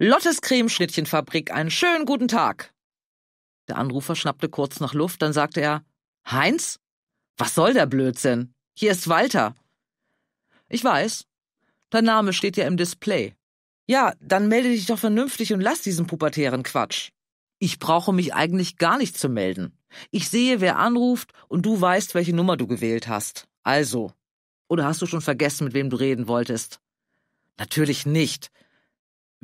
Lottes Cremeschnittchenfabrik, einen schönen guten Tag. Der Anrufer schnappte kurz nach Luft, dann sagte er, Heinz? Was soll der Blödsinn? Hier ist Walter. Ich weiß. Dein Name steht ja im Display. Ja, dann melde dich doch vernünftig und lass diesen pubertären Quatsch. Ich brauche mich eigentlich gar nicht zu melden. Ich sehe, wer anruft und du weißt, welche Nummer du gewählt hast. Also. Oder hast du schon vergessen, mit wem du reden wolltest? Natürlich nicht.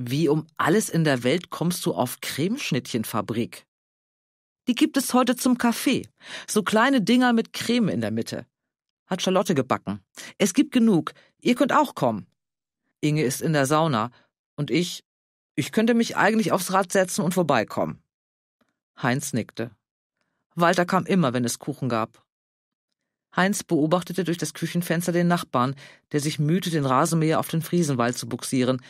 Wie um alles in der Welt kommst du auf Cremeschnittchenfabrik? Die gibt es heute zum Kaffee. So kleine Dinger mit Creme in der Mitte. Hat Charlotte gebacken. Es gibt genug. Ihr könnt auch kommen. Inge ist in der Sauna. Und ich? Ich könnte mich eigentlich aufs Rad setzen und vorbeikommen. Heinz nickte. Walter kam immer, wenn es Kuchen gab. Heinz beobachtete durch das Küchenfenster den Nachbarn, der sich mühte, den Rasenmäher auf den Friesenwald zu buxieren,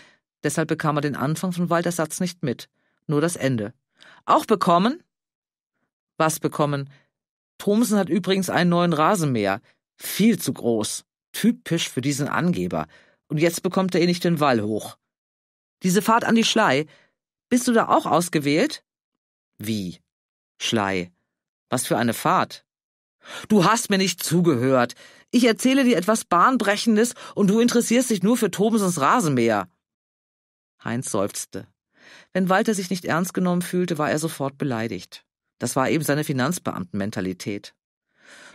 Deshalb bekam er den Anfang von Waltersatz nicht mit, nur das Ende. Auch bekommen? Was bekommen? Thomsen hat übrigens einen neuen Rasenmäher. Viel zu groß. Typisch für diesen Angeber. Und jetzt bekommt er eh nicht den Wall hoch. Diese Fahrt an die Schlei. Bist du da auch ausgewählt? Wie? Schlei. Was für eine Fahrt. Du hast mir nicht zugehört. Ich erzähle dir etwas Bahnbrechendes und du interessierst dich nur für Thomsens Rasenmäher. Heinz seufzte. Wenn Walter sich nicht ernst genommen fühlte, war er sofort beleidigt. Das war eben seine Finanzbeamtenmentalität.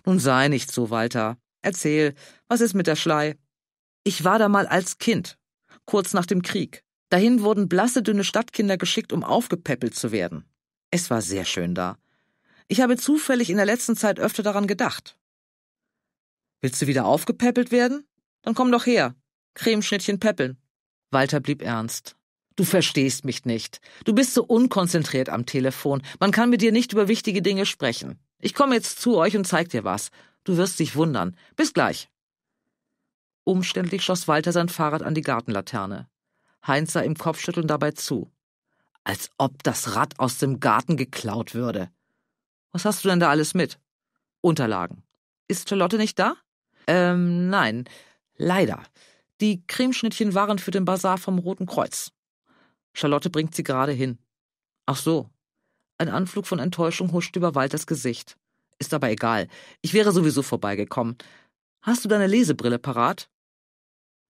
Nun sei nicht so, Walter. Erzähl, was ist mit der Schlei? Ich war da mal als Kind, kurz nach dem Krieg. Dahin wurden blasse, dünne Stadtkinder geschickt, um aufgepäppelt zu werden. Es war sehr schön da. Ich habe zufällig in der letzten Zeit öfter daran gedacht. Willst du wieder aufgepäppelt werden? Dann komm doch her. Cremeschnittchen peppeln. Walter blieb ernst. Du verstehst mich nicht. Du bist so unkonzentriert am Telefon. Man kann mit dir nicht über wichtige Dinge sprechen. Ich komme jetzt zu euch und zeig dir was. Du wirst dich wundern. Bis gleich. Umständlich schoss Walter sein Fahrrad an die Gartenlaterne. Heinz sah ihm Kopfschütteln dabei zu. Als ob das Rad aus dem Garten geklaut würde. Was hast du denn da alles mit? Unterlagen. Ist Charlotte nicht da? Ähm, nein. Leider. Die Cremeschnittchen waren für den Bazar vom Roten Kreuz. Charlotte bringt sie gerade hin. Ach so. Ein Anflug von Enttäuschung huscht über Walters Gesicht. Ist aber egal. Ich wäre sowieso vorbeigekommen. Hast du deine Lesebrille parat?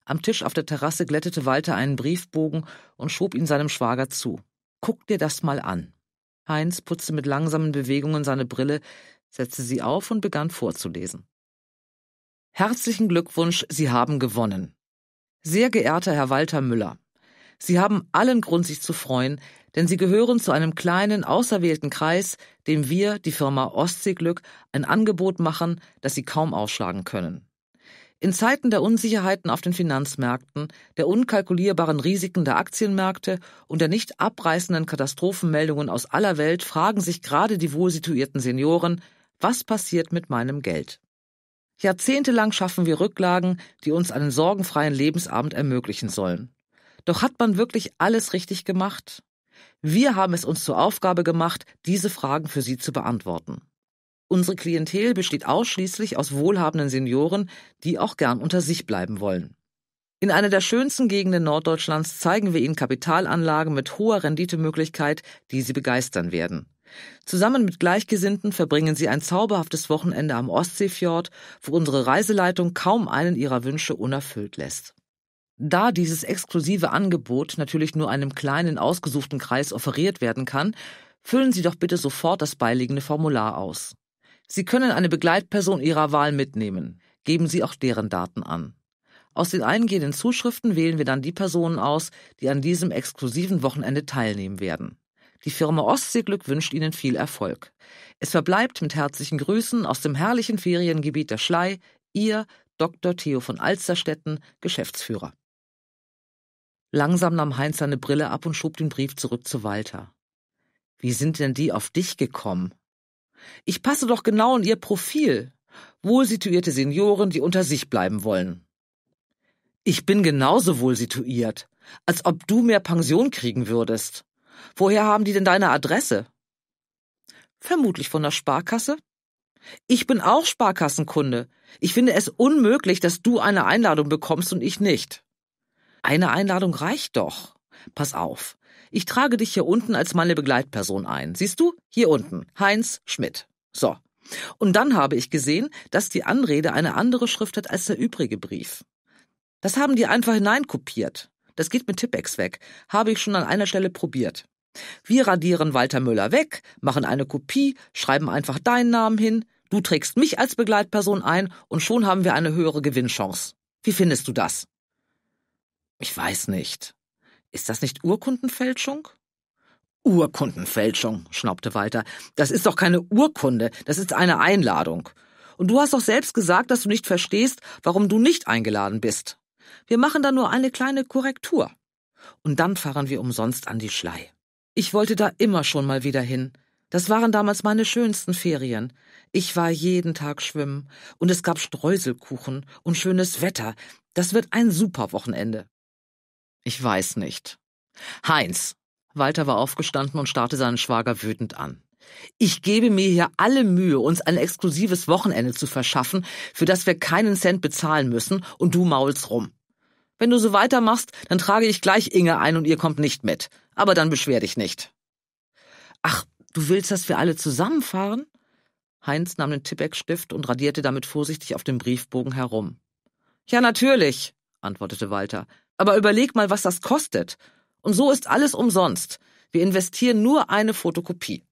Am Tisch auf der Terrasse glättete Walter einen Briefbogen und schob ihn seinem Schwager zu. Guck dir das mal an. Heinz putzte mit langsamen Bewegungen seine Brille, setzte sie auf und begann vorzulesen. Herzlichen Glückwunsch, Sie haben gewonnen. Sehr geehrter Herr Walter Müller, Sie haben allen Grund, sich zu freuen, denn sie gehören zu einem kleinen, auserwählten Kreis, dem wir, die Firma Ostseeglück, ein Angebot machen, das sie kaum ausschlagen können. In Zeiten der Unsicherheiten auf den Finanzmärkten, der unkalkulierbaren Risiken der Aktienmärkte und der nicht abreißenden Katastrophenmeldungen aus aller Welt fragen sich gerade die wohlsituierten Senioren, was passiert mit meinem Geld? Jahrzehntelang schaffen wir Rücklagen, die uns einen sorgenfreien Lebensabend ermöglichen sollen. Doch hat man wirklich alles richtig gemacht? Wir haben es uns zur Aufgabe gemacht, diese Fragen für Sie zu beantworten. Unsere Klientel besteht ausschließlich aus wohlhabenden Senioren, die auch gern unter sich bleiben wollen. In einer der schönsten Gegenden Norddeutschlands zeigen wir Ihnen Kapitalanlagen mit hoher Renditemöglichkeit, die Sie begeistern werden. Zusammen mit Gleichgesinnten verbringen Sie ein zauberhaftes Wochenende am Ostseefjord, wo unsere Reiseleitung kaum einen Ihrer Wünsche unerfüllt lässt. Da dieses exklusive Angebot natürlich nur einem kleinen ausgesuchten Kreis offeriert werden kann, füllen Sie doch bitte sofort das beiliegende Formular aus. Sie können eine Begleitperson Ihrer Wahl mitnehmen. Geben Sie auch deren Daten an. Aus den eingehenden Zuschriften wählen wir dann die Personen aus, die an diesem exklusiven Wochenende teilnehmen werden. Die Firma Ostseeglück wünscht Ihnen viel Erfolg. Es verbleibt mit herzlichen Grüßen aus dem herrlichen Feriengebiet der Schlei, Ihr Dr. Theo von Alsterstetten, Geschäftsführer. Langsam nahm Heinz seine Brille ab und schob den Brief zurück zu Walter. Wie sind denn die auf dich gekommen? Ich passe doch genau in ihr Profil. Wohlsituierte Senioren, die unter sich bleiben wollen. Ich bin genauso wohlsituiert, als ob du mehr Pension kriegen würdest. Woher haben die denn deine Adresse? Vermutlich von der Sparkasse. Ich bin auch Sparkassenkunde. Ich finde es unmöglich, dass du eine Einladung bekommst und ich nicht. Eine Einladung reicht doch. Pass auf. Ich trage dich hier unten als meine Begleitperson ein. Siehst du? Hier unten. Heinz Schmidt. So. Und dann habe ich gesehen, dass die Anrede eine andere Schrift hat als der übrige Brief. Das haben die einfach hineinkopiert. Das geht mit Tippex weg. Habe ich schon an einer Stelle probiert. Wir radieren Walter Müller weg, machen eine Kopie, schreiben einfach deinen Namen hin, du trägst mich als Begleitperson ein und schon haben wir eine höhere Gewinnchance. Wie findest du das? Ich weiß nicht. Ist das nicht Urkundenfälschung? Urkundenfälschung, schnaubte Walter. Das ist doch keine Urkunde, das ist eine Einladung. Und du hast doch selbst gesagt, dass du nicht verstehst, warum du nicht eingeladen bist. Wir machen da nur eine kleine Korrektur. Und dann fahren wir umsonst an die Schlei. Ich wollte da immer schon mal wieder hin. Das waren damals meine schönsten Ferien. Ich war jeden Tag schwimmen und es gab Streuselkuchen und schönes Wetter. Das wird ein super Wochenende. Ich weiß nicht. Heinz. Walter war aufgestanden und starrte seinen Schwager wütend an. Ich gebe mir hier alle Mühe, uns ein exklusives Wochenende zu verschaffen, für das wir keinen Cent bezahlen müssen, und du maulst rum. Wenn du so weitermachst, dann trage ich gleich Inge ein und ihr kommt nicht mit. Aber dann beschwer dich nicht. Ach, du willst, dass wir alle zusammenfahren? Heinz nahm den Tippex-Stift und radierte damit vorsichtig auf dem Briefbogen herum. Ja, natürlich, antwortete Walter. Aber überleg mal, was das kostet. Und so ist alles umsonst. Wir investieren nur eine Fotokopie.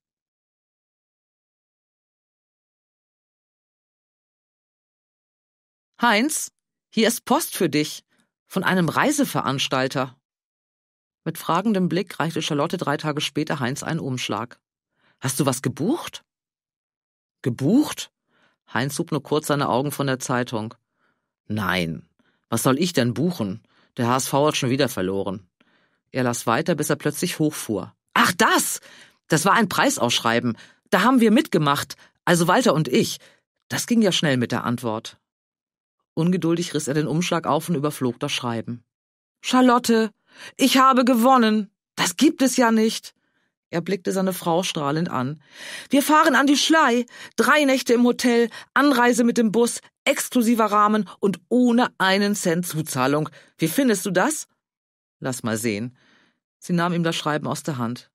Heinz, hier ist Post für dich von einem Reiseveranstalter. Mit fragendem Blick reichte Charlotte drei Tage später Heinz einen Umschlag. Hast du was gebucht? Gebucht? Heinz hob nur kurz seine Augen von der Zeitung. Nein, was soll ich denn buchen? Der HSV hat schon wieder verloren. Er las weiter, bis er plötzlich hochfuhr. Ach das! Das war ein Preisausschreiben. Da haben wir mitgemacht. Also Walter und ich. Das ging ja schnell mit der Antwort. Ungeduldig riss er den Umschlag auf und überflog das Schreiben. Charlotte, ich habe gewonnen. Das gibt es ja nicht. Er blickte seine Frau strahlend an. Wir fahren an die Schlei. Drei Nächte im Hotel, Anreise mit dem Bus, exklusiver Rahmen und ohne einen Cent Zuzahlung. Wie findest du das? Lass mal sehen. Sie nahm ihm das Schreiben aus der Hand.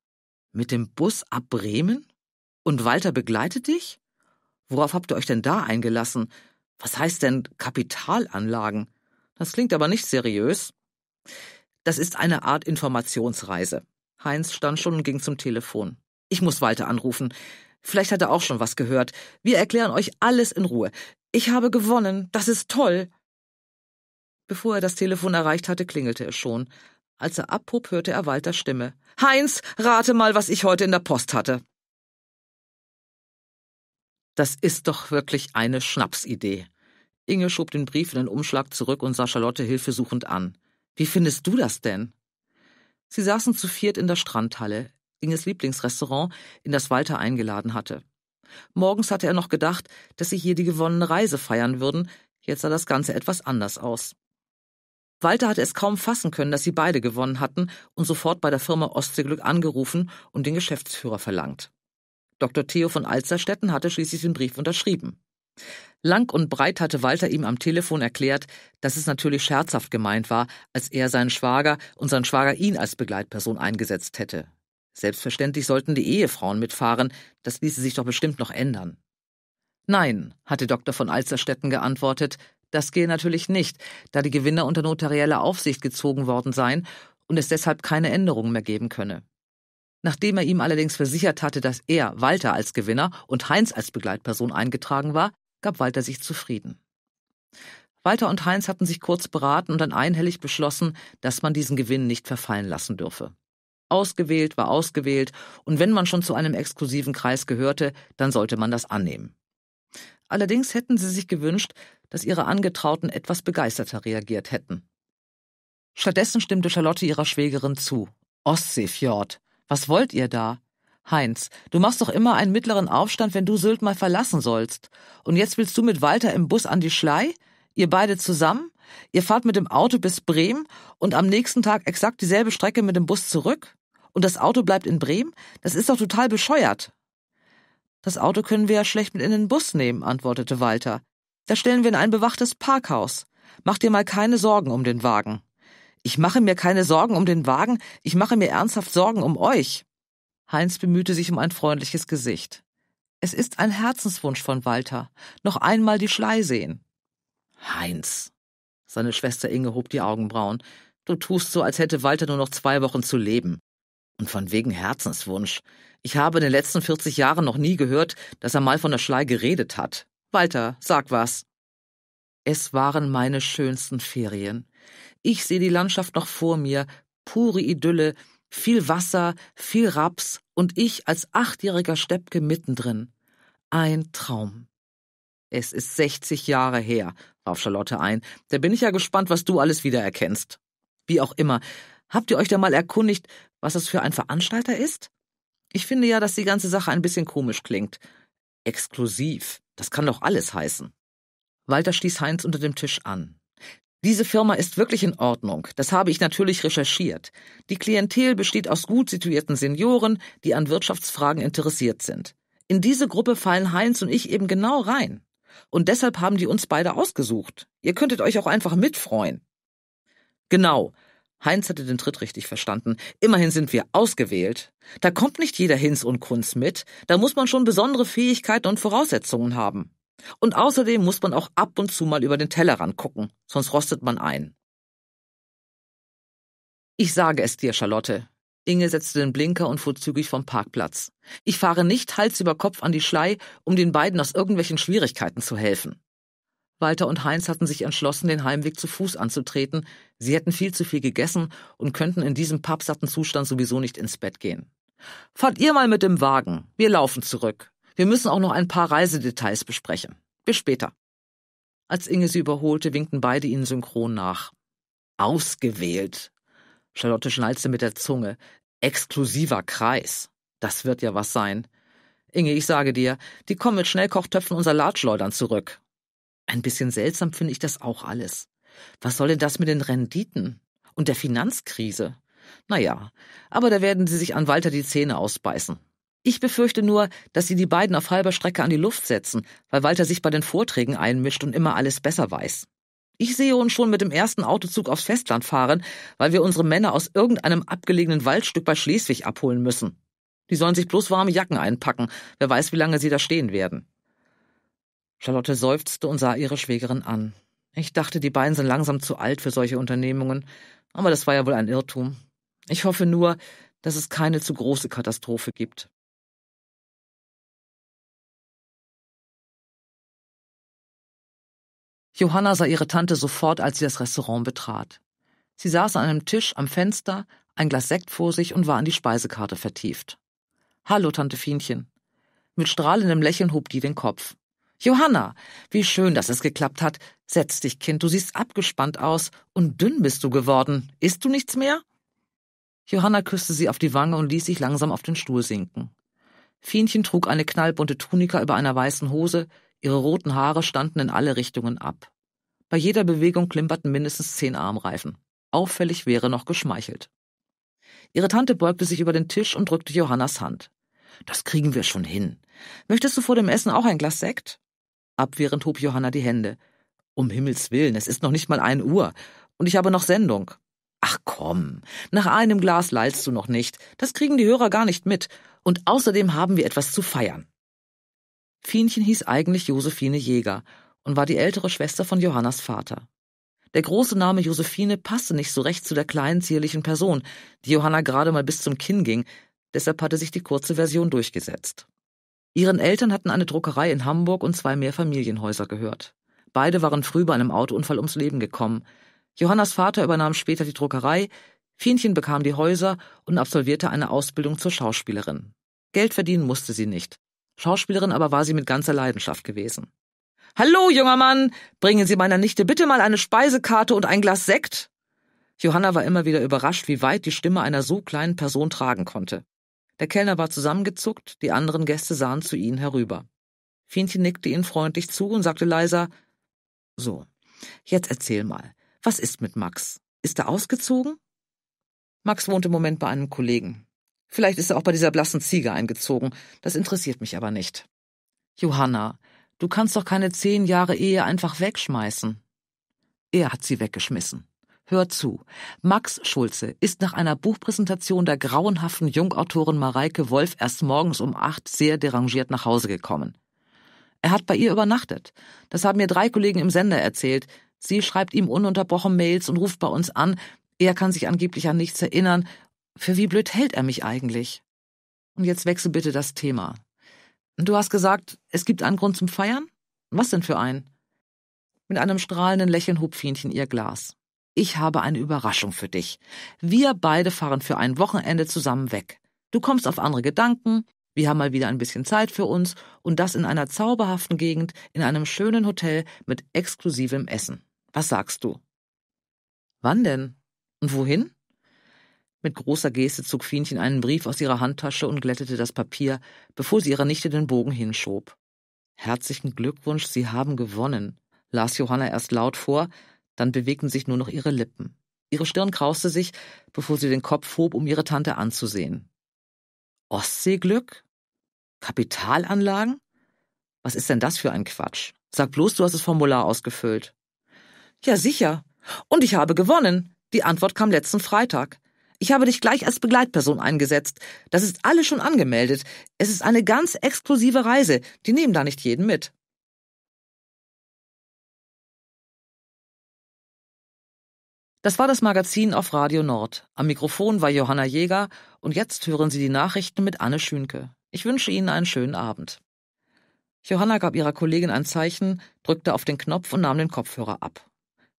Mit dem Bus ab Bremen? Und Walter begleitet dich? Worauf habt ihr euch denn da eingelassen? Was heißt denn Kapitalanlagen? Das klingt aber nicht seriös. Das ist eine Art Informationsreise. Heinz stand schon und ging zum Telefon. Ich muss Walter anrufen. Vielleicht hat er auch schon was gehört. Wir erklären euch alles in Ruhe. Ich habe gewonnen. Das ist toll. Bevor er das Telefon erreicht hatte, klingelte es schon. Als er abhob, hörte er Walters Stimme. Heinz, rate mal, was ich heute in der Post hatte. Das ist doch wirklich eine Schnapsidee. Inge schob den Brief in den Umschlag zurück und sah Charlotte hilfesuchend an. Wie findest du das denn? Sie saßen zu viert in der Strandhalle, Inges Lieblingsrestaurant, in das Walter eingeladen hatte. Morgens hatte er noch gedacht, dass sie hier die gewonnene Reise feiern würden, jetzt sah das Ganze etwas anders aus. Walter hatte es kaum fassen können, dass sie beide gewonnen hatten und sofort bei der Firma Ostseeglück angerufen und den Geschäftsführer verlangt. Dr. Theo von Alsterstetten hatte schließlich den Brief unterschrieben. Lang und breit hatte Walter ihm am Telefon erklärt, dass es natürlich scherzhaft gemeint war, als er seinen Schwager und sein Schwager ihn als Begleitperson eingesetzt hätte. Selbstverständlich sollten die Ehefrauen mitfahren, das ließe sich doch bestimmt noch ändern. Nein, hatte Dr. von Alsterstetten geantwortet, das gehe natürlich nicht, da die Gewinner unter notarielle Aufsicht gezogen worden seien und es deshalb keine Änderungen mehr geben könne. Nachdem er ihm allerdings versichert hatte, dass er, Walter, als Gewinner und Heinz als Begleitperson eingetragen war, gab Walter sich zufrieden. Walter und Heinz hatten sich kurz beraten und dann einhellig beschlossen, dass man diesen Gewinn nicht verfallen lassen dürfe. Ausgewählt war ausgewählt, und wenn man schon zu einem exklusiven Kreis gehörte, dann sollte man das annehmen. Allerdings hätten sie sich gewünscht, dass ihre Angetrauten etwas begeisterter reagiert hätten. Stattdessen stimmte Charlotte ihrer Schwägerin zu. Ostseefjord. Was wollt ihr da? Heinz, du machst doch immer einen mittleren Aufstand, wenn du Sylt mal verlassen sollst. Und jetzt willst du mit Walter im Bus an die Schlei? Ihr beide zusammen? Ihr fahrt mit dem Auto bis Bremen und am nächsten Tag exakt dieselbe Strecke mit dem Bus zurück? und das Auto bleibt in Bremen? Das ist doch total bescheuert. Das Auto können wir ja schlecht mit in den Bus nehmen, antwortete Walter. Da stellen wir in ein bewachtes Parkhaus. Mach dir mal keine Sorgen um den Wagen. Ich mache mir keine Sorgen um den Wagen, ich mache mir ernsthaft Sorgen um euch. Heinz bemühte sich um ein freundliches Gesicht. Es ist ein Herzenswunsch von Walter. Noch einmal die Schlei sehen. Heinz. Seine Schwester Inge hob die Augenbrauen. Du tust so, als hätte Walter nur noch zwei Wochen zu leben. Und von wegen Herzenswunsch. Ich habe in den letzten 40 Jahren noch nie gehört, dass er mal von der Schlei geredet hat. Walter, sag was. Es waren meine schönsten Ferien. Ich sehe die Landschaft noch vor mir, pure Idylle, viel Wasser, viel Raps und ich als achtjähriger Steppke mittendrin. Ein Traum. Es ist 60 Jahre her, warf Charlotte ein. Da bin ich ja gespannt, was du alles wiedererkennst. Wie auch immer, habt ihr euch da mal erkundigt, was es für ein Veranstalter ist? Ich finde ja, dass die ganze Sache ein bisschen komisch klingt. Exklusiv, das kann doch alles heißen. Walter stieß Heinz unter dem Tisch an. Diese Firma ist wirklich in Ordnung. Das habe ich natürlich recherchiert. Die Klientel besteht aus gut situierten Senioren, die an Wirtschaftsfragen interessiert sind. In diese Gruppe fallen Heinz und ich eben genau rein. Und deshalb haben die uns beide ausgesucht. Ihr könntet euch auch einfach mitfreuen. Genau, Heinz hatte den Tritt richtig verstanden. Immerhin sind wir ausgewählt. Da kommt nicht jeder Hinz und Kunz mit, da muss man schon besondere Fähigkeiten und Voraussetzungen haben. Und außerdem muss man auch ab und zu mal über den Tellerrand gucken, sonst rostet man ein. Ich sage es dir, Charlotte. Inge setzte den Blinker und fuhr zügig vom Parkplatz. Ich fahre nicht Hals über Kopf an die Schlei, um den beiden aus irgendwelchen Schwierigkeiten zu helfen. Walter und Heinz hatten sich entschlossen, den Heimweg zu Fuß anzutreten. Sie hätten viel zu viel gegessen und könnten in diesem pappsatten Zustand sowieso nicht ins Bett gehen. Fahrt ihr mal mit dem Wagen. Wir laufen zurück. Wir müssen auch noch ein paar Reisedetails besprechen. Bis später. Als Inge sie überholte, winkten beide ihnen synchron nach. Ausgewählt. Charlotte schnalzte mit der Zunge. Exklusiver Kreis. Das wird ja was sein. Inge, ich sage dir, die kommen mit Schnellkochtöpfen unser Salatschleudern zurück. Ein bisschen seltsam finde ich das auch alles. Was soll denn das mit den Renditen und der Finanzkrise? Naja, aber da werden sie sich an Walter die Zähne ausbeißen. Ich befürchte nur, dass sie die beiden auf halber Strecke an die Luft setzen, weil Walter sich bei den Vorträgen einmischt und immer alles besser weiß. Ich sehe uns schon mit dem ersten Autozug aufs Festland fahren, weil wir unsere Männer aus irgendeinem abgelegenen Waldstück bei Schleswig abholen müssen. Die sollen sich bloß warme Jacken einpacken, wer weiß, wie lange sie da stehen werden. Charlotte seufzte und sah ihre Schwägerin an. Ich dachte, die beiden sind langsam zu alt für solche Unternehmungen, aber das war ja wohl ein Irrtum. Ich hoffe nur, dass es keine zu große Katastrophe gibt. Johanna sah ihre Tante sofort, als sie das Restaurant betrat. Sie saß an einem Tisch am Fenster, ein Glas Sekt vor sich und war an die Speisekarte vertieft. Hallo, Tante Fienchen. Mit strahlendem Lächeln hob die den Kopf. Johanna, wie schön, dass es geklappt hat. Setz dich, Kind, du siehst abgespannt aus und dünn bist du geworden. Isst du nichts mehr? Johanna küsste sie auf die Wange und ließ sich langsam auf den Stuhl sinken. Fienchen trug eine knallbunte Tunika über einer weißen Hose, ihre roten Haare standen in alle Richtungen ab. Bei jeder Bewegung klimperten mindestens zehn Armreifen. Auffällig wäre noch geschmeichelt. Ihre Tante beugte sich über den Tisch und drückte Johannas Hand. Das kriegen wir schon hin. Möchtest du vor dem Essen auch ein Glas Sekt? Abwehrend hob Johanna die Hände. Um Himmels willen, es ist noch nicht mal ein Uhr. Und ich habe noch Sendung. Ach komm, nach einem Glas lallst du noch nicht. Das kriegen die Hörer gar nicht mit. Und außerdem haben wir etwas zu feiern. Fienchen hieß eigentlich Josephine Jäger und war die ältere Schwester von Johannas Vater. Der große Name Josephine passte nicht so recht zu der kleinen, zierlichen Person, die Johanna gerade mal bis zum Kinn ging, deshalb hatte sich die kurze Version durchgesetzt. Ihren Eltern hatten eine Druckerei in Hamburg und zwei Mehrfamilienhäuser gehört. Beide waren früh bei einem Autounfall ums Leben gekommen. Johannas Vater übernahm später die Druckerei, Fienchen bekam die Häuser und absolvierte eine Ausbildung zur Schauspielerin. Geld verdienen musste sie nicht. Schauspielerin aber war sie mit ganzer Leidenschaft gewesen. Hallo, junger Mann, bringen Sie meiner Nichte bitte mal eine Speisekarte und ein Glas Sekt? Johanna war immer wieder überrascht, wie weit die Stimme einer so kleinen Person tragen konnte. Der Kellner war zusammengezuckt, die anderen Gäste sahen zu ihnen herüber. Fienchen nickte ihnen freundlich zu und sagte leiser So, jetzt erzähl mal, was ist mit Max? Ist er ausgezogen? Max wohnt im Moment bei einem Kollegen. Vielleicht ist er auch bei dieser blassen Ziege eingezogen, das interessiert mich aber nicht. Johanna, du kannst doch keine zehn Jahre Ehe einfach wegschmeißen. Er hat sie weggeschmissen. Hör zu. Max Schulze ist nach einer Buchpräsentation der grauenhaften Jungautorin Mareike Wolf erst morgens um acht sehr derangiert nach Hause gekommen. Er hat bei ihr übernachtet. Das haben mir drei Kollegen im Sender erzählt. Sie schreibt ihm ununterbrochen Mails und ruft bei uns an. Er kann sich angeblich an nichts erinnern. Für wie blöd hält er mich eigentlich? Und jetzt wechsel bitte das Thema. Du hast gesagt, es gibt einen Grund zum Feiern? Was denn für einen? Mit einem strahlenden Lächeln hob Fienchen ihr Glas ich habe eine Überraschung für dich. Wir beide fahren für ein Wochenende zusammen weg. Du kommst auf andere Gedanken, wir haben mal wieder ein bisschen Zeit für uns und das in einer zauberhaften Gegend, in einem schönen Hotel mit exklusivem Essen. Was sagst du? Wann denn? Und wohin? Mit großer Geste zog Fienchen einen Brief aus ihrer Handtasche und glättete das Papier, bevor sie ihrer Nichte den Bogen hinschob. Herzlichen Glückwunsch, Sie haben gewonnen, las Johanna erst laut vor, dann bewegten sich nur noch ihre Lippen. Ihre Stirn krauste sich, bevor sie den Kopf hob, um ihre Tante anzusehen. Ostseeglück? Kapitalanlagen? Was ist denn das für ein Quatsch? Sag bloß, du hast das Formular ausgefüllt. Ja, sicher. Und ich habe gewonnen. Die Antwort kam letzten Freitag. Ich habe dich gleich als Begleitperson eingesetzt. Das ist alles schon angemeldet. Es ist eine ganz exklusive Reise. Die nehmen da nicht jeden mit. Das war das Magazin auf Radio Nord. Am Mikrofon war Johanna Jäger und jetzt hören Sie die Nachrichten mit Anne Schünke. Ich wünsche Ihnen einen schönen Abend. Johanna gab ihrer Kollegin ein Zeichen, drückte auf den Knopf und nahm den Kopfhörer ab.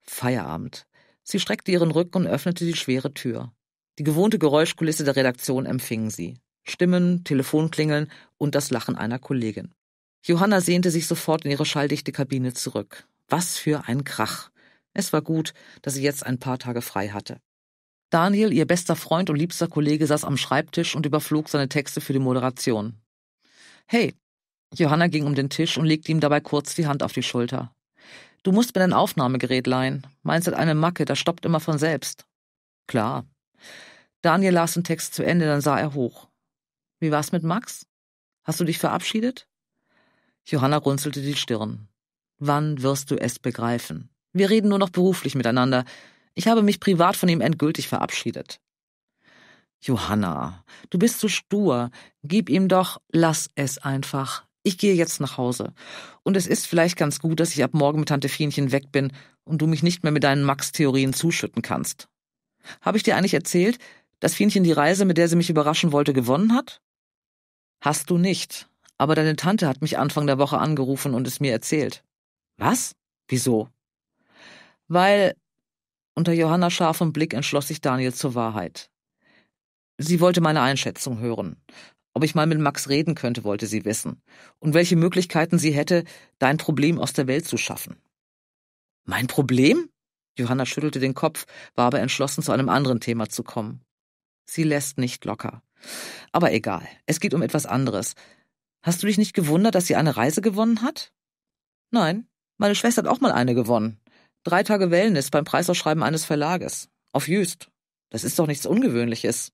Feierabend. Sie streckte ihren Rücken und öffnete die schwere Tür. Die gewohnte Geräuschkulisse der Redaktion empfing sie. Stimmen, Telefonklingeln und das Lachen einer Kollegin. Johanna sehnte sich sofort in ihre schalldichte Kabine zurück. Was für ein Krach. Es war gut, dass sie jetzt ein paar Tage frei hatte. Daniel, ihr bester Freund und liebster Kollege, saß am Schreibtisch und überflog seine Texte für die Moderation. Hey, Johanna ging um den Tisch und legte ihm dabei kurz die Hand auf die Schulter. Du musst mir dein Aufnahmegerät leihen. Meins hat eine Macke, das stoppt immer von selbst. Klar. Daniel las den Text zu Ende, dann sah er hoch. Wie war's mit Max? Hast du dich verabschiedet? Johanna runzelte die Stirn. Wann wirst du es begreifen? Wir reden nur noch beruflich miteinander. Ich habe mich privat von ihm endgültig verabschiedet. Johanna, du bist so stur. Gib ihm doch, lass es einfach. Ich gehe jetzt nach Hause. Und es ist vielleicht ganz gut, dass ich ab morgen mit Tante Fienchen weg bin und du mich nicht mehr mit deinen Max-Theorien zuschütten kannst. Habe ich dir eigentlich erzählt, dass Fienchen die Reise, mit der sie mich überraschen wollte, gewonnen hat? Hast du nicht. Aber deine Tante hat mich Anfang der Woche angerufen und es mir erzählt. Was? Wieso? weil unter Johanna scharfem Blick entschloss sich Daniel zur Wahrheit. Sie wollte meine Einschätzung hören. Ob ich mal mit Max reden könnte, wollte sie wissen. Und welche Möglichkeiten sie hätte, dein Problem aus der Welt zu schaffen. Mein Problem? Johanna schüttelte den Kopf, war aber entschlossen, zu einem anderen Thema zu kommen. Sie lässt nicht locker. Aber egal, es geht um etwas anderes. Hast du dich nicht gewundert, dass sie eine Reise gewonnen hat? Nein, meine Schwester hat auch mal eine gewonnen. Drei Tage Wellness beim Preisausschreiben eines Verlages. Auf Jüst. Das ist doch nichts Ungewöhnliches.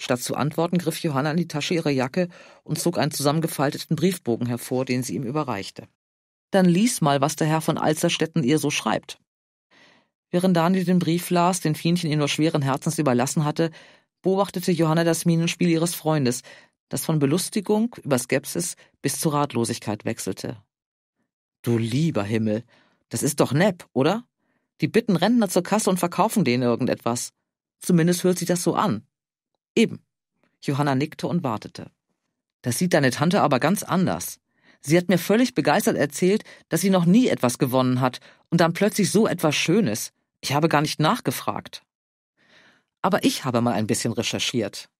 Statt zu antworten, griff Johanna in die Tasche ihrer Jacke und zog einen zusammengefalteten Briefbogen hervor, den sie ihm überreichte. Dann lies mal, was der Herr von Alsterstetten ihr so schreibt. Während Daniel den Brief las, den Fienchen ihm nur schweren Herzens überlassen hatte, beobachtete Johanna das Minenspiel ihres Freundes, das von Belustigung über Skepsis bis zur Ratlosigkeit wechselte. Du lieber Himmel, das ist doch nepp, oder? Die bitten Rentner zur Kasse und verkaufen denen irgendetwas. Zumindest hört sich das so an. Eben. Johanna nickte und wartete. Das sieht deine Tante aber ganz anders. Sie hat mir völlig begeistert erzählt, dass sie noch nie etwas gewonnen hat und dann plötzlich so etwas Schönes. Ich habe gar nicht nachgefragt. Aber ich habe mal ein bisschen recherchiert.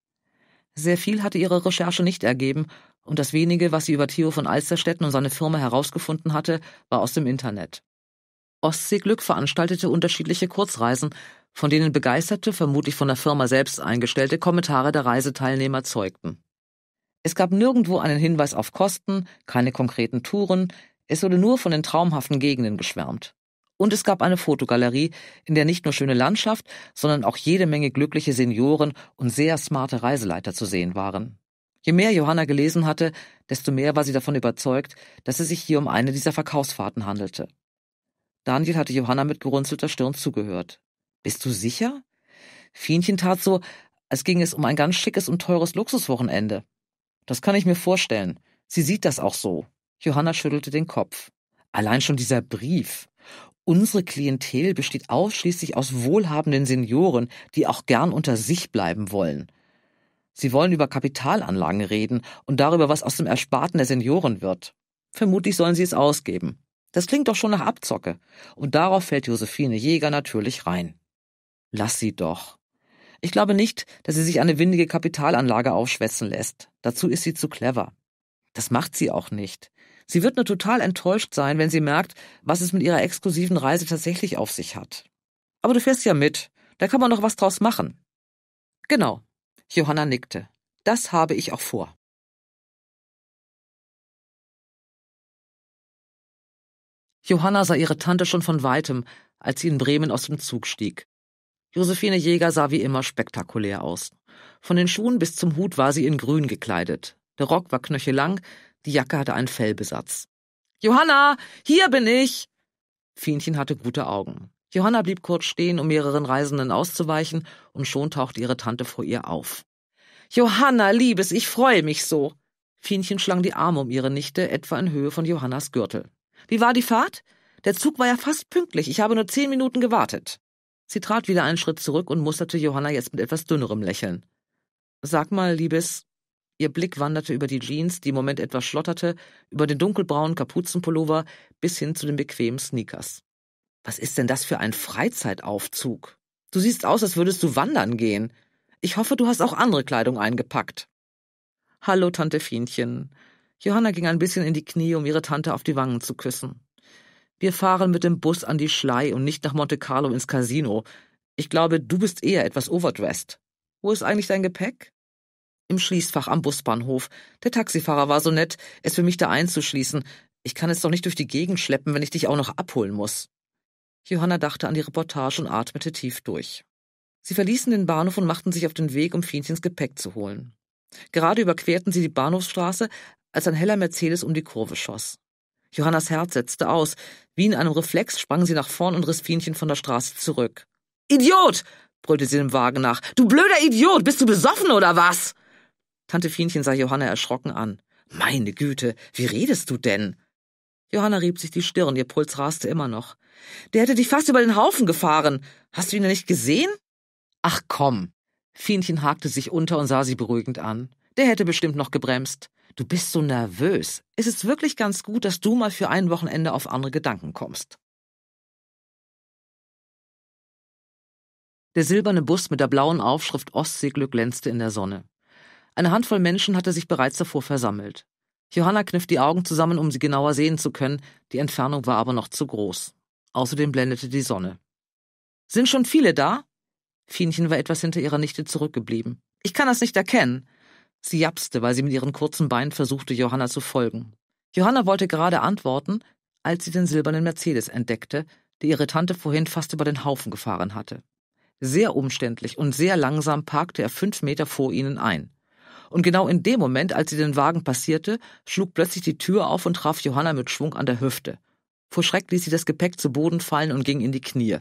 Sehr viel hatte ihre Recherche nicht ergeben, und das wenige, was sie über Theo von Alsterstetten und seine Firma herausgefunden hatte, war aus dem Internet. Ostseeglück veranstaltete unterschiedliche Kurzreisen, von denen begeisterte, vermutlich von der Firma selbst eingestellte Kommentare der Reiseteilnehmer zeugten. Es gab nirgendwo einen Hinweis auf Kosten, keine konkreten Touren, es wurde nur von den traumhaften Gegenden geschwärmt. Und es gab eine Fotogalerie, in der nicht nur schöne Landschaft, sondern auch jede Menge glückliche Senioren und sehr smarte Reiseleiter zu sehen waren. Je mehr Johanna gelesen hatte, desto mehr war sie davon überzeugt, dass es sich hier um eine dieser Verkaufsfahrten handelte. Daniel hatte Johanna mit gerunzelter Stirn zugehört. Bist du sicher? Fienchen tat so, als ginge es um ein ganz schickes und teures Luxuswochenende. Das kann ich mir vorstellen. Sie sieht das auch so. Johanna schüttelte den Kopf. Allein schon dieser Brief. Unsere Klientel besteht ausschließlich aus wohlhabenden Senioren, die auch gern unter sich bleiben wollen. Sie wollen über Kapitalanlagen reden und darüber, was aus dem Ersparten der Senioren wird. Vermutlich sollen sie es ausgeben. Das klingt doch schon nach Abzocke. Und darauf fällt Josephine Jäger natürlich rein. Lass sie doch. Ich glaube nicht, dass sie sich eine windige Kapitalanlage aufschwätzen lässt. Dazu ist sie zu clever. Das macht sie auch nicht. Sie wird nur total enttäuscht sein, wenn sie merkt, was es mit ihrer exklusiven Reise tatsächlich auf sich hat. Aber du fährst ja mit. Da kann man noch was draus machen. Genau. Johanna nickte. Das habe ich auch vor. Johanna sah ihre Tante schon von weitem, als sie in Bremen aus dem Zug stieg. Josephine Jäger sah wie immer spektakulär aus. Von den Schuhen bis zum Hut war sie in grün gekleidet. Der Rock war knöchelang, die Jacke hatte einen Fellbesatz. Johanna, hier bin ich! Fienchen hatte gute Augen. Johanna blieb kurz stehen, um mehreren Reisenden auszuweichen, und schon tauchte ihre Tante vor ihr auf. Johanna, Liebes, ich freue mich so! Fienchen schlang die Arme um ihre Nichte, etwa in Höhe von Johannas Gürtel. Wie war die Fahrt? Der Zug war ja fast pünktlich. Ich habe nur zehn Minuten gewartet. Sie trat wieder einen Schritt zurück und musterte Johanna jetzt mit etwas dünnerem Lächeln. Sag mal, Liebes. Ihr Blick wanderte über die Jeans, die im Moment etwas schlotterte, über den dunkelbraunen Kapuzenpullover bis hin zu den bequemen Sneakers. Was ist denn das für ein Freizeitaufzug? Du siehst aus, als würdest du wandern gehen. Ich hoffe, du hast auch andere Kleidung eingepackt. Hallo, Tante Fienchen. Johanna ging ein bisschen in die Knie, um ihre Tante auf die Wangen zu küssen. Wir fahren mit dem Bus an die Schlei und nicht nach Monte Carlo ins Casino. Ich glaube, du bist eher etwas overdressed. Wo ist eigentlich dein Gepäck? Im Schließfach am Busbahnhof. Der Taxifahrer war so nett, es für mich da einzuschließen. Ich kann es doch nicht durch die Gegend schleppen, wenn ich dich auch noch abholen muss. Johanna dachte an die Reportage und atmete tief durch. Sie verließen den Bahnhof und machten sich auf den Weg, um Fienchens Gepäck zu holen. Gerade überquerten sie die Bahnhofsstraße, als ein heller Mercedes um die Kurve schoss. Johannas Herz setzte aus. Wie in einem Reflex sprang sie nach vorn und riss Fienchen von der Straße zurück. Idiot! brüllte sie dem Wagen nach. Du blöder Idiot! Bist du besoffen oder was? Tante Fienchen sah Johanna erschrocken an. Meine Güte, wie redest du denn? Johanna rieb sich die Stirn, ihr Puls raste immer noch. Der hätte dich fast über den Haufen gefahren. Hast du ihn denn nicht gesehen? Ach komm. Fienchen hakte sich unter und sah sie beruhigend an. Der hätte bestimmt noch gebremst. Du bist so nervös. Es ist wirklich ganz gut, dass du mal für ein Wochenende auf andere Gedanken kommst. Der silberne Bus mit der blauen Aufschrift Ostseeglück glänzte in der Sonne. Eine Handvoll Menschen hatte sich bereits davor versammelt. Johanna kniff die Augen zusammen, um sie genauer sehen zu können, die Entfernung war aber noch zu groß. Außerdem blendete die Sonne. Sind schon viele da? Fienchen war etwas hinter ihrer Nichte zurückgeblieben. Ich kann das nicht erkennen. Sie japste, weil sie mit ihren kurzen Beinen versuchte, Johanna zu folgen. Johanna wollte gerade antworten, als sie den silbernen Mercedes entdeckte, der ihre Tante vorhin fast über den Haufen gefahren hatte. Sehr umständlich und sehr langsam parkte er fünf Meter vor ihnen ein. Und genau in dem Moment, als sie den Wagen passierte, schlug plötzlich die Tür auf und traf Johanna mit Schwung an der Hüfte. Vor Schreck ließ sie das Gepäck zu Boden fallen und ging in die Knie.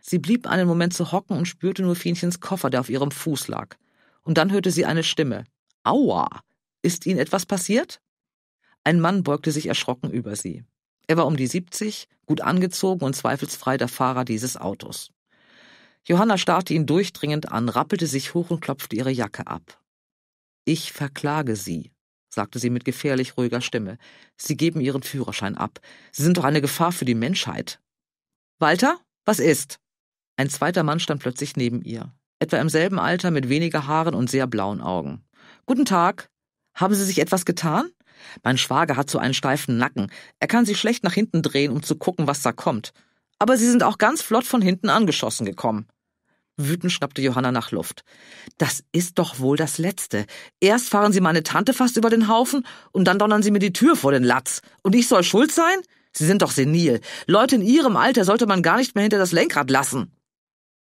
Sie blieb einen Moment zu hocken und spürte nur Fienchens Koffer, der auf ihrem Fuß lag und dann hörte sie eine Stimme. Aua. Ist Ihnen etwas passiert? Ein Mann beugte sich erschrocken über sie. Er war um die 70, gut angezogen und zweifelsfrei der Fahrer dieses Autos. Johanna starrte ihn durchdringend an, rappelte sich hoch und klopfte ihre Jacke ab. Ich verklage Sie, sagte sie mit gefährlich ruhiger Stimme. Sie geben Ihren Führerschein ab. Sie sind doch eine Gefahr für die Menschheit. Walter, was ist? Ein zweiter Mann stand plötzlich neben ihr etwa im selben Alter mit weniger Haaren und sehr blauen Augen. Guten Tag. Haben Sie sich etwas getan? Mein Schwager hat so einen steifen Nacken. Er kann sich schlecht nach hinten drehen, um zu gucken, was da kommt. Aber Sie sind auch ganz flott von hinten angeschossen gekommen. Wütend schnappte Johanna nach Luft. Das ist doch wohl das Letzte. Erst fahren Sie meine Tante fast über den Haufen und dann donnern Sie mir die Tür vor den Latz. Und ich soll schuld sein? Sie sind doch senil. Leute in Ihrem Alter sollte man gar nicht mehr hinter das Lenkrad lassen.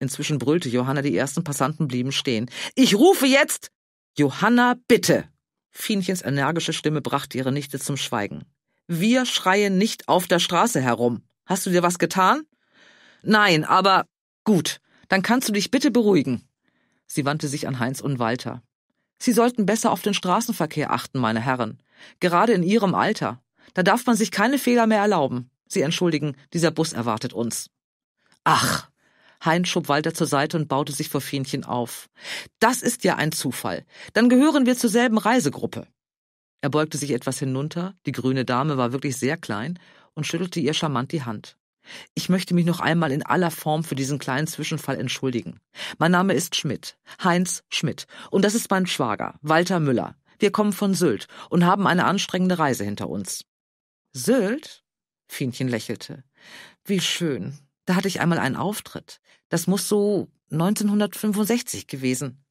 Inzwischen brüllte Johanna, die ersten Passanten blieben stehen. Ich rufe jetzt! Johanna, bitte! Fienchens energische Stimme brachte ihre Nichte zum Schweigen. Wir schreien nicht auf der Straße herum. Hast du dir was getan? Nein, aber gut, dann kannst du dich bitte beruhigen. Sie wandte sich an Heinz und Walter. Sie sollten besser auf den Straßenverkehr achten, meine Herren. Gerade in Ihrem Alter. Da darf man sich keine Fehler mehr erlauben. Sie entschuldigen, dieser Bus erwartet uns. Ach, Hein schob Walter zur Seite und baute sich vor Fienchen auf. Das ist ja ein Zufall. Dann gehören wir zur selben Reisegruppe. Er beugte sich etwas hinunter, die grüne Dame war wirklich sehr klein, und schüttelte ihr charmant die Hand. Ich möchte mich noch einmal in aller Form für diesen kleinen Zwischenfall entschuldigen. Mein Name ist Schmidt, Heinz Schmidt, und das ist mein Schwager, Walter Müller. Wir kommen von Sylt und haben eine anstrengende Reise hinter uns. Sylt? Fienchen lächelte. Wie schön. Da hatte ich einmal einen Auftritt. Das muss so 1965 gewesen.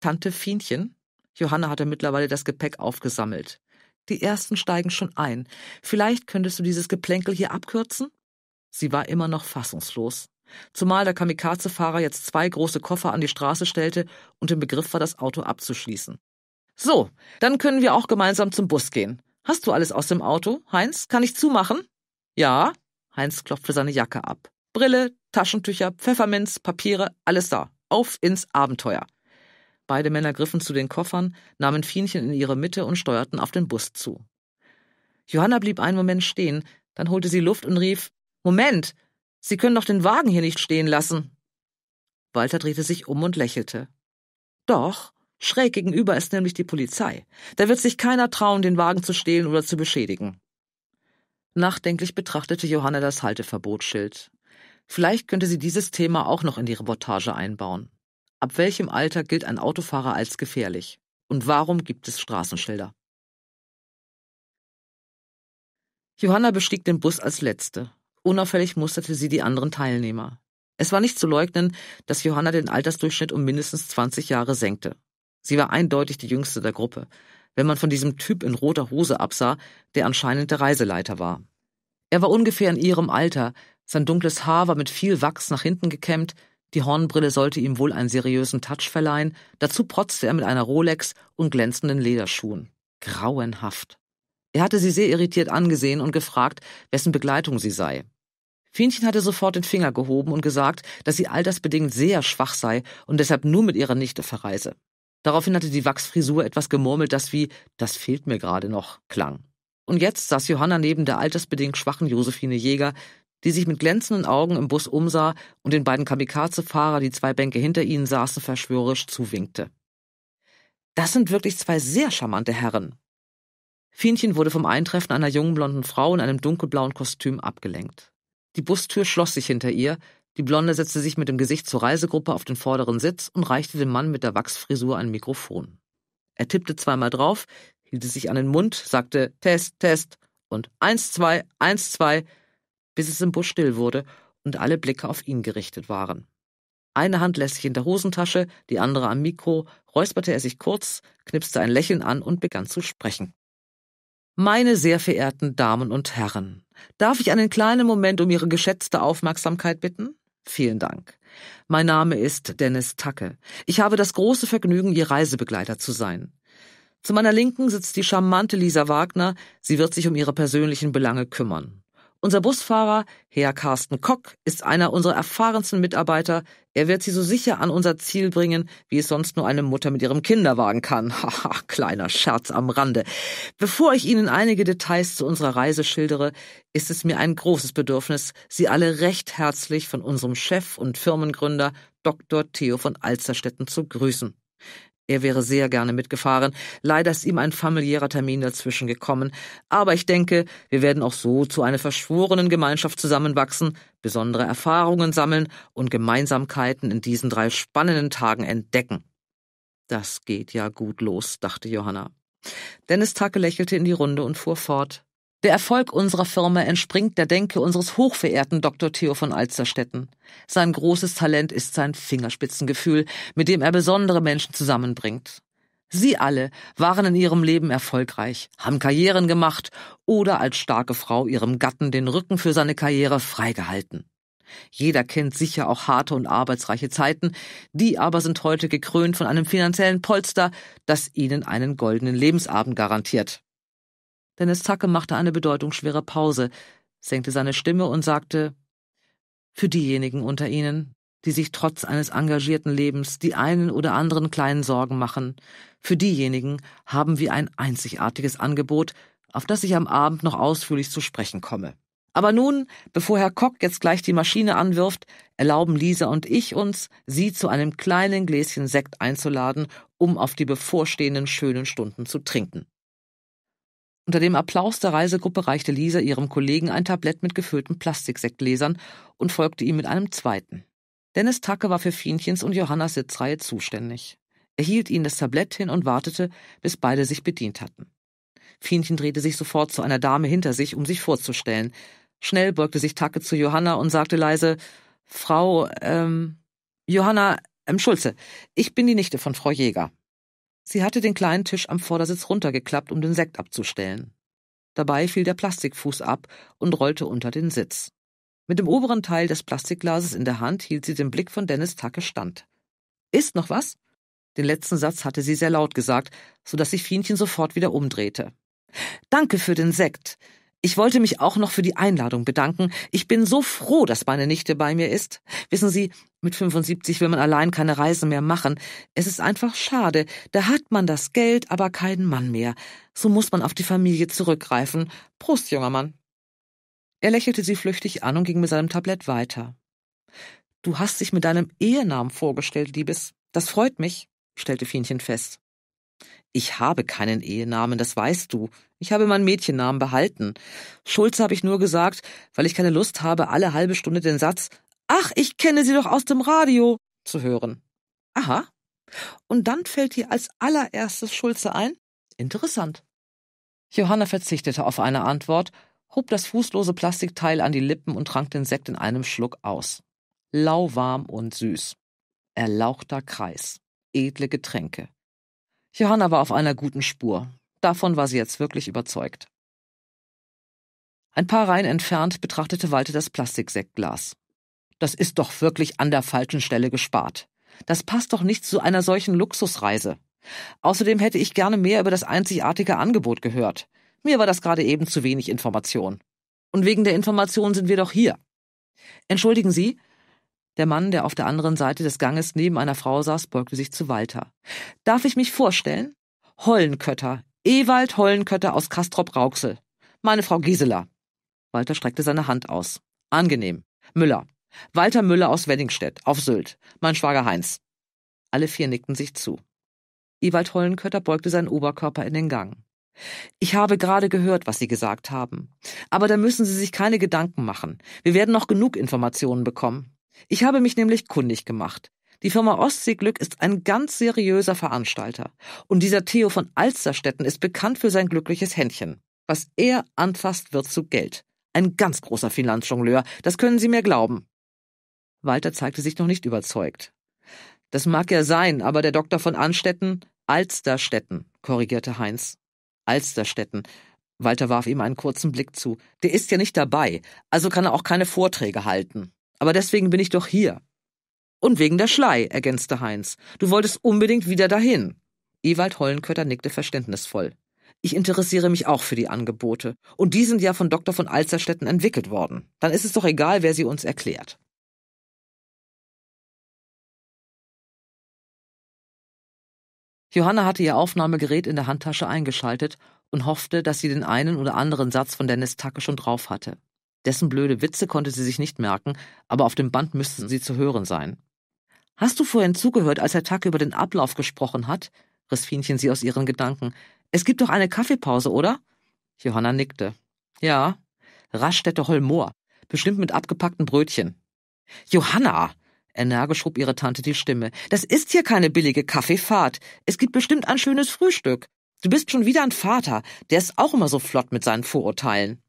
Tante Fienchen, Johanna hatte mittlerweile das Gepäck aufgesammelt. Die ersten steigen schon ein. Vielleicht könntest du dieses Geplänkel hier abkürzen? Sie war immer noch fassungslos. Zumal der Kamikaze-Fahrer jetzt zwei große Koffer an die Straße stellte und im Begriff war, das Auto abzuschließen. So, dann können wir auch gemeinsam zum Bus gehen. Hast du alles aus dem Auto, Heinz? Kann ich zumachen? Ja. Heinz klopfte seine Jacke ab. Brille, Taschentücher, Pfefferminz, Papiere, alles da. Auf ins Abenteuer. Beide Männer griffen zu den Koffern, nahmen Fienchen in ihre Mitte und steuerten auf den Bus zu. Johanna blieb einen Moment stehen, dann holte sie Luft und rief Moment. Sie können doch den Wagen hier nicht stehen lassen. Walter drehte sich um und lächelte. Doch, schräg gegenüber ist nämlich die Polizei. Da wird sich keiner trauen, den Wagen zu stehlen oder zu beschädigen. Nachdenklich betrachtete Johanna das Halteverbotsschild. Vielleicht könnte sie dieses Thema auch noch in die Reportage einbauen. Ab welchem Alter gilt ein Autofahrer als gefährlich? Und warum gibt es Straßenschilder? Johanna bestieg den Bus als Letzte. Unauffällig musterte sie die anderen Teilnehmer. Es war nicht zu leugnen, dass Johanna den Altersdurchschnitt um mindestens 20 Jahre senkte. Sie war eindeutig die jüngste der Gruppe, wenn man von diesem Typ in roter Hose absah, der anscheinend der Reiseleiter war. Er war ungefähr in ihrem Alter, sein dunkles Haar war mit viel Wachs nach hinten gekämmt, die Hornbrille sollte ihm wohl einen seriösen Touch verleihen, dazu protzte er mit einer Rolex und glänzenden Lederschuhen. Grauenhaft. Er hatte sie sehr irritiert angesehen und gefragt, wessen Begleitung sie sei. Fienchen hatte sofort den Finger gehoben und gesagt, dass sie altersbedingt sehr schwach sei und deshalb nur mit ihrer Nichte verreise. Daraufhin hatte die Wachsfrisur etwas gemurmelt, das wie Das fehlt mir gerade noch klang. Und jetzt saß Johanna neben der altersbedingt schwachen Josephine Jäger, die sich mit glänzenden Augen im Bus umsah und den beiden Kamikaze-Fahrer, die zwei Bänke hinter ihnen saßen, verschwörerisch zuwinkte. Das sind wirklich zwei sehr charmante Herren. Fienchen wurde vom Eintreffen einer jungen blonden Frau in einem dunkelblauen Kostüm abgelenkt. Die Bustür schloss sich hinter ihr, die Blonde setzte sich mit dem Gesicht zur Reisegruppe auf den vorderen Sitz und reichte dem Mann mit der Wachsfrisur ein Mikrofon. Er tippte zweimal drauf, hielt es sich an den Mund, sagte Test, Test und eins, zwei, eins, zwei, bis es im Bus still wurde und alle Blicke auf ihn gerichtet waren. Eine Hand lässig in der Hosentasche, die andere am Mikro, räusperte er sich kurz, knipste ein Lächeln an und begann zu sprechen. Meine sehr verehrten Damen und Herren, darf ich einen kleinen Moment um Ihre geschätzte Aufmerksamkeit bitten? Vielen Dank. Mein Name ist Dennis Tacke. Ich habe das große Vergnügen, Ihr Reisebegleiter zu sein. Zu meiner Linken sitzt die charmante Lisa Wagner. Sie wird sich um ihre persönlichen Belange kümmern. Unser Busfahrer, Herr Carsten Kock, ist einer unserer erfahrensten Mitarbeiter. Er wird Sie so sicher an unser Ziel bringen, wie es sonst nur eine Mutter mit ihrem Kinderwagen kann. Haha, kleiner Scherz am Rande. Bevor ich Ihnen einige Details zu unserer Reise schildere, ist es mir ein großes Bedürfnis, Sie alle recht herzlich von unserem Chef und Firmengründer Dr. Theo von Alsterstetten zu grüßen. Er wäre sehr gerne mitgefahren. Leider ist ihm ein familiärer Termin dazwischen gekommen. Aber ich denke, wir werden auch so zu einer verschworenen Gemeinschaft zusammenwachsen, besondere Erfahrungen sammeln und Gemeinsamkeiten in diesen drei spannenden Tagen entdecken. Das geht ja gut los, dachte Johanna. Dennis Tacke lächelte in die Runde und fuhr fort. Der Erfolg unserer Firma entspringt der Denke unseres hochverehrten Dr. Theo von Alsterstetten. Sein großes Talent ist sein Fingerspitzengefühl, mit dem er besondere Menschen zusammenbringt. Sie alle waren in ihrem Leben erfolgreich, haben Karrieren gemacht oder als starke Frau ihrem Gatten den Rücken für seine Karriere freigehalten. Jeder kennt sicher auch harte und arbeitsreiche Zeiten, die aber sind heute gekrönt von einem finanziellen Polster, das ihnen einen goldenen Lebensabend garantiert. Dennis Zacke machte eine bedeutungsschwere Pause, senkte seine Stimme und sagte Für diejenigen unter Ihnen, die sich trotz eines engagierten Lebens die einen oder anderen kleinen Sorgen machen, für diejenigen haben wir ein einzigartiges Angebot, auf das ich am Abend noch ausführlich zu sprechen komme. Aber nun, bevor Herr Kock jetzt gleich die Maschine anwirft, erlauben Lisa und ich uns, Sie zu einem kleinen Gläschen Sekt einzuladen, um auf die bevorstehenden schönen Stunden zu trinken. Unter dem Applaus der Reisegruppe reichte Lisa ihrem Kollegen ein Tablett mit gefüllten Plastiksektgläsern und folgte ihm mit einem zweiten. Dennis Tacke war für Fienchens und Johannas Sitzreihe zuständig. Er hielt ihnen das Tablett hin und wartete, bis beide sich bedient hatten. Fienchen drehte sich sofort zu einer Dame hinter sich, um sich vorzustellen. Schnell beugte sich Tacke zu Johanna und sagte leise Frau, ähm, Johanna, ähm, Schulze, ich bin die Nichte von Frau Jäger. Sie hatte den kleinen Tisch am Vordersitz runtergeklappt, um den Sekt abzustellen. Dabei fiel der Plastikfuß ab und rollte unter den Sitz. Mit dem oberen Teil des Plastikglases in der Hand hielt sie den Blick von Dennis Tacke stand. Ist noch was? Den letzten Satz hatte sie sehr laut gesagt, so dass sich Fienchen sofort wieder umdrehte. Danke für den Sekt. Ich wollte mich auch noch für die Einladung bedanken. Ich bin so froh, dass meine Nichte bei mir ist. Wissen Sie, mit 75 will man allein keine Reisen mehr machen. Es ist einfach schade. Da hat man das Geld, aber keinen Mann mehr. So muss man auf die Familie zurückgreifen. Prost, junger Mann. Er lächelte sie flüchtig an und ging mit seinem Tablett weiter. Du hast dich mit deinem Ehenamen vorgestellt, Liebes. Das freut mich, stellte Fienchen fest. Ich habe keinen Ehenamen, das weißt du. Ich habe meinen Mädchennamen behalten. Schulze habe ich nur gesagt, weil ich keine Lust habe, alle halbe Stunde den Satz Ach, ich kenne sie doch aus dem Radio zu hören. Aha. Und dann fällt dir als allererstes Schulze ein? Interessant. Johanna verzichtete auf eine Antwort, hob das fußlose Plastikteil an die Lippen und trank den Sekt in einem Schluck aus. Lauwarm und süß. Erlauchter Kreis. Edle Getränke. Johanna war auf einer guten Spur. Davon war sie jetzt wirklich überzeugt. Ein paar Reihen entfernt betrachtete Walter das Plastiksäckglas. Das ist doch wirklich an der falschen Stelle gespart. Das passt doch nicht zu einer solchen Luxusreise. Außerdem hätte ich gerne mehr über das einzigartige Angebot gehört. Mir war das gerade eben zu wenig Information. Und wegen der Information sind wir doch hier. Entschuldigen Sie, der Mann, der auf der anderen Seite des Ganges neben einer Frau saß, beugte sich zu Walter. Darf ich mich vorstellen? Hollenkötter. Ewald Hollenkötter aus Kastrop-Rauxel. Meine Frau Gisela. Walter streckte seine Hand aus. Angenehm. Müller. Walter Müller aus Weddingstedt, auf Sylt. Mein Schwager Heinz. Alle vier nickten sich zu. Ewald Hollenkötter beugte seinen Oberkörper in den Gang. Ich habe gerade gehört, was Sie gesagt haben. Aber da müssen Sie sich keine Gedanken machen. Wir werden noch genug Informationen bekommen. Ich habe mich nämlich kundig gemacht. Die Firma Ostseeglück ist ein ganz seriöser Veranstalter. Und dieser Theo von Alsterstetten ist bekannt für sein glückliches Händchen. Was er anfasst, wird zu Geld. Ein ganz großer Finanzjongleur, das können Sie mir glauben. Walter zeigte sich noch nicht überzeugt. Das mag ja sein, aber der Doktor von Anstetten, Alsterstetten, korrigierte Heinz. Alsterstetten. Walter warf ihm einen kurzen Blick zu. Der ist ja nicht dabei, also kann er auch keine Vorträge halten. Aber deswegen bin ich doch hier. Und wegen der Schlei, ergänzte Heinz. Du wolltest unbedingt wieder dahin. Ewald Hollenkötter nickte verständnisvoll. Ich interessiere mich auch für die Angebote. Und die sind ja von Dr. von Alsterstetten entwickelt worden. Dann ist es doch egal, wer sie uns erklärt. Johanna hatte ihr Aufnahmegerät in der Handtasche eingeschaltet und hoffte, dass sie den einen oder anderen Satz von Dennis Tacke schon drauf hatte. Dessen blöde Witze konnte sie sich nicht merken, aber auf dem Band müssten sie zu hören sein. Hast du vorhin zugehört, als Herr Tack über den Ablauf gesprochen hat? riss Fienchen sie aus ihren Gedanken. Es gibt doch eine Kaffeepause, oder? Johanna nickte. Ja. Raststätte Holmoor. Bestimmt mit abgepackten Brötchen. Johanna! Energisch hob ihre Tante die Stimme. Das ist hier keine billige Kaffeefahrt. Es gibt bestimmt ein schönes Frühstück. Du bist schon wieder ein Vater. Der ist auch immer so flott mit seinen Vorurteilen.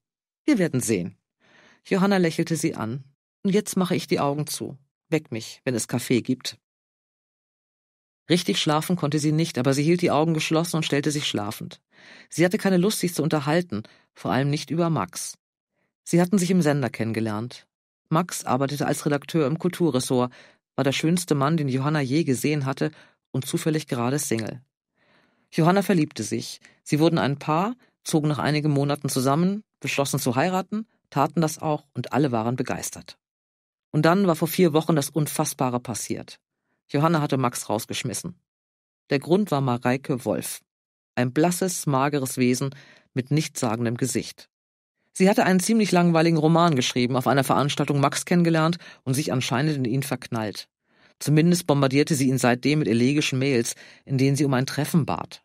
Wir werden sehen. Johanna lächelte sie an. Und Jetzt mache ich die Augen zu. Weck mich, wenn es Kaffee gibt. Richtig schlafen konnte sie nicht, aber sie hielt die Augen geschlossen und stellte sich schlafend. Sie hatte keine Lust, sich zu unterhalten, vor allem nicht über Max. Sie hatten sich im Sender kennengelernt. Max arbeitete als Redakteur im Kulturressort, war der schönste Mann, den Johanna je gesehen hatte und zufällig gerade Single. Johanna verliebte sich. Sie wurden ein Paar, zogen nach einigen Monaten zusammen, beschlossen zu heiraten taten das auch und alle waren begeistert. Und dann war vor vier Wochen das Unfassbare passiert. Johanna hatte Max rausgeschmissen. Der Grund war Mareike Wolf. Ein blasses, mageres Wesen mit nichtssagendem Gesicht. Sie hatte einen ziemlich langweiligen Roman geschrieben, auf einer Veranstaltung Max kennengelernt und sich anscheinend in ihn verknallt. Zumindest bombardierte sie ihn seitdem mit elegischen Mails, in denen sie um ein Treffen bat.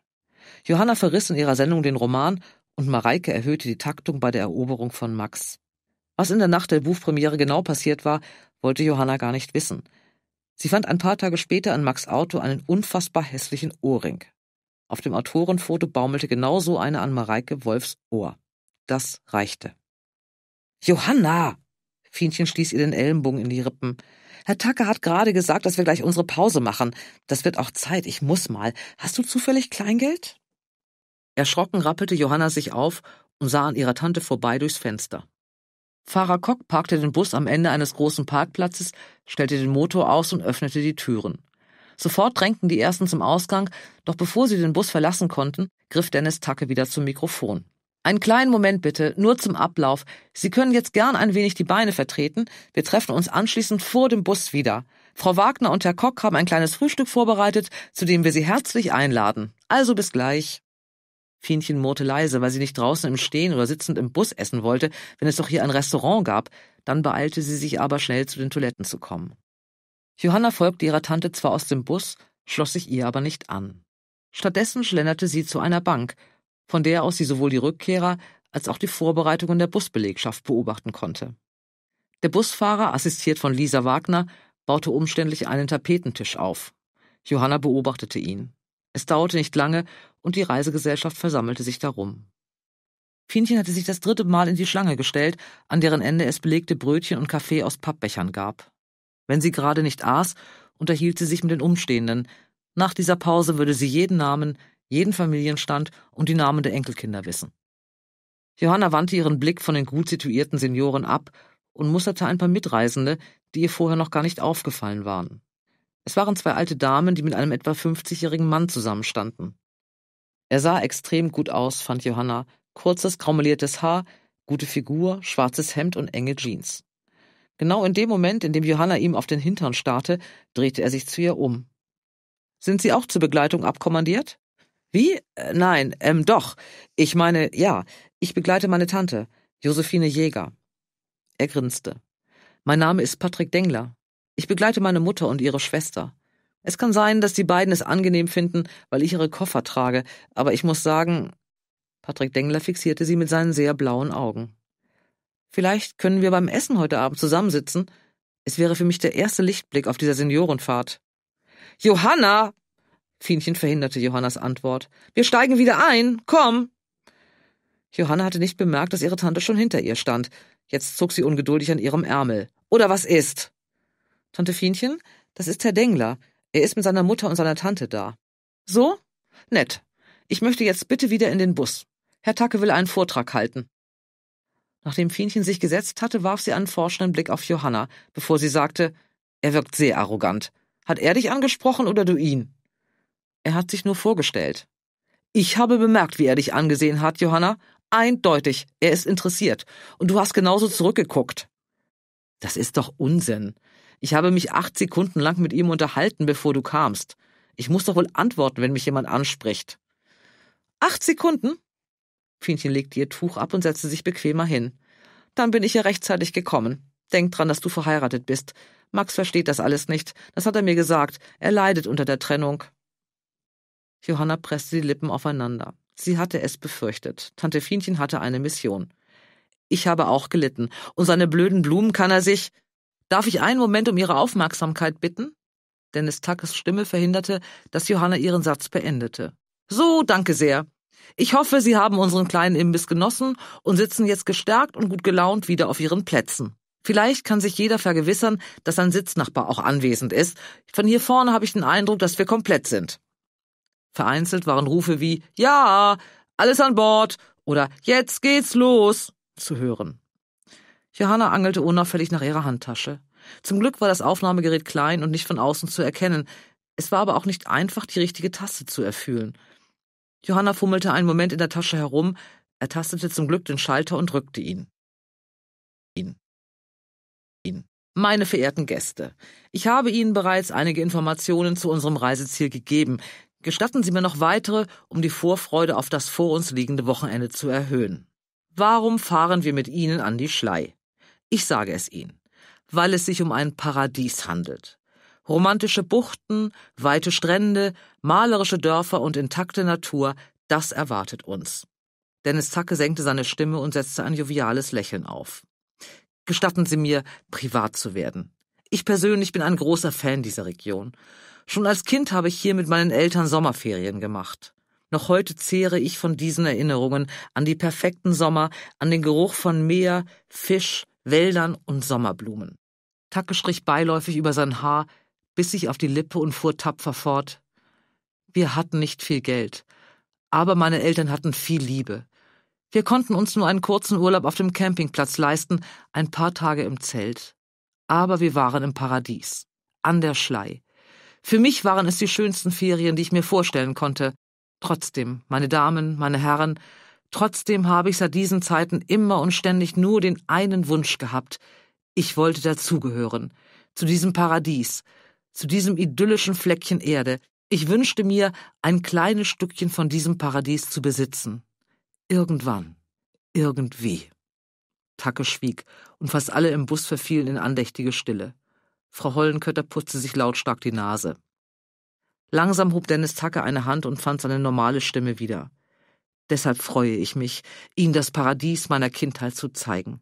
Johanna verriss in ihrer Sendung den Roman und Mareike erhöhte die Taktung bei der Eroberung von Max. Was in der Nacht der Buchpremiere genau passiert war, wollte Johanna gar nicht wissen. Sie fand ein paar Tage später an Max Auto einen unfassbar hässlichen Ohrring. Auf dem Autorenfoto baumelte genau so eine an Mareike Wolfs Ohr. Das reichte. Johanna! Fienchen stieß ihr den Ellenbogen in die Rippen. Herr Tacker hat gerade gesagt, dass wir gleich unsere Pause machen. Das wird auch Zeit. Ich muss mal. Hast du zufällig Kleingeld? Erschrocken rappelte Johanna sich auf und sah an ihrer Tante vorbei durchs Fenster. Fahrer Kock parkte den Bus am Ende eines großen Parkplatzes, stellte den Motor aus und öffnete die Türen. Sofort drängten die ersten zum Ausgang, doch bevor sie den Bus verlassen konnten, griff Dennis Tacke wieder zum Mikrofon. Einen kleinen Moment bitte, nur zum Ablauf. Sie können jetzt gern ein wenig die Beine vertreten. Wir treffen uns anschließend vor dem Bus wieder. Frau Wagner und Herr Kock haben ein kleines Frühstück vorbereitet, zu dem wir Sie herzlich einladen. Also bis gleich. Fienchen murrte leise, weil sie nicht draußen im Stehen oder sitzend im Bus essen wollte, wenn es doch hier ein Restaurant gab, dann beeilte sie sich aber schnell zu den Toiletten zu kommen. Johanna folgte ihrer Tante zwar aus dem Bus, schloss sich ihr aber nicht an. Stattdessen schlenderte sie zu einer Bank, von der aus sie sowohl die Rückkehrer als auch die Vorbereitungen der Busbelegschaft beobachten konnte. Der Busfahrer, assistiert von Lisa Wagner, baute umständlich einen Tapetentisch auf. Johanna beobachtete ihn. Es dauerte nicht lange, und die Reisegesellschaft versammelte sich darum. Fienchen hatte sich das dritte Mal in die Schlange gestellt, an deren Ende es belegte Brötchen und Kaffee aus Pappbechern gab. Wenn sie gerade nicht aß, unterhielt sie sich mit den Umstehenden. Nach dieser Pause würde sie jeden Namen, jeden Familienstand und die Namen der Enkelkinder wissen. Johanna wandte ihren Blick von den gut situierten Senioren ab und musterte ein paar Mitreisende, die ihr vorher noch gar nicht aufgefallen waren. Es waren zwei alte Damen, die mit einem etwa 50-jährigen Mann zusammenstanden. Er sah extrem gut aus, fand Johanna. Kurzes, graumeliertes Haar, gute Figur, schwarzes Hemd und enge Jeans. Genau in dem Moment, in dem Johanna ihm auf den Hintern starrte, drehte er sich zu ihr um. Sind Sie auch zur Begleitung abkommandiert? Wie? Äh, nein, ähm, doch. Ich meine, ja, ich begleite meine Tante, Josephine Jäger. Er grinste. Mein Name ist Patrick Dengler. Ich begleite meine Mutter und ihre Schwester. Es kann sein, dass die beiden es angenehm finden, weil ich ihre Koffer trage, aber ich muss sagen, Patrick Dengler fixierte sie mit seinen sehr blauen Augen. Vielleicht können wir beim Essen heute Abend zusammensitzen. Es wäre für mich der erste Lichtblick auf dieser Seniorenfahrt. Johanna! Fienchen verhinderte Johannas Antwort. Wir steigen wieder ein. Komm! Johanna hatte nicht bemerkt, dass ihre Tante schon hinter ihr stand. Jetzt zog sie ungeduldig an ihrem Ärmel. Oder was ist? Tante Fienchen, das ist Herr Dengler. Er ist mit seiner Mutter und seiner Tante da. So? Nett. Ich möchte jetzt bitte wieder in den Bus. Herr Tacke will einen Vortrag halten. Nachdem Fienchen sich gesetzt hatte, warf sie einen forschenden Blick auf Johanna, bevor sie sagte, er wirkt sehr arrogant. Hat er dich angesprochen oder du ihn? Er hat sich nur vorgestellt. Ich habe bemerkt, wie er dich angesehen hat, Johanna. Eindeutig, er ist interessiert. Und du hast genauso zurückgeguckt. Das ist doch Unsinn. Ich habe mich acht Sekunden lang mit ihm unterhalten, bevor du kamst. Ich muss doch wohl antworten, wenn mich jemand anspricht. Acht Sekunden? Fienchen legte ihr Tuch ab und setzte sich bequemer hin. Dann bin ich ja rechtzeitig gekommen. Denk dran, dass du verheiratet bist. Max versteht das alles nicht. Das hat er mir gesagt. Er leidet unter der Trennung. Johanna presste die Lippen aufeinander. Sie hatte es befürchtet. Tante Fienchen hatte eine Mission. Ich habe auch gelitten. Und seine blöden Blumen kann er sich. Darf ich einen Moment um Ihre Aufmerksamkeit bitten? Dennis Tackes Stimme verhinderte, dass Johanna ihren Satz beendete. So, danke sehr. Ich hoffe, Sie haben unseren kleinen Imbiss genossen und sitzen jetzt gestärkt und gut gelaunt wieder auf Ihren Plätzen. Vielleicht kann sich jeder vergewissern, dass sein Sitznachbar auch anwesend ist. Von hier vorne habe ich den Eindruck, dass wir komplett sind. Vereinzelt waren Rufe wie Ja, alles an Bord oder Jetzt geht's los zu hören. Johanna angelte unauffällig nach ihrer Handtasche. Zum Glück war das Aufnahmegerät klein und nicht von außen zu erkennen. Es war aber auch nicht einfach, die richtige Taste zu erfüllen. Johanna fummelte einen Moment in der Tasche herum, ertastete zum Glück den Schalter und drückte ihn. Ihn. Ihn. Meine verehrten Gäste, ich habe Ihnen bereits einige Informationen zu unserem Reiseziel gegeben. Gestatten Sie mir noch weitere, um die Vorfreude auf das vor uns liegende Wochenende zu erhöhen. Warum fahren wir mit Ihnen an die Schlei? Ich sage es Ihnen, weil es sich um ein Paradies handelt. Romantische Buchten, weite Strände, malerische Dörfer und intakte Natur, das erwartet uns. Dennis Zacke senkte seine Stimme und setzte ein joviales Lächeln auf. Gestatten Sie mir, privat zu werden. Ich persönlich bin ein großer Fan dieser Region. Schon als Kind habe ich hier mit meinen Eltern Sommerferien gemacht. Noch heute zehre ich von diesen Erinnerungen an die perfekten Sommer, an den Geruch von Meer, Fisch, Wäldern und Sommerblumen. Tacke strich beiläufig über sein Haar, biss sich auf die Lippe und fuhr tapfer fort. Wir hatten nicht viel Geld, aber meine Eltern hatten viel Liebe. Wir konnten uns nur einen kurzen Urlaub auf dem Campingplatz leisten, ein paar Tage im Zelt. Aber wir waren im Paradies, an der Schlei. Für mich waren es die schönsten Ferien, die ich mir vorstellen konnte. Trotzdem, meine Damen, meine Herren, Trotzdem habe ich seit diesen Zeiten immer und ständig nur den einen Wunsch gehabt. Ich wollte dazugehören. Zu diesem Paradies. Zu diesem idyllischen Fleckchen Erde. Ich wünschte mir, ein kleines Stückchen von diesem Paradies zu besitzen. Irgendwann. Irgendwie. Tacke schwieg und fast alle im Bus verfielen in andächtige Stille. Frau Hollenkötter putzte sich lautstark die Nase. Langsam hob Dennis Tacke eine Hand und fand seine normale Stimme wieder. Deshalb freue ich mich, Ihnen das Paradies meiner Kindheit zu zeigen.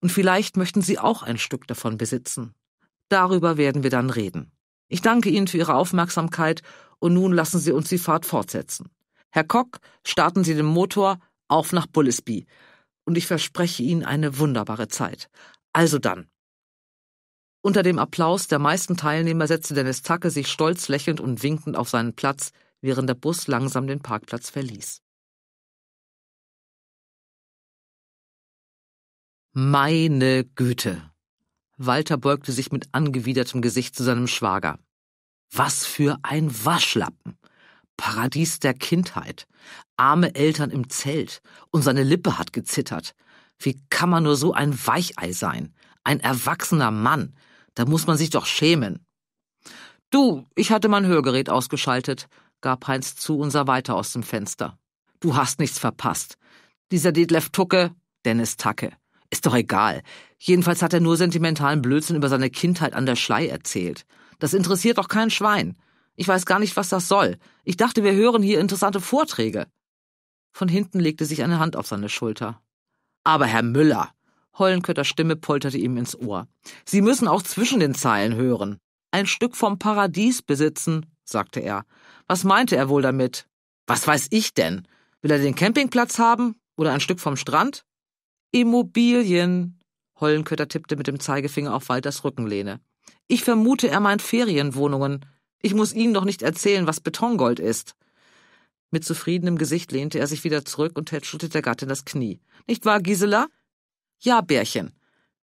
Und vielleicht möchten Sie auch ein Stück davon besitzen. Darüber werden wir dann reden. Ich danke Ihnen für Ihre Aufmerksamkeit und nun lassen Sie uns die Fahrt fortsetzen. Herr Koch, starten Sie den Motor auf nach Bullisby. und ich verspreche Ihnen eine wunderbare Zeit. Also dann. Unter dem Applaus der meisten Teilnehmer setzte Dennis Zacke sich stolz lächelnd und winkend auf seinen Platz, während der Bus langsam den Parkplatz verließ. Meine Güte. Walter beugte sich mit angewidertem Gesicht zu seinem Schwager. Was für ein Waschlappen. Paradies der Kindheit. Arme Eltern im Zelt. Und seine Lippe hat gezittert. Wie kann man nur so ein Weichei sein? Ein erwachsener Mann. Da muss man sich doch schämen. Du, ich hatte mein Hörgerät ausgeschaltet, gab Heinz zu und sah weiter aus dem Fenster. Du hast nichts verpasst. Dieser Detlef Tucke, Dennis Tacke. Ist doch egal. Jedenfalls hat er nur sentimentalen Blödsinn über seine Kindheit an der Schlei erzählt. Das interessiert doch kein Schwein. Ich weiß gar nicht, was das soll. Ich dachte, wir hören hier interessante Vorträge. Von hinten legte sich eine Hand auf seine Schulter. Aber Herr Müller, Hollenkötters Stimme polterte ihm ins Ohr. Sie müssen auch zwischen den Zeilen hören. Ein Stück vom Paradies besitzen, sagte er. Was meinte er wohl damit? Was weiß ich denn? Will er den Campingplatz haben? Oder ein Stück vom Strand? Immobilien. Hollenkötter tippte mit dem Zeigefinger auf Walters Rückenlehne. Ich vermute, er meint Ferienwohnungen. Ich muss Ihnen doch nicht erzählen, was Betongold ist. Mit zufriedenem Gesicht lehnte er sich wieder zurück und tätschelte der Gattin das Knie. Nicht wahr, Gisela? Ja, Bärchen.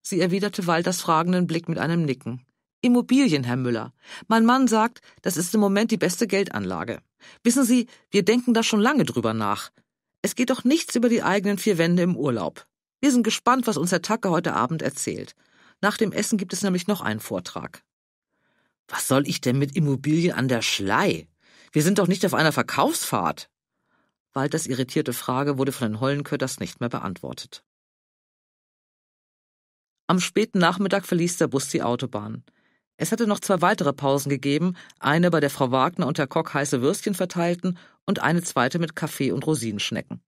Sie erwiderte Walters fragenden Blick mit einem Nicken. Immobilien, Herr Müller. Mein Mann sagt, das ist im Moment die beste Geldanlage. Wissen Sie, wir denken da schon lange drüber nach. Es geht doch nichts über die eigenen vier Wände im Urlaub. Wir sind gespannt, was uns Herr Tacker heute Abend erzählt. Nach dem Essen gibt es nämlich noch einen Vortrag. Was soll ich denn mit Immobilien an der Schlei? Wir sind doch nicht auf einer Verkaufsfahrt. Walters irritierte Frage wurde von den Hollenkötters nicht mehr beantwortet. Am späten Nachmittag verließ der Bus die Autobahn. Es hatte noch zwei weitere Pausen gegeben, eine bei der Frau Wagner und Herr Kock heiße Würstchen verteilten und eine zweite mit Kaffee und Rosinenschnecken.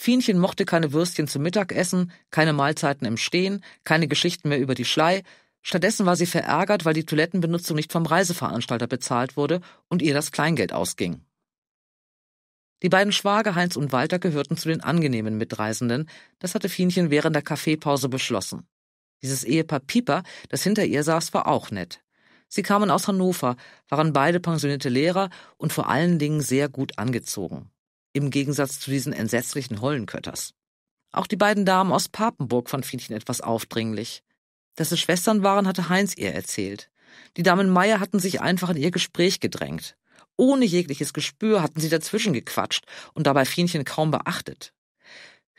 Fienchen mochte keine Würstchen zum Mittagessen, keine Mahlzeiten im Stehen, keine Geschichten mehr über die Schlei. Stattdessen war sie verärgert, weil die Toilettenbenutzung nicht vom Reiseveranstalter bezahlt wurde und ihr das Kleingeld ausging. Die beiden Schwager Heinz und Walter gehörten zu den angenehmen Mitreisenden. Das hatte Fienchen während der Kaffeepause beschlossen. Dieses Ehepaar Pieper, das hinter ihr saß, war auch nett. Sie kamen aus Hannover, waren beide pensionierte Lehrer und vor allen Dingen sehr gut angezogen im Gegensatz zu diesen entsetzlichen Hollenkötters. Auch die beiden Damen aus Papenburg fand Fienchen etwas aufdringlich. Dass es Schwestern waren, hatte Heinz ihr erzählt. Die Damen Meier hatten sich einfach in ihr Gespräch gedrängt. Ohne jegliches Gespür hatten sie dazwischen gequatscht und dabei Fienchen kaum beachtet.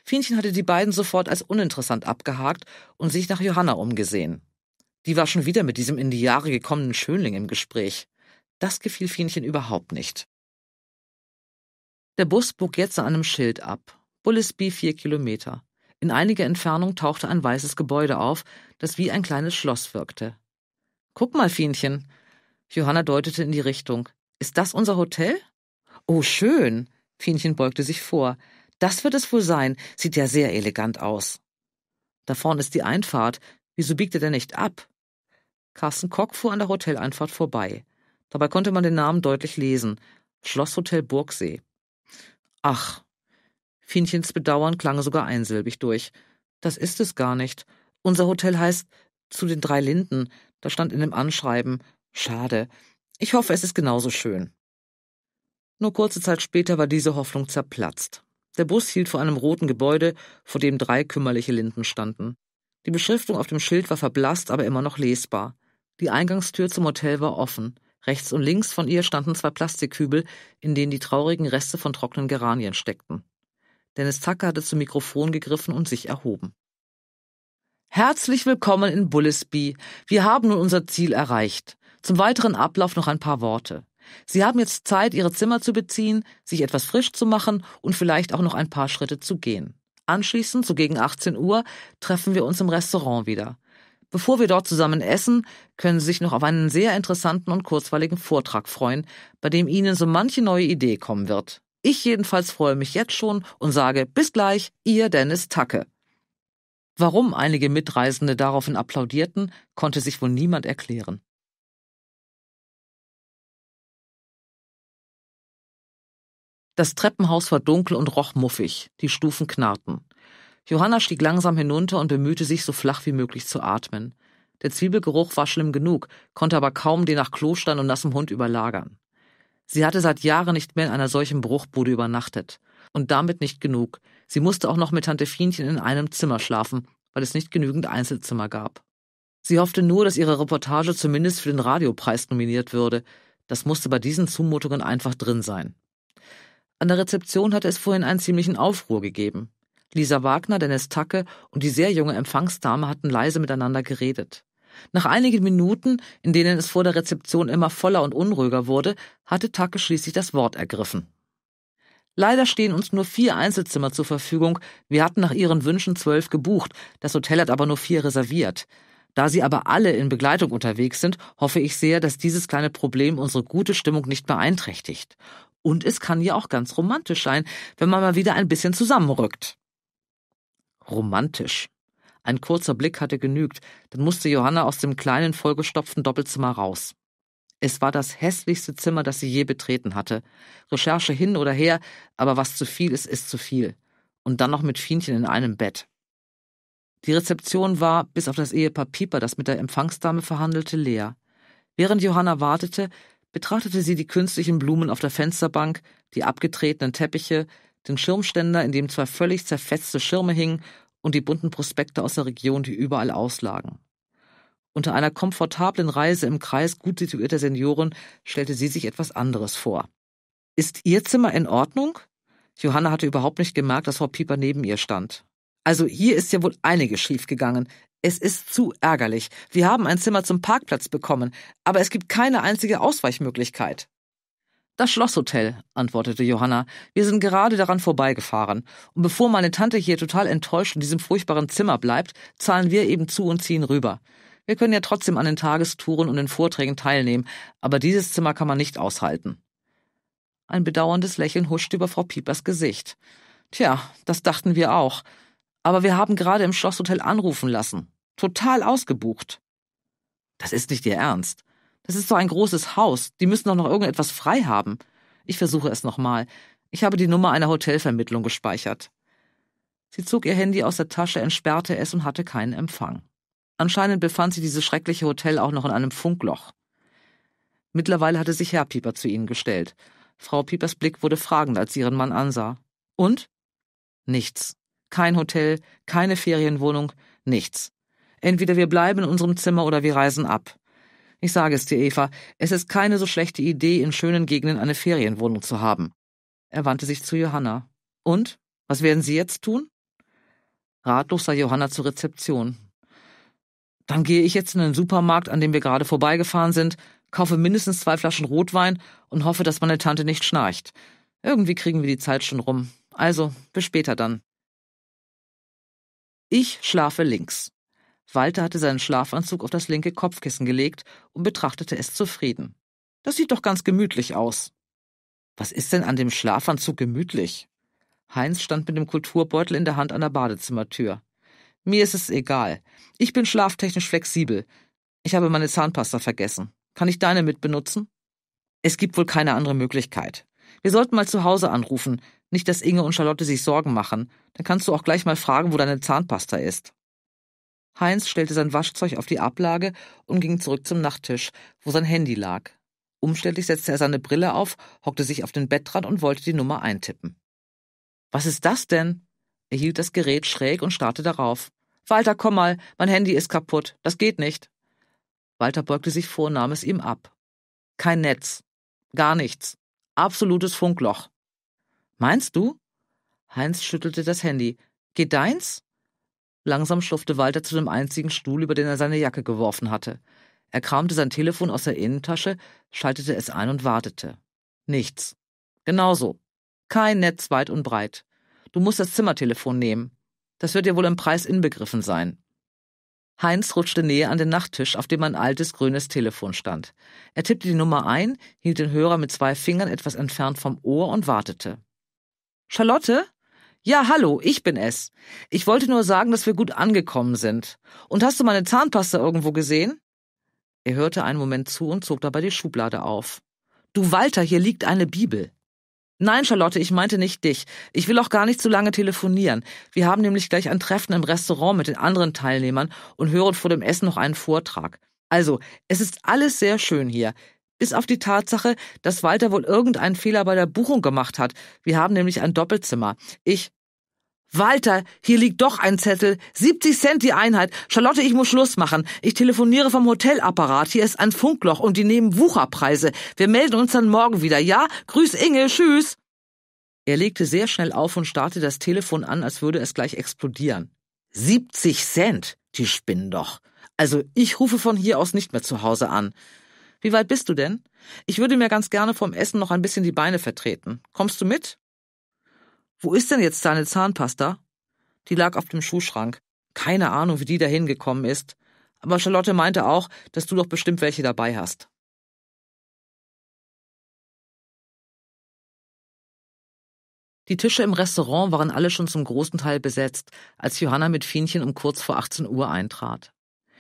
Fienchen hatte die beiden sofort als uninteressant abgehakt und sich nach Johanna umgesehen. Die war schon wieder mit diesem in die Jahre gekommenen Schönling im Gespräch. Das gefiel Fienchen überhaupt nicht. Der Bus bog jetzt an einem Schild ab. Bullesby vier Kilometer. In einiger Entfernung tauchte ein weißes Gebäude auf, das wie ein kleines Schloss wirkte. Guck mal, Fienchen. Johanna deutete in die Richtung. Ist das unser Hotel? Oh, schön. Fienchen beugte sich vor. Das wird es wohl sein. Sieht ja sehr elegant aus. Da vorne ist die Einfahrt. Wieso biegt er denn nicht ab? Carsten Kock fuhr an der Hoteleinfahrt vorbei. Dabei konnte man den Namen deutlich lesen. Schlosshotel Burgsee. Ach. Fienchens Bedauern klang sogar einsilbig durch. Das ist es gar nicht. Unser Hotel heißt zu den drei Linden. Da stand in dem Anschreiben. Schade. Ich hoffe, es ist genauso schön. Nur kurze Zeit später war diese Hoffnung zerplatzt. Der Bus hielt vor einem roten Gebäude, vor dem drei kümmerliche Linden standen. Die Beschriftung auf dem Schild war verblasst, aber immer noch lesbar. Die Eingangstür zum Hotel war offen. Rechts und links von ihr standen zwei Plastikhübel, in denen die traurigen Reste von trockenen Geranien steckten. Dennis Tucker hatte zum Mikrofon gegriffen und sich erhoben. Herzlich willkommen in Bullisby. Wir haben nun unser Ziel erreicht. Zum weiteren Ablauf noch ein paar Worte. Sie haben jetzt Zeit, Ihre Zimmer zu beziehen, sich etwas frisch zu machen und vielleicht auch noch ein paar Schritte zu gehen. Anschließend, so gegen 18 Uhr, treffen wir uns im Restaurant wieder. Bevor wir dort zusammen essen, können Sie sich noch auf einen sehr interessanten und kurzweiligen Vortrag freuen, bei dem Ihnen so manche neue Idee kommen wird. Ich jedenfalls freue mich jetzt schon und sage bis gleich, Ihr Dennis Tacke. Warum einige Mitreisende daraufhin applaudierten, konnte sich wohl niemand erklären. Das Treppenhaus war dunkel und roch muffig, die Stufen knarrten. Johanna stieg langsam hinunter und bemühte sich, so flach wie möglich zu atmen. Der Zwiebelgeruch war schlimm genug, konnte aber kaum den nach Klostern und nassem Hund überlagern. Sie hatte seit Jahren nicht mehr in einer solchen Bruchbude übernachtet. Und damit nicht genug. Sie musste auch noch mit Tante Fienchen in einem Zimmer schlafen, weil es nicht genügend Einzelzimmer gab. Sie hoffte nur, dass ihre Reportage zumindest für den Radiopreis nominiert würde. Das musste bei diesen Zumutungen einfach drin sein. An der Rezeption hatte es vorhin einen ziemlichen Aufruhr gegeben. Lisa Wagner, Dennis Tacke und die sehr junge Empfangsdame hatten leise miteinander geredet. Nach einigen Minuten, in denen es vor der Rezeption immer voller und unruhiger wurde, hatte Tacke schließlich das Wort ergriffen. Leider stehen uns nur vier Einzelzimmer zur Verfügung. Wir hatten nach ihren Wünschen zwölf gebucht. Das Hotel hat aber nur vier reserviert. Da sie aber alle in Begleitung unterwegs sind, hoffe ich sehr, dass dieses kleine Problem unsere gute Stimmung nicht beeinträchtigt. Und es kann ja auch ganz romantisch sein, wenn man mal wieder ein bisschen zusammenrückt. Romantisch. Ein kurzer Blick hatte genügt, dann musste Johanna aus dem kleinen, vollgestopften Doppelzimmer raus. Es war das hässlichste Zimmer, das sie je betreten hatte. Recherche hin oder her, aber was zu viel ist, ist zu viel. Und dann noch mit Fienchen in einem Bett. Die Rezeption war, bis auf das Ehepaar Pieper, das mit der Empfangsdame verhandelte, leer. Während Johanna wartete, betrachtete sie die künstlichen Blumen auf der Fensterbank, die abgetretenen Teppiche, den Schirmständer, in dem zwei völlig zerfetzte Schirme hingen und die bunten Prospekte aus der Region, die überall auslagen. Unter einer komfortablen Reise im Kreis gut situierter Senioren stellte sie sich etwas anderes vor. Ist Ihr Zimmer in Ordnung? Johanna hatte überhaupt nicht gemerkt, dass Frau Pieper neben ihr stand. Also hier ist ja wohl einiges schiefgegangen. Es ist zu ärgerlich. Wir haben ein Zimmer zum Parkplatz bekommen, aber es gibt keine einzige Ausweichmöglichkeit. Das Schlosshotel, antwortete Johanna. Wir sind gerade daran vorbeigefahren. Und bevor meine Tante hier total enttäuscht in diesem furchtbaren Zimmer bleibt, zahlen wir eben zu und ziehen rüber. Wir können ja trotzdem an den Tagestouren und den Vorträgen teilnehmen, aber dieses Zimmer kann man nicht aushalten. Ein bedauerndes Lächeln huschte über Frau Piepers Gesicht. Tja, das dachten wir auch. Aber wir haben gerade im Schlosshotel anrufen lassen. Total ausgebucht. Das ist nicht Ihr Ernst. Das ist so ein großes Haus. Die müssen doch noch irgendetwas frei haben. Ich versuche es nochmal. Ich habe die Nummer einer Hotelvermittlung gespeichert. Sie zog ihr Handy aus der Tasche, entsperrte es und hatte keinen Empfang. Anscheinend befand sich dieses schreckliche Hotel auch noch in einem Funkloch. Mittlerweile hatte sich Herr Pieper zu ihnen gestellt. Frau Piepers Blick wurde fragend, als sie ihren Mann ansah. Und? Nichts. Kein Hotel, keine Ferienwohnung, nichts. Entweder wir bleiben in unserem Zimmer oder wir reisen ab. Ich sage es dir, Eva, es ist keine so schlechte Idee, in schönen Gegenden eine Ferienwohnung zu haben. Er wandte sich zu Johanna. Und? Was werden Sie jetzt tun? Ratlos sah Johanna zur Rezeption. Dann gehe ich jetzt in den Supermarkt, an dem wir gerade vorbeigefahren sind, kaufe mindestens zwei Flaschen Rotwein und hoffe, dass meine Tante nicht schnarcht. Irgendwie kriegen wir die Zeit schon rum. Also, bis später dann. Ich schlafe links. Walter hatte seinen Schlafanzug auf das linke Kopfkissen gelegt und betrachtete es zufrieden. Das sieht doch ganz gemütlich aus. Was ist denn an dem Schlafanzug gemütlich? Heinz stand mit dem Kulturbeutel in der Hand an der Badezimmertür. Mir ist es egal. Ich bin schlaftechnisch flexibel. Ich habe meine Zahnpasta vergessen. Kann ich deine mitbenutzen? Es gibt wohl keine andere Möglichkeit. Wir sollten mal zu Hause anrufen. Nicht, dass Inge und Charlotte sich Sorgen machen. Dann kannst du auch gleich mal fragen, wo deine Zahnpasta ist. Heinz stellte sein Waschzeug auf die Ablage und ging zurück zum Nachttisch, wo sein Handy lag. Umständlich setzte er seine Brille auf, hockte sich auf den Bettrand und wollte die Nummer eintippen. Was ist das denn? Er hielt das Gerät schräg und starrte darauf. Walter, komm mal, mein Handy ist kaputt, das geht nicht. Walter beugte sich vor und nahm es ihm ab. Kein Netz. Gar nichts. Absolutes Funkloch. Meinst du? Heinz schüttelte das Handy. Geht deins? Langsam schlurfte Walter zu dem einzigen Stuhl, über den er seine Jacke geworfen hatte. Er kramte sein Telefon aus der Innentasche, schaltete es ein und wartete. Nichts. Genauso. Kein Netz weit und breit. Du musst das Zimmertelefon nehmen. Das wird dir wohl im Preis inbegriffen sein. Heinz rutschte näher an den Nachttisch, auf dem ein altes grünes Telefon stand. Er tippte die Nummer ein, hielt den Hörer mit zwei Fingern etwas entfernt vom Ohr und wartete. Charlotte? Ja, hallo, ich bin es. Ich wollte nur sagen, dass wir gut angekommen sind. Und hast du meine Zahnpasta irgendwo gesehen? Er hörte einen Moment zu und zog dabei die Schublade auf. Du Walter, hier liegt eine Bibel. Nein, Charlotte, ich meinte nicht dich. Ich will auch gar nicht zu lange telefonieren. Wir haben nämlich gleich ein Treffen im Restaurant mit den anderen Teilnehmern und hören vor dem Essen noch einen Vortrag. Also, es ist alles sehr schön hier bis auf die Tatsache, dass Walter wohl irgendeinen Fehler bei der Buchung gemacht hat. Wir haben nämlich ein Doppelzimmer. Ich. Walter, hier liegt doch ein Zettel. 70 Cent die Einheit. Charlotte, ich muss Schluss machen. Ich telefoniere vom Hotelapparat. Hier ist ein Funkloch und die nehmen Wucherpreise. Wir melden uns dann morgen wieder. Ja? Grüß Inge. Tschüss. Er legte sehr schnell auf und starrte das Telefon an, als würde es gleich explodieren. 70 Cent? Die spinnen doch. Also ich rufe von hier aus nicht mehr zu Hause an. Wie weit bist du denn? Ich würde mir ganz gerne vom Essen noch ein bisschen die Beine vertreten. Kommst du mit? Wo ist denn jetzt deine Zahnpasta? Die lag auf dem Schuhschrank. Keine Ahnung, wie die da hingekommen ist. Aber Charlotte meinte auch, dass du doch bestimmt welche dabei hast. Die Tische im Restaurant waren alle schon zum großen Teil besetzt, als Johanna mit Fienchen um kurz vor 18 Uhr eintrat.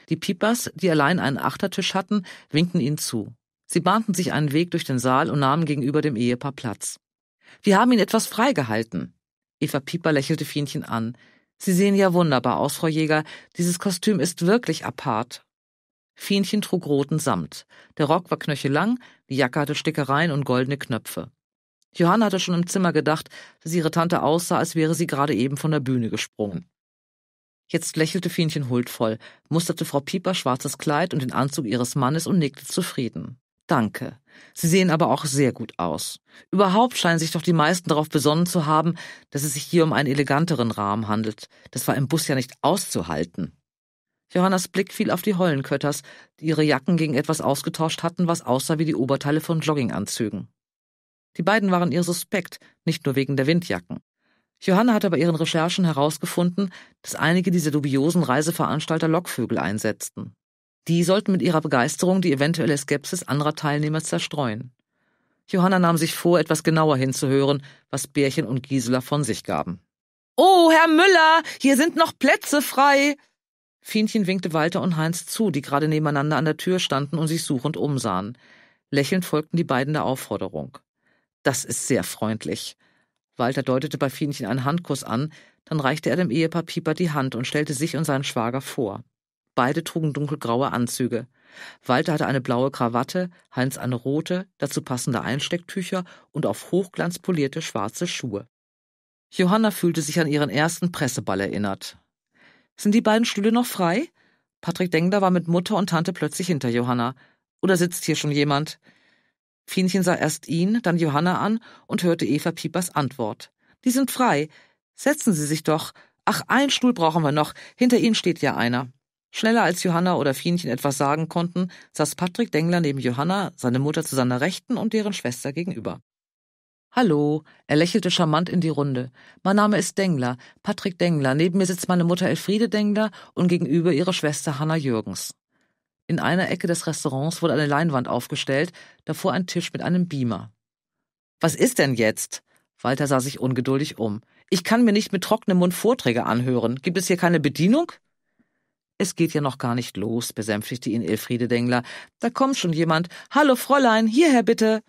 Die Pipas, die allein einen Achtertisch hatten, winkten ihnen zu. Sie bahnten sich einen Weg durch den Saal und nahmen gegenüber dem Ehepaar Platz. Wir haben ihn etwas freigehalten. Eva Pieper lächelte Fienchen an. Sie sehen ja wunderbar aus, Frau Jäger. Dieses Kostüm ist wirklich apart. Fienchen trug roten Samt. Der Rock war knöchelang, die Jacke hatte Stickereien und goldene Knöpfe. Johanna hatte schon im Zimmer gedacht, dass ihre Tante aussah, als wäre sie gerade eben von der Bühne gesprungen. Jetzt lächelte Fienchen huldvoll, musterte Frau Pieper schwarzes Kleid und den Anzug ihres Mannes und nickte zufrieden. Danke. Sie sehen aber auch sehr gut aus. Überhaupt scheinen sich doch die meisten darauf besonnen zu haben, dass es sich hier um einen eleganteren Rahmen handelt. Das war im Bus ja nicht auszuhalten. Johannas Blick fiel auf die Hollenkötters, die ihre Jacken gegen etwas ausgetauscht hatten, was aussah wie die Oberteile von Jogginganzügen. Die beiden waren ihr suspekt, nicht nur wegen der Windjacken. Johanna hatte bei ihren Recherchen herausgefunden, dass einige dieser dubiosen Reiseveranstalter Lockvögel einsetzten. Die sollten mit ihrer Begeisterung die eventuelle Skepsis anderer Teilnehmer zerstreuen. Johanna nahm sich vor, etwas genauer hinzuhören, was Bärchen und Gisela von sich gaben. Oh, Herr Müller, hier sind noch Plätze frei. Fienchen winkte Walter und Heinz zu, die gerade nebeneinander an der Tür standen und sich suchend umsahen. Lächelnd folgten die beiden der Aufforderung. Das ist sehr freundlich. Walter deutete bei Fienchen einen Handkuss an, dann reichte er dem Ehepaar Pieper die Hand und stellte sich und seinen Schwager vor. Beide trugen dunkelgraue Anzüge. Walter hatte eine blaue Krawatte, Heinz eine rote, dazu passende Einstecktücher und auf Hochglanz polierte schwarze Schuhe. Johanna fühlte sich an ihren ersten Presseball erinnert. Sind die beiden Stühle noch frei? Patrick Dengler war mit Mutter und Tante plötzlich hinter Johanna. Oder sitzt hier schon jemand? Fienchen sah erst ihn, dann Johanna an und hörte Eva Piepers Antwort. Die sind frei. Setzen Sie sich doch. Ach, einen Stuhl brauchen wir noch. Hinter Ihnen steht ja einer. Schneller als Johanna oder Fienchen etwas sagen konnten, saß Patrick Dengler neben Johanna, seine Mutter zu seiner Rechten und deren Schwester gegenüber. Hallo, er lächelte charmant in die Runde. Mein Name ist Dengler, Patrick Dengler. Neben mir sitzt meine Mutter Elfriede Dengler und gegenüber ihre Schwester Hanna Jürgens. In einer Ecke des Restaurants wurde eine Leinwand aufgestellt, davor ein Tisch mit einem Beamer. Was ist denn jetzt? Walter sah sich ungeduldig um. Ich kann mir nicht mit trockenem Mund Vorträge anhören. Gibt es hier keine Bedienung? Es geht ja noch gar nicht los, besänftigte ihn Elfriede Dengler. Da kommt schon jemand. Hallo, Fräulein, hierher bitte.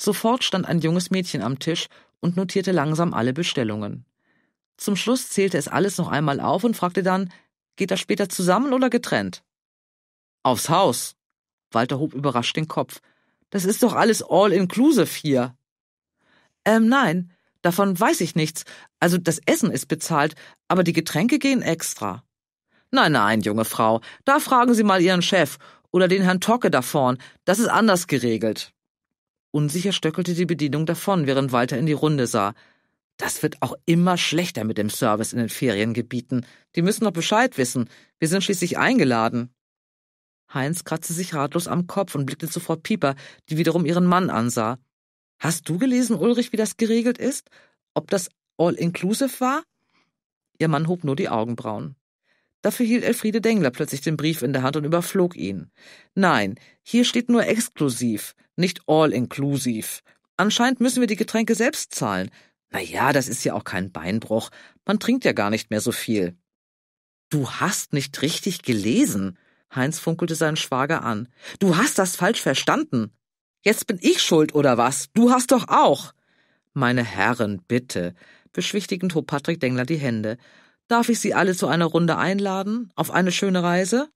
Sofort stand ein junges Mädchen am Tisch und notierte langsam alle Bestellungen. Zum Schluss zählte es alles noch einmal auf und fragte dann, geht das später zusammen oder getrennt? Aufs Haus. Walter hob überrascht den Kopf. Das ist doch alles all-inclusive hier. Ähm, nein, davon weiß ich nichts. Also das Essen ist bezahlt, aber die Getränke gehen extra. Nein, nein, junge Frau, da fragen Sie mal Ihren Chef oder den Herrn Tocke da vorn. Das ist anders geregelt. Unsicher stöckelte die Bedienung davon, während Walter in die Runde sah. Das wird auch immer schlechter mit dem Service in den Feriengebieten. Die müssen doch Bescheid wissen. Wir sind schließlich eingeladen. Heinz kratzte sich ratlos am Kopf und blickte zu Frau Pieper, die wiederum ihren Mann ansah. Hast du gelesen, Ulrich, wie das geregelt ist? Ob das all-inclusive war? Ihr Mann hob nur die Augenbrauen. Dafür hielt Elfriede Dengler plötzlich den Brief in der Hand und überflog ihn. Nein, hier steht nur exklusiv, nicht all-inclusive. Anscheinend müssen wir die Getränke selbst zahlen. Na ja, das ist ja auch kein Beinbruch. Man trinkt ja gar nicht mehr so viel. Du hast nicht richtig gelesen, Heinz funkelte seinen Schwager an. Du hast das falsch verstanden. Jetzt bin ich schuld oder was? Du hast doch auch. Meine Herren, bitte, beschwichtigend hob Patrick Dengler die Hände. Darf ich Sie alle zu einer Runde einladen? Auf eine schöne Reise?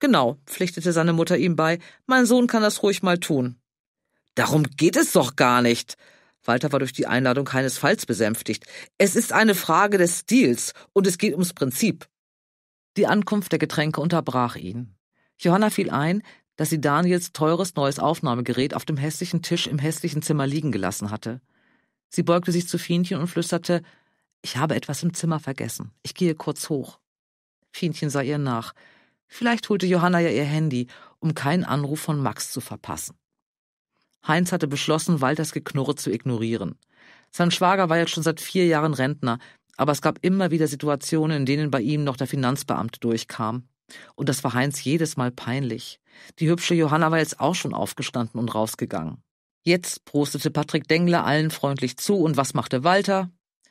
Genau, pflichtete seine Mutter ihm bei. Mein Sohn kann das ruhig mal tun. Darum geht es doch gar nicht. Walter war durch die Einladung keinesfalls besänftigt. Es ist eine Frage des Stils und es geht ums Prinzip. Die Ankunft der Getränke unterbrach ihn. Johanna fiel ein, dass sie Daniels teures neues Aufnahmegerät auf dem hässlichen Tisch im hässlichen Zimmer liegen gelassen hatte. Sie beugte sich zu Fienchen und flüsterte Ich habe etwas im Zimmer vergessen. Ich gehe kurz hoch. Fienchen sah ihr nach. Vielleicht holte Johanna ja ihr Handy, um keinen Anruf von Max zu verpassen. Heinz hatte beschlossen, Walters Geknurre zu ignorieren. Sein Schwager war jetzt schon seit vier Jahren Rentner, aber es gab immer wieder Situationen, in denen bei ihm noch der Finanzbeamte durchkam. Und das war Heinz jedes Mal peinlich. Die hübsche Johanna war jetzt auch schon aufgestanden und rausgegangen. Jetzt prostete Patrick Dengler allen freundlich zu und was machte Walter?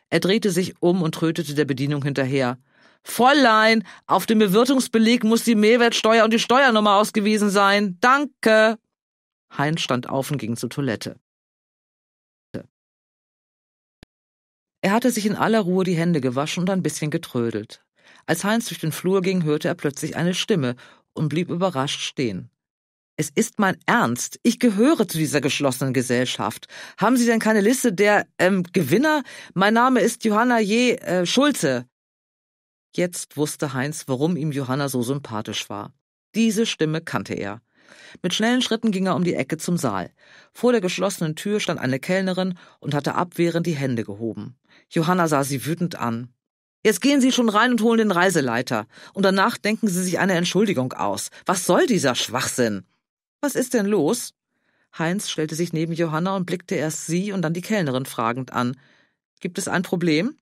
Er drehte sich um und trötete der Bedienung hinterher. Fräulein, auf dem Bewirtungsbeleg muss die Mehrwertsteuer und die Steuernummer ausgewiesen sein. Danke. Heinz stand auf und ging zur Toilette. Er hatte sich in aller Ruhe die Hände gewaschen und ein bisschen getrödelt. Als Heinz durch den Flur ging, hörte er plötzlich eine Stimme und blieb überrascht stehen. Es ist mein Ernst. Ich gehöre zu dieser geschlossenen Gesellschaft. Haben Sie denn keine Liste der ähm, Gewinner? Mein Name ist Johanna J. Äh, Schulze. Jetzt wusste Heinz, warum ihm Johanna so sympathisch war. Diese Stimme kannte er. Mit schnellen Schritten ging er um die Ecke zum Saal. Vor der geschlossenen Tür stand eine Kellnerin und hatte abwehrend die Hände gehoben. Johanna sah sie wütend an. Jetzt gehen Sie schon rein und holen den Reiseleiter. Und danach denken Sie sich eine Entschuldigung aus. Was soll dieser Schwachsinn? Was ist denn los? Heinz stellte sich neben Johanna und blickte erst sie und dann die Kellnerin fragend an. Gibt es ein Problem?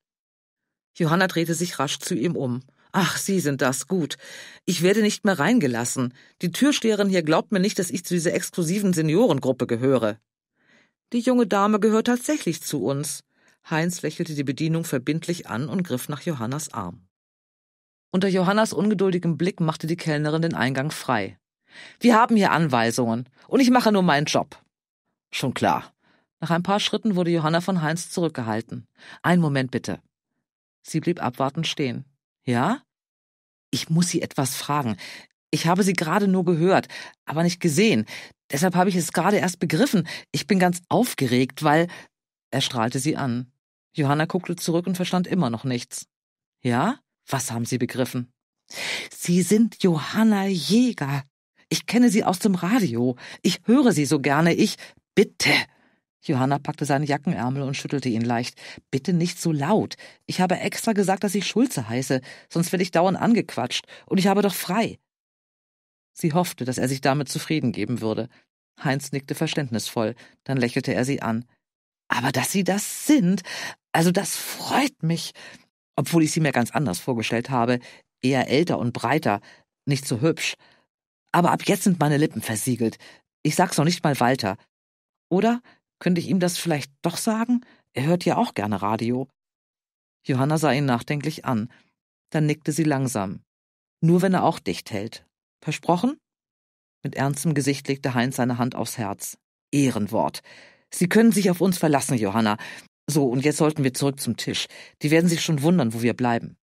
Johanna drehte sich rasch zu ihm um. Ach, Sie sind das gut. Ich werde nicht mehr reingelassen. Die Türsteherin hier glaubt mir nicht, dass ich zu dieser exklusiven Seniorengruppe gehöre. Die junge Dame gehört tatsächlich zu uns. Heinz lächelte die Bedienung verbindlich an und griff nach Johannas Arm. Unter Johannas ungeduldigem Blick machte die Kellnerin den Eingang frei. Wir haben hier Anweisungen, und ich mache nur meinen Job. Schon klar. Nach ein paar Schritten wurde Johanna von Heinz zurückgehalten. Ein Moment bitte. Sie blieb abwartend stehen. Ja? Ich muss Sie etwas fragen. Ich habe Sie gerade nur gehört, aber nicht gesehen. Deshalb habe ich es gerade erst begriffen. Ich bin ganz aufgeregt, weil. Er strahlte sie an. Johanna guckte zurück und verstand immer noch nichts. Ja? Was haben Sie begriffen? Sie sind Johanna Jäger. Ich kenne Sie aus dem Radio. Ich höre Sie so gerne. Ich. Bitte, Johanna packte seinen Jackenärmel und schüttelte ihn leicht. Bitte nicht so laut. Ich habe extra gesagt, dass ich Schulze heiße, sonst werde ich dauernd angequatscht, und ich habe doch frei. Sie hoffte, dass er sich damit zufrieden geben würde. Heinz nickte verständnisvoll, dann lächelte er sie an. Aber dass Sie das sind, also das freut mich. Obwohl ich Sie mir ganz anders vorgestellt habe, eher älter und breiter, nicht so hübsch. Aber ab jetzt sind meine Lippen versiegelt. Ich sag's noch nicht mal weiter. Oder? Könnte ich ihm das vielleicht doch sagen? Er hört ja auch gerne Radio. Johanna sah ihn nachdenklich an. Dann nickte sie langsam. Nur wenn er auch dicht hält. Versprochen? Mit ernstem Gesicht legte Heinz seine Hand aufs Herz. Ehrenwort. Sie können sich auf uns verlassen, Johanna. So, und jetzt sollten wir zurück zum Tisch. Die werden sich schon wundern, wo wir bleiben.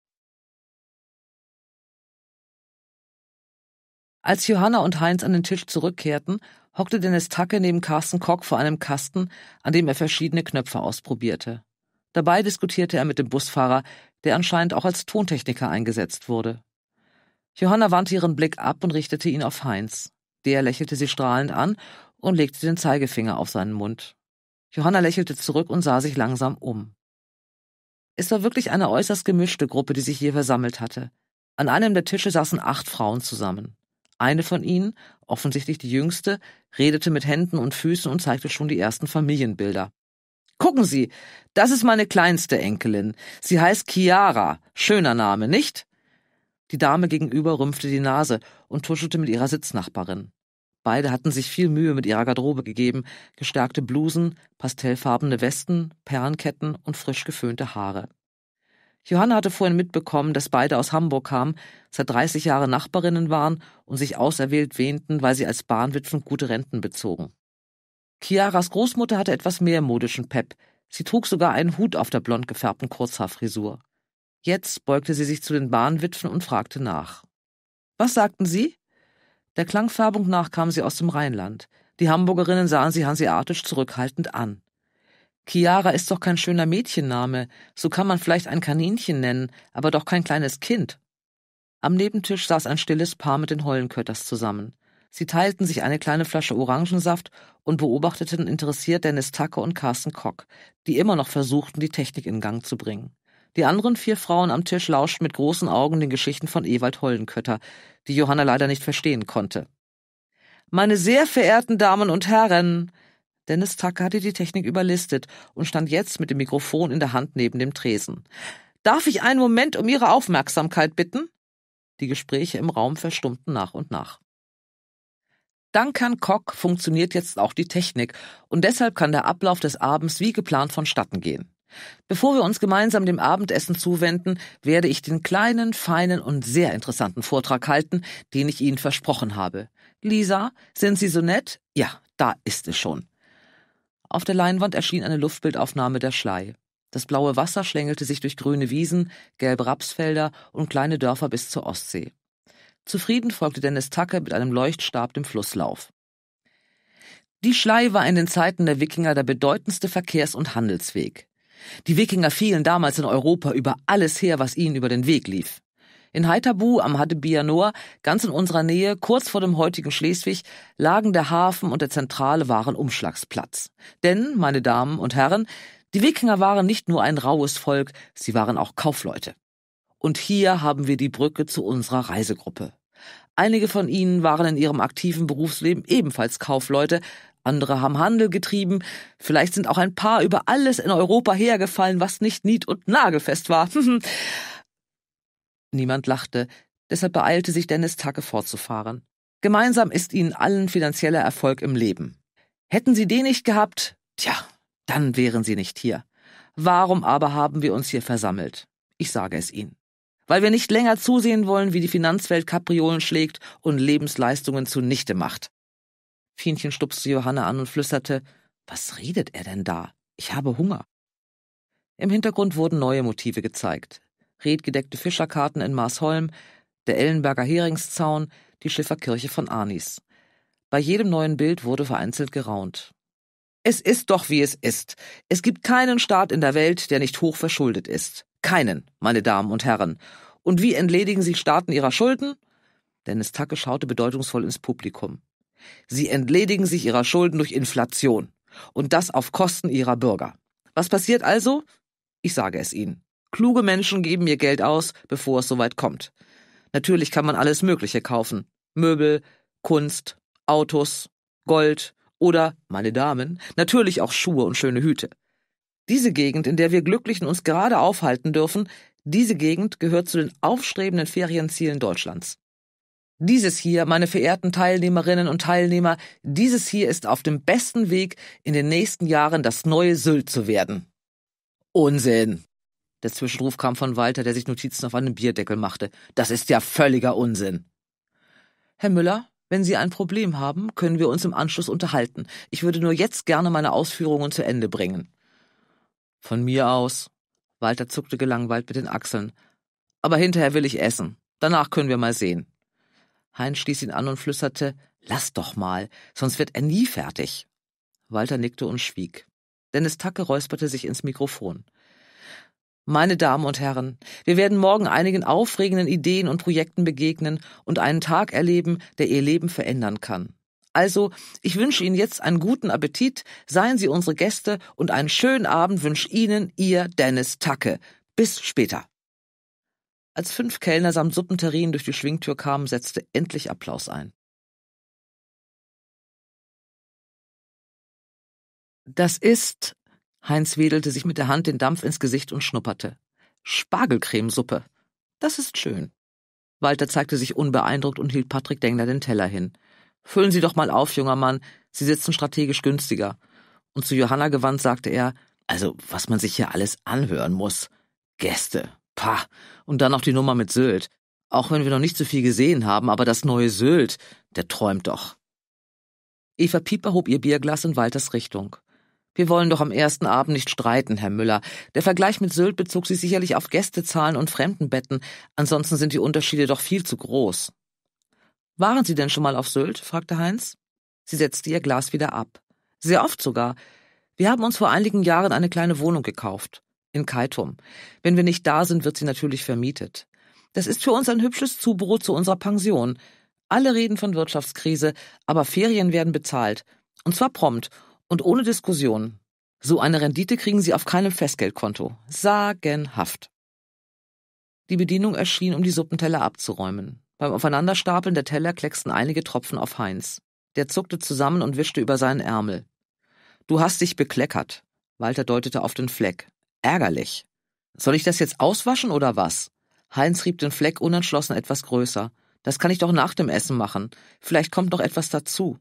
Als Johanna und Heinz an den Tisch zurückkehrten, hockte Dennis Tacke neben Carsten Kock vor einem Kasten, an dem er verschiedene Knöpfe ausprobierte. Dabei diskutierte er mit dem Busfahrer, der anscheinend auch als Tontechniker eingesetzt wurde. Johanna wandte ihren Blick ab und richtete ihn auf Heinz. Der lächelte sie strahlend an und legte den Zeigefinger auf seinen Mund. Johanna lächelte zurück und sah sich langsam um. Es war wirklich eine äußerst gemischte Gruppe, die sich hier versammelt hatte. An einem der Tische saßen acht Frauen zusammen. Eine von ihnen, offensichtlich die jüngste, redete mit Händen und Füßen und zeigte schon die ersten Familienbilder. Gucken Sie, das ist meine kleinste Enkelin. Sie heißt Chiara. Schöner Name, nicht? Die Dame gegenüber rümpfte die Nase und tuschelte mit ihrer Sitznachbarin. Beide hatten sich viel Mühe mit ihrer Garderobe gegeben, gestärkte Blusen, pastellfarbene Westen, Perlenketten und frisch geföhnte Haare. Johanna hatte vorhin mitbekommen, dass beide aus Hamburg kamen, seit 30 Jahren Nachbarinnen waren und sich auserwählt wähnten, weil sie als Bahnwitwen gute Renten bezogen. Chiaras Großmutter hatte etwas mehr modischen Pep. Sie trug sogar einen Hut auf der blond gefärbten Kurzhaarfrisur. Jetzt beugte sie sich zu den Bahnwitwen und fragte nach. Was sagten Sie? Der Klangfärbung nach kamen sie aus dem Rheinland. Die Hamburgerinnen sahen sie hanseatisch zurückhaltend an. Chiara ist doch kein schöner Mädchenname, so kann man vielleicht ein Kaninchen nennen, aber doch kein kleines Kind. Am Nebentisch saß ein stilles Paar mit den Hollenkötters zusammen. Sie teilten sich eine kleine Flasche Orangensaft und beobachteten interessiert Dennis Tucker und Carsten Koch, die immer noch versuchten, die Technik in Gang zu bringen. Die anderen vier Frauen am Tisch lauschten mit großen Augen den Geschichten von Ewald Hollenkötter, die Johanna leider nicht verstehen konnte. Meine sehr verehrten Damen und Herren, Dennis Fack hatte die Technik überlistet und stand jetzt mit dem Mikrofon in der Hand neben dem Tresen. Darf ich einen Moment um Ihre Aufmerksamkeit bitten? Die Gespräche im Raum verstummten nach und nach. Dank Herrn Koch funktioniert jetzt auch die Technik und deshalb kann der Ablauf des Abends wie geplant vonstatten gehen. Bevor wir uns gemeinsam dem Abendessen zuwenden, werde ich den kleinen, feinen und sehr interessanten Vortrag halten, den ich Ihnen versprochen habe. Lisa, sind Sie so nett? Ja, da ist es schon. Auf der Leinwand erschien eine Luftbildaufnahme der Schlei. Das blaue Wasser schlängelte sich durch grüne Wiesen, gelbe Rapsfelder und kleine Dörfer bis zur Ostsee. Zufrieden folgte Dennis Tacke mit einem Leuchtstab dem Flusslauf. Die Schlei war in den Zeiten der Wikinger der bedeutendste Verkehrs- und Handelsweg. Die Wikinger fielen damals in Europa über alles her, was ihnen über den Weg lief. In Haithabu am Hadebianoa, ganz in unserer Nähe, kurz vor dem heutigen Schleswig, lagen der Hafen und der Zentrale Warenumschlagsplatz. Denn, meine Damen und Herren, die Wikinger waren nicht nur ein raues Volk, sie waren auch Kaufleute. Und hier haben wir die Brücke zu unserer Reisegruppe. Einige von ihnen waren in ihrem aktiven Berufsleben ebenfalls Kaufleute, andere haben Handel getrieben, vielleicht sind auch ein paar über alles in Europa hergefallen, was nicht nied- und nagelfest war. Niemand lachte, deshalb beeilte sich Dennis Tacke fortzufahren. Gemeinsam ist ihnen allen finanzieller Erfolg im Leben. Hätten sie den nicht gehabt, tja, dann wären sie nicht hier. Warum aber haben wir uns hier versammelt? Ich sage es Ihnen. Weil wir nicht länger zusehen wollen, wie die Finanzwelt Kapriolen schlägt und Lebensleistungen zunichte macht. Fienchen stupste Johanna an und flüsterte, was redet er denn da? Ich habe Hunger. Im Hintergrund wurden neue Motive gezeigt redgedeckte Fischerkarten in Marsholm, der Ellenberger Heringszaun, die Schifferkirche von Arnis. Bei jedem neuen Bild wurde vereinzelt geraunt. Es ist doch, wie es ist. Es gibt keinen Staat in der Welt, der nicht hoch verschuldet ist. Keinen, meine Damen und Herren. Und wie entledigen sich Staaten ihrer Schulden? Dennis Tacke schaute bedeutungsvoll ins Publikum. Sie entledigen sich ihrer Schulden durch Inflation. Und das auf Kosten ihrer Bürger. Was passiert also? Ich sage es Ihnen. Kluge Menschen geben ihr Geld aus, bevor es soweit kommt. Natürlich kann man alles Mögliche kaufen. Möbel, Kunst, Autos, Gold oder, meine Damen, natürlich auch Schuhe und schöne Hüte. Diese Gegend, in der wir Glücklichen uns gerade aufhalten dürfen, diese Gegend gehört zu den aufstrebenden Ferienzielen Deutschlands. Dieses hier, meine verehrten Teilnehmerinnen und Teilnehmer, dieses hier ist auf dem besten Weg, in den nächsten Jahren das neue Sylt zu werden. Unsinn. Der Zwischenruf kam von Walter, der sich Notizen auf einem Bierdeckel machte. Das ist ja völliger Unsinn. Herr Müller, wenn Sie ein Problem haben, können wir uns im Anschluss unterhalten. Ich würde nur jetzt gerne meine Ausführungen zu Ende bringen. Von mir aus. Walter zuckte gelangweilt mit den Achseln. Aber hinterher will ich essen. Danach können wir mal sehen. Heinz stieß ihn an und flüsterte, Lass doch mal, sonst wird er nie fertig. Walter nickte und schwieg. Dennis Tacke räusperte sich ins Mikrofon. Meine Damen und Herren, wir werden morgen einigen aufregenden Ideen und Projekten begegnen und einen Tag erleben, der Ihr Leben verändern kann. Also, ich wünsche Ihnen jetzt einen guten Appetit, seien Sie unsere Gäste und einen schönen Abend wünsche Ihnen Ihr Dennis Tacke. Bis später. Als fünf Kellner samt Suppenterrin durch die Schwingtür kamen, setzte endlich Applaus ein. Das ist Heinz wedelte sich mit der Hand den Dampf ins Gesicht und schnupperte. Spargelcremesuppe. Das ist schön. Walter zeigte sich unbeeindruckt und hielt Patrick Dengler den Teller hin. Füllen Sie doch mal auf, junger Mann. Sie sitzen strategisch günstiger. Und zu Johanna gewandt sagte er, also was man sich hier alles anhören muss. Gäste. Pah. Und dann noch die Nummer mit Sylt. Auch wenn wir noch nicht so viel gesehen haben, aber das neue Sylt, der träumt doch. Eva Pieper hob ihr Bierglas in Walters Richtung. Wir wollen doch am ersten Abend nicht streiten, Herr Müller. Der Vergleich mit Sylt bezog sich sicherlich auf Gästezahlen und Fremdenbetten. Ansonsten sind die Unterschiede doch viel zu groß. Waren Sie denn schon mal auf Sylt? fragte Heinz. Sie setzte ihr Glas wieder ab. Sehr oft sogar. Wir haben uns vor einigen Jahren eine kleine Wohnung gekauft. In Kaitum. Wenn wir nicht da sind, wird sie natürlich vermietet. Das ist für uns ein hübsches Zubrot zu unserer Pension. Alle reden von Wirtschaftskrise, aber Ferien werden bezahlt. Und zwar prompt. Und ohne Diskussion. So eine Rendite kriegen Sie auf keinem Festgeldkonto. Sagenhaft. Die Bedienung erschien, um die Suppenteller abzuräumen. Beim Aufeinanderstapeln der Teller klecksten einige Tropfen auf Heinz. Der zuckte zusammen und wischte über seinen Ärmel. Du hast dich bekleckert. Walter deutete auf den Fleck. Ärgerlich. Soll ich das jetzt auswaschen oder was? Heinz rieb den Fleck unentschlossen etwas größer. Das kann ich doch nach dem Essen machen. Vielleicht kommt noch etwas dazu.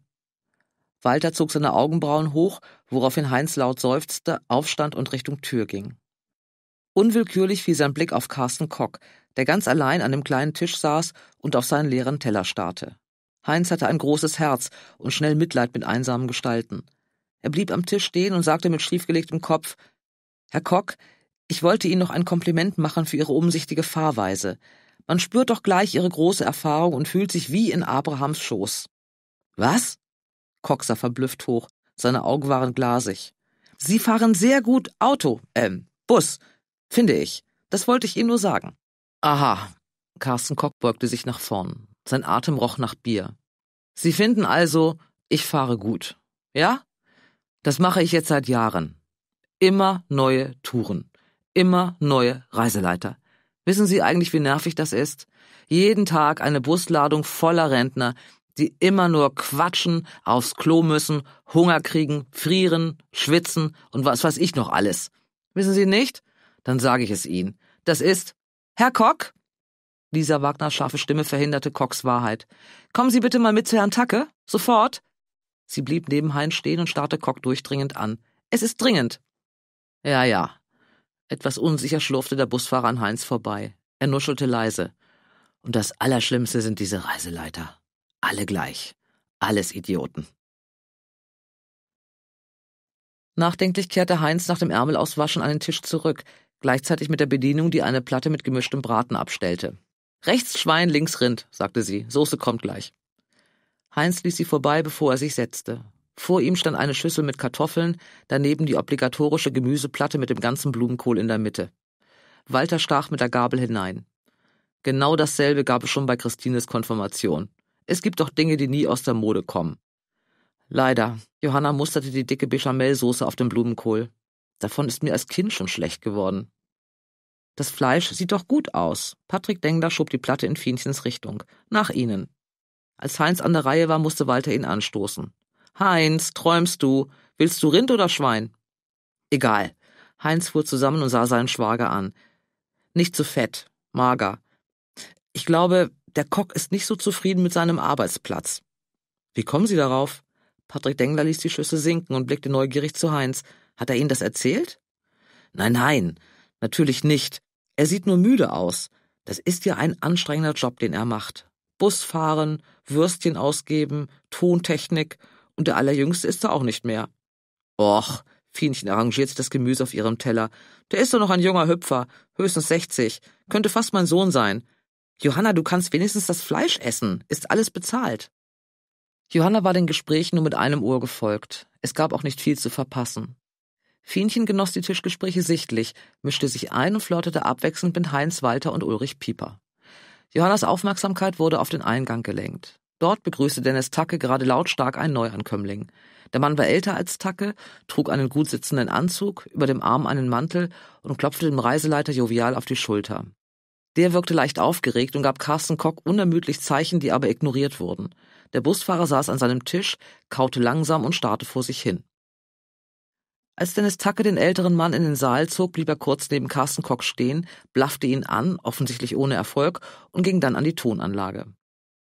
Walter zog seine Augenbrauen hoch, woraufhin Heinz laut seufzte, aufstand und Richtung Tür ging. Unwillkürlich fiel sein Blick auf Carsten Kock, der ganz allein an dem kleinen Tisch saß und auf seinen leeren Teller starrte. Heinz hatte ein großes Herz und schnell Mitleid mit einsamen Gestalten. Er blieb am Tisch stehen und sagte mit schiefgelegtem Kopf Herr Kock, ich wollte Ihnen noch ein Kompliment machen für Ihre umsichtige Fahrweise. Man spürt doch gleich Ihre große Erfahrung und fühlt sich wie in Abrahams Schoß. Was? Cox sah verblüfft hoch. Seine Augen waren glasig. Sie fahren sehr gut Auto, ähm, Bus, finde ich. Das wollte ich Ihnen nur sagen. Aha. Carsten Koch beugte sich nach vorn. Sein Atem roch nach Bier. Sie finden also, ich fahre gut. Ja? Das mache ich jetzt seit Jahren. Immer neue Touren. Immer neue Reiseleiter. Wissen Sie eigentlich, wie nervig das ist? Jeden Tag eine Busladung voller Rentner, die immer nur quatschen, aufs Klo müssen, Hunger kriegen, frieren, schwitzen und was weiß ich noch alles. Wissen Sie nicht? Dann sage ich es Ihnen. Das ist Herr Kock? Lisa Wagners scharfe Stimme verhinderte Kocks Wahrheit. Kommen Sie bitte mal mit zu Herrn Tacke. Sofort. Sie blieb neben Hein stehen und starrte Kock durchdringend an. Es ist dringend. Ja, ja. Etwas unsicher schlurfte der Busfahrer an Heinz vorbei. Er nuschelte leise. Und das Allerschlimmste sind diese Reiseleiter alle gleich. Alles Idioten. Nachdenklich kehrte Heinz nach dem Ärmelauswaschen an den Tisch zurück, gleichzeitig mit der Bedienung, die eine Platte mit gemischtem Braten abstellte. Rechts Schwein, links Rind, sagte sie. Soße kommt gleich. Heinz ließ sie vorbei, bevor er sich setzte. Vor ihm stand eine Schüssel mit Kartoffeln, daneben die obligatorische Gemüseplatte mit dem ganzen Blumenkohl in der Mitte. Walter stach mit der Gabel hinein. Genau dasselbe gab es schon bei Christines Konfirmation. Es gibt doch Dinge, die nie aus der Mode kommen. Leider, Johanna musterte die dicke Béchamelsoße auf dem Blumenkohl. Davon ist mir als Kind schon schlecht geworden. Das Fleisch sieht doch gut aus. Patrick Dengler schob die Platte in Fienchens Richtung. Nach ihnen. Als Heinz an der Reihe war, musste Walter ihn anstoßen. Heinz, träumst du? Willst du Rind oder Schwein? Egal. Heinz fuhr zusammen und sah seinen Schwager an. Nicht zu fett, mager. Ich glaube, der Kock ist nicht so zufrieden mit seinem Arbeitsplatz. Wie kommen Sie darauf? Patrick Dengler ließ die Schüsse sinken und blickte neugierig zu Heinz. Hat er Ihnen das erzählt? Nein, nein, natürlich nicht. Er sieht nur müde aus. Das ist ja ein anstrengender Job, den er macht. Bus fahren, Würstchen ausgeben, Tontechnik und der Allerjüngste ist er auch nicht mehr. Och, Fienchen arrangiert sich das Gemüse auf ihrem Teller. Der ist doch noch ein junger Hüpfer, höchstens sechzig, könnte fast mein Sohn sein. Johanna, du kannst wenigstens das Fleisch essen. Ist alles bezahlt. Johanna war den Gesprächen nur mit einem Ohr gefolgt. Es gab auch nicht viel zu verpassen. Fienchen genoss die Tischgespräche sichtlich, mischte sich ein und flirtete abwechselnd mit Heinz Walter und Ulrich Pieper. Johannas Aufmerksamkeit wurde auf den Eingang gelenkt. Dort begrüßte Dennis Tacke gerade lautstark einen Neuankömmling. Der Mann war älter als Tacke, trug einen gut sitzenden Anzug, über dem Arm einen Mantel und klopfte dem Reiseleiter jovial auf die Schulter. Der wirkte leicht aufgeregt und gab Carsten Koch unermüdlich Zeichen, die aber ignoriert wurden. Der Busfahrer saß an seinem Tisch, kaute langsam und starrte vor sich hin. Als Dennis Tacke den älteren Mann in den Saal zog, blieb er kurz neben Carsten Koch stehen, blaffte ihn an, offensichtlich ohne Erfolg, und ging dann an die Tonanlage.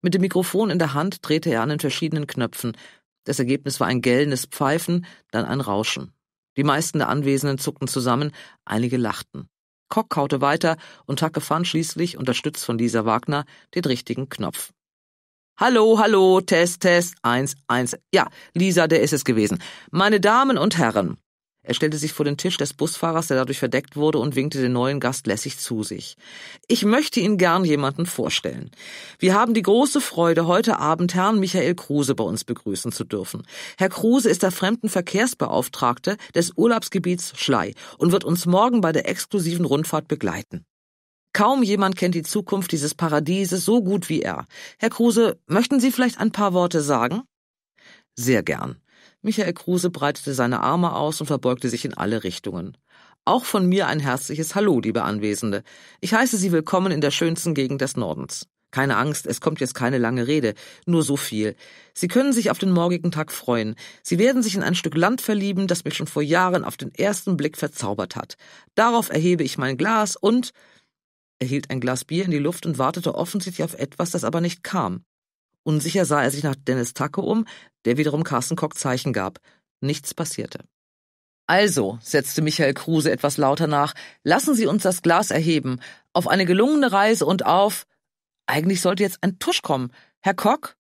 Mit dem Mikrofon in der Hand drehte er an den verschiedenen Knöpfen. Das Ergebnis war ein gellendes Pfeifen, dann ein Rauschen. Die meisten der Anwesenden zuckten zusammen, einige lachten. Kock kaute weiter und Hacke fand schließlich, unterstützt von Lisa Wagner, den richtigen Knopf. Hallo, hallo, Test, Test, eins, eins. Ja, Lisa, der ist es gewesen. Meine Damen und Herren, er stellte sich vor den Tisch des Busfahrers, der dadurch verdeckt wurde, und winkte den neuen Gast lässig zu sich. Ich möchte Ihnen gern jemanden vorstellen. Wir haben die große Freude, heute Abend Herrn Michael Kruse bei uns begrüßen zu dürfen. Herr Kruse ist der Fremdenverkehrsbeauftragte des Urlaubsgebiets Schlei und wird uns morgen bei der exklusiven Rundfahrt begleiten. Kaum jemand kennt die Zukunft dieses Paradieses so gut wie er. Herr Kruse, möchten Sie vielleicht ein paar Worte sagen? Sehr gern. Michael Kruse breitete seine Arme aus und verbeugte sich in alle Richtungen. Auch von mir ein herzliches Hallo, liebe Anwesende. Ich heiße Sie willkommen in der schönsten Gegend des Nordens. Keine Angst, es kommt jetzt keine lange Rede, nur so viel. Sie können sich auf den morgigen Tag freuen. Sie werden sich in ein Stück Land verlieben, das mich schon vor Jahren auf den ersten Blick verzaubert hat. Darauf erhebe ich mein Glas und. Er hielt ein Glas Bier in die Luft und wartete offensichtlich auf etwas, das aber nicht kam. Unsicher sah er sich nach Dennis Tacke um, der wiederum Carsten Cock Zeichen gab. Nichts passierte. Also, setzte Michael Kruse etwas lauter nach, lassen Sie uns das Glas erheben. Auf eine gelungene Reise und auf. Eigentlich sollte jetzt ein Tusch kommen. Herr Cock?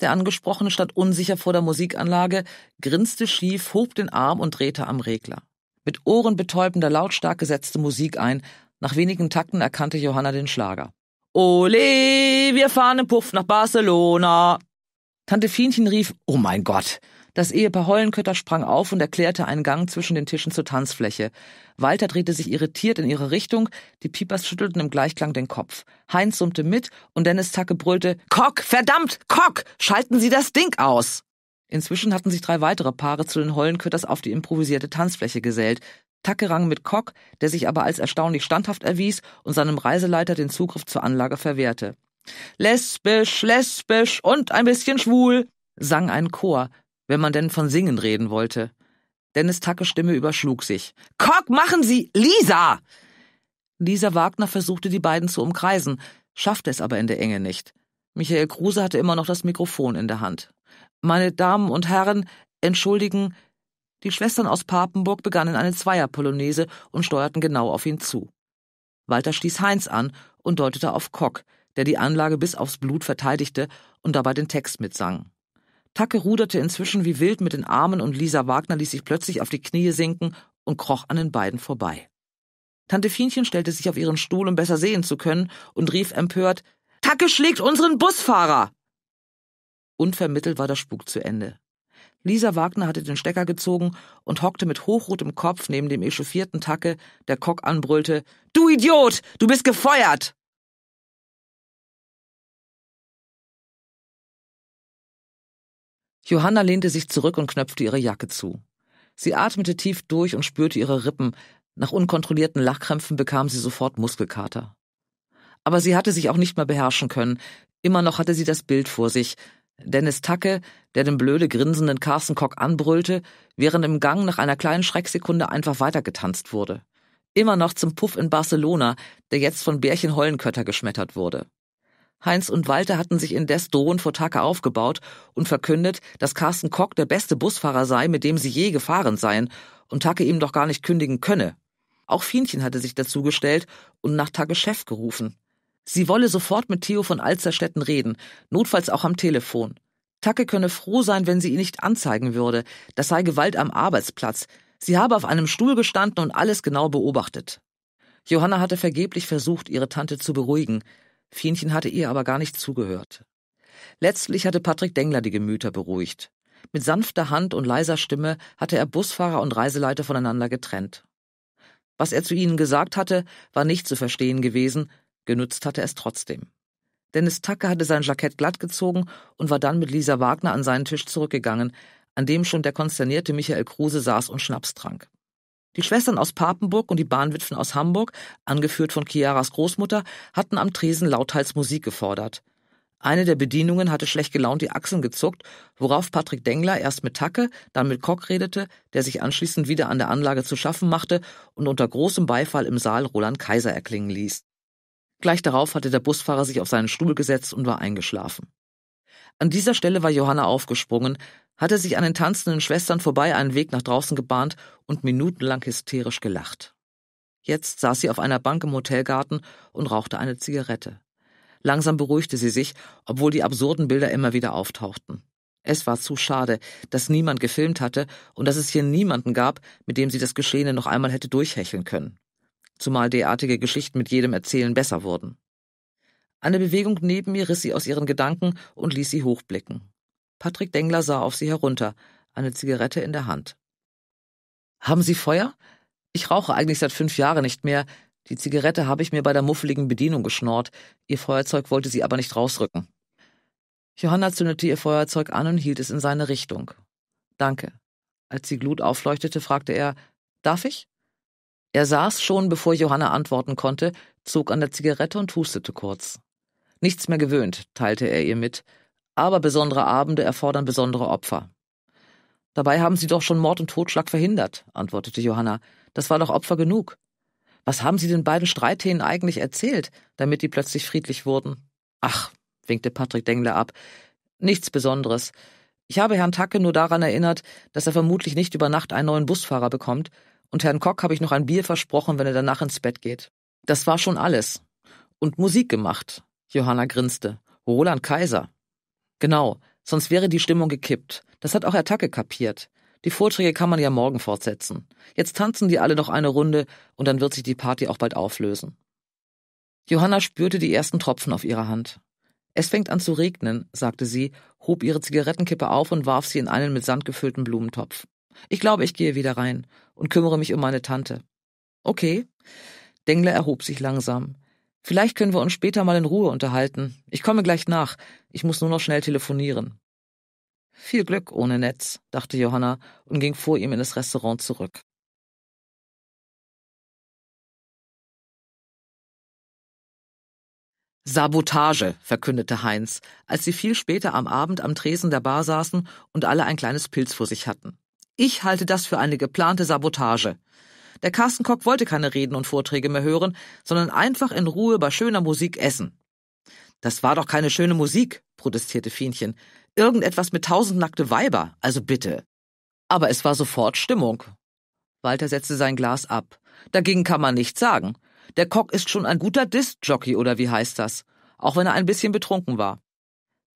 Der Angesprochene stand unsicher vor der Musikanlage, grinste schief, hob den Arm und drehte am Regler. Mit ohrenbetäubender Lautstärke setzte Musik ein. Nach wenigen Takten erkannte Johanna den Schlager. Ole, wir fahren im Puff nach Barcelona. Tante Fienchen rief, oh mein Gott. Das Ehepaar Hollenkötter sprang auf und erklärte einen Gang zwischen den Tischen zur Tanzfläche. Walter drehte sich irritiert in ihre Richtung, die Piepers schüttelten im Gleichklang den Kopf. Heinz summte mit und Dennis Tacke brüllte, Kock, verdammt, Kock, schalten Sie das Ding aus! Inzwischen hatten sich drei weitere Paare zu den Hollenkötters auf die improvisierte Tanzfläche gesellt. Tackerang mit Koch, der sich aber als erstaunlich standhaft erwies und seinem Reiseleiter den Zugriff zur Anlage verwehrte. Lesbisch, lesbisch und ein bisschen schwul, sang ein Chor, wenn man denn von Singen reden wollte. Dennis Tacke Stimme überschlug sich. Koch, machen Sie Lisa! Lisa Wagner versuchte, die beiden zu umkreisen, schaffte es aber in der Enge nicht. Michael Kruse hatte immer noch das Mikrofon in der Hand. Meine Damen und Herren, entschuldigen, die Schwestern aus Papenburg begannen eine Zweierpolonaise und steuerten genau auf ihn zu. Walter stieß Heinz an und deutete auf Kock, der die Anlage bis aufs Blut verteidigte und dabei den Text mitsang. Tacke ruderte inzwischen wie wild mit den Armen und Lisa Wagner ließ sich plötzlich auf die Knie sinken und kroch an den beiden vorbei. Tante Fienchen stellte sich auf ihren Stuhl, um besser sehen zu können, und rief empört Tacke schlägt unseren Busfahrer. Unvermittelt war der Spuk zu Ende. Lisa Wagner hatte den Stecker gezogen und hockte mit hochrotem Kopf neben dem echauffierten Tacke, der Kock anbrüllte, Du Idiot! Du bist gefeuert! Johanna lehnte sich zurück und knöpfte ihre Jacke zu. Sie atmete tief durch und spürte ihre Rippen. Nach unkontrollierten Lachkrämpfen bekam sie sofort Muskelkater. Aber sie hatte sich auch nicht mehr beherrschen können. Immer noch hatte sie das Bild vor sich. Dennis Tacke, der den blöde grinsenden Carsten Kock anbrüllte, während im Gang nach einer kleinen Schrecksekunde einfach weitergetanzt wurde. Immer noch zum Puff in Barcelona, der jetzt von Bärchen Hollenkötter geschmettert wurde. Heinz und Walter hatten sich indes drohend vor Tacke aufgebaut und verkündet, dass Carsten Kock der beste Busfahrer sei, mit dem sie je gefahren seien und Tacke ihm doch gar nicht kündigen könne. Auch Fienchen hatte sich dazugestellt und nach Tacke Chef gerufen. Sie wolle sofort mit Theo von Alsterstetten reden, notfalls auch am Telefon. Tacke könne froh sein, wenn sie ihn nicht anzeigen würde. Das sei Gewalt am Arbeitsplatz. Sie habe auf einem Stuhl gestanden und alles genau beobachtet. Johanna hatte vergeblich versucht, ihre Tante zu beruhigen. Fienchen hatte ihr aber gar nicht zugehört. Letztlich hatte Patrick Dengler die Gemüter beruhigt. Mit sanfter Hand und leiser Stimme hatte er Busfahrer und Reiseleiter voneinander getrennt. Was er zu ihnen gesagt hatte, war nicht zu verstehen gewesen, Genützt hatte es trotzdem. Dennis Tacke hatte sein Jackett glatt gezogen und war dann mit Lisa Wagner an seinen Tisch zurückgegangen, an dem schon der konsternierte Michael Kruse saß und Schnaps trank. Die Schwestern aus Papenburg und die Bahnwitwen aus Hamburg, angeführt von Chiaras Großmutter, hatten am Tresen lauthals Musik gefordert. Eine der Bedienungen hatte schlecht gelaunt die Achseln gezuckt, worauf Patrick Dengler erst mit Tacke, dann mit Kock redete, der sich anschließend wieder an der Anlage zu schaffen machte und unter großem Beifall im Saal Roland Kaiser erklingen ließ. Gleich darauf hatte der Busfahrer sich auf seinen Stuhl gesetzt und war eingeschlafen. An dieser Stelle war Johanna aufgesprungen, hatte sich an den tanzenden Schwestern vorbei einen Weg nach draußen gebahnt und minutenlang hysterisch gelacht. Jetzt saß sie auf einer Bank im Hotelgarten und rauchte eine Zigarette. Langsam beruhigte sie sich, obwohl die absurden Bilder immer wieder auftauchten. Es war zu schade, dass niemand gefilmt hatte und dass es hier niemanden gab, mit dem sie das Geschehene noch einmal hätte durchhecheln können zumal derartige Geschichten mit jedem Erzählen besser wurden. Eine Bewegung neben mir riss sie aus ihren Gedanken und ließ sie hochblicken. Patrick Dengler sah auf sie herunter, eine Zigarette in der Hand. Haben Sie Feuer? Ich rauche eigentlich seit fünf Jahren nicht mehr. Die Zigarette habe ich mir bei der muffeligen Bedienung geschnort. Ihr Feuerzeug wollte sie aber nicht rausrücken. Johanna zündete ihr Feuerzeug an und hielt es in seine Richtung. Danke. Als die Glut aufleuchtete, fragte er, Darf ich? Er saß schon, bevor Johanna antworten konnte, zog an der Zigarette und hustete kurz. Nichts mehr gewöhnt, teilte er ihr mit, aber besondere Abende erfordern besondere Opfer. Dabei haben Sie doch schon Mord und Totschlag verhindert, antwortete Johanna. Das war doch Opfer genug. Was haben Sie den beiden Streithähnen eigentlich erzählt, damit die plötzlich friedlich wurden? Ach, winkte Patrick Dengler ab. Nichts Besonderes. Ich habe Herrn Tacke nur daran erinnert, dass er vermutlich nicht über Nacht einen neuen Busfahrer bekommt, und Herrn Kock habe ich noch ein Bier versprochen, wenn er danach ins Bett geht. Das war schon alles. Und Musik gemacht. Johanna grinste. Roland Kaiser. Genau, sonst wäre die Stimmung gekippt. Das hat auch Herr Tacke kapiert. Die Vorträge kann man ja morgen fortsetzen. Jetzt tanzen die alle noch eine Runde und dann wird sich die Party auch bald auflösen. Johanna spürte die ersten Tropfen auf ihrer Hand. Es fängt an zu regnen, sagte sie, hob ihre Zigarettenkippe auf und warf sie in einen mit Sand gefüllten Blumentopf. Ich glaube, ich gehe wieder rein und kümmere mich um meine Tante. Okay. Dengler erhob sich langsam. Vielleicht können wir uns später mal in Ruhe unterhalten. Ich komme gleich nach. Ich muss nur noch schnell telefonieren. Viel Glück ohne Netz, dachte Johanna und ging vor ihm in das Restaurant zurück. Sabotage, verkündete Heinz, als sie viel später am Abend am Tresen der Bar saßen und alle ein kleines Pilz vor sich hatten. Ich halte das für eine geplante Sabotage. Der Carsten Kock wollte keine Reden und Vorträge mehr hören, sondern einfach in Ruhe bei schöner Musik essen. Das war doch keine schöne Musik, protestierte Fienchen. Irgendetwas mit tausend nackte Weiber, also bitte. Aber es war sofort Stimmung. Walter setzte sein Glas ab. Dagegen kann man nichts sagen. Der Kock ist schon ein guter Disc-Jockey, oder wie heißt das? Auch wenn er ein bisschen betrunken war.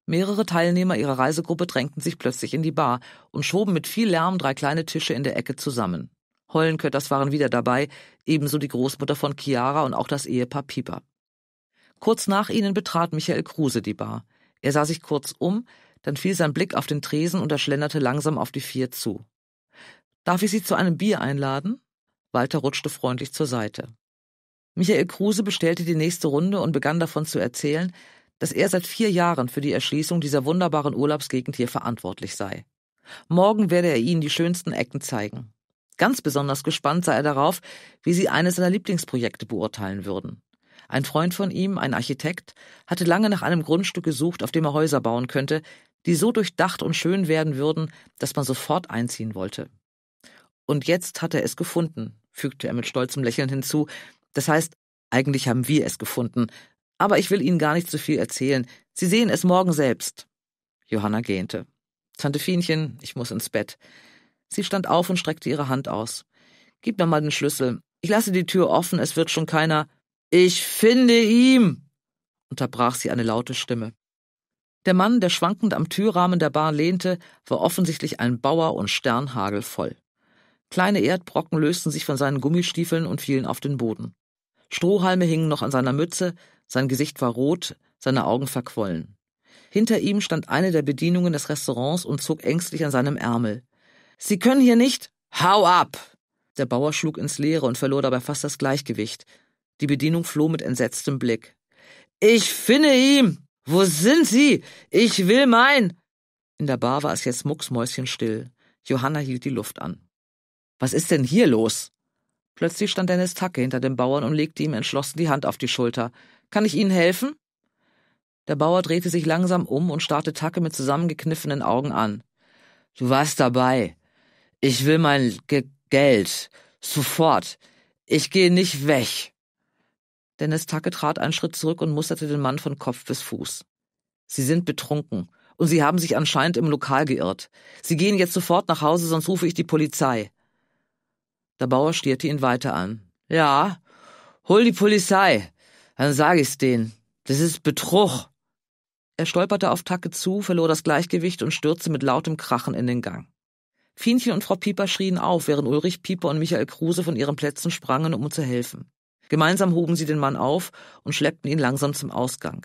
Mehrere Teilnehmer ihrer Reisegruppe drängten sich plötzlich in die Bar und schoben mit viel Lärm drei kleine Tische in der Ecke zusammen. Hollenkötters waren wieder dabei, ebenso die Großmutter von Chiara und auch das Ehepaar Pieper. Kurz nach ihnen betrat Michael Kruse die Bar. Er sah sich kurz um, dann fiel sein Blick auf den Tresen und er schlenderte langsam auf die vier zu. Darf ich Sie zu einem Bier einladen? Walter rutschte freundlich zur Seite. Michael Kruse bestellte die nächste Runde und begann davon zu erzählen, dass er seit vier Jahren für die Erschließung dieser wunderbaren Urlaubsgegend hier verantwortlich sei. Morgen werde er ihnen die schönsten Ecken zeigen. Ganz besonders gespannt sei er darauf, wie sie eines seiner Lieblingsprojekte beurteilen würden. Ein Freund von ihm, ein Architekt, hatte lange nach einem Grundstück gesucht, auf dem er Häuser bauen könnte, die so durchdacht und schön werden würden, dass man sofort einziehen wollte. Und jetzt hat er es gefunden, fügte er mit stolzem Lächeln hinzu. Das heißt, eigentlich haben wir es gefunden, aber ich will Ihnen gar nicht zu so viel erzählen. Sie sehen es morgen selbst. Johanna gähnte. Tante Fienchen, ich muss ins Bett. Sie stand auf und streckte ihre Hand aus. Gib mir mal den Schlüssel. Ich lasse die Tür offen, es wird schon keiner. Ich finde ihm! unterbrach sie eine laute Stimme. Der Mann, der schwankend am Türrahmen der Bar lehnte, war offensichtlich ein Bauer und sternhagelvoll. Kleine Erdbrocken lösten sich von seinen Gummistiefeln und fielen auf den Boden. Strohhalme hingen noch an seiner Mütze, sein Gesicht war rot, seine Augen verquollen. Hinter ihm stand eine der Bedienungen des Restaurants und zog ängstlich an seinem Ärmel. Sie können hier nicht. Hau ab. Der Bauer schlug ins Leere und verlor dabei fast das Gleichgewicht. Die Bedienung floh mit entsetztem Blick. Ich finde ihn. Wo sind Sie? Ich will mein. In der Bar war es jetzt mucksmäuschenstill. Johanna hielt die Luft an. Was ist denn hier los? Plötzlich stand Dennis Tacke hinter dem Bauern und legte ihm entschlossen die Hand auf die Schulter. Kann ich Ihnen helfen? Der Bauer drehte sich langsam um und starrte Tacke mit zusammengekniffenen Augen an. Du warst dabei. Ich will mein Ge Geld. Sofort. Ich gehe nicht weg. Dennis Tacke trat einen Schritt zurück und musterte den Mann von Kopf bis Fuß. Sie sind betrunken. Und Sie haben sich anscheinend im Lokal geirrt. Sie gehen jetzt sofort nach Hause, sonst rufe ich die Polizei. Der Bauer stierte ihn weiter an. Ja, hol die Polizei. Dann sage ich's denen. Das ist Betrug. Er stolperte auf Tacke zu, verlor das Gleichgewicht und stürzte mit lautem Krachen in den Gang. Fienchen und Frau Pieper schrien auf, während Ulrich Pieper und Michael Kruse von ihren Plätzen sprangen, um zu helfen. Gemeinsam hoben sie den Mann auf und schleppten ihn langsam zum Ausgang.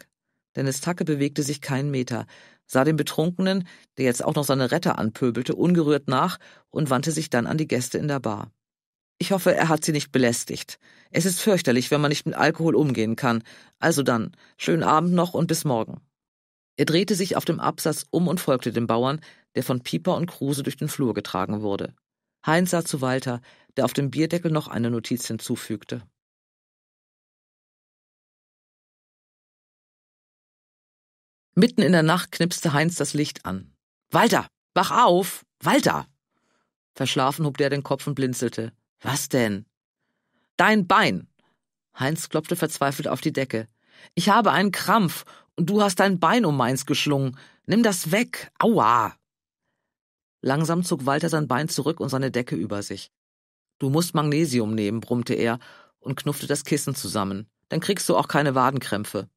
Dennis Tacke bewegte sich keinen Meter, sah den Betrunkenen, der jetzt auch noch seine Retter anpöbelte, ungerührt nach und wandte sich dann an die Gäste in der Bar. Ich hoffe, er hat Sie nicht belästigt. Es ist fürchterlich, wenn man nicht mit Alkohol umgehen kann. Also dann, schönen Abend noch und bis morgen. Er drehte sich auf dem Absatz um und folgte dem Bauern, der von Pieper und Kruse durch den Flur getragen wurde. Heinz sah zu Walter, der auf dem Bierdeckel noch eine Notiz hinzufügte. Mitten in der Nacht knipste Heinz das Licht an. Walter, wach auf! Walter! Verschlafen hob der den Kopf und blinzelte. Was denn? Dein Bein. Heinz klopfte verzweifelt auf die Decke. Ich habe einen Krampf und du hast dein Bein um meins geschlungen. Nimm das weg. Aua. Langsam zog Walter sein Bein zurück und seine Decke über sich. Du musst Magnesium nehmen, brummte er und knuffte das Kissen zusammen. Dann kriegst du auch keine Wadenkrämpfe.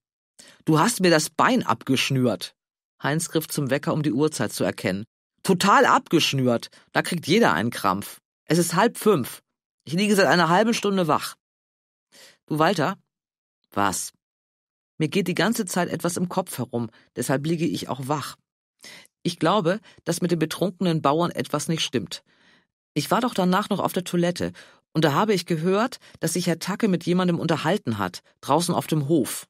Du hast mir das Bein abgeschnürt. Heinz griff zum Wecker, um die Uhrzeit zu erkennen. Total abgeschnürt. Da kriegt jeder einen Krampf. Es ist halb fünf. Ich liege seit einer halben Stunde wach. Du, Walter? Was? Mir geht die ganze Zeit etwas im Kopf herum, deshalb liege ich auch wach. Ich glaube, dass mit dem betrunkenen Bauern etwas nicht stimmt. Ich war doch danach noch auf der Toilette, und da habe ich gehört, dass sich Herr Tacke mit jemandem unterhalten hat, draußen auf dem Hof.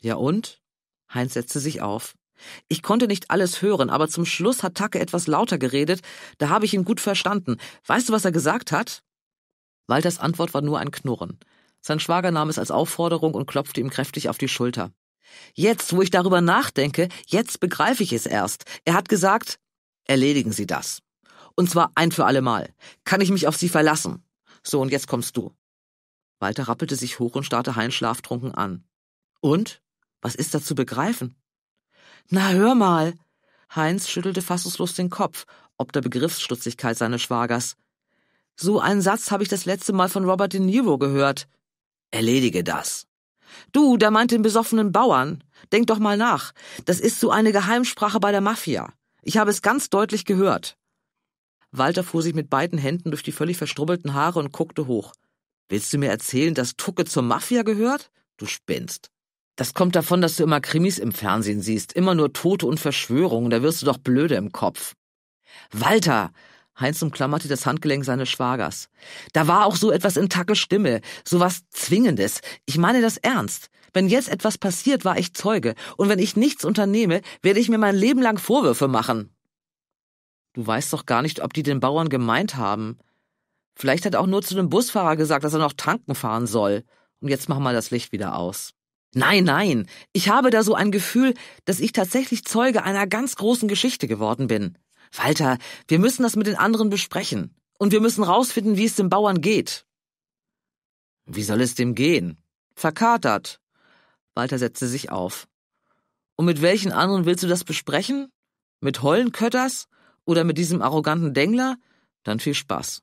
Ja und? Heinz setzte sich auf. Ich konnte nicht alles hören, aber zum Schluss hat Tacke etwas lauter geredet, da habe ich ihn gut verstanden. Weißt du, was er gesagt hat? Walters Antwort war nur ein Knurren. Sein Schwager nahm es als Aufforderung und klopfte ihm kräftig auf die Schulter. Jetzt, wo ich darüber nachdenke, jetzt begreife ich es erst. Er hat gesagt, erledigen Sie das. Und zwar ein für allemal. Kann ich mich auf Sie verlassen? So, und jetzt kommst du. Walter rappelte sich hoch und starrte Hein schlaftrunken an. Und? Was ist da zu begreifen? Na, hör mal! Heinz schüttelte fassungslos den Kopf, ob der Begriffsstutzigkeit seines Schwagers. So einen Satz habe ich das letzte Mal von Robert De Niro gehört. Erledige das. Du, der meint den besoffenen Bauern. Denk doch mal nach. Das ist so eine Geheimsprache bei der Mafia. Ich habe es ganz deutlich gehört. Walter fuhr sich mit beiden Händen durch die völlig verstrubbelten Haare und guckte hoch. Willst du mir erzählen, dass Tucke zur Mafia gehört? Du spinnst. Das kommt davon, dass du immer Krimis im Fernsehen siehst, immer nur Tote und Verschwörungen, da wirst du doch blöde im Kopf. Walter, Heinz umklammerte das Handgelenk seines Schwagers. Da war auch so etwas in Tackes Stimme, so was Zwingendes. Ich meine das ernst. Wenn jetzt etwas passiert, war ich Zeuge, und wenn ich nichts unternehme, werde ich mir mein Leben lang Vorwürfe machen. Du weißt doch gar nicht, ob die den Bauern gemeint haben. Vielleicht hat er auch nur zu dem Busfahrer gesagt, dass er noch tanken fahren soll. Und jetzt mach mal das Licht wieder aus. Nein, nein, ich habe da so ein Gefühl, dass ich tatsächlich Zeuge einer ganz großen Geschichte geworden bin. Walter, wir müssen das mit den anderen besprechen. Und wir müssen rausfinden, wie es dem Bauern geht. Wie soll es dem gehen? Verkatert. Walter setzte sich auf. Und mit welchen anderen willst du das besprechen? Mit Hollenkötters? Oder mit diesem arroganten Dengler? Dann viel Spaß.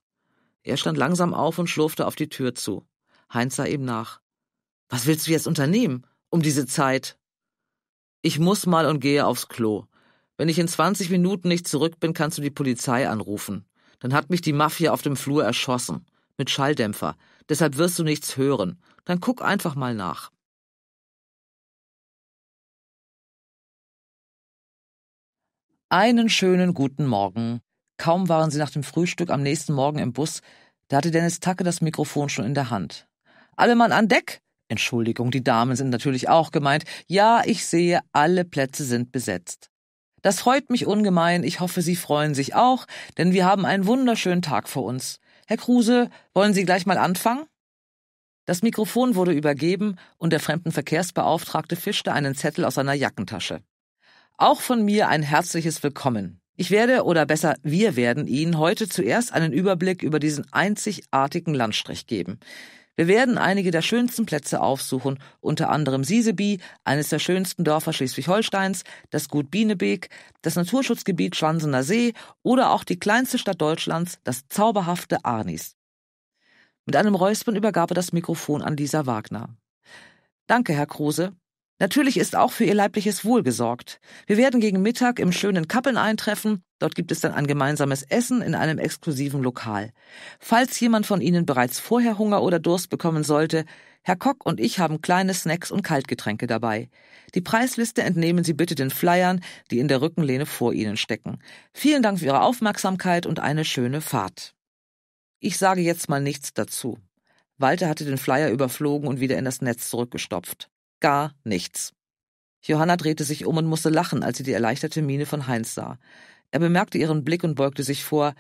Er stand langsam auf und schlurfte auf die Tür zu. Heinz sah ihm nach. Was willst du jetzt unternehmen? Um diese Zeit? Ich muss mal und gehe aufs Klo. Wenn ich in 20 Minuten nicht zurück bin, kannst du die Polizei anrufen. Dann hat mich die Mafia auf dem Flur erschossen. Mit Schalldämpfer. Deshalb wirst du nichts hören. Dann guck einfach mal nach. Einen schönen guten Morgen. Kaum waren sie nach dem Frühstück am nächsten Morgen im Bus, da hatte Dennis Tacke das Mikrofon schon in der Hand. Alle Mann an Deck! Entschuldigung, die Damen sind natürlich auch gemeint. Ja, ich sehe, alle Plätze sind besetzt. Das freut mich ungemein. Ich hoffe, Sie freuen sich auch, denn wir haben einen wunderschönen Tag vor uns. Herr Kruse, wollen Sie gleich mal anfangen? Das Mikrofon wurde übergeben und der Fremdenverkehrsbeauftragte fischte einen Zettel aus seiner Jackentasche. Auch von mir ein herzliches Willkommen. Ich werde oder besser wir werden Ihnen heute zuerst einen Überblick über diesen einzigartigen Landstrich geben. Wir werden einige der schönsten Plätze aufsuchen, unter anderem Siseby, eines der schönsten Dörfer Schleswig-Holsteins, das Gut Bienebeek, das Naturschutzgebiet Schwansener See oder auch die kleinste Stadt Deutschlands, das zauberhafte Arnis. Mit einem Räuspern übergab er das Mikrofon an Lisa Wagner. Danke, Herr Kruse. Natürlich ist auch für ihr leibliches Wohl gesorgt. Wir werden gegen Mittag im schönen Kappeln eintreffen. Dort gibt es dann ein gemeinsames Essen in einem exklusiven Lokal. Falls jemand von Ihnen bereits vorher Hunger oder Durst bekommen sollte, Herr Koch und ich haben kleine Snacks und Kaltgetränke dabei. Die Preisliste entnehmen Sie bitte den Flyern, die in der Rückenlehne vor Ihnen stecken. Vielen Dank für Ihre Aufmerksamkeit und eine schöne Fahrt. Ich sage jetzt mal nichts dazu. Walter hatte den Flyer überflogen und wieder in das Netz zurückgestopft. Gar nichts. Johanna drehte sich um und musste lachen, als sie die erleichterte Miene von Heinz sah. Er bemerkte ihren Blick und beugte sich vor.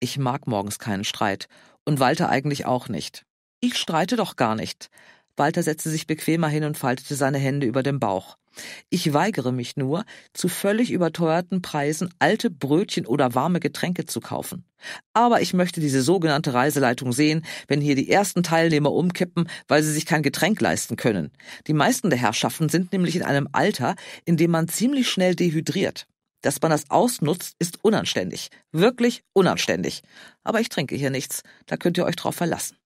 Ich mag morgens keinen Streit. Und Walter eigentlich auch nicht. Ich streite doch gar nicht. Walter setzte sich bequemer hin und faltete seine Hände über dem Bauch. Ich weigere mich nur, zu völlig überteuerten Preisen alte Brötchen oder warme Getränke zu kaufen. Aber ich möchte diese sogenannte Reiseleitung sehen, wenn hier die ersten Teilnehmer umkippen, weil sie sich kein Getränk leisten können. Die meisten der Herrschaften sind nämlich in einem Alter, in dem man ziemlich schnell dehydriert. Dass man das ausnutzt, ist unanständig. Wirklich unanständig. Aber ich trinke hier nichts. Da könnt ihr euch drauf verlassen.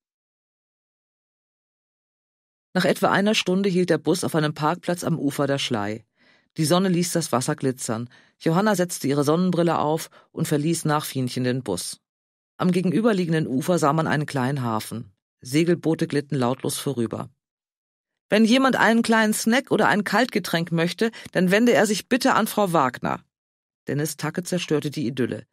Nach etwa einer Stunde hielt der Bus auf einem Parkplatz am Ufer der Schlei. Die Sonne ließ das Wasser glitzern. Johanna setzte ihre Sonnenbrille auf und verließ nach Fienchen den Bus. Am gegenüberliegenden Ufer sah man einen kleinen Hafen. Segelboote glitten lautlos vorüber. Wenn jemand einen kleinen Snack oder ein Kaltgetränk möchte, dann wende er sich bitte an Frau Wagner. Dennis Tacke zerstörte die Idylle.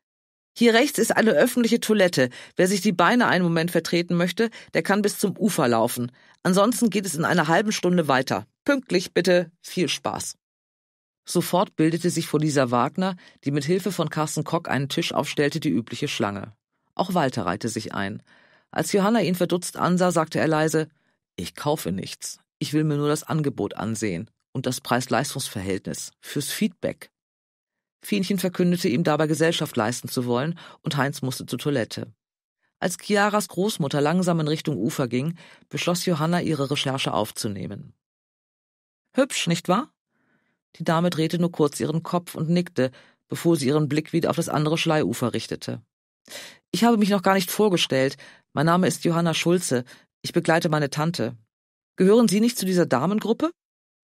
Hier rechts ist eine öffentliche Toilette. Wer sich die Beine einen Moment vertreten möchte, der kann bis zum Ufer laufen. Ansonsten geht es in einer halben Stunde weiter. Pünktlich bitte, viel Spaß. Sofort bildete sich vor Lisa Wagner, die mit Hilfe von Carsten Kock einen Tisch aufstellte, die übliche Schlange. Auch Walter reihte sich ein. Als Johanna ihn verdutzt ansah, sagte er leise: Ich kaufe nichts. Ich will mir nur das Angebot ansehen und das Preis-Leistungs-Verhältnis fürs Feedback. Fienchen verkündete ihm dabei Gesellschaft leisten zu wollen, und Heinz musste zur Toilette. Als Chiaras Großmutter langsam in Richtung Ufer ging, beschloss Johanna, ihre Recherche aufzunehmen. Hübsch, nicht wahr? Die Dame drehte nur kurz ihren Kopf und nickte, bevor sie ihren Blick wieder auf das andere Schleiufer richtete. Ich habe mich noch gar nicht vorgestellt. Mein Name ist Johanna Schulze. Ich begleite meine Tante. Gehören Sie nicht zu dieser Damengruppe?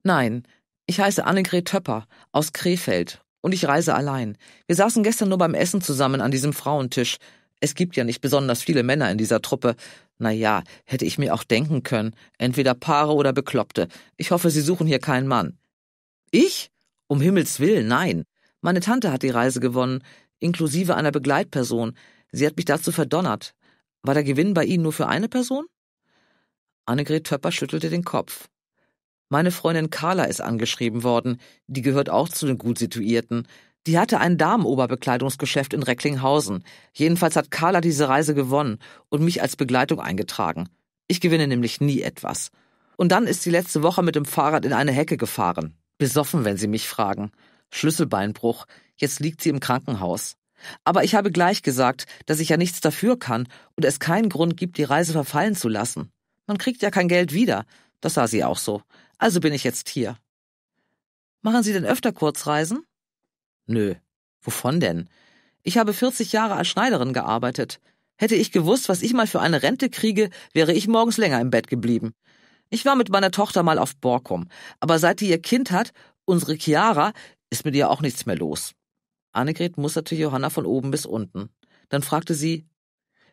Nein, ich heiße Annegret Töpper aus Krefeld und ich reise allein. Wir saßen gestern nur beim Essen zusammen an diesem Frauentisch. Es gibt ja nicht besonders viele Männer in dieser Truppe. Na ja, hätte ich mir auch denken können. Entweder Paare oder Bekloppte. Ich hoffe, Sie suchen hier keinen Mann. Ich? Um Himmels Willen, nein. Meine Tante hat die Reise gewonnen, inklusive einer Begleitperson. Sie hat mich dazu verdonnert. War der Gewinn bei Ihnen nur für eine Person? Annegret Töpper schüttelte den Kopf. Meine Freundin Carla ist angeschrieben worden, die gehört auch zu den gut situierten. Die hatte ein Damenoberbekleidungsgeschäft in Recklinghausen. Jedenfalls hat Carla diese Reise gewonnen und mich als Begleitung eingetragen. Ich gewinne nämlich nie etwas. Und dann ist sie letzte Woche mit dem Fahrrad in eine Hecke gefahren. Besoffen, wenn Sie mich fragen. Schlüsselbeinbruch. Jetzt liegt sie im Krankenhaus. Aber ich habe gleich gesagt, dass ich ja nichts dafür kann und es keinen Grund gibt, die Reise verfallen zu lassen. Man kriegt ja kein Geld wieder. Das sah sie auch so. Also bin ich jetzt hier. Machen Sie denn öfter Kurzreisen? Nö. Wovon denn? Ich habe 40 Jahre als Schneiderin gearbeitet. Hätte ich gewusst, was ich mal für eine Rente kriege, wäre ich morgens länger im Bett geblieben. Ich war mit meiner Tochter mal auf Borkum, aber seit die ihr Kind hat, unsere Chiara, ist mit ihr auch nichts mehr los. Annegret musterte Johanna von oben bis unten. Dann fragte sie,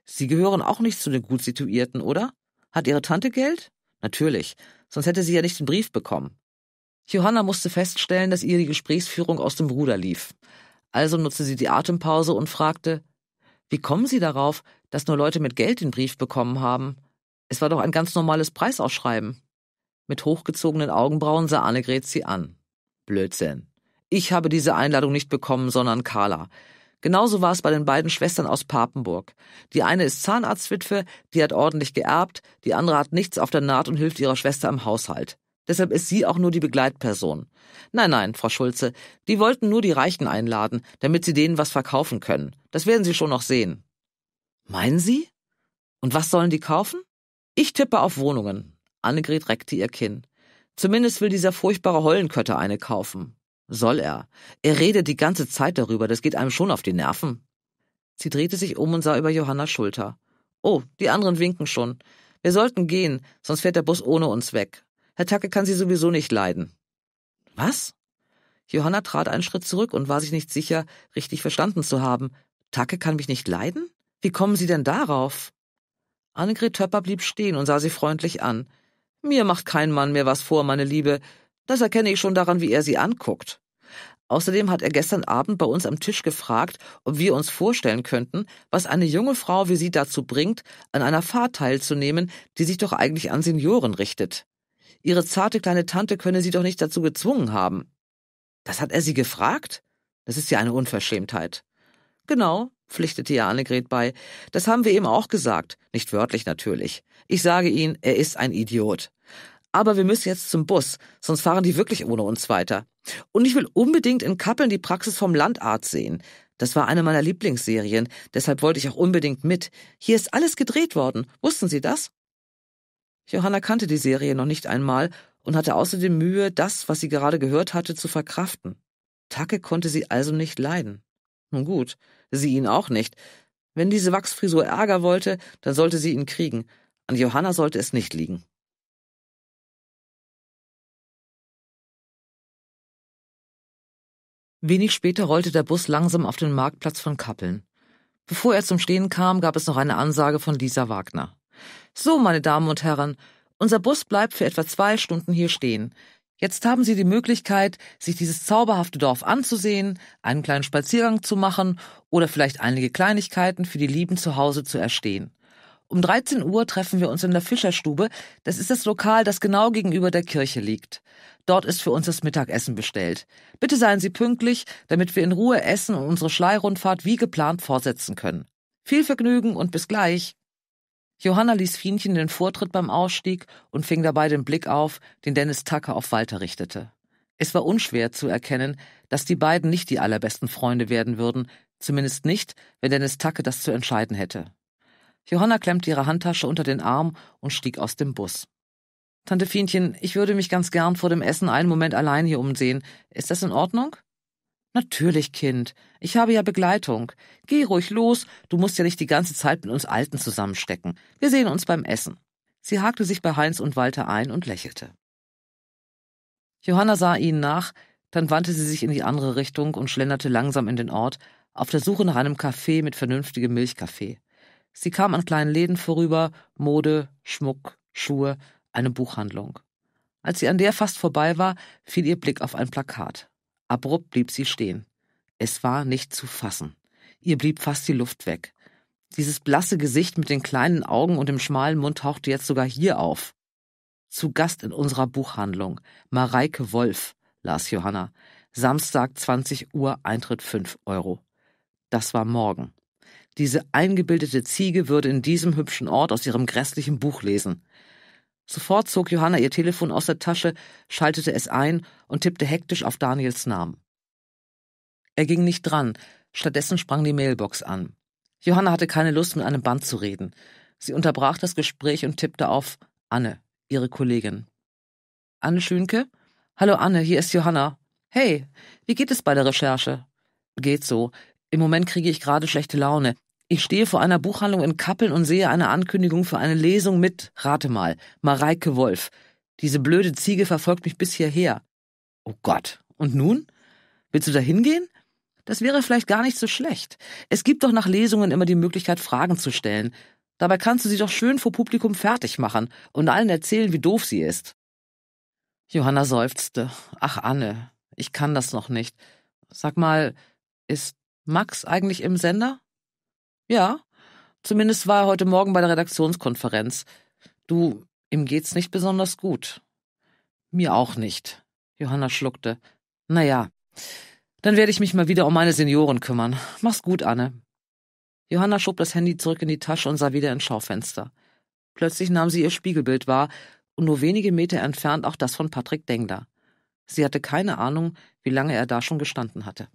Sie gehören auch nicht zu den Gutsituierten, oder? Hat Ihre Tante Geld? Natürlich sonst hätte sie ja nicht den Brief bekommen. Johanna musste feststellen, dass ihr die Gesprächsführung aus dem Ruder lief. Also nutzte sie die Atempause und fragte, wie kommen Sie darauf, dass nur Leute mit Geld den Brief bekommen haben? Es war doch ein ganz normales Preisausschreiben. Mit hochgezogenen Augenbrauen sah Annegret sie an. Blödsinn. Ich habe diese Einladung nicht bekommen, sondern Carla. Genauso war es bei den beiden Schwestern aus Papenburg. Die eine ist Zahnarztwitwe, die hat ordentlich geerbt, die andere hat nichts auf der Naht und hilft ihrer Schwester im Haushalt. Deshalb ist sie auch nur die Begleitperson. Nein, nein, Frau Schulze, die wollten nur die Reichen einladen, damit sie denen was verkaufen können. Das werden Sie schon noch sehen. Meinen Sie? Und was sollen die kaufen? Ich tippe auf Wohnungen. Annegret reckte ihr Kinn. Zumindest will dieser furchtbare Hollenkötter eine kaufen. Soll er? Er redet die ganze Zeit darüber, das geht einem schon auf die Nerven. Sie drehte sich um und sah über Johannas Schulter. Oh, die anderen winken schon. Wir sollten gehen, sonst fährt der Bus ohne uns weg. Herr Tacke kann sie sowieso nicht leiden. Was? Johanna trat einen Schritt zurück und war sich nicht sicher, richtig verstanden zu haben. Tacke kann mich nicht leiden? Wie kommen Sie denn darauf? Annegret Töpper blieb stehen und sah sie freundlich an. Mir macht kein Mann mehr was vor, meine Liebe. Das erkenne ich schon daran, wie er sie anguckt. Außerdem hat er gestern Abend bei uns am Tisch gefragt, ob wir uns vorstellen könnten, was eine junge Frau wie sie dazu bringt, an einer Fahrt teilzunehmen, die sich doch eigentlich an Senioren richtet. Ihre zarte kleine Tante könne sie doch nicht dazu gezwungen haben. Das hat er sie gefragt? Das ist ja eine Unverschämtheit. Genau, pflichtete ihr Annegret bei. Das haben wir ihm auch gesagt. Nicht wörtlich natürlich. Ich sage Ihnen, er ist ein Idiot. Aber wir müssen jetzt zum Bus, sonst fahren die wirklich ohne uns weiter. Und ich will unbedingt in Kappeln die Praxis vom Landarzt sehen. Das war eine meiner Lieblingsserien, deshalb wollte ich auch unbedingt mit. Hier ist alles gedreht worden. Wussten Sie das? Johanna kannte die Serie noch nicht einmal und hatte außerdem Mühe, das, was sie gerade gehört hatte, zu verkraften. Tacke konnte sie also nicht leiden. Nun gut, sie ihn auch nicht. Wenn diese Wachsfrisur Ärger wollte, dann sollte sie ihn kriegen. An Johanna sollte es nicht liegen. Wenig später rollte der Bus langsam auf den Marktplatz von Kappeln. Bevor er zum Stehen kam, gab es noch eine Ansage von Lisa Wagner. So, meine Damen und Herren, unser Bus bleibt für etwa zwei Stunden hier stehen. Jetzt haben Sie die Möglichkeit, sich dieses zauberhafte Dorf anzusehen, einen kleinen Spaziergang zu machen oder vielleicht einige Kleinigkeiten für die Lieben zu Hause zu erstehen. Um 13 Uhr treffen wir uns in der Fischerstube. Das ist das Lokal, das genau gegenüber der Kirche liegt. Dort ist für uns das Mittagessen bestellt. Bitte seien Sie pünktlich, damit wir in Ruhe essen und unsere Schleirundfahrt wie geplant fortsetzen können. Viel Vergnügen und bis gleich. Johanna ließ Fienchen den Vortritt beim Ausstieg und fing dabei den Blick auf, den Dennis Tucker auf Walter richtete. Es war unschwer zu erkennen, dass die beiden nicht die allerbesten Freunde werden würden, zumindest nicht, wenn Dennis Tucker das zu entscheiden hätte. Johanna klemmte ihre Handtasche unter den Arm und stieg aus dem Bus. Tante Fienchen, ich würde mich ganz gern vor dem Essen einen Moment allein hier umsehen. Ist das in Ordnung? Natürlich, Kind. Ich habe ja Begleitung. Geh ruhig los, du musst ja nicht die ganze Zeit mit uns Alten zusammenstecken. Wir sehen uns beim Essen. Sie hakte sich bei Heinz und Walter ein und lächelte. Johanna sah ihnen nach, dann wandte sie sich in die andere Richtung und schlenderte langsam in den Ort, auf der Suche nach einem Café mit vernünftigem Milchkaffee. Sie kam an kleinen Läden vorüber, Mode, Schmuck, Schuhe, eine Buchhandlung. Als sie an der fast vorbei war, fiel ihr Blick auf ein Plakat. Abrupt blieb sie stehen. Es war nicht zu fassen. Ihr blieb fast die Luft weg. Dieses blasse Gesicht mit den kleinen Augen und dem schmalen Mund tauchte jetzt sogar hier auf. Zu Gast in unserer Buchhandlung. Mareike Wolf, las Johanna. Samstag 20 Uhr Eintritt 5 Euro. Das war morgen. Diese eingebildete Ziege würde in diesem hübschen Ort aus ihrem grässlichen Buch lesen. Sofort zog Johanna ihr Telefon aus der Tasche, schaltete es ein und tippte hektisch auf Daniels Namen. Er ging nicht dran, stattdessen sprang die Mailbox an. Johanna hatte keine Lust, mit einem Band zu reden. Sie unterbrach das Gespräch und tippte auf Anne, ihre Kollegin. Anne Schünke? Hallo Anne, hier ist Johanna. Hey, wie geht es bei der Recherche? Geht so. Im Moment kriege ich gerade schlechte Laune. Ich stehe vor einer Buchhandlung in Kappeln und sehe eine Ankündigung für eine Lesung mit, rate mal, Mareike Wolf. Diese blöde Ziege verfolgt mich bis hierher. Oh Gott. Und nun? Willst du da hingehen? Das wäre vielleicht gar nicht so schlecht. Es gibt doch nach Lesungen immer die Möglichkeit, Fragen zu stellen. Dabei kannst du sie doch schön vor Publikum fertig machen und allen erzählen, wie doof sie ist. Johanna seufzte. Ach, Anne, ich kann das noch nicht. Sag mal, ist Max eigentlich im Sender? Ja, zumindest war er heute Morgen bei der Redaktionskonferenz. Du, ihm geht's nicht besonders gut. Mir auch nicht. Johanna schluckte. Na ja, dann werde ich mich mal wieder um meine Senioren kümmern. Mach's gut, Anne. Johanna schob das Handy zurück in die Tasche und sah wieder ins Schaufenster. Plötzlich nahm sie ihr Spiegelbild wahr und nur wenige Meter entfernt auch das von Patrick Dengler. Sie hatte keine Ahnung, wie lange er da schon gestanden hatte.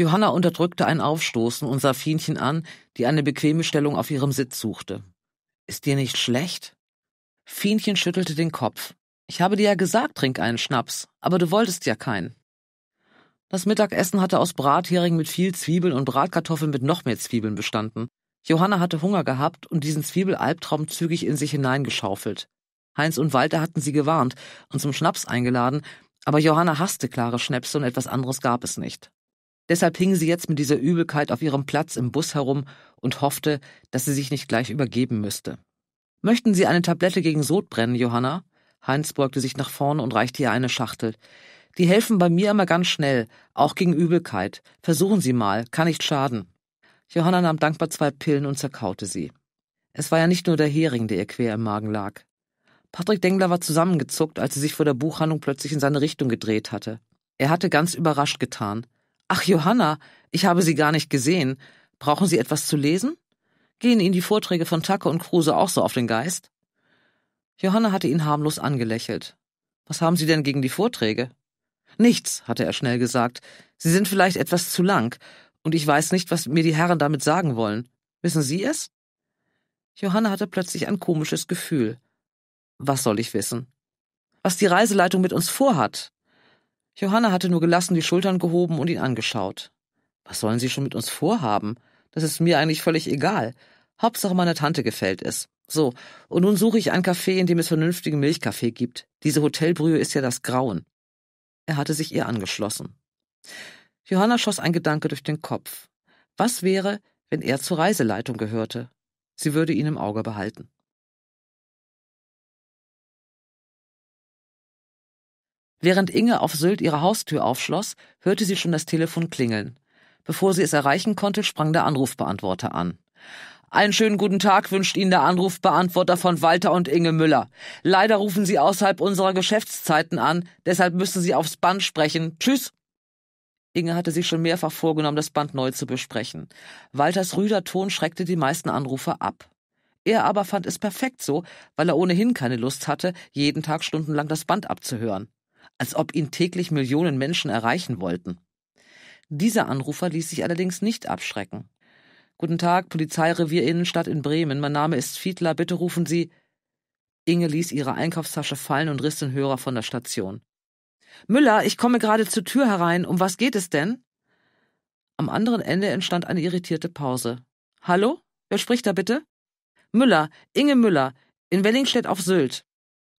Johanna unterdrückte ein Aufstoßen und sah Fienchen an, die eine bequeme Stellung auf ihrem Sitz suchte. Ist dir nicht schlecht? Fienchen schüttelte den Kopf. Ich habe dir ja gesagt, trink einen Schnaps, aber du wolltest ja keinen. Das Mittagessen hatte aus Brathering mit viel Zwiebeln und Bratkartoffeln mit noch mehr Zwiebeln bestanden. Johanna hatte Hunger gehabt und diesen Zwiebelalbtraum zügig in sich hineingeschaufelt. Heinz und Walter hatten sie gewarnt und zum Schnaps eingeladen, aber Johanna hasste klare Schnäpse und etwas anderes gab es nicht. Deshalb hing sie jetzt mit dieser Übelkeit auf ihrem Platz im Bus herum und hoffte, dass sie sich nicht gleich übergeben müsste. Möchten Sie eine Tablette gegen Sodbrennen, Johanna? Heinz beugte sich nach vorne und reichte ihr eine Schachtel. Die helfen bei mir immer ganz schnell, auch gegen Übelkeit. Versuchen Sie mal, kann nicht schaden. Johanna nahm dankbar zwei Pillen und zerkaute sie. Es war ja nicht nur der Hering, der ihr quer im Magen lag. Patrick Dengler war zusammengezuckt, als sie sich vor der Buchhandlung plötzlich in seine Richtung gedreht hatte. Er hatte ganz überrascht getan. Ach, Johanna, ich habe Sie gar nicht gesehen. Brauchen Sie etwas zu lesen? Gehen Ihnen die Vorträge von Tacke und Kruse auch so auf den Geist? Johanna hatte ihn harmlos angelächelt. Was haben Sie denn gegen die Vorträge? Nichts, hatte er schnell gesagt. Sie sind vielleicht etwas zu lang, und ich weiß nicht, was mir die Herren damit sagen wollen. Wissen Sie es? Johanna hatte plötzlich ein komisches Gefühl. Was soll ich wissen? Was die Reiseleitung mit uns vorhat, Johanna hatte nur gelassen die Schultern gehoben und ihn angeschaut. Was sollen Sie schon mit uns vorhaben? Das ist mir eigentlich völlig egal. Hauptsache meiner Tante gefällt es. So, und nun suche ich ein Café, in dem es vernünftigen Milchkaffee gibt. Diese Hotelbrühe ist ja das Grauen. Er hatte sich ihr angeschlossen. Johanna schoss ein Gedanke durch den Kopf. Was wäre, wenn er zur Reiseleitung gehörte? Sie würde ihn im Auge behalten. Während Inge auf Sylt ihre Haustür aufschloss, hörte sie schon das Telefon klingeln. Bevor sie es erreichen konnte, sprang der Anrufbeantworter an. Einen schönen guten Tag wünscht Ihnen der Anrufbeantworter von Walter und Inge Müller. Leider rufen Sie außerhalb unserer Geschäftszeiten an, deshalb müssen Sie aufs Band sprechen. Tschüss! Inge hatte sich schon mehrfach vorgenommen, das Band neu zu besprechen. Walters rüder Ton schreckte die meisten Anrufer ab. Er aber fand es perfekt so, weil er ohnehin keine Lust hatte, jeden Tag stundenlang das Band abzuhören als ob ihn täglich Millionen Menschen erreichen wollten. Dieser Anrufer ließ sich allerdings nicht abschrecken. Guten Tag, Polizeirevier Innenstadt in Bremen. Mein Name ist Fiedler. Bitte rufen Sie. Inge ließ ihre Einkaufstasche fallen und riss den Hörer von der Station. Müller, ich komme gerade zur Tür herein. Um was geht es denn? Am anderen Ende entstand eine irritierte Pause. Hallo? Wer spricht da bitte? Müller, Inge Müller, in Wellingstedt auf Sylt.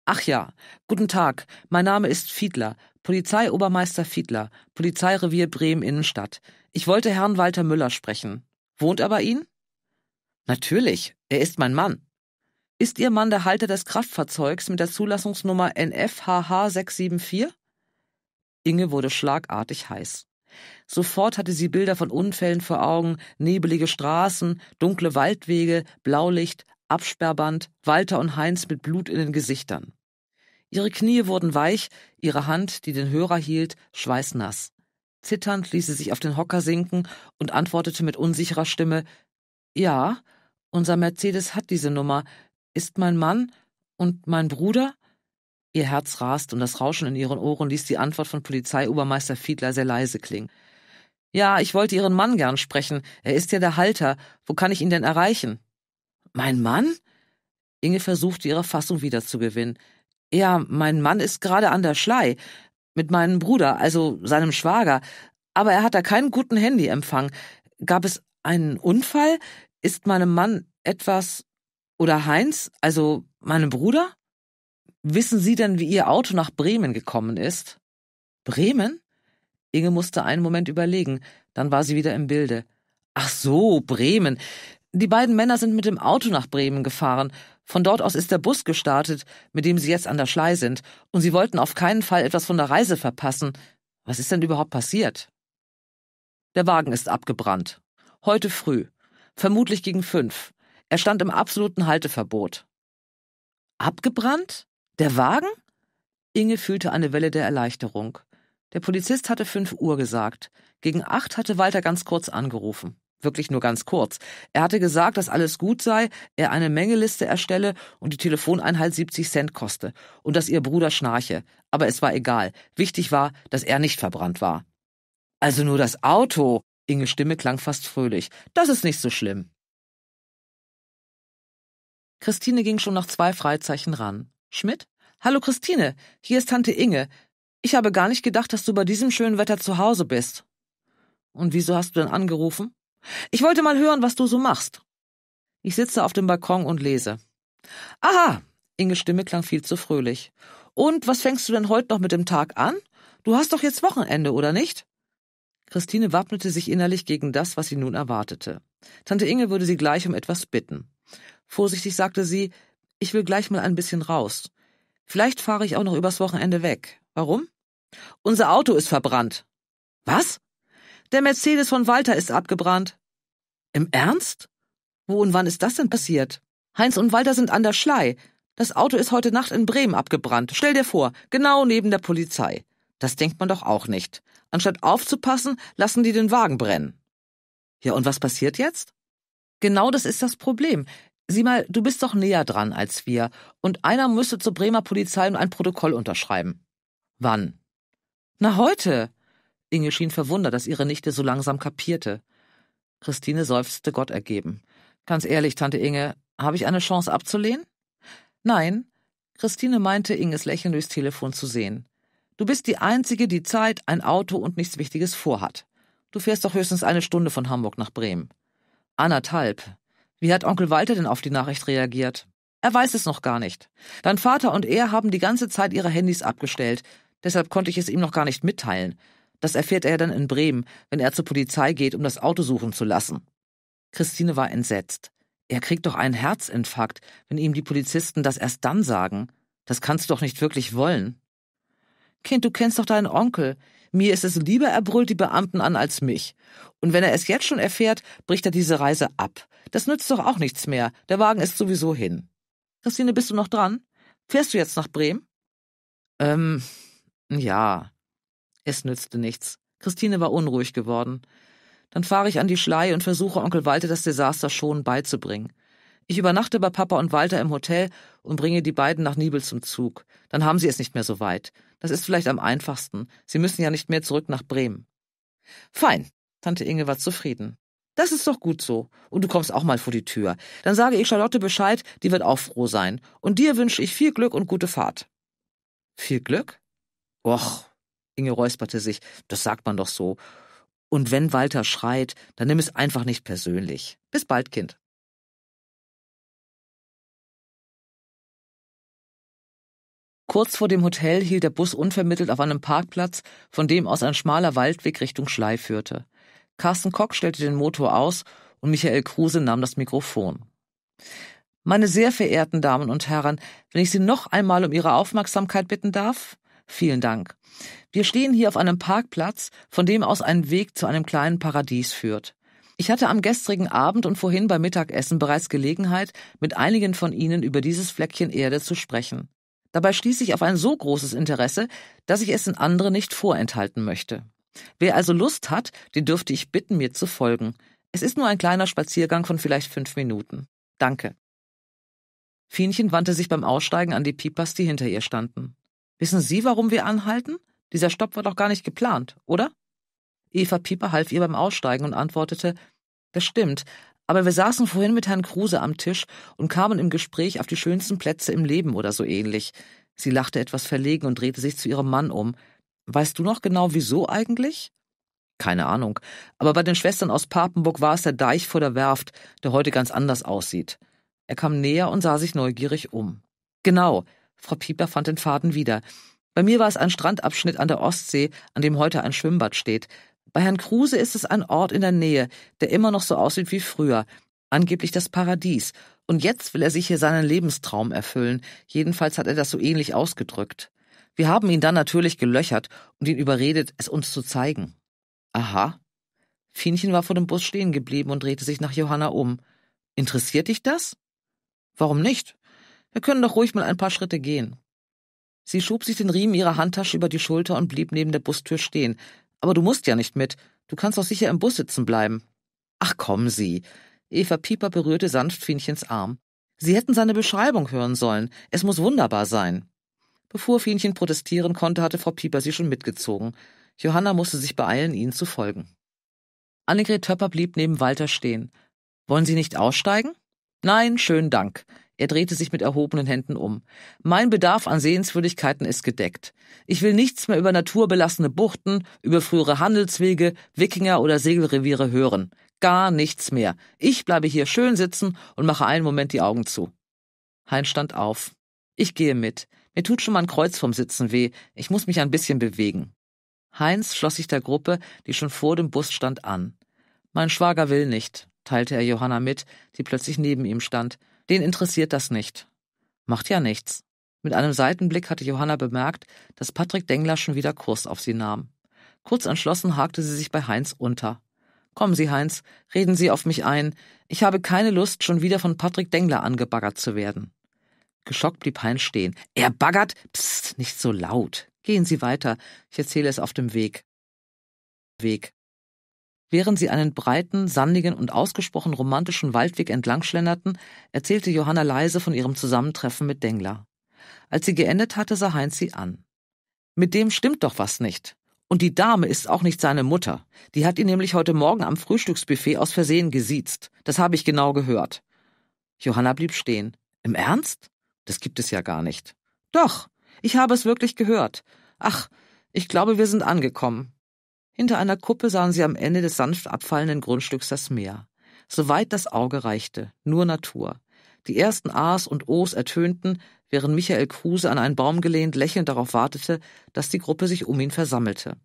Ach ja, guten Tag, mein Name ist Fiedler, Polizeiobermeister Fiedler, Polizeirevier Bremen Innenstadt. Ich wollte Herrn Walter Müller sprechen. Wohnt er bei Ihnen? Natürlich, er ist mein Mann. Ist Ihr Mann der Halter des Kraftfahrzeugs mit der Zulassungsnummer NFHH 674? Inge wurde schlagartig heiß. Sofort hatte sie Bilder von Unfällen vor Augen, nebelige Straßen, dunkle Waldwege, Blaulicht, Absperrband, Walter und Heinz mit Blut in den Gesichtern. Ihre Knie wurden weich, ihre Hand, die den Hörer hielt, schweißnass. Zitternd ließ sie sich auf den Hocker sinken und antwortete mit unsicherer Stimme Ja, unser Mercedes hat diese Nummer. Ist mein Mann und mein Bruder? Ihr Herz rast und das Rauschen in ihren Ohren ließ die Antwort von Polizeiobermeister Fiedler sehr leise klingen. Ja, ich wollte Ihren Mann gern sprechen. Er ist ja der Halter. Wo kann ich ihn denn erreichen? Mein Mann? Inge versuchte ihre Fassung wiederzugewinnen. Ja, mein Mann ist gerade an der Schlei. Mit meinem Bruder, also seinem Schwager. Aber er hat da keinen guten Handyempfang. Gab es einen Unfall? Ist meinem Mann etwas oder Heinz, also meinem Bruder? Wissen Sie denn, wie Ihr Auto nach Bremen gekommen ist? Bremen? Inge musste einen Moment überlegen, dann war sie wieder im Bilde. Ach so, Bremen. Die beiden Männer sind mit dem Auto nach Bremen gefahren. Von dort aus ist der Bus gestartet, mit dem sie jetzt an der Schlei sind, und sie wollten auf keinen Fall etwas von der Reise verpassen. Was ist denn überhaupt passiert? Der Wagen ist abgebrannt. Heute früh. Vermutlich gegen fünf. Er stand im absoluten Halteverbot. Abgebrannt? Der Wagen? Inge fühlte eine Welle der Erleichterung. Der Polizist hatte fünf Uhr gesagt. Gegen acht hatte Walter ganz kurz angerufen wirklich nur ganz kurz. Er hatte gesagt, dass alles gut sei, er eine Mängeliste erstelle und die Telefoneinheit 70 Cent koste und dass ihr Bruder schnarche. Aber es war egal. Wichtig war, dass er nicht verbrannt war. Also nur das Auto. Inges Stimme klang fast fröhlich. Das ist nicht so schlimm. Christine ging schon nach zwei Freizeichen ran. Schmidt? Hallo Christine, hier ist Tante Inge. Ich habe gar nicht gedacht, dass du bei diesem schönen Wetter zu Hause bist. Und wieso hast du denn angerufen? Ich wollte mal hören, was du so machst. Ich sitze auf dem Balkon und lese. Aha, Inges Stimme klang viel zu fröhlich. Und was fängst du denn heute noch mit dem Tag an? Du hast doch jetzt Wochenende, oder nicht? Christine wappnete sich innerlich gegen das, was sie nun erwartete. Tante Inge würde sie gleich um etwas bitten. Vorsichtig sagte sie, ich will gleich mal ein bisschen raus. Vielleicht fahre ich auch noch übers Wochenende weg. Warum? Unser Auto ist verbrannt. Was? Der Mercedes von Walter ist abgebrannt. Im Ernst? Wo und wann ist das denn passiert? Heinz und Walter sind an der Schlei. Das Auto ist heute Nacht in Bremen abgebrannt. Stell dir vor, genau neben der Polizei. Das denkt man doch auch nicht. Anstatt aufzupassen, lassen die den Wagen brennen. Ja, und was passiert jetzt? Genau das ist das Problem. Sieh mal, du bist doch näher dran als wir, und einer müsste zur Bremer Polizei und ein Protokoll unterschreiben. Wann? Na heute. Inge schien verwundert, dass ihre Nichte so langsam kapierte. Christine seufzte Gott ergeben. Ganz ehrlich, Tante Inge, habe ich eine Chance abzulehnen? Nein. Christine meinte, Inges Lächeln durchs Telefon zu sehen. Du bist die Einzige, die Zeit, ein Auto und nichts Wichtiges vorhat. Du fährst doch höchstens eine Stunde von Hamburg nach Bremen. Anderthalb. Wie hat Onkel Walter denn auf die Nachricht reagiert? Er weiß es noch gar nicht. Dein Vater und er haben die ganze Zeit ihre Handys abgestellt. Deshalb konnte ich es ihm noch gar nicht mitteilen. Das erfährt er dann in Bremen, wenn er zur Polizei geht, um das Auto suchen zu lassen. Christine war entsetzt. Er kriegt doch einen Herzinfarkt, wenn ihm die Polizisten das erst dann sagen. Das kannst du doch nicht wirklich wollen. Kind, du kennst doch deinen Onkel. Mir ist es lieber, er brüllt die Beamten an als mich. Und wenn er es jetzt schon erfährt, bricht er diese Reise ab. Das nützt doch auch nichts mehr. Der Wagen ist sowieso hin. Christine, bist du noch dran? Fährst du jetzt nach Bremen? Ähm, ja. Es nützte nichts. Christine war unruhig geworden. Dann fahre ich an die Schlei und versuche Onkel Walter das Desaster schon beizubringen. Ich übernachte bei Papa und Walter im Hotel und bringe die beiden nach Nibel zum Zug. Dann haben sie es nicht mehr so weit. Das ist vielleicht am einfachsten. Sie müssen ja nicht mehr zurück nach Bremen. Fein. Tante Inge war zufrieden. Das ist doch gut so. Und du kommst auch mal vor die Tür. Dann sage ich Charlotte Bescheid, die wird auch froh sein. Und dir wünsche ich viel Glück und gute Fahrt. Viel Glück? Och, Inge räusperte sich, das sagt man doch so. Und wenn Walter schreit, dann nimm es einfach nicht persönlich. Bis bald, Kind. Kurz vor dem Hotel hielt der Bus unvermittelt auf einem Parkplatz, von dem aus ein schmaler Waldweg Richtung Schlei führte. Carsten Kock stellte den Motor aus und Michael Kruse nahm das Mikrofon. Meine sehr verehrten Damen und Herren, wenn ich Sie noch einmal um Ihre Aufmerksamkeit bitten darf, Vielen Dank. Wir stehen hier auf einem Parkplatz, von dem aus ein Weg zu einem kleinen Paradies führt. Ich hatte am gestrigen Abend und vorhin beim Mittagessen bereits Gelegenheit, mit einigen von Ihnen über dieses Fleckchen Erde zu sprechen. Dabei stieß ich auf ein so großes Interesse, dass ich es in andere nicht vorenthalten möchte. Wer also Lust hat, den dürfte ich bitten, mir zu folgen. Es ist nur ein kleiner Spaziergang von vielleicht fünf Minuten. Danke. Fienchen wandte sich beim Aussteigen an die Pipas, die hinter ihr standen. Wissen Sie, warum wir anhalten? Dieser Stopp war doch gar nicht geplant, oder? Eva Pieper half ihr beim Aussteigen und antwortete, das stimmt, aber wir saßen vorhin mit Herrn Kruse am Tisch und kamen im Gespräch auf die schönsten Plätze im Leben oder so ähnlich. Sie lachte etwas verlegen und drehte sich zu ihrem Mann um. Weißt du noch genau wieso eigentlich? Keine Ahnung, aber bei den Schwestern aus Papenburg war es der Deich vor der Werft, der heute ganz anders aussieht. Er kam näher und sah sich neugierig um. Genau, Frau Pieper fand den Faden wieder. Bei mir war es ein Strandabschnitt an der Ostsee, an dem heute ein Schwimmbad steht. Bei Herrn Kruse ist es ein Ort in der Nähe, der immer noch so aussieht wie früher. Angeblich das Paradies. Und jetzt will er sich hier seinen Lebenstraum erfüllen. Jedenfalls hat er das so ähnlich ausgedrückt. Wir haben ihn dann natürlich gelöchert und ihn überredet, es uns zu zeigen. Aha. Fienchen war vor dem Bus stehen geblieben und drehte sich nach Johanna um. Interessiert dich das? Warum nicht? Wir können doch ruhig mal ein paar Schritte gehen. Sie schob sich den Riemen ihrer Handtasche über die Schulter und blieb neben der Bustür stehen. Aber du musst ja nicht mit. Du kannst doch sicher im Bus sitzen bleiben. Ach, kommen Sie. Eva Pieper berührte sanft Fienchens Arm. Sie hätten seine Beschreibung hören sollen. Es muss wunderbar sein. Bevor Fienchen protestieren konnte, hatte Frau Pieper sie schon mitgezogen. Johanna musste sich beeilen, ihnen zu folgen. Annegret Töpper blieb neben Walter stehen. Wollen Sie nicht aussteigen? Nein, schönen Dank. Er drehte sich mit erhobenen Händen um. Mein Bedarf an Sehenswürdigkeiten ist gedeckt. Ich will nichts mehr über naturbelassene Buchten, über frühere Handelswege, Wikinger oder Segelreviere hören. Gar nichts mehr. Ich bleibe hier schön sitzen und mache einen Moment die Augen zu. Hein stand auf. Ich gehe mit. Mir tut schon mein Kreuz vom Sitzen weh. Ich muss mich ein bisschen bewegen. Heinz schloss sich der Gruppe, die schon vor dem Bus stand, an. Mein Schwager will nicht, teilte er Johanna mit, die plötzlich neben ihm stand. Den interessiert das nicht. Macht ja nichts. Mit einem Seitenblick hatte Johanna bemerkt, dass Patrick Dengler schon wieder Kurs auf sie nahm. Kurz entschlossen hakte sie sich bei Heinz unter. Kommen Sie, Heinz, reden Sie auf mich ein. Ich habe keine Lust, schon wieder von Patrick Dengler angebaggert zu werden. Geschockt blieb Heinz stehen. Er baggert? Psst, nicht so laut. Gehen Sie weiter. Ich erzähle es auf dem Weg. Weg. Während sie einen breiten, sandigen und ausgesprochen romantischen Waldweg entlang schlenderten, erzählte Johanna leise von ihrem Zusammentreffen mit Dengler. Als sie geendet hatte, sah Heinz sie an. Mit dem stimmt doch was nicht. Und die Dame ist auch nicht seine Mutter. Die hat ihn nämlich heute Morgen am Frühstücksbuffet aus Versehen gesiezt. Das habe ich genau gehört. Johanna blieb stehen. Im Ernst? Das gibt es ja gar nicht. Doch, ich habe es wirklich gehört. Ach, ich glaube, wir sind angekommen. Hinter einer Kuppe sahen sie am Ende des sanft abfallenden Grundstücks das Meer. Soweit das Auge reichte, nur Natur. Die ersten A's und O's ertönten, während Michael Kruse an einen Baum gelehnt lächelnd darauf wartete, dass die Gruppe sich um ihn versammelte.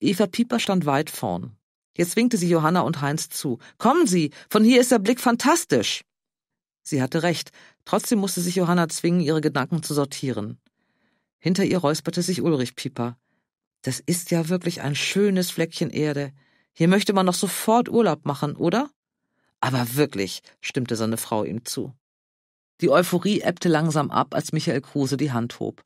Eva Pieper stand weit vorn. Jetzt winkte sie Johanna und Heinz zu. Kommen Sie, von hier ist der Blick fantastisch. Sie hatte recht, trotzdem musste sich Johanna zwingen, ihre Gedanken zu sortieren. Hinter ihr räusperte sich Ulrich Pieper. Das ist ja wirklich ein schönes Fleckchen Erde. Hier möchte man noch sofort Urlaub machen, oder? Aber wirklich, stimmte seine Frau ihm zu. Die Euphorie ebbte langsam ab, als Michael Kruse die Hand hob.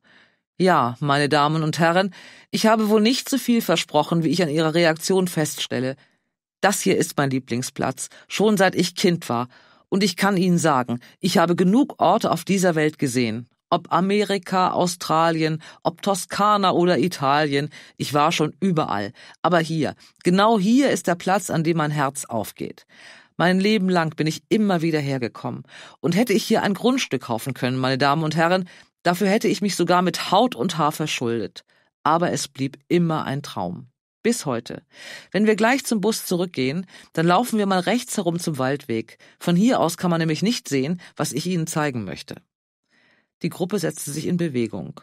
Ja, meine Damen und Herren, ich habe wohl nicht so viel versprochen, wie ich an Ihrer Reaktion feststelle. Das hier ist mein Lieblingsplatz, schon seit ich Kind war, und ich kann Ihnen sagen, ich habe genug Orte auf dieser Welt gesehen, ob Amerika, Australien, ob Toskana oder Italien, ich war schon überall. Aber hier, genau hier ist der Platz, an dem mein Herz aufgeht. Mein Leben lang bin ich immer wieder hergekommen. Und hätte ich hier ein Grundstück kaufen können, meine Damen und Herren, dafür hätte ich mich sogar mit Haut und Haar verschuldet. Aber es blieb immer ein Traum. Bis heute. Wenn wir gleich zum Bus zurückgehen, dann laufen wir mal rechts herum zum Waldweg. Von hier aus kann man nämlich nicht sehen, was ich Ihnen zeigen möchte. Die Gruppe setzte sich in Bewegung.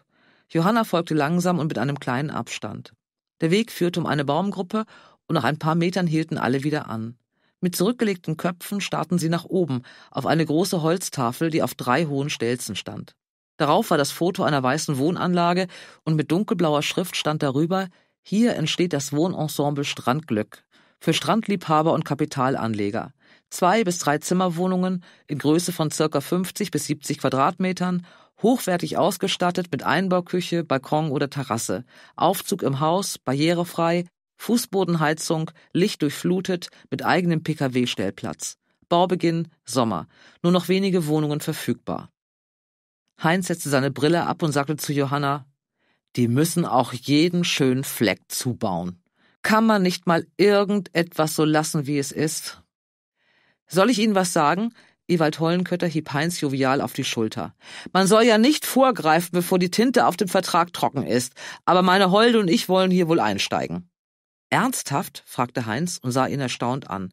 Johanna folgte langsam und mit einem kleinen Abstand. Der Weg führte um eine Baumgruppe und nach ein paar Metern hielten alle wieder an. Mit zurückgelegten Köpfen starrten sie nach oben, auf eine große Holztafel, die auf drei hohen Stelzen stand. Darauf war das Foto einer weißen Wohnanlage und mit dunkelblauer Schrift stand darüber, hier entsteht das Wohnensemble Strandglück für Strandliebhaber und Kapitalanleger. Zwei bis drei Zimmerwohnungen in Größe von circa 50 bis 70 Quadratmetern Hochwertig ausgestattet mit Einbauküche, Balkon oder Terrasse, Aufzug im Haus, barrierefrei, Fußbodenheizung, Licht durchflutet, mit eigenem Pkw-Stellplatz. Baubeginn Sommer. Nur noch wenige Wohnungen verfügbar. Heinz setzte seine Brille ab und sagte zu Johanna, die müssen auch jeden schönen Fleck zubauen. Kann man nicht mal irgendetwas so lassen, wie es ist? Soll ich Ihnen was sagen? Ewald Hollenkötter hieb Heinz jovial auf die Schulter. Man soll ja nicht vorgreifen, bevor die Tinte auf dem Vertrag trocken ist, aber meine Holde und ich wollen hier wohl einsteigen. Ernsthaft? fragte Heinz und sah ihn erstaunt an.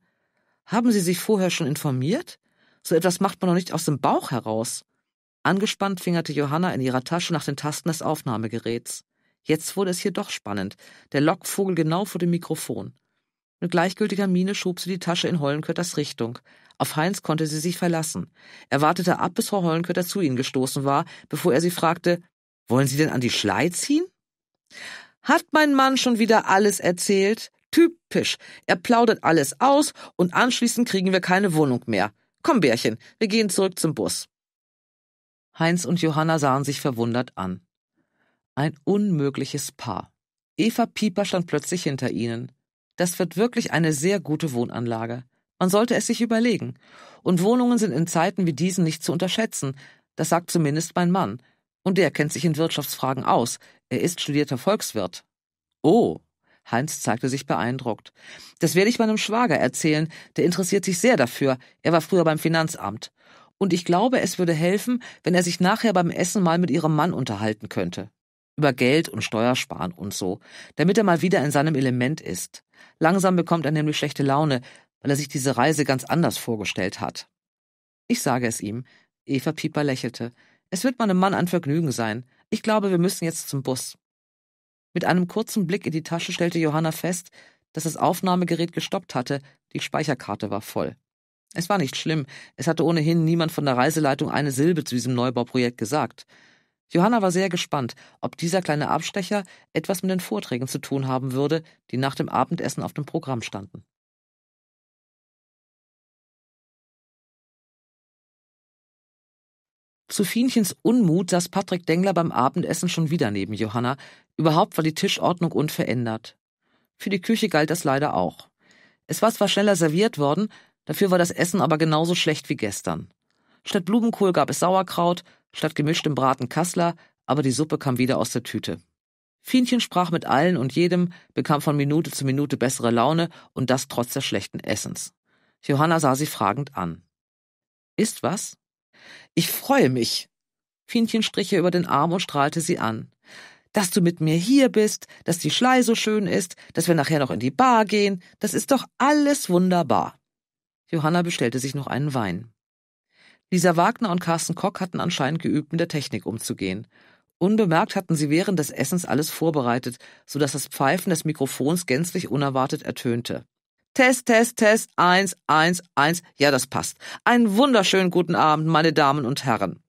Haben Sie sich vorher schon informiert? So etwas macht man doch nicht aus dem Bauch heraus. Angespannt fingerte Johanna in ihrer Tasche nach den Tasten des Aufnahmegeräts. Jetzt wurde es hier doch spannend. Der Lockvogel genau vor dem Mikrofon. Mit gleichgültiger Miene schob sie die Tasche in Hollenkötters Richtung. Auf Heinz konnte sie sich verlassen. Er wartete ab, bis Frau Hollenkötter zu ihnen gestoßen war, bevor er sie fragte, wollen Sie denn an die Schlei ziehen? Hat mein Mann schon wieder alles erzählt? Typisch. Er plaudert alles aus und anschließend kriegen wir keine Wohnung mehr. Komm, Bärchen, wir gehen zurück zum Bus. Heinz und Johanna sahen sich verwundert an. Ein unmögliches Paar. Eva Pieper stand plötzlich hinter ihnen. Das wird wirklich eine sehr gute Wohnanlage. Man sollte es sich überlegen. Und Wohnungen sind in Zeiten wie diesen nicht zu unterschätzen. Das sagt zumindest mein Mann. Und der kennt sich in Wirtschaftsfragen aus. Er ist studierter Volkswirt. Oh. Heinz zeigte sich beeindruckt. Das werde ich meinem Schwager erzählen. Der interessiert sich sehr dafür. Er war früher beim Finanzamt. Und ich glaube, es würde helfen, wenn er sich nachher beim Essen mal mit ihrem Mann unterhalten könnte über Geld und Steuersparen und so, damit er mal wieder in seinem Element ist. Langsam bekommt er nämlich schlechte Laune, weil er sich diese Reise ganz anders vorgestellt hat. Ich sage es ihm. Eva Pieper lächelte. Es wird meinem Mann ein Vergnügen sein. Ich glaube, wir müssen jetzt zum Bus. Mit einem kurzen Blick in die Tasche stellte Johanna fest, dass das Aufnahmegerät gestoppt hatte, die Speicherkarte war voll. Es war nicht schlimm, es hatte ohnehin niemand von der Reiseleitung eine Silbe zu diesem Neubauprojekt gesagt. Johanna war sehr gespannt, ob dieser kleine Abstecher etwas mit den Vorträgen zu tun haben würde, die nach dem Abendessen auf dem Programm standen. Zu Fienchens Unmut saß Patrick Dengler beim Abendessen schon wieder neben Johanna. Überhaupt war die Tischordnung unverändert. Für die Küche galt das leider auch. Es war zwar schneller serviert worden, dafür war das Essen aber genauso schlecht wie gestern. Statt Blumenkohl gab es Sauerkraut, statt gemischtem Braten Kassler, aber die Suppe kam wieder aus der Tüte. Fienchen sprach mit allen und jedem, bekam von Minute zu Minute bessere Laune und das trotz des schlechten Essens. Johanna sah sie fragend an. Ist was? Ich freue mich. Fienchen strich ihr über den Arm und strahlte sie an. Dass du mit mir hier bist, dass die Schlei so schön ist, dass wir nachher noch in die Bar gehen, das ist doch alles wunderbar. Johanna bestellte sich noch einen Wein. Lisa Wagner und Carsten Kock hatten anscheinend geübt, mit der Technik umzugehen. Unbemerkt hatten sie während des Essens alles vorbereitet, so dass das Pfeifen des Mikrofons gänzlich unerwartet ertönte. Test, Test, Test, eins, eins, eins. Ja, das passt. Einen wunderschönen guten Abend, meine Damen und Herren.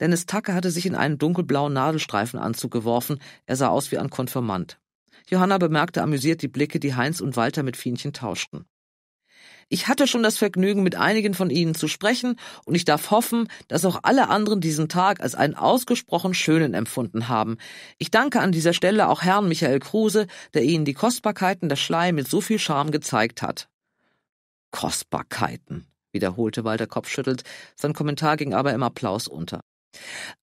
Dennis Tacke hatte sich in einen dunkelblauen Nadelstreifenanzug geworfen. Er sah aus wie ein Konfirmant. Johanna bemerkte amüsiert die Blicke, die Heinz und Walter mit Fienchen tauschten. Ich hatte schon das Vergnügen, mit einigen von Ihnen zu sprechen, und ich darf hoffen, dass auch alle anderen diesen Tag als einen ausgesprochen schönen empfunden haben. Ich danke an dieser Stelle auch Herrn Michael Kruse, der Ihnen die Kostbarkeiten der Schleim mit so viel Charme gezeigt hat. Kostbarkeiten, wiederholte Walter kopfschüttelnd, sein Kommentar ging aber im Applaus unter.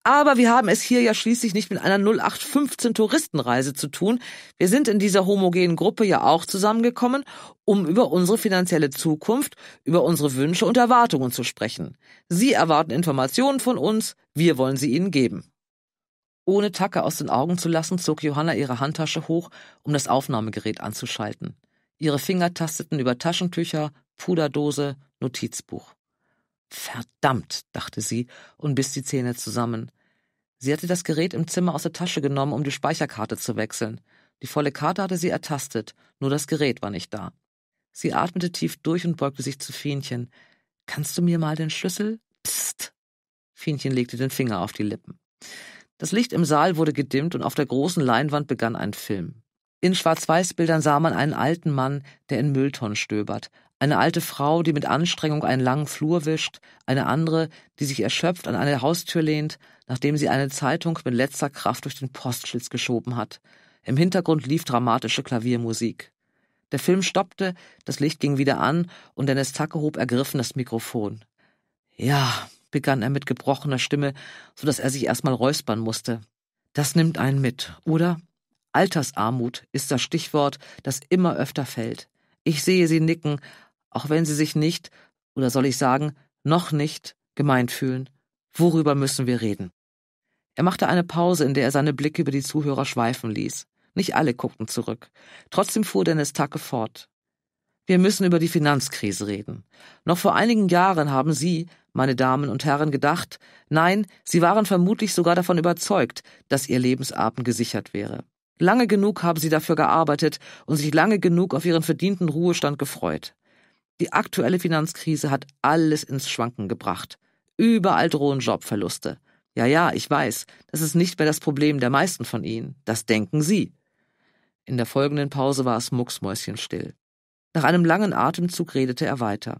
Aber wir haben es hier ja schließlich nicht mit einer 0815 Touristenreise zu tun. Wir sind in dieser homogenen Gruppe ja auch zusammengekommen, um über unsere finanzielle Zukunft, über unsere Wünsche und Erwartungen zu sprechen. Sie erwarten Informationen von uns, wir wollen sie Ihnen geben. Ohne Tacke aus den Augen zu lassen, zog Johanna ihre Handtasche hoch, um das Aufnahmegerät anzuschalten. Ihre Finger tasteten über Taschentücher, Puderdose, Notizbuch. Verdammt, dachte sie und biss die Zähne zusammen. Sie hatte das Gerät im Zimmer aus der Tasche genommen, um die Speicherkarte zu wechseln. Die volle Karte hatte sie ertastet, nur das Gerät war nicht da. Sie atmete tief durch und beugte sich zu Fienchen. Kannst du mir mal den Schlüssel? Psst! Fienchen legte den Finger auf die Lippen. Das Licht im Saal wurde gedimmt und auf der großen Leinwand begann ein Film. In Schwarz-Weiß-Bildern sah man einen alten Mann, der in Mülltonnen stöbert, eine alte Frau, die mit Anstrengung einen langen Flur wischt, eine andere, die sich erschöpft an eine Haustür lehnt, nachdem sie eine Zeitung mit letzter Kraft durch den Postschlitz geschoben hat. Im Hintergrund lief dramatische Klaviermusik. Der Film stoppte, das Licht ging wieder an und Dennis Zacke hob ergriffen das Mikrofon. Ja, begann er mit gebrochener Stimme, so dass er sich erstmal räuspern musste. Das nimmt einen mit, oder? Altersarmut ist das Stichwort, das immer öfter fällt. Ich sehe Sie nicken, auch wenn sie sich nicht, oder soll ich sagen, noch nicht gemeint fühlen. Worüber müssen wir reden? Er machte eine Pause, in der er seine Blicke über die Zuhörer schweifen ließ. Nicht alle guckten zurück. Trotzdem fuhr Dennis Tacke fort. Wir müssen über die Finanzkrise reden. Noch vor einigen Jahren haben Sie, meine Damen und Herren, gedacht, nein, Sie waren vermutlich sogar davon überzeugt, dass Ihr Lebensabend gesichert wäre. Lange genug haben Sie dafür gearbeitet und sich lange genug auf Ihren verdienten Ruhestand gefreut. Die aktuelle Finanzkrise hat alles ins Schwanken gebracht. Überall drohen Jobverluste. Ja, ja, ich weiß, das ist nicht mehr das Problem der meisten von Ihnen. Das denken Sie. In der folgenden Pause war es mucksmäuschenstill. Nach einem langen Atemzug redete er weiter.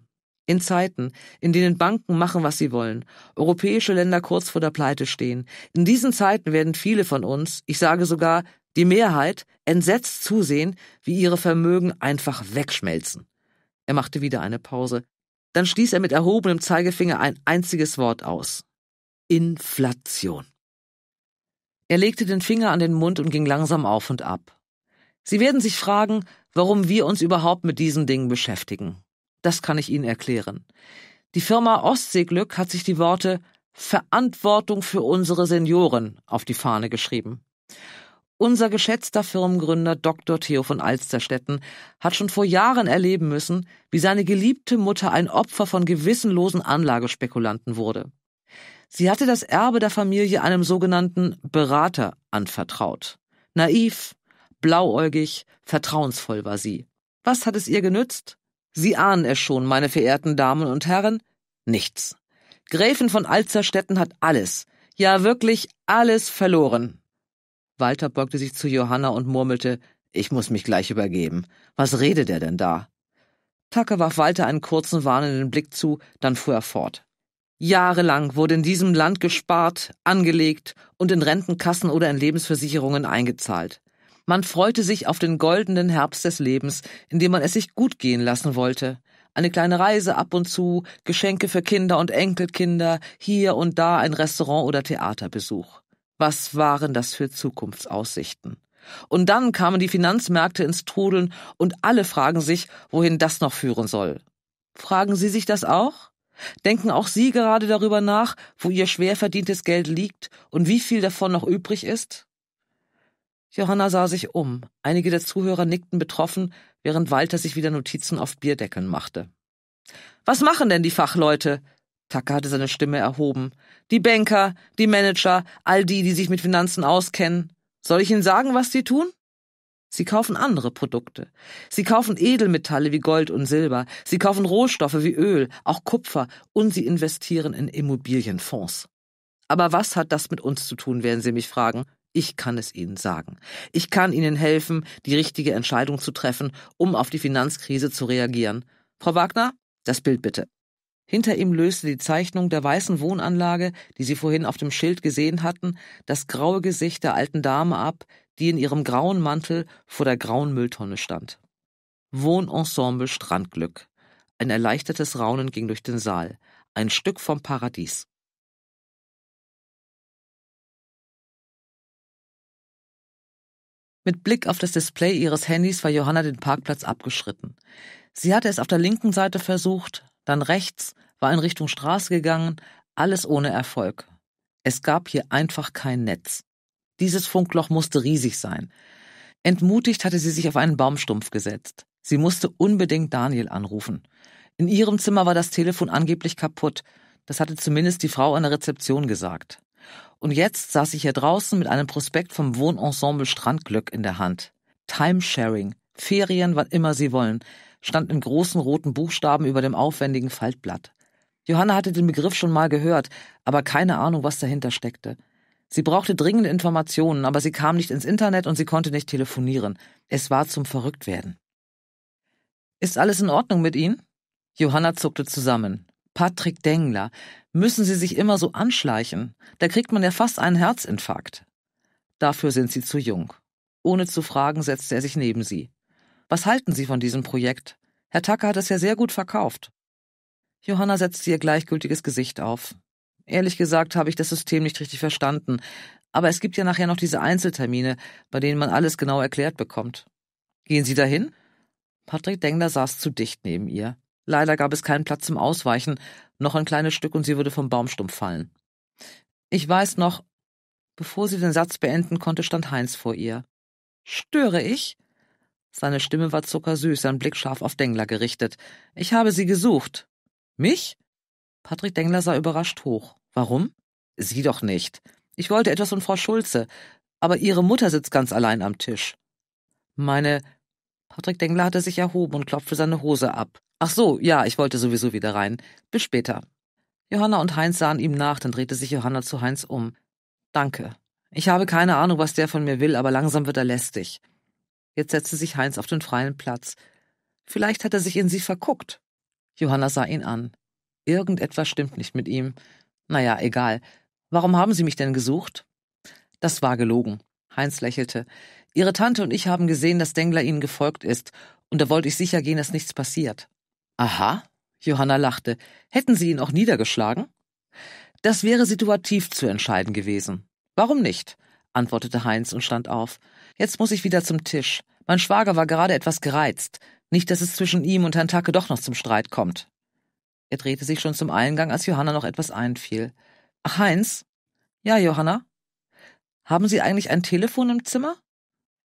In Zeiten, in denen Banken machen, was sie wollen, europäische Länder kurz vor der Pleite stehen, in diesen Zeiten werden viele von uns, ich sage sogar die Mehrheit, entsetzt zusehen, wie ihre Vermögen einfach wegschmelzen. Er machte wieder eine Pause. Dann stieß er mit erhobenem Zeigefinger ein einziges Wort aus. Inflation. Er legte den Finger an den Mund und ging langsam auf und ab. Sie werden sich fragen, warum wir uns überhaupt mit diesen Dingen beschäftigen. Das kann ich Ihnen erklären. Die Firma Ostseeglück hat sich die Worte Verantwortung für unsere Senioren auf die Fahne geschrieben. Unser geschätzter Firmengründer Dr. Theo von Alsterstetten hat schon vor Jahren erleben müssen, wie seine geliebte Mutter ein Opfer von gewissenlosen Anlagespekulanten wurde. Sie hatte das Erbe der Familie einem sogenannten Berater anvertraut. Naiv, blauäugig, vertrauensvoll war sie. Was hat es ihr genützt? Sie ahnen es schon, meine verehrten Damen und Herren, nichts. Gräfin von Alzerstetten hat alles, ja wirklich alles verloren. Walter beugte sich zu Johanna und murmelte, ich muss mich gleich übergeben. Was redet er denn da? Tucker warf Walter einen kurzen warnenden Blick zu, dann fuhr er fort. Jahrelang wurde in diesem Land gespart, angelegt und in Rentenkassen oder in Lebensversicherungen eingezahlt. Man freute sich auf den goldenen Herbst des Lebens, in dem man es sich gut gehen lassen wollte. Eine kleine Reise ab und zu, Geschenke für Kinder und Enkelkinder, hier und da ein Restaurant oder Theaterbesuch. Was waren das für Zukunftsaussichten? Und dann kamen die Finanzmärkte ins Trudeln und alle fragen sich, wohin das noch führen soll. Fragen Sie sich das auch? Denken auch Sie gerade darüber nach, wo Ihr schwer verdientes Geld liegt und wie viel davon noch übrig ist? Johanna sah sich um. Einige der Zuhörer nickten betroffen, während Walter sich wieder Notizen auf Bierdeckeln machte. Was machen denn die Fachleute? Taka hatte seine Stimme erhoben die Banker, die Manager, all die, die sich mit Finanzen auskennen. Soll ich Ihnen sagen, was sie tun? Sie kaufen andere Produkte. Sie kaufen Edelmetalle wie Gold und Silber. Sie kaufen Rohstoffe wie Öl, auch Kupfer. Und sie investieren in Immobilienfonds. Aber was hat das mit uns zu tun, werden Sie mich fragen. Ich kann es Ihnen sagen. Ich kann Ihnen helfen, die richtige Entscheidung zu treffen, um auf die Finanzkrise zu reagieren. Frau Wagner, das Bild bitte. Hinter ihm löste die Zeichnung der weißen Wohnanlage, die sie vorhin auf dem Schild gesehen hatten, das graue Gesicht der alten Dame ab, die in ihrem grauen Mantel vor der grauen Mülltonne stand. Wohnensemble Strandglück. Ein erleichtertes Raunen ging durch den Saal. Ein Stück vom Paradies. Mit Blick auf das Display ihres Handys war Johanna den Parkplatz abgeschritten. Sie hatte es auf der linken Seite versucht, dann rechts, war in Richtung Straße gegangen, alles ohne Erfolg. Es gab hier einfach kein Netz. Dieses Funkloch musste riesig sein. Entmutigt hatte sie sich auf einen Baumstumpf gesetzt. Sie musste unbedingt Daniel anrufen. In ihrem Zimmer war das Telefon angeblich kaputt. Das hatte zumindest die Frau an der Rezeption gesagt. Und jetzt saß ich hier draußen mit einem Prospekt vom Wohnensemble Strandglück in der Hand. Timesharing. Ferien, wann immer sie wollen stand in großen roten Buchstaben über dem aufwendigen Faltblatt. Johanna hatte den Begriff schon mal gehört, aber keine Ahnung, was dahinter steckte. Sie brauchte dringende Informationen, aber sie kam nicht ins Internet und sie konnte nicht telefonieren. Es war zum Verrücktwerden. Ist alles in Ordnung mit Ihnen? Johanna zuckte zusammen. Patrick Dengler. Müssen Sie sich immer so anschleichen? Da kriegt man ja fast einen Herzinfarkt. Dafür sind Sie zu jung. Ohne zu fragen setzte er sich neben sie. Was halten Sie von diesem Projekt? Herr Tucker hat es ja sehr gut verkauft. Johanna setzte ihr gleichgültiges Gesicht auf. Ehrlich gesagt habe ich das System nicht richtig verstanden, aber es gibt ja nachher noch diese Einzeltermine, bei denen man alles genau erklärt bekommt. Gehen Sie dahin? Patrick Dengler saß zu dicht neben ihr. Leider gab es keinen Platz zum Ausweichen, noch ein kleines Stück und sie würde vom Baumstumpf fallen. Ich weiß noch. Bevor sie den Satz beenden konnte, stand Heinz vor ihr. Störe ich? Seine Stimme war zuckersüß, sein Blick scharf auf Dengler gerichtet. Ich habe Sie gesucht. Mich? Patrick Dengler sah überrascht hoch. Warum? Sie doch nicht. Ich wollte etwas von Frau Schulze, aber Ihre Mutter sitzt ganz allein am Tisch. Meine. Patrick Dengler hatte sich erhoben und klopfte seine Hose ab. Ach so, ja, ich wollte sowieso wieder rein. Bis später. Johanna und Heinz sahen ihm nach, dann drehte sich Johanna zu Heinz um. Danke. Ich habe keine Ahnung, was der von mir will, aber langsam wird er lästig. Jetzt setzte sich Heinz auf den freien Platz. Vielleicht hat er sich in sie verguckt. Johanna sah ihn an. Irgendetwas stimmt nicht mit ihm. Naja, egal. Warum haben Sie mich denn gesucht? Das war gelogen. Heinz lächelte. Ihre Tante und ich haben gesehen, dass Dengler Ihnen gefolgt ist, und da wollte ich sicher gehen, dass nichts passiert. Aha, Johanna lachte. Hätten Sie ihn auch niedergeschlagen? Das wäre situativ zu entscheiden gewesen. Warum nicht? antwortete Heinz und stand auf. Jetzt muss ich wieder zum Tisch. Mein Schwager war gerade etwas gereizt. Nicht, dass es zwischen ihm und Herrn Tacke doch noch zum Streit kommt. Er drehte sich schon zum Eingang, als Johanna noch etwas einfiel. Ach, Heinz? Ja, Johanna? Haben Sie eigentlich ein Telefon im Zimmer?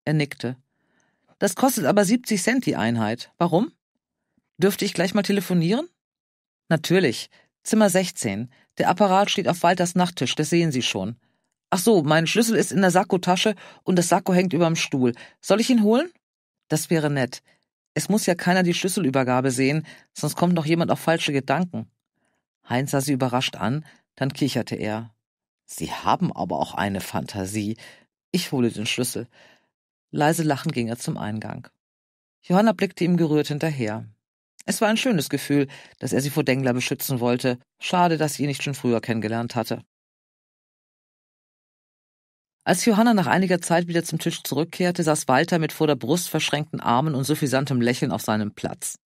Er nickte. Das kostet aber 70 Cent die Einheit. Warum? Dürfte ich gleich mal telefonieren? Natürlich. Zimmer 16. Der Apparat steht auf Walters Nachttisch, das sehen Sie schon. Ach so, mein Schlüssel ist in der Sakkotasche und das Sakko hängt überm Stuhl. Soll ich ihn holen? Das wäre nett. Es muss ja keiner die Schlüsselübergabe sehen, sonst kommt noch jemand auf falsche Gedanken. Heinz sah sie überrascht an, dann kicherte er. Sie haben aber auch eine Fantasie. Ich hole den Schlüssel. Leise lachend ging er zum Eingang. Johanna blickte ihm gerührt hinterher. Es war ein schönes Gefühl, dass er sie vor Dengler beschützen wollte. Schade, dass sie ihn nicht schon früher kennengelernt hatte. Als Johanna nach einiger Zeit wieder zum Tisch zurückkehrte, saß Walter mit vor der Brust verschränkten Armen und suffisantem Lächeln auf seinem Platz.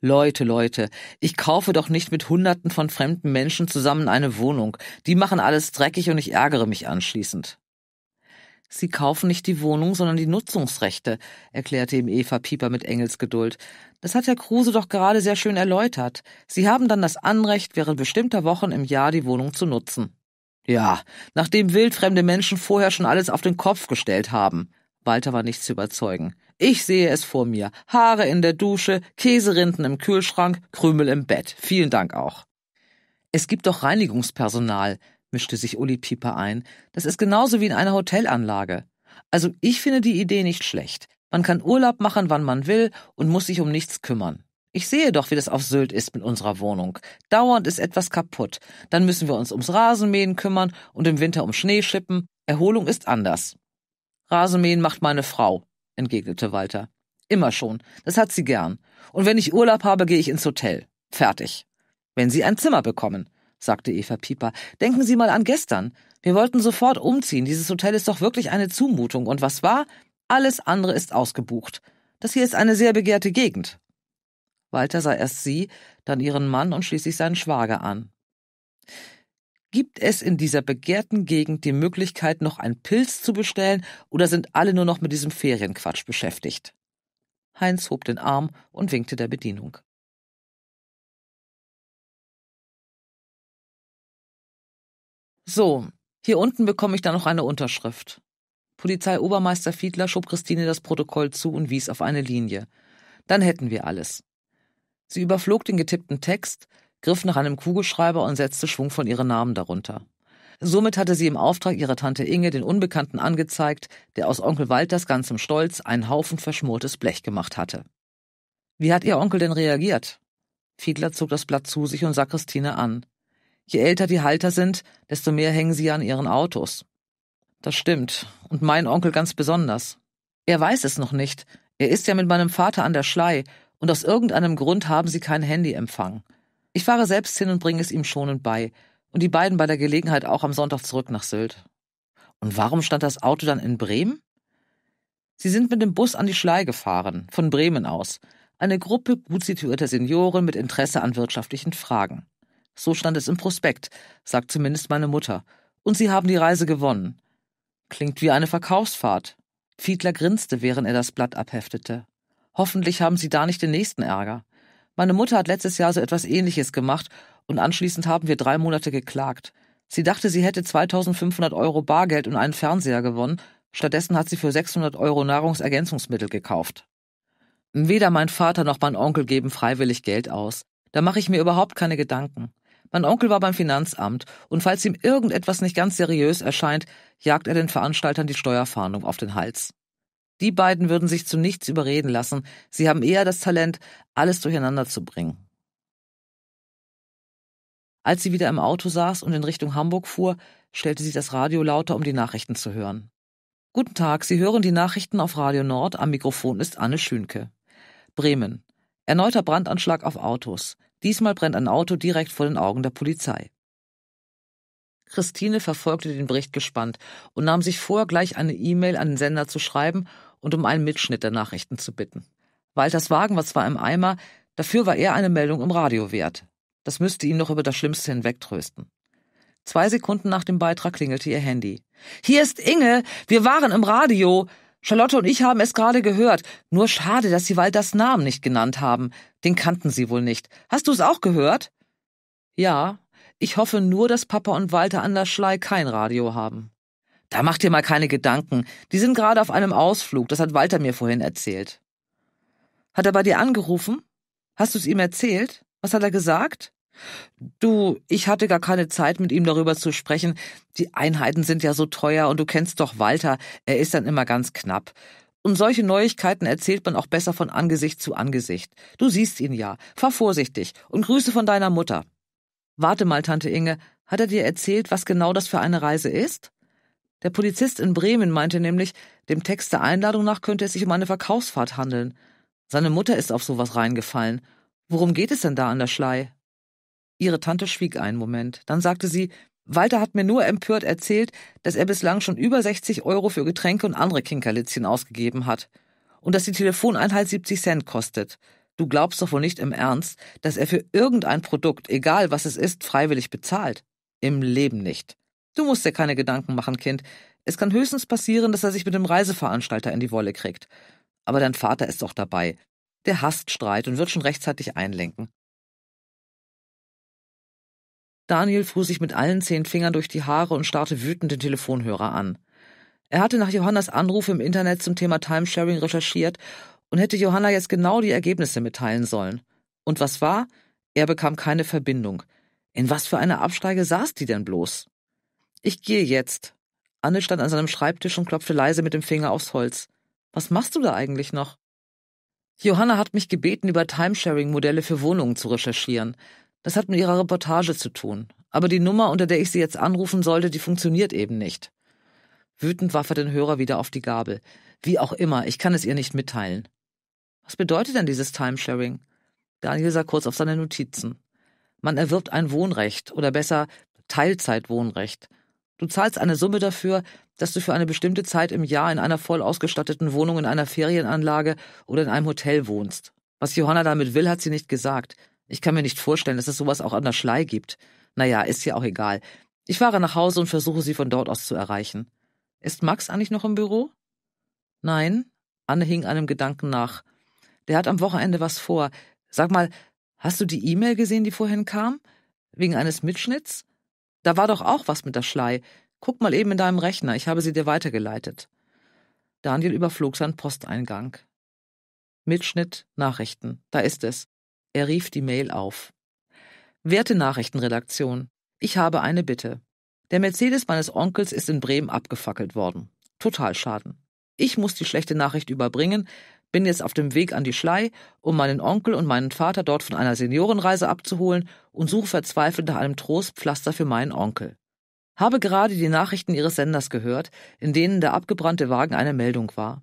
Leute, Leute, ich kaufe doch nicht mit Hunderten von fremden Menschen zusammen eine Wohnung. Die machen alles dreckig und ich ärgere mich anschließend. Sie kaufen nicht die Wohnung, sondern die Nutzungsrechte, erklärte ihm Eva Pieper mit Engelsgeduld. Das hat Herr Kruse doch gerade sehr schön erläutert. Sie haben dann das Anrecht, während bestimmter Wochen im Jahr die Wohnung zu nutzen. Ja, nachdem wildfremde Menschen vorher schon alles auf den Kopf gestellt haben. Walter war nicht zu überzeugen. Ich sehe es vor mir. Haare in der Dusche, Käserinden im Kühlschrank, Krümel im Bett. Vielen Dank auch. Es gibt doch Reinigungspersonal, mischte sich Uli Pieper ein. Das ist genauso wie in einer Hotelanlage. Also ich finde die Idee nicht schlecht. Man kann Urlaub machen, wann man will und muss sich um nichts kümmern. Ich sehe doch, wie das auf Sylt ist mit unserer Wohnung. Dauernd ist etwas kaputt. Dann müssen wir uns ums Rasenmähen kümmern und im Winter um Schnee schippen. Erholung ist anders. Rasenmähen macht meine Frau, entgegnete Walter. Immer schon. Das hat sie gern. Und wenn ich Urlaub habe, gehe ich ins Hotel. Fertig. Wenn Sie ein Zimmer bekommen, sagte Eva Pieper. Denken Sie mal an gestern. Wir wollten sofort umziehen. Dieses Hotel ist doch wirklich eine Zumutung. Und was war? Alles andere ist ausgebucht. Das hier ist eine sehr begehrte Gegend. Walter sah erst sie, dann ihren Mann und schließlich seinen Schwager an. Gibt es in dieser begehrten Gegend die Möglichkeit, noch einen Pilz zu bestellen, oder sind alle nur noch mit diesem Ferienquatsch beschäftigt? Heinz hob den Arm und winkte der Bedienung. So, hier unten bekomme ich dann noch eine Unterschrift. Polizeiobermeister Fiedler schob Christine das Protokoll zu und wies auf eine Linie. Dann hätten wir alles. Sie überflog den getippten Text, griff nach einem Kugelschreiber und setzte Schwung von ihren Namen darunter. Somit hatte sie im Auftrag ihrer Tante Inge den Unbekannten angezeigt, der aus Onkel Walters ganzem Stolz einen Haufen verschmortes Blech gemacht hatte. Wie hat ihr Onkel denn reagiert? Fiedler zog das Blatt zu sich und sah Christine an. Je älter die Halter sind, desto mehr hängen sie an ihren Autos. Das stimmt. Und mein Onkel ganz besonders. Er weiß es noch nicht. Er ist ja mit meinem Vater an der Schlei und aus irgendeinem Grund haben sie keinen Handyempfang. Ich fahre selbst hin und bringe es ihm schonend bei und die beiden bei der Gelegenheit auch am Sonntag zurück nach Sylt. Und warum stand das Auto dann in Bremen? Sie sind mit dem Bus an die Schlei gefahren, von Bremen aus. Eine Gruppe gut situierter Senioren mit Interesse an wirtschaftlichen Fragen. So stand es im Prospekt, sagt zumindest meine Mutter. Und sie haben die Reise gewonnen. Klingt wie eine Verkaufsfahrt. Fiedler grinste, während er das Blatt abheftete. Hoffentlich haben sie da nicht den nächsten Ärger. Meine Mutter hat letztes Jahr so etwas ähnliches gemacht und anschließend haben wir drei Monate geklagt. Sie dachte, sie hätte 2500 Euro Bargeld und einen Fernseher gewonnen. Stattdessen hat sie für 600 Euro Nahrungsergänzungsmittel gekauft. Weder mein Vater noch mein Onkel geben freiwillig Geld aus. Da mache ich mir überhaupt keine Gedanken. Mein Onkel war beim Finanzamt und falls ihm irgendetwas nicht ganz seriös erscheint, jagt er den Veranstaltern die Steuerfahndung auf den Hals. Die beiden würden sich zu nichts überreden lassen. Sie haben eher das Talent, alles durcheinander zu bringen. Als sie wieder im Auto saß und in Richtung Hamburg fuhr, stellte sie das Radio lauter, um die Nachrichten zu hören. Guten Tag, Sie hören die Nachrichten auf Radio Nord. Am Mikrofon ist Anne Schünke. Bremen. Erneuter Brandanschlag auf Autos. Diesmal brennt ein Auto direkt vor den Augen der Polizei. Christine verfolgte den Bericht gespannt und nahm sich vor, gleich eine E-Mail an den Sender zu schreiben und um einen Mitschnitt der Nachrichten zu bitten. Walters Wagen war zwar im Eimer, dafür war er eine Meldung im Radio wert. Das müsste ihn noch über das Schlimmste hinwegtrösten. Zwei Sekunden nach dem Beitrag klingelte ihr Handy. Hier ist Inge. Wir waren im Radio. Charlotte und ich haben es gerade gehört. Nur schade, dass Sie Walters Namen nicht genannt haben. Den kannten Sie wohl nicht. Hast du es auch gehört? Ja, ich hoffe nur, dass Papa und Walter an der Schlei kein Radio haben. Da mach dir mal keine Gedanken. Die sind gerade auf einem Ausflug. Das hat Walter mir vorhin erzählt. Hat er bei dir angerufen? Hast du es ihm erzählt? Was hat er gesagt? Du, ich hatte gar keine Zeit, mit ihm darüber zu sprechen. Die Einheiten sind ja so teuer und du kennst doch Walter. Er ist dann immer ganz knapp. Und solche Neuigkeiten erzählt man auch besser von Angesicht zu Angesicht. Du siehst ihn ja. Fahr vorsichtig und Grüße von deiner Mutter. Warte mal, Tante Inge, hat er dir erzählt, was genau das für eine Reise ist? Der Polizist in Bremen meinte nämlich, dem Text der Einladung nach könnte es sich um eine Verkaufsfahrt handeln. Seine Mutter ist auf sowas reingefallen. Worum geht es denn da an der Schlei? Ihre Tante schwieg einen Moment. Dann sagte sie, Walter hat mir nur empört erzählt, dass er bislang schon über 60 Euro für Getränke und andere Kinkerlitzchen ausgegeben hat. Und dass die Telefoneinheit 70 Cent kostet. Du glaubst doch wohl nicht im Ernst, dass er für irgendein Produkt, egal was es ist, freiwillig bezahlt. Im Leben nicht. Du musst dir keine Gedanken machen, Kind. Es kann höchstens passieren, dass er sich mit dem Reiseveranstalter in die Wolle kriegt. Aber dein Vater ist doch dabei. Der hasst Streit und wird schon rechtzeitig einlenken. Daniel fuhr sich mit allen zehn Fingern durch die Haare und starrte wütend den Telefonhörer an. Er hatte nach Johannas Anruf im Internet zum Thema Timesharing recherchiert und hätte Johanna jetzt genau die Ergebnisse mitteilen sollen. Und was war? Er bekam keine Verbindung. In was für einer Absteige saß die denn bloß? Ich gehe jetzt. Anne stand an seinem Schreibtisch und klopfte leise mit dem Finger aufs Holz. Was machst du da eigentlich noch? Johanna hat mich gebeten, über Timesharing-Modelle für Wohnungen zu recherchieren. Das hat mit ihrer Reportage zu tun. Aber die Nummer, unter der ich sie jetzt anrufen sollte, die funktioniert eben nicht. Wütend warf er den Hörer wieder auf die Gabel. Wie auch immer, ich kann es ihr nicht mitteilen. Was bedeutet denn dieses Timesharing? Daniel sah kurz auf seine Notizen. Man erwirbt ein Wohnrecht oder besser Teilzeitwohnrecht. Du zahlst eine Summe dafür, dass du für eine bestimmte Zeit im Jahr in einer voll ausgestatteten Wohnung in einer Ferienanlage oder in einem Hotel wohnst. Was Johanna damit will, hat sie nicht gesagt. Ich kann mir nicht vorstellen, dass es sowas auch an der Schlei gibt. Naja, ist ja auch egal. Ich fahre nach Hause und versuche sie von dort aus zu erreichen. Ist Max eigentlich noch im Büro? Nein, Anne hing einem Gedanken nach. Der hat am Wochenende was vor. Sag mal, hast du die E-Mail gesehen, die vorhin kam? Wegen eines Mitschnitts? Da war doch auch was mit der Schlei. Guck mal eben in deinem Rechner, ich habe sie dir weitergeleitet. Daniel überflog seinen Posteingang. Mitschnitt Nachrichten. Da ist es. Er rief die Mail auf. Werte Nachrichtenredaktion, ich habe eine Bitte. Der Mercedes meines Onkels ist in Bremen abgefackelt worden. Totalschaden. Ich muss die schlechte Nachricht überbringen, bin jetzt auf dem Weg an die Schlei, um meinen Onkel und meinen Vater dort von einer Seniorenreise abzuholen und suche verzweifelt nach einem Trostpflaster für meinen Onkel. Habe gerade die Nachrichten ihres Senders gehört, in denen der abgebrannte Wagen eine Meldung war.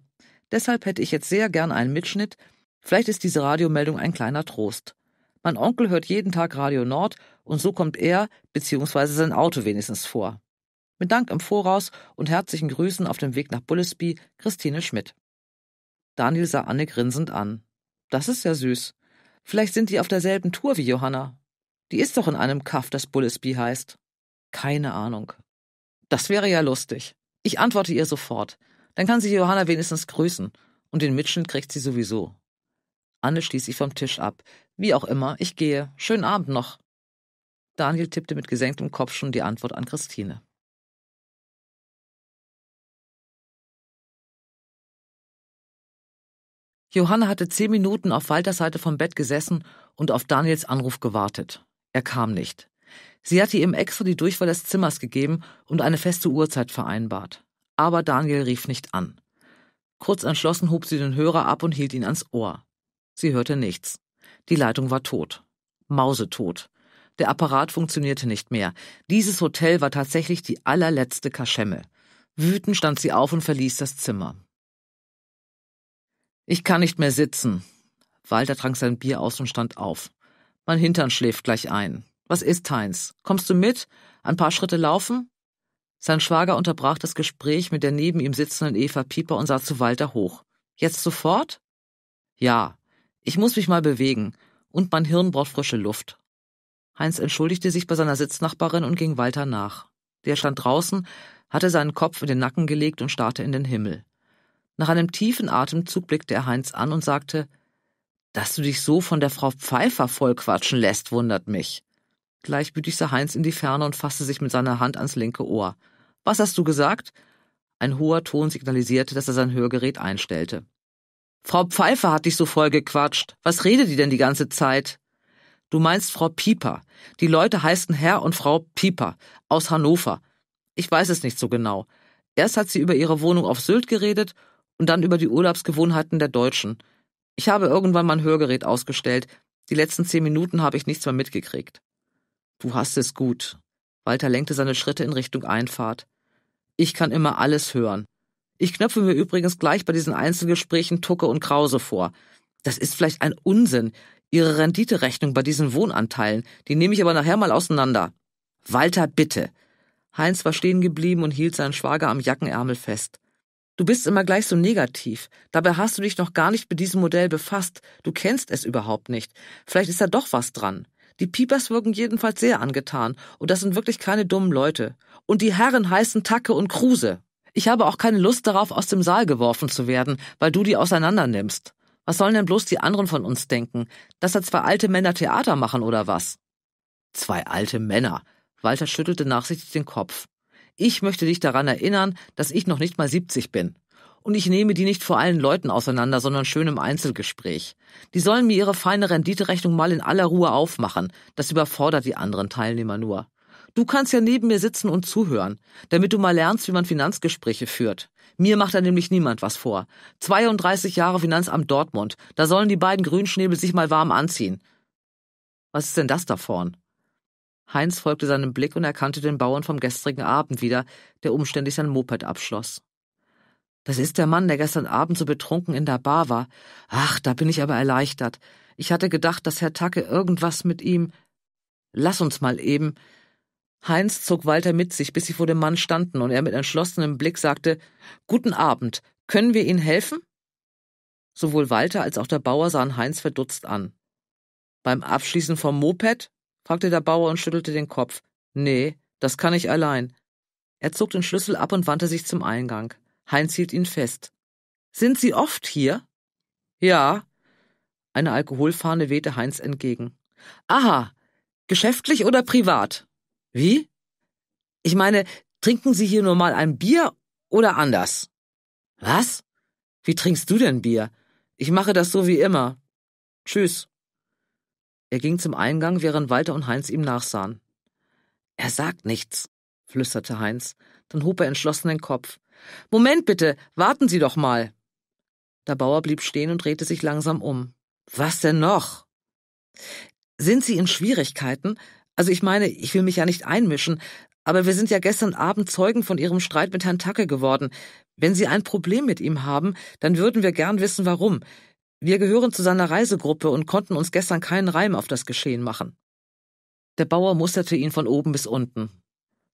Deshalb hätte ich jetzt sehr gern einen Mitschnitt, vielleicht ist diese Radiomeldung ein kleiner Trost. Mein Onkel hört jeden Tag Radio Nord und so kommt er bzw. sein Auto wenigstens vor. Mit Dank im Voraus und herzlichen Grüßen auf dem Weg nach Bullisby, Christine Schmidt. Daniel sah Anne grinsend an. Das ist ja süß. Vielleicht sind die auf derselben Tour wie Johanna. Die ist doch in einem Kaff, das Bullisby heißt. Keine Ahnung. Das wäre ja lustig. Ich antworte ihr sofort. Dann kann sie Johanna wenigstens grüßen. Und den Mitschen kriegt sie sowieso. Anne stieß sich vom Tisch ab. Wie auch immer, ich gehe. Schönen Abend noch. Daniel tippte mit gesenktem Kopf schon die Antwort an Christine. Johanna hatte zehn Minuten auf Walters Seite vom Bett gesessen und auf Daniels Anruf gewartet. Er kam nicht. Sie hatte ihm extra die Durchwahl des Zimmers gegeben und eine feste Uhrzeit vereinbart. Aber Daniel rief nicht an. Kurz entschlossen hob sie den Hörer ab und hielt ihn ans Ohr. Sie hörte nichts. Die Leitung war tot. Mausetot. Der Apparat funktionierte nicht mehr. Dieses Hotel war tatsächlich die allerletzte Kaschemme. Wütend stand sie auf und verließ das Zimmer. Ich kann nicht mehr sitzen. Walter trank sein Bier aus und stand auf. Mein Hintern schläft gleich ein. Was ist, Heinz? Kommst du mit? Ein paar Schritte laufen? Sein Schwager unterbrach das Gespräch mit der neben ihm sitzenden Eva Pieper und sah zu Walter hoch. Jetzt sofort? Ja, ich muss mich mal bewegen. Und mein Hirn braucht frische Luft. Heinz entschuldigte sich bei seiner Sitznachbarin und ging Walter nach. Der stand draußen, hatte seinen Kopf in den Nacken gelegt und starrte in den Himmel. Nach einem tiefen Atemzug blickte er Heinz an und sagte, dass du dich so von der Frau Pfeiffer vollquatschen lässt, wundert mich. Gleichmütig sah Heinz in die Ferne und fasste sich mit seiner Hand ans linke Ohr. Was hast du gesagt? Ein hoher Ton signalisierte, dass er sein Hörgerät einstellte. Frau Pfeiffer hat dich so vollgequatscht. Was redet die denn die ganze Zeit? Du meinst Frau Pieper. Die Leute heißen Herr und Frau Pieper aus Hannover. Ich weiß es nicht so genau. Erst hat sie über ihre Wohnung auf Sylt geredet und dann über die Urlaubsgewohnheiten der Deutschen. Ich habe irgendwann mein Hörgerät ausgestellt. Die letzten zehn Minuten habe ich nichts mehr mitgekriegt. Du hast es gut. Walter lenkte seine Schritte in Richtung Einfahrt. Ich kann immer alles hören. Ich knöpfe mir übrigens gleich bei diesen Einzelgesprächen Tucke und Krause vor. Das ist vielleicht ein Unsinn. Ihre Renditerechnung bei diesen Wohnanteilen, die nehme ich aber nachher mal auseinander. Walter, bitte. Heinz war stehen geblieben und hielt seinen Schwager am Jackenärmel fest. Du bist immer gleich so negativ. Dabei hast du dich noch gar nicht mit diesem Modell befasst. Du kennst es überhaupt nicht. Vielleicht ist da doch was dran. Die Piepers wirken jedenfalls sehr angetan. Und das sind wirklich keine dummen Leute. Und die Herren heißen Tacke und Kruse. Ich habe auch keine Lust darauf, aus dem Saal geworfen zu werden, weil du die auseinander nimmst. Was sollen denn bloß die anderen von uns denken? Dass da zwei alte Männer Theater machen oder was? Zwei alte Männer. Walter schüttelte nachsichtig den Kopf. Ich möchte dich daran erinnern, dass ich noch nicht mal 70 bin. Und ich nehme die nicht vor allen Leuten auseinander, sondern schön im Einzelgespräch. Die sollen mir ihre feine Renditerechnung mal in aller Ruhe aufmachen. Das überfordert die anderen Teilnehmer nur. Du kannst ja neben mir sitzen und zuhören, damit du mal lernst, wie man Finanzgespräche führt. Mir macht da nämlich niemand was vor. 32 Jahre Finanzamt Dortmund, da sollen die beiden Grünschnäbel sich mal warm anziehen. Was ist denn das da vorn? Heinz folgte seinem Blick und erkannte den Bauern vom gestrigen Abend wieder, der umständlich sein Moped abschloss. Das ist der Mann, der gestern Abend so betrunken in der Bar war. Ach, da bin ich aber erleichtert. Ich hatte gedacht, dass Herr Tacke irgendwas mit ihm. Lass uns mal eben. Heinz zog Walter mit sich, bis sie vor dem Mann standen, und er mit entschlossenem Blick sagte Guten Abend. Können wir Ihnen helfen? Sowohl Walter als auch der Bauer sahen Heinz verdutzt an. Beim Abschließen vom Moped? fragte der Bauer und schüttelte den Kopf. Nee, das kann ich allein. Er zog den Schlüssel ab und wandte sich zum Eingang. Heinz hielt ihn fest. Sind Sie oft hier? Ja. Eine Alkoholfahne wehte Heinz entgegen. Aha. Geschäftlich oder privat? Wie? Ich meine, trinken Sie hier nur mal ein Bier oder anders? Was? Wie trinkst du denn Bier? Ich mache das so wie immer. Tschüss. Er ging zum Eingang, während Walter und Heinz ihm nachsahen. Er sagt nichts, flüsterte Heinz. Dann hob er entschlossen den Kopf. Moment bitte, warten Sie doch mal. Der Bauer blieb stehen und drehte sich langsam um. Was denn noch? Sind Sie in Schwierigkeiten? Also ich meine, ich will mich ja nicht einmischen, aber wir sind ja gestern Abend Zeugen von Ihrem Streit mit Herrn Tacke geworden. Wenn Sie ein Problem mit ihm haben, dann würden wir gern wissen, warum. Wir gehören zu seiner Reisegruppe und konnten uns gestern keinen Reim auf das Geschehen machen. Der Bauer musterte ihn von oben bis unten.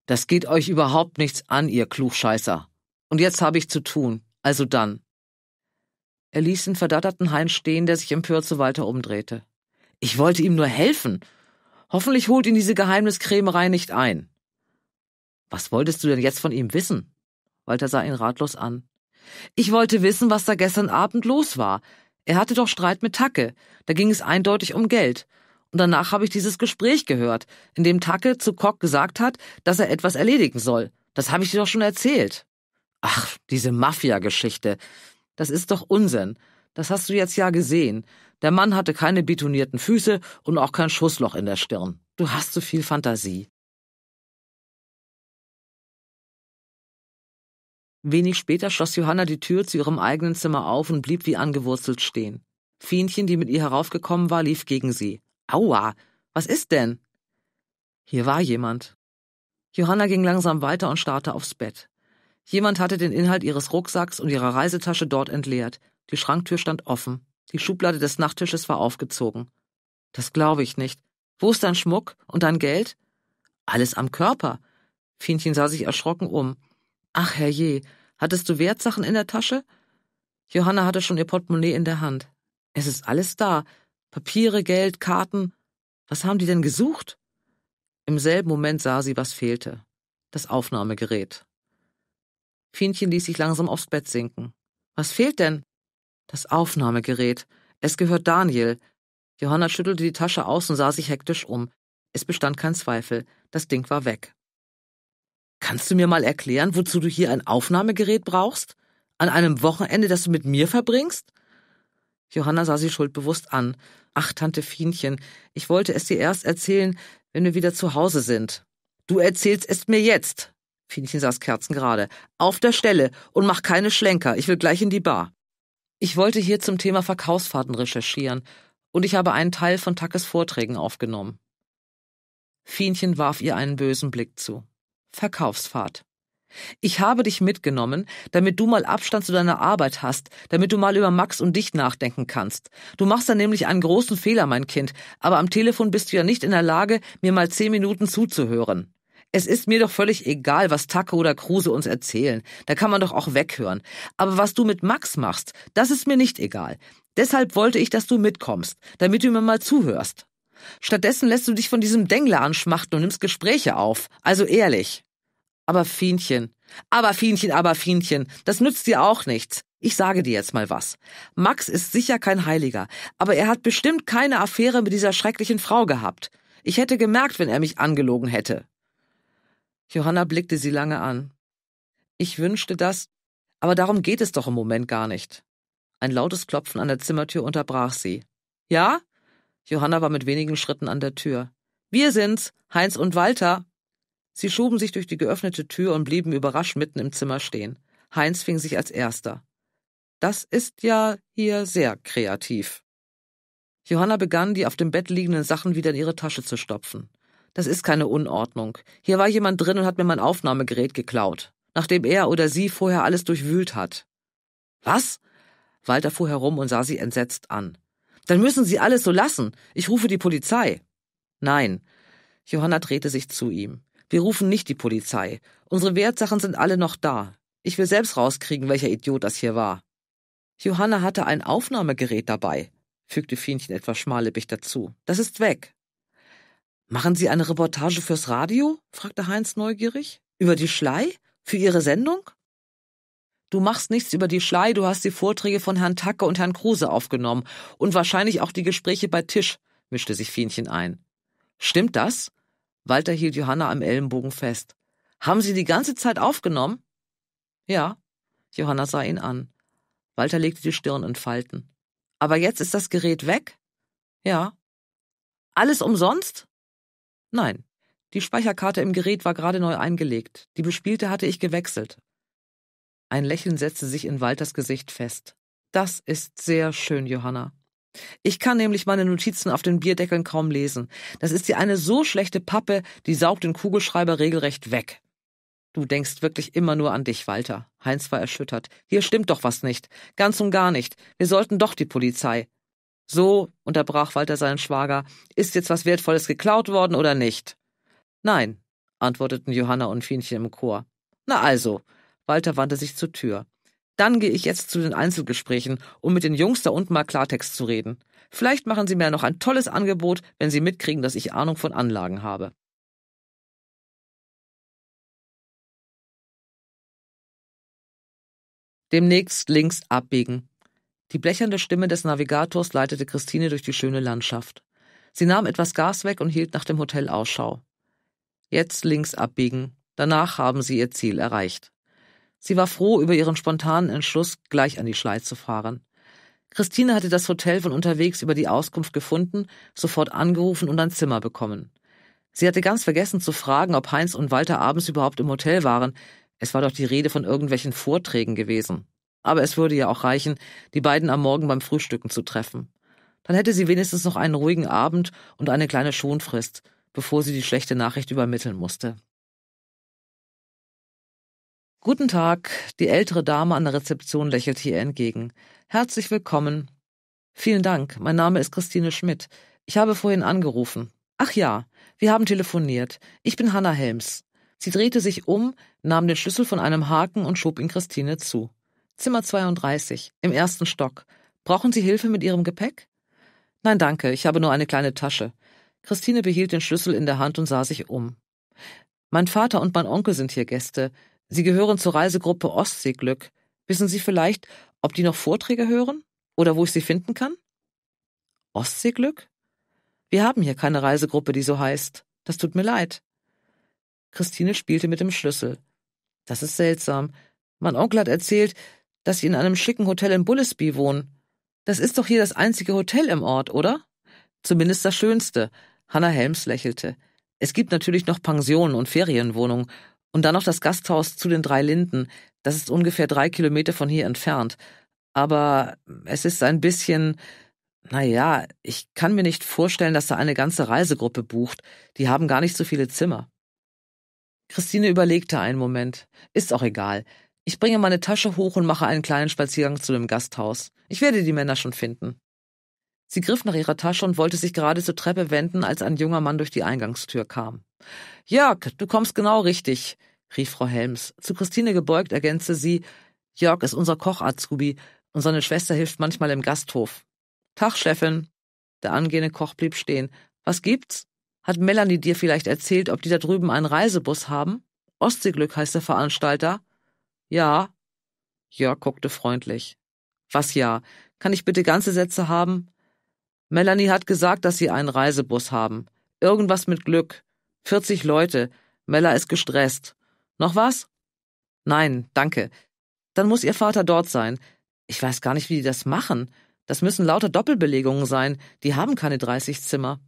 Das geht euch überhaupt nichts an, ihr Klugscheißer. Und jetzt habe ich zu tun, also dann. Er ließ den verdatterten Hein stehen, der sich empört zu Walter umdrehte. Ich wollte ihm nur helfen. Hoffentlich holt ihn diese Geheimniskrämerei nicht ein. Was wolltest du denn jetzt von ihm wissen? Walter sah ihn ratlos an. Ich wollte wissen, was da gestern Abend los war. Er hatte doch Streit mit Tacke, da ging es eindeutig um Geld. Und danach habe ich dieses Gespräch gehört, in dem Tacke zu Kock gesagt hat, dass er etwas erledigen soll. Das habe ich dir doch schon erzählt. Ach, diese Mafia-Geschichte. Das ist doch Unsinn. Das hast du jetzt ja gesehen. Der Mann hatte keine betonierten Füße und auch kein Schussloch in der Stirn. Du hast zu so viel Fantasie. Wenig später schloss Johanna die Tür zu ihrem eigenen Zimmer auf und blieb wie angewurzelt stehen. Fienchen, die mit ihr heraufgekommen war, lief gegen sie. Aua! Was ist denn? Hier war jemand. Johanna ging langsam weiter und starrte aufs Bett. Jemand hatte den Inhalt ihres Rucksacks und ihrer Reisetasche dort entleert. Die Schranktür stand offen. Die Schublade des Nachttisches war aufgezogen. Das glaube ich nicht. Wo ist dein Schmuck und dein Geld? Alles am Körper. Fienchen sah sich erschrocken um. Ach herrje, Hattest du Wertsachen in der Tasche? Johanna hatte schon ihr Portemonnaie in der Hand. Es ist alles da. Papiere, Geld, Karten. Was haben die denn gesucht? Im selben Moment sah sie, was fehlte. Das Aufnahmegerät. Fienchen ließ sich langsam aufs Bett sinken. Was fehlt denn? Das Aufnahmegerät. Es gehört Daniel. Johanna schüttelte die Tasche aus und sah sich hektisch um. Es bestand kein Zweifel. Das Ding war weg. Kannst du mir mal erklären, wozu du hier ein Aufnahmegerät brauchst? An einem Wochenende, das du mit mir verbringst? Johanna sah sie schuldbewusst an. Ach, Tante Fienchen, ich wollte es dir erst erzählen, wenn wir wieder zu Hause sind. Du erzählst es mir jetzt. Fienchen saß kerzengerade. Auf der Stelle und mach keine Schlenker. Ich will gleich in die Bar. Ich wollte hier zum Thema Verkaufsfahrten recherchieren und ich habe einen Teil von Tackes Vorträgen aufgenommen. Fienchen warf ihr einen bösen Blick zu. Verkaufsfahrt. Ich habe dich mitgenommen, damit du mal Abstand zu deiner Arbeit hast, damit du mal über Max und dich nachdenken kannst. Du machst da nämlich einen großen Fehler, mein Kind, aber am Telefon bist du ja nicht in der Lage, mir mal zehn Minuten zuzuhören. Es ist mir doch völlig egal, was Tacke oder Kruse uns erzählen. Da kann man doch auch weghören. Aber was du mit Max machst, das ist mir nicht egal. Deshalb wollte ich, dass du mitkommst, damit du mir mal zuhörst. Stattdessen lässt du dich von diesem Dengler anschmachten und nimmst Gespräche auf. Also ehrlich. Aber Fienchen, aber Fienchen, aber Fienchen, das nützt dir auch nichts. Ich sage dir jetzt mal was. Max ist sicher kein Heiliger, aber er hat bestimmt keine Affäre mit dieser schrecklichen Frau gehabt. Ich hätte gemerkt, wenn er mich angelogen hätte. Johanna blickte sie lange an. Ich wünschte das, aber darum geht es doch im Moment gar nicht. Ein lautes Klopfen an der Zimmertür unterbrach sie. Ja? Johanna war mit wenigen Schritten an der Tür. Wir sind's, Heinz und Walter. Sie schoben sich durch die geöffnete Tür und blieben überrascht mitten im Zimmer stehen. Heinz fing sich als erster. Das ist ja hier sehr kreativ. Johanna begann, die auf dem Bett liegenden Sachen wieder in ihre Tasche zu stopfen. Das ist keine Unordnung. Hier war jemand drin und hat mir mein Aufnahmegerät geklaut, nachdem er oder sie vorher alles durchwühlt hat. Was? Walter fuhr herum und sah sie entsetzt an. Dann müssen Sie alles so lassen. Ich rufe die Polizei. Nein. Johanna drehte sich zu ihm. Wir rufen nicht die Polizei. Unsere Wertsachen sind alle noch da. Ich will selbst rauskriegen, welcher Idiot das hier war. Johanna hatte ein Aufnahmegerät dabei, fügte Fienchen etwas schmallippig dazu. Das ist weg. Machen Sie eine Reportage fürs Radio? fragte Heinz neugierig. Über die Schlei? Für Ihre Sendung? Du machst nichts über die Schlei, du hast die Vorträge von Herrn Tacke und Herrn Kruse aufgenommen und wahrscheinlich auch die Gespräche bei Tisch, mischte sich Fienchen ein. Stimmt das? Walter hielt Johanna am Ellenbogen fest. Haben Sie die ganze Zeit aufgenommen? Ja. Johanna sah ihn an. Walter legte die Stirn in Falten. Aber jetzt ist das Gerät weg? Ja. Alles umsonst? Nein. Die Speicherkarte im Gerät war gerade neu eingelegt. Die bespielte hatte ich gewechselt. Ein Lächeln setzte sich in Walters Gesicht fest. Das ist sehr schön, Johanna. Ich kann nämlich meine Notizen auf den Bierdeckeln kaum lesen. Das ist ja eine so schlechte Pappe, die saugt den Kugelschreiber regelrecht weg. Du denkst wirklich immer nur an dich, Walter. Heinz war erschüttert. Hier stimmt doch was nicht. Ganz und gar nicht. Wir sollten doch die Polizei. So, unterbrach Walter seinen Schwager, ist jetzt was Wertvolles geklaut worden oder nicht? Nein, antworteten Johanna und Fienchen im Chor. Na also. Walter wandte sich zur Tür. Dann gehe ich jetzt zu den Einzelgesprächen, um mit den Jungs da unten mal Klartext zu reden. Vielleicht machen sie mir noch ein tolles Angebot, wenn sie mitkriegen, dass ich Ahnung von Anlagen habe. Demnächst links abbiegen. Die blechernde Stimme des Navigators leitete Christine durch die schöne Landschaft. Sie nahm etwas Gas weg und hielt nach dem Hotel Ausschau. Jetzt links abbiegen. Danach haben sie ihr Ziel erreicht. Sie war froh über ihren spontanen Entschluss, gleich an die Schlei zu fahren. Christine hatte das Hotel von unterwegs über die Auskunft gefunden, sofort angerufen und ein Zimmer bekommen. Sie hatte ganz vergessen zu fragen, ob Heinz und Walter abends überhaupt im Hotel waren. Es war doch die Rede von irgendwelchen Vorträgen gewesen. Aber es würde ja auch reichen, die beiden am Morgen beim Frühstücken zu treffen. Dann hätte sie wenigstens noch einen ruhigen Abend und eine kleine Schonfrist, bevor sie die schlechte Nachricht übermitteln musste. Guten Tag, die ältere Dame an der Rezeption lächelt ihr entgegen. Herzlich willkommen. Vielen Dank, mein Name ist Christine Schmidt. Ich habe vorhin angerufen. Ach ja, wir haben telefoniert. Ich bin Hanna Helms. Sie drehte sich um, nahm den Schlüssel von einem Haken und schob ihn Christine zu. Zimmer 32, im ersten Stock. Brauchen Sie Hilfe mit Ihrem Gepäck? Nein, danke, ich habe nur eine kleine Tasche. Christine behielt den Schlüssel in der Hand und sah sich um. Mein Vater und mein Onkel sind hier Gäste. Sie gehören zur Reisegruppe Ostseeglück. Wissen Sie vielleicht, ob die noch Vorträge hören oder wo ich sie finden kann? Ostseeglück? Wir haben hier keine Reisegruppe, die so heißt. Das tut mir leid. Christine spielte mit dem Schlüssel. Das ist seltsam. Mein Onkel hat erzählt, dass Sie in einem schicken Hotel in Bullesby wohnen. Das ist doch hier das einzige Hotel im Ort, oder? Zumindest das schönste. Hannah Helms lächelte. Es gibt natürlich noch Pensionen und Ferienwohnungen und dann noch das Gasthaus zu den drei Linden. Das ist ungefähr drei Kilometer von hier entfernt. Aber es ist ein bisschen, naja, ich kann mir nicht vorstellen, dass da eine ganze Reisegruppe bucht. Die haben gar nicht so viele Zimmer. Christine überlegte einen Moment. Ist auch egal. Ich bringe meine Tasche hoch und mache einen kleinen Spaziergang zu dem Gasthaus. Ich werde die Männer schon finden. Sie griff nach ihrer Tasche und wollte sich gerade zur Treppe wenden, als ein junger Mann durch die Eingangstür kam. Jörg, du kommst genau richtig, rief Frau Helms. Zu Christine gebeugt ergänzte sie, Jörg ist unser Koch-Azubi und seine Schwester hilft manchmal im Gasthof. Tag, Chefin. Der angehende Koch blieb stehen. Was gibt's? Hat Melanie dir vielleicht erzählt, ob die da drüben einen Reisebus haben? Ostseeglück heißt der Veranstalter. Ja. Jörg guckte freundlich. Was ja? Kann ich bitte ganze Sätze haben? Melanie hat gesagt, dass sie einen Reisebus haben. Irgendwas mit Glück. 40 Leute. Mella ist gestresst. Noch was? Nein, danke. Dann muss ihr Vater dort sein. Ich weiß gar nicht, wie die das machen. Das müssen lauter Doppelbelegungen sein. Die haben keine 30 Zimmer.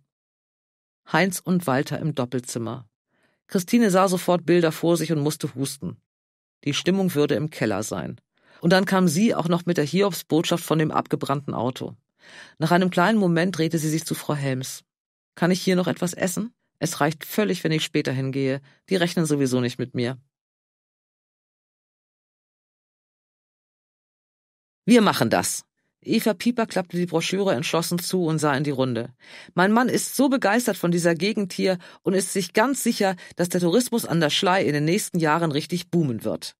Heinz und Walter im Doppelzimmer. Christine sah sofort Bilder vor sich und musste husten. Die Stimmung würde im Keller sein. Und dann kam sie auch noch mit der Hiobsbotschaft von dem abgebrannten Auto. Nach einem kleinen Moment drehte sie sich zu Frau Helms. Kann ich hier noch etwas essen? Es reicht völlig, wenn ich später hingehe. Die rechnen sowieso nicht mit mir. Wir machen das. Eva Pieper klappte die Broschüre entschlossen zu und sah in die Runde. Mein Mann ist so begeistert von dieser Gegend hier und ist sich ganz sicher, dass der Tourismus an der Schlei in den nächsten Jahren richtig boomen wird.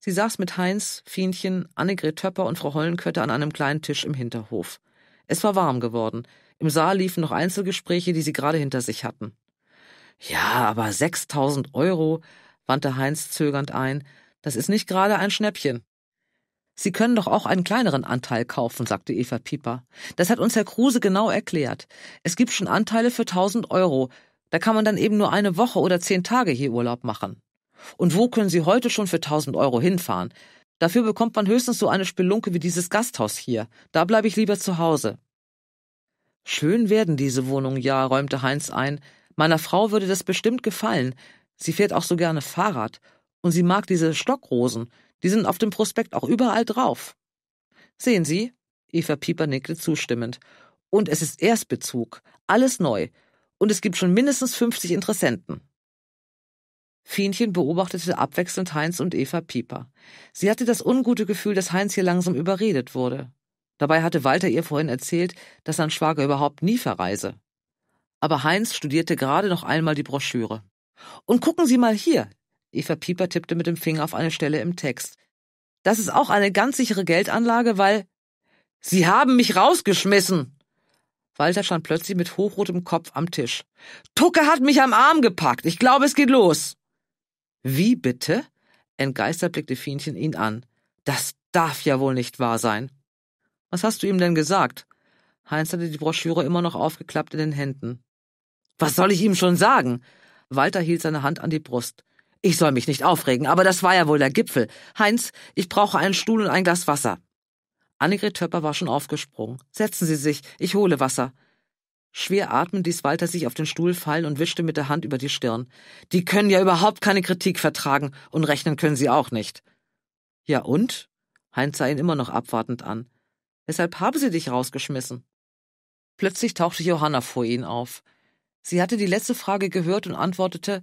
Sie saß mit Heinz, Fienchen, Annegret Töpper und Frau Hollenkötter an einem kleinen Tisch im Hinterhof. Es war warm geworden. Im Saal liefen noch Einzelgespräche, die sie gerade hinter sich hatten. Ja, aber 6000 Euro, wandte Heinz zögernd ein, das ist nicht gerade ein Schnäppchen. Sie können doch auch einen kleineren Anteil kaufen, sagte Eva Pieper. Das hat uns Herr Kruse genau erklärt. Es gibt schon Anteile für 1000 Euro. Da kann man dann eben nur eine Woche oder zehn Tage hier Urlaub machen. Und wo können Sie heute schon für 1000 Euro hinfahren? Dafür bekommt man höchstens so eine Spelunke wie dieses Gasthaus hier. Da bleibe ich lieber zu Hause. Schön werden diese Wohnungen ja, räumte Heinz ein. Meiner Frau würde das bestimmt gefallen. Sie fährt auch so gerne Fahrrad. Und sie mag diese Stockrosen. Die sind auf dem Prospekt auch überall drauf. Sehen Sie? Eva Pieper nickte zustimmend. Und es ist Erstbezug. Alles neu. Und es gibt schon mindestens 50 Interessenten. Fienchen beobachtete abwechselnd Heinz und Eva Pieper. Sie hatte das ungute Gefühl, dass Heinz hier langsam überredet wurde. Dabei hatte Walter ihr vorhin erzählt, dass sein Schwager überhaupt nie verreise. Aber Heinz studierte gerade noch einmal die Broschüre. Und gucken Sie mal hier. Eva Pieper tippte mit dem Finger auf eine Stelle im Text. Das ist auch eine ganz sichere Geldanlage, weil Sie haben mich rausgeschmissen. Walter stand plötzlich mit hochrotem Kopf am Tisch. Tucke hat mich am Arm gepackt. Ich glaube, es geht los. Wie bitte? Entgeistert blickte Fienchen ihn an. Das darf ja wohl nicht wahr sein. Was hast du ihm denn gesagt? Heinz hatte die Broschüre immer noch aufgeklappt in den Händen. Was soll ich ihm schon sagen? Walter hielt seine Hand an die Brust. Ich soll mich nicht aufregen, aber das war ja wohl der Gipfel. Heinz, ich brauche einen Stuhl und ein Glas Wasser. Annegret Töpper war schon aufgesprungen. Setzen Sie sich, ich hole Wasser. Schwer atmend ließ Walter sich auf den Stuhl fallen und wischte mit der Hand über die Stirn. Die können ja überhaupt keine Kritik vertragen und rechnen können sie auch nicht. Ja und? Heinz sah ihn immer noch abwartend an. Weshalb haben sie dich rausgeschmissen? Plötzlich tauchte Johanna vor ihnen auf. Sie hatte die letzte Frage gehört und antwortete,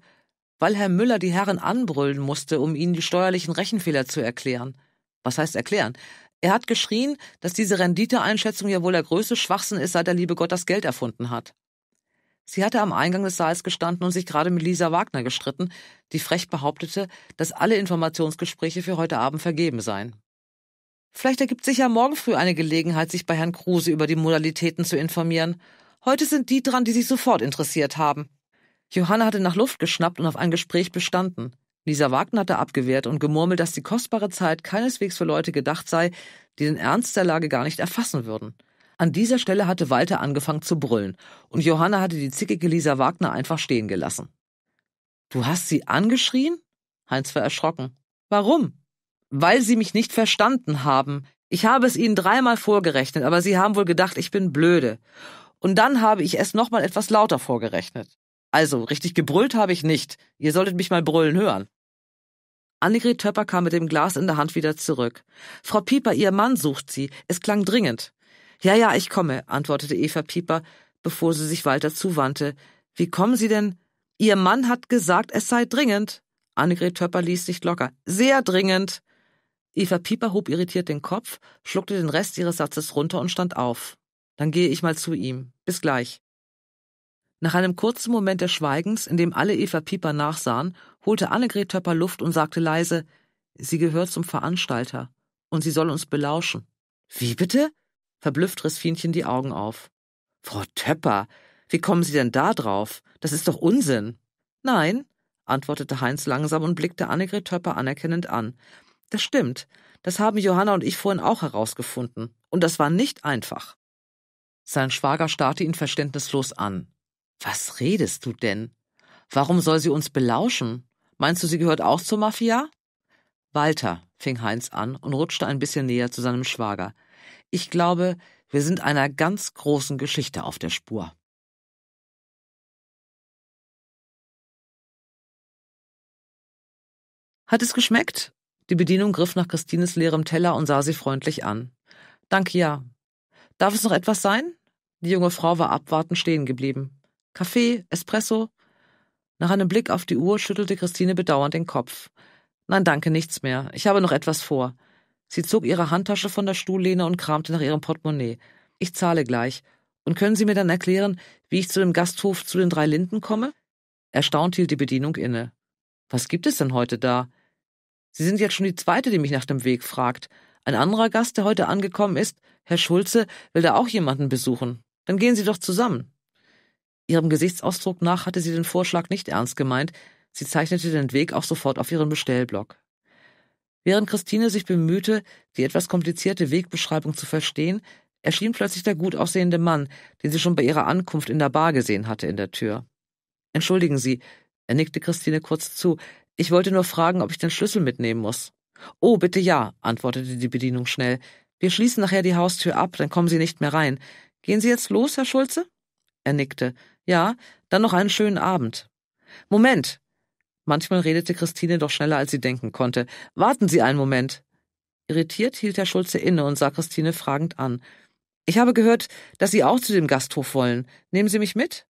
weil Herr Müller die Herren anbrüllen musste, um ihnen die steuerlichen Rechenfehler zu erklären. Was heißt erklären? Er hat geschrien, dass diese Renditeeinschätzung ja wohl der größte Schwachsinn ist, seit der liebe Gott das Geld erfunden hat. Sie hatte am Eingang des Saals gestanden und sich gerade mit Lisa Wagner gestritten, die frech behauptete, dass alle Informationsgespräche für heute Abend vergeben seien. Vielleicht ergibt sich ja morgen früh eine Gelegenheit, sich bei Herrn Kruse über die Modalitäten zu informieren. Heute sind die dran, die sich sofort interessiert haben. Johanna hatte nach Luft geschnappt und auf ein Gespräch bestanden. Lisa Wagner hatte abgewehrt und gemurmelt, dass die kostbare Zeit keineswegs für Leute gedacht sei, die den Ernst der Lage gar nicht erfassen würden. An dieser Stelle hatte Walter angefangen zu brüllen, und Johanna hatte die zickige Lisa Wagner einfach stehen gelassen. Du hast sie angeschrien? Heinz war erschrocken. Warum? weil sie mich nicht verstanden haben. Ich habe es ihnen dreimal vorgerechnet, aber sie haben wohl gedacht, ich bin blöde. Und dann habe ich es nochmal etwas lauter vorgerechnet. Also, richtig gebrüllt habe ich nicht. Ihr solltet mich mal brüllen hören. Annegret Töpper kam mit dem Glas in der Hand wieder zurück. Frau Pieper, Ihr Mann sucht Sie. Es klang dringend. Ja, ja, ich komme, antwortete Eva Pieper, bevor sie sich weiter zuwandte. Wie kommen Sie denn? Ihr Mann hat gesagt, es sei dringend. Annegret Töpper ließ sich locker. Sehr dringend. Eva Pieper hob irritiert den Kopf, schluckte den Rest ihres Satzes runter und stand auf. Dann gehe ich mal zu ihm. Bis gleich. Nach einem kurzen Moment des Schweigens, in dem alle Eva Pieper nachsahen, holte Annegret Töpper Luft und sagte leise, sie gehört zum Veranstalter und sie soll uns belauschen. Wie bitte? Verblüfft riss Fienchen die Augen auf. Frau Töpper, wie kommen Sie denn da drauf? Das ist doch Unsinn. Nein, antwortete Heinz langsam und blickte Annegret Töpper anerkennend an. Das stimmt. Das haben Johanna und ich vorhin auch herausgefunden. Und das war nicht einfach. Sein Schwager starrte ihn verständnislos an. Was redest du denn? Warum soll sie uns belauschen? Meinst du, sie gehört auch zur Mafia? Walter, fing Heinz an und rutschte ein bisschen näher zu seinem Schwager. Ich glaube, wir sind einer ganz großen Geschichte auf der Spur. Hat es geschmeckt? Die Bedienung griff nach Christines leerem Teller und sah sie freundlich an. Danke, ja. Darf es noch etwas sein? Die junge Frau war abwartend stehen geblieben. Kaffee, Espresso? Nach einem Blick auf die Uhr schüttelte Christine bedauernd den Kopf. Nein, danke, nichts mehr. Ich habe noch etwas vor. Sie zog ihre Handtasche von der Stuhllehne und kramte nach ihrem Portemonnaie. Ich zahle gleich. Und können Sie mir dann erklären, wie ich zu dem Gasthof zu den drei Linden komme? Erstaunt hielt die Bedienung inne. Was gibt es denn heute da? Sie sind jetzt schon die zweite, die mich nach dem Weg fragt. Ein anderer Gast, der heute angekommen ist, Herr Schulze, will da auch jemanden besuchen. Dann gehen Sie doch zusammen. Ihrem Gesichtsausdruck nach hatte sie den Vorschlag nicht ernst gemeint, sie zeichnete den Weg auch sofort auf ihren Bestellblock. Während Christine sich bemühte, die etwas komplizierte Wegbeschreibung zu verstehen, erschien plötzlich der gut aussehende Mann, den sie schon bei ihrer Ankunft in der Bar gesehen hatte, in der Tür. Entschuldigen Sie, er nickte Christine kurz zu, ich wollte nur fragen, ob ich den Schlüssel mitnehmen muss. Oh, bitte ja, antwortete die Bedienung schnell. Wir schließen nachher die Haustür ab, dann kommen Sie nicht mehr rein. Gehen Sie jetzt los, Herr Schulze? Er nickte. Ja, dann noch einen schönen Abend. Moment. Manchmal redete Christine doch schneller, als sie denken konnte. Warten Sie einen Moment. Irritiert hielt Herr Schulze inne und sah Christine fragend an. Ich habe gehört, dass Sie auch zu dem Gasthof wollen. Nehmen Sie mich mit?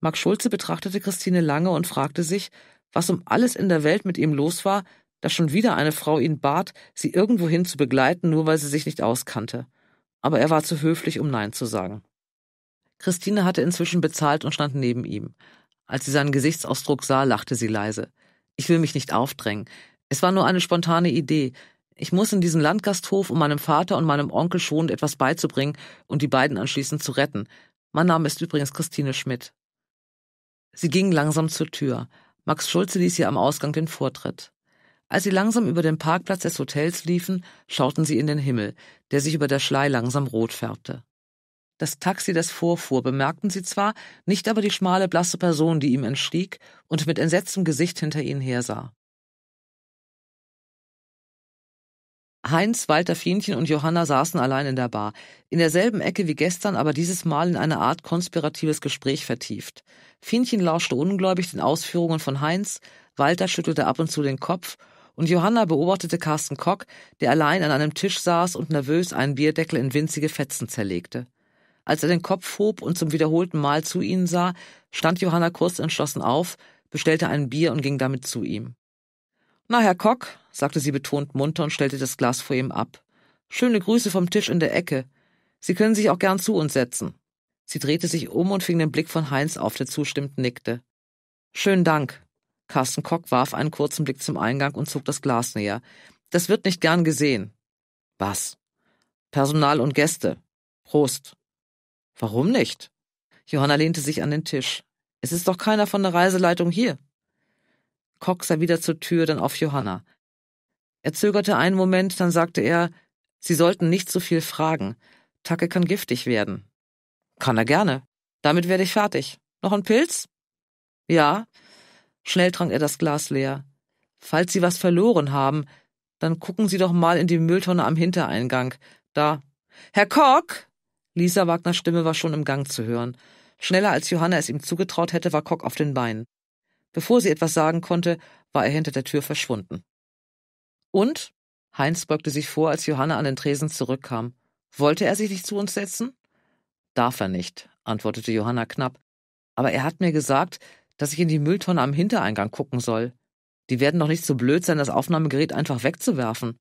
Max Schulze betrachtete Christine lange und fragte sich, was um alles in der Welt mit ihm los war, dass schon wieder eine Frau ihn bat, sie irgendwohin zu begleiten, nur weil sie sich nicht auskannte. Aber er war zu höflich, um Nein zu sagen. Christine hatte inzwischen bezahlt und stand neben ihm. Als sie seinen Gesichtsausdruck sah, lachte sie leise. Ich will mich nicht aufdrängen. Es war nur eine spontane Idee. Ich muss in diesen Landgasthof, um meinem Vater und meinem Onkel schonend etwas beizubringen und die beiden anschließend zu retten. Mein Name ist übrigens Christine Schmidt. Sie ging langsam zur Tür. Max Schulze ließ ihr am Ausgang den Vortritt. Als sie langsam über den Parkplatz des Hotels liefen, schauten sie in den Himmel, der sich über der Schlei langsam rot färbte. Das Taxi, das vorfuhr, bemerkten sie zwar, nicht aber die schmale, blasse Person, die ihm entstieg und mit entsetztem Gesicht hinter ihnen hersah. Heinz, Walter Fienchen und Johanna saßen allein in der Bar, in derselben Ecke wie gestern, aber dieses Mal in eine Art konspiratives Gespräch vertieft. Fienchen lauschte ungläubig den Ausführungen von Heinz, Walter schüttelte ab und zu den Kopf, und Johanna beobachtete Carsten Kock, der allein an einem Tisch saß und nervös einen Bierdeckel in winzige Fetzen zerlegte. Als er den Kopf hob und zum wiederholten Mal zu ihnen sah, stand Johanna kurz entschlossen auf, bestellte ein Bier und ging damit zu ihm. Na, Herr Kock, sagte sie betont munter und stellte das Glas vor ihm ab. Schöne Grüße vom Tisch in der Ecke. Sie können sich auch gern zu uns setzen. Sie drehte sich um und fing den Blick von Heinz auf, der zustimmend nickte. Schönen Dank. Carsten Kock warf einen kurzen Blick zum Eingang und zog das Glas näher. Das wird nicht gern gesehen. Was? Personal und Gäste. Prost. Warum nicht? Johanna lehnte sich an den Tisch. Es ist doch keiner von der Reiseleitung hier. Kock sah wieder zur Tür, dann auf Johanna. Er zögerte einen Moment, dann sagte er, Sie sollten nicht so viel fragen. Tacke kann giftig werden. Kann er gerne. Damit werde ich fertig. Noch ein Pilz? Ja. Schnell trank er das Glas leer. Falls Sie was verloren haben, dann gucken Sie doch mal in die Mülltonne am Hintereingang. Da. Herr Kock! Lisa Wagners Stimme war schon im Gang zu hören. Schneller als Johanna es ihm zugetraut hätte, war Kock auf den Beinen. Bevor sie etwas sagen konnte, war er hinter der Tür verschwunden. Und? Heinz beugte sich vor, als Johanna an den Tresen zurückkam. Wollte er sich nicht zu uns setzen? Darf er nicht, antwortete Johanna knapp. Aber er hat mir gesagt, dass ich in die Mülltonne am Hintereingang gucken soll. Die werden doch nicht so blöd sein, das Aufnahmegerät einfach wegzuwerfen.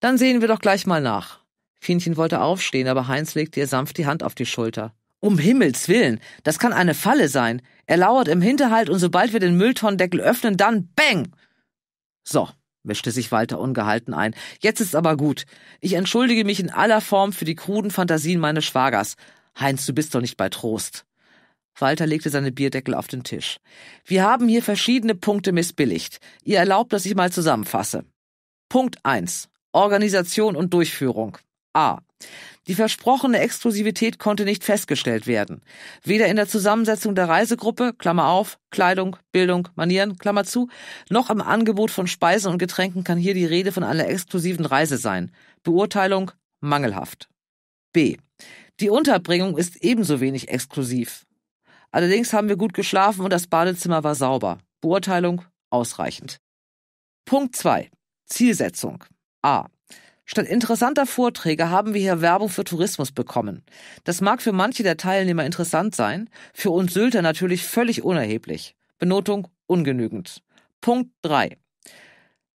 Dann sehen wir doch gleich mal nach. Fienchen wollte aufstehen, aber Heinz legte ihr sanft die Hand auf die Schulter. Um Himmels willen, das kann eine Falle sein. Er lauert im Hinterhalt und sobald wir den Mülltonnendeckel öffnen, dann bang! So, mischte sich Walter ungehalten ein. Jetzt ist aber gut. Ich entschuldige mich in aller Form für die kruden Fantasien meines Schwagers. Heinz, du bist doch nicht bei Trost. Walter legte seine Bierdeckel auf den Tisch. Wir haben hier verschiedene Punkte missbilligt. Ihr erlaubt, dass ich mal zusammenfasse. Punkt eins: Organisation und Durchführung. A. Die versprochene Exklusivität konnte nicht festgestellt werden. Weder in der Zusammensetzung der Reisegruppe, Klammer auf, Kleidung, Bildung, Manieren, Klammer zu, noch im Angebot von Speisen und Getränken kann hier die Rede von einer exklusiven Reise sein. Beurteilung mangelhaft. B. Die Unterbringung ist ebenso wenig exklusiv. Allerdings haben wir gut geschlafen und das Badezimmer war sauber. Beurteilung ausreichend. Punkt 2. Zielsetzung. A. Statt interessanter Vorträge haben wir hier Werbung für Tourismus bekommen. Das mag für manche der Teilnehmer interessant sein, für uns Sylter natürlich völlig unerheblich. Benotung ungenügend. Punkt 3.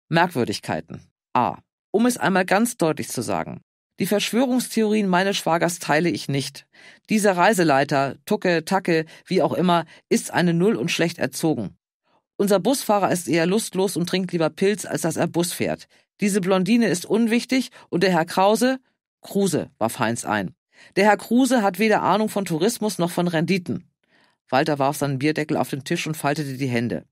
Merkwürdigkeiten. A. Um es einmal ganz deutlich zu sagen. Die Verschwörungstheorien meines Schwagers teile ich nicht. Dieser Reiseleiter, Tucke, Tacke, wie auch immer, ist eine Null und schlecht erzogen. Unser Busfahrer ist eher lustlos und trinkt lieber Pilz, als dass er Bus fährt. Diese Blondine ist unwichtig und der Herr Krause, Kruse, warf Heinz ein. Der Herr Kruse hat weder Ahnung von Tourismus noch von Renditen. Walter warf seinen Bierdeckel auf den Tisch und faltete die Hände.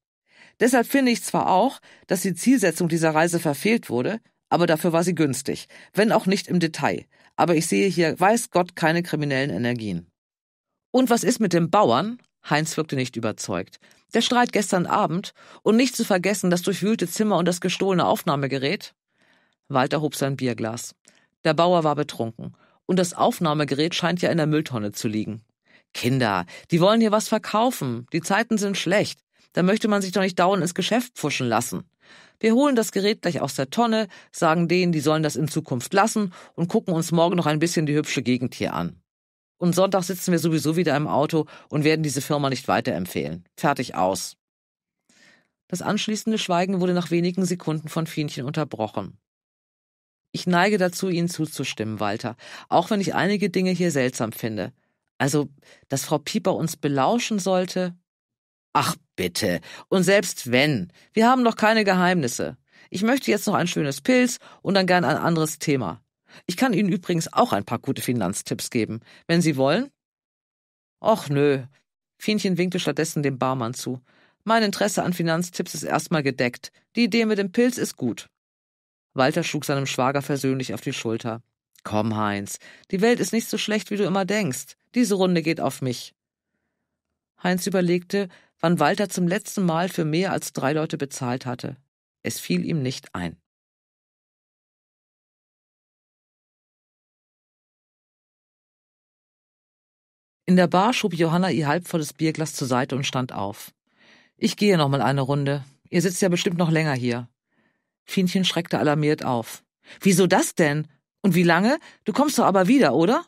Deshalb finde ich zwar auch, dass die Zielsetzung dieser Reise verfehlt wurde, aber dafür war sie günstig, wenn auch nicht im Detail. Aber ich sehe hier, weiß Gott, keine kriminellen Energien. Und was ist mit dem Bauern? Heinz wirkte nicht überzeugt. Der Streit gestern Abend und nicht zu vergessen das durchwühlte Zimmer und das gestohlene Aufnahmegerät. Walter hob sein Bierglas. Der Bauer war betrunken und das Aufnahmegerät scheint ja in der Mülltonne zu liegen. Kinder, die wollen hier was verkaufen. Die Zeiten sind schlecht. Da möchte man sich doch nicht dauernd ins Geschäft pfuschen lassen. Wir holen das Gerät gleich aus der Tonne, sagen denen, die sollen das in Zukunft lassen und gucken uns morgen noch ein bisschen die hübsche Gegend hier an. Und Sonntag sitzen wir sowieso wieder im Auto und werden diese Firma nicht weiterempfehlen. Fertig aus. Das anschließende Schweigen wurde nach wenigen Sekunden von Fienchen unterbrochen. Ich neige dazu, Ihnen zuzustimmen, Walter, auch wenn ich einige Dinge hier seltsam finde. Also, dass Frau Pieper uns belauschen sollte? Ach bitte, und selbst wenn, wir haben doch keine Geheimnisse. Ich möchte jetzt noch ein schönes Pilz und dann gern ein anderes Thema. Ich kann Ihnen übrigens auch ein paar gute Finanztipps geben, wenn Sie wollen. Och nö. Fienchen winkte stattdessen dem Barmann zu. Mein Interesse an Finanztipps ist erstmal gedeckt. Die Idee mit dem Pilz ist gut. Walter schlug seinem Schwager versöhnlich auf die Schulter. Komm, Heinz, die Welt ist nicht so schlecht, wie du immer denkst. Diese Runde geht auf mich. Heinz überlegte, wann Walter zum letzten Mal für mehr als drei Leute bezahlt hatte. Es fiel ihm nicht ein. In der Bar schob Johanna ihr halbvolles Bierglas zur Seite und stand auf. Ich gehe noch mal eine Runde. Ihr sitzt ja bestimmt noch länger hier. Fienchen schreckte alarmiert auf. Wieso das denn? Und wie lange? Du kommst doch aber wieder, oder?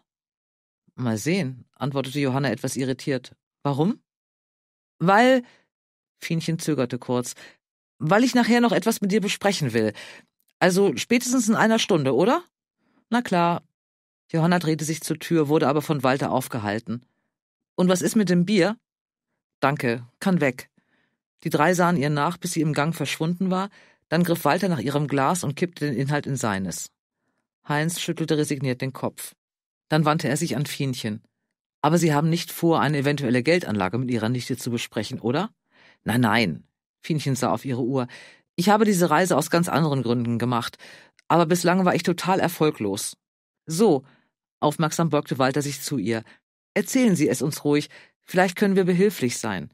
Mal sehen, antwortete Johanna etwas irritiert. Warum? Weil. Fienchen zögerte kurz. Weil ich nachher noch etwas mit dir besprechen will. Also spätestens in einer Stunde, oder? Na klar. Johanna drehte sich zur Tür, wurde aber von Walter aufgehalten. Und was ist mit dem Bier? Danke, kann weg. Die drei sahen ihr nach, bis sie im Gang verschwunden war, dann griff Walter nach ihrem Glas und kippte den Inhalt in seines. Heinz schüttelte resigniert den Kopf. Dann wandte er sich an Fienchen. Aber Sie haben nicht vor, eine eventuelle Geldanlage mit Ihrer Nichte zu besprechen, oder? Nein, nein. Fienchen sah auf ihre Uhr. Ich habe diese Reise aus ganz anderen Gründen gemacht, aber bislang war ich total erfolglos. So, aufmerksam beugte Walter sich zu ihr. Erzählen Sie es uns ruhig, vielleicht können wir behilflich sein.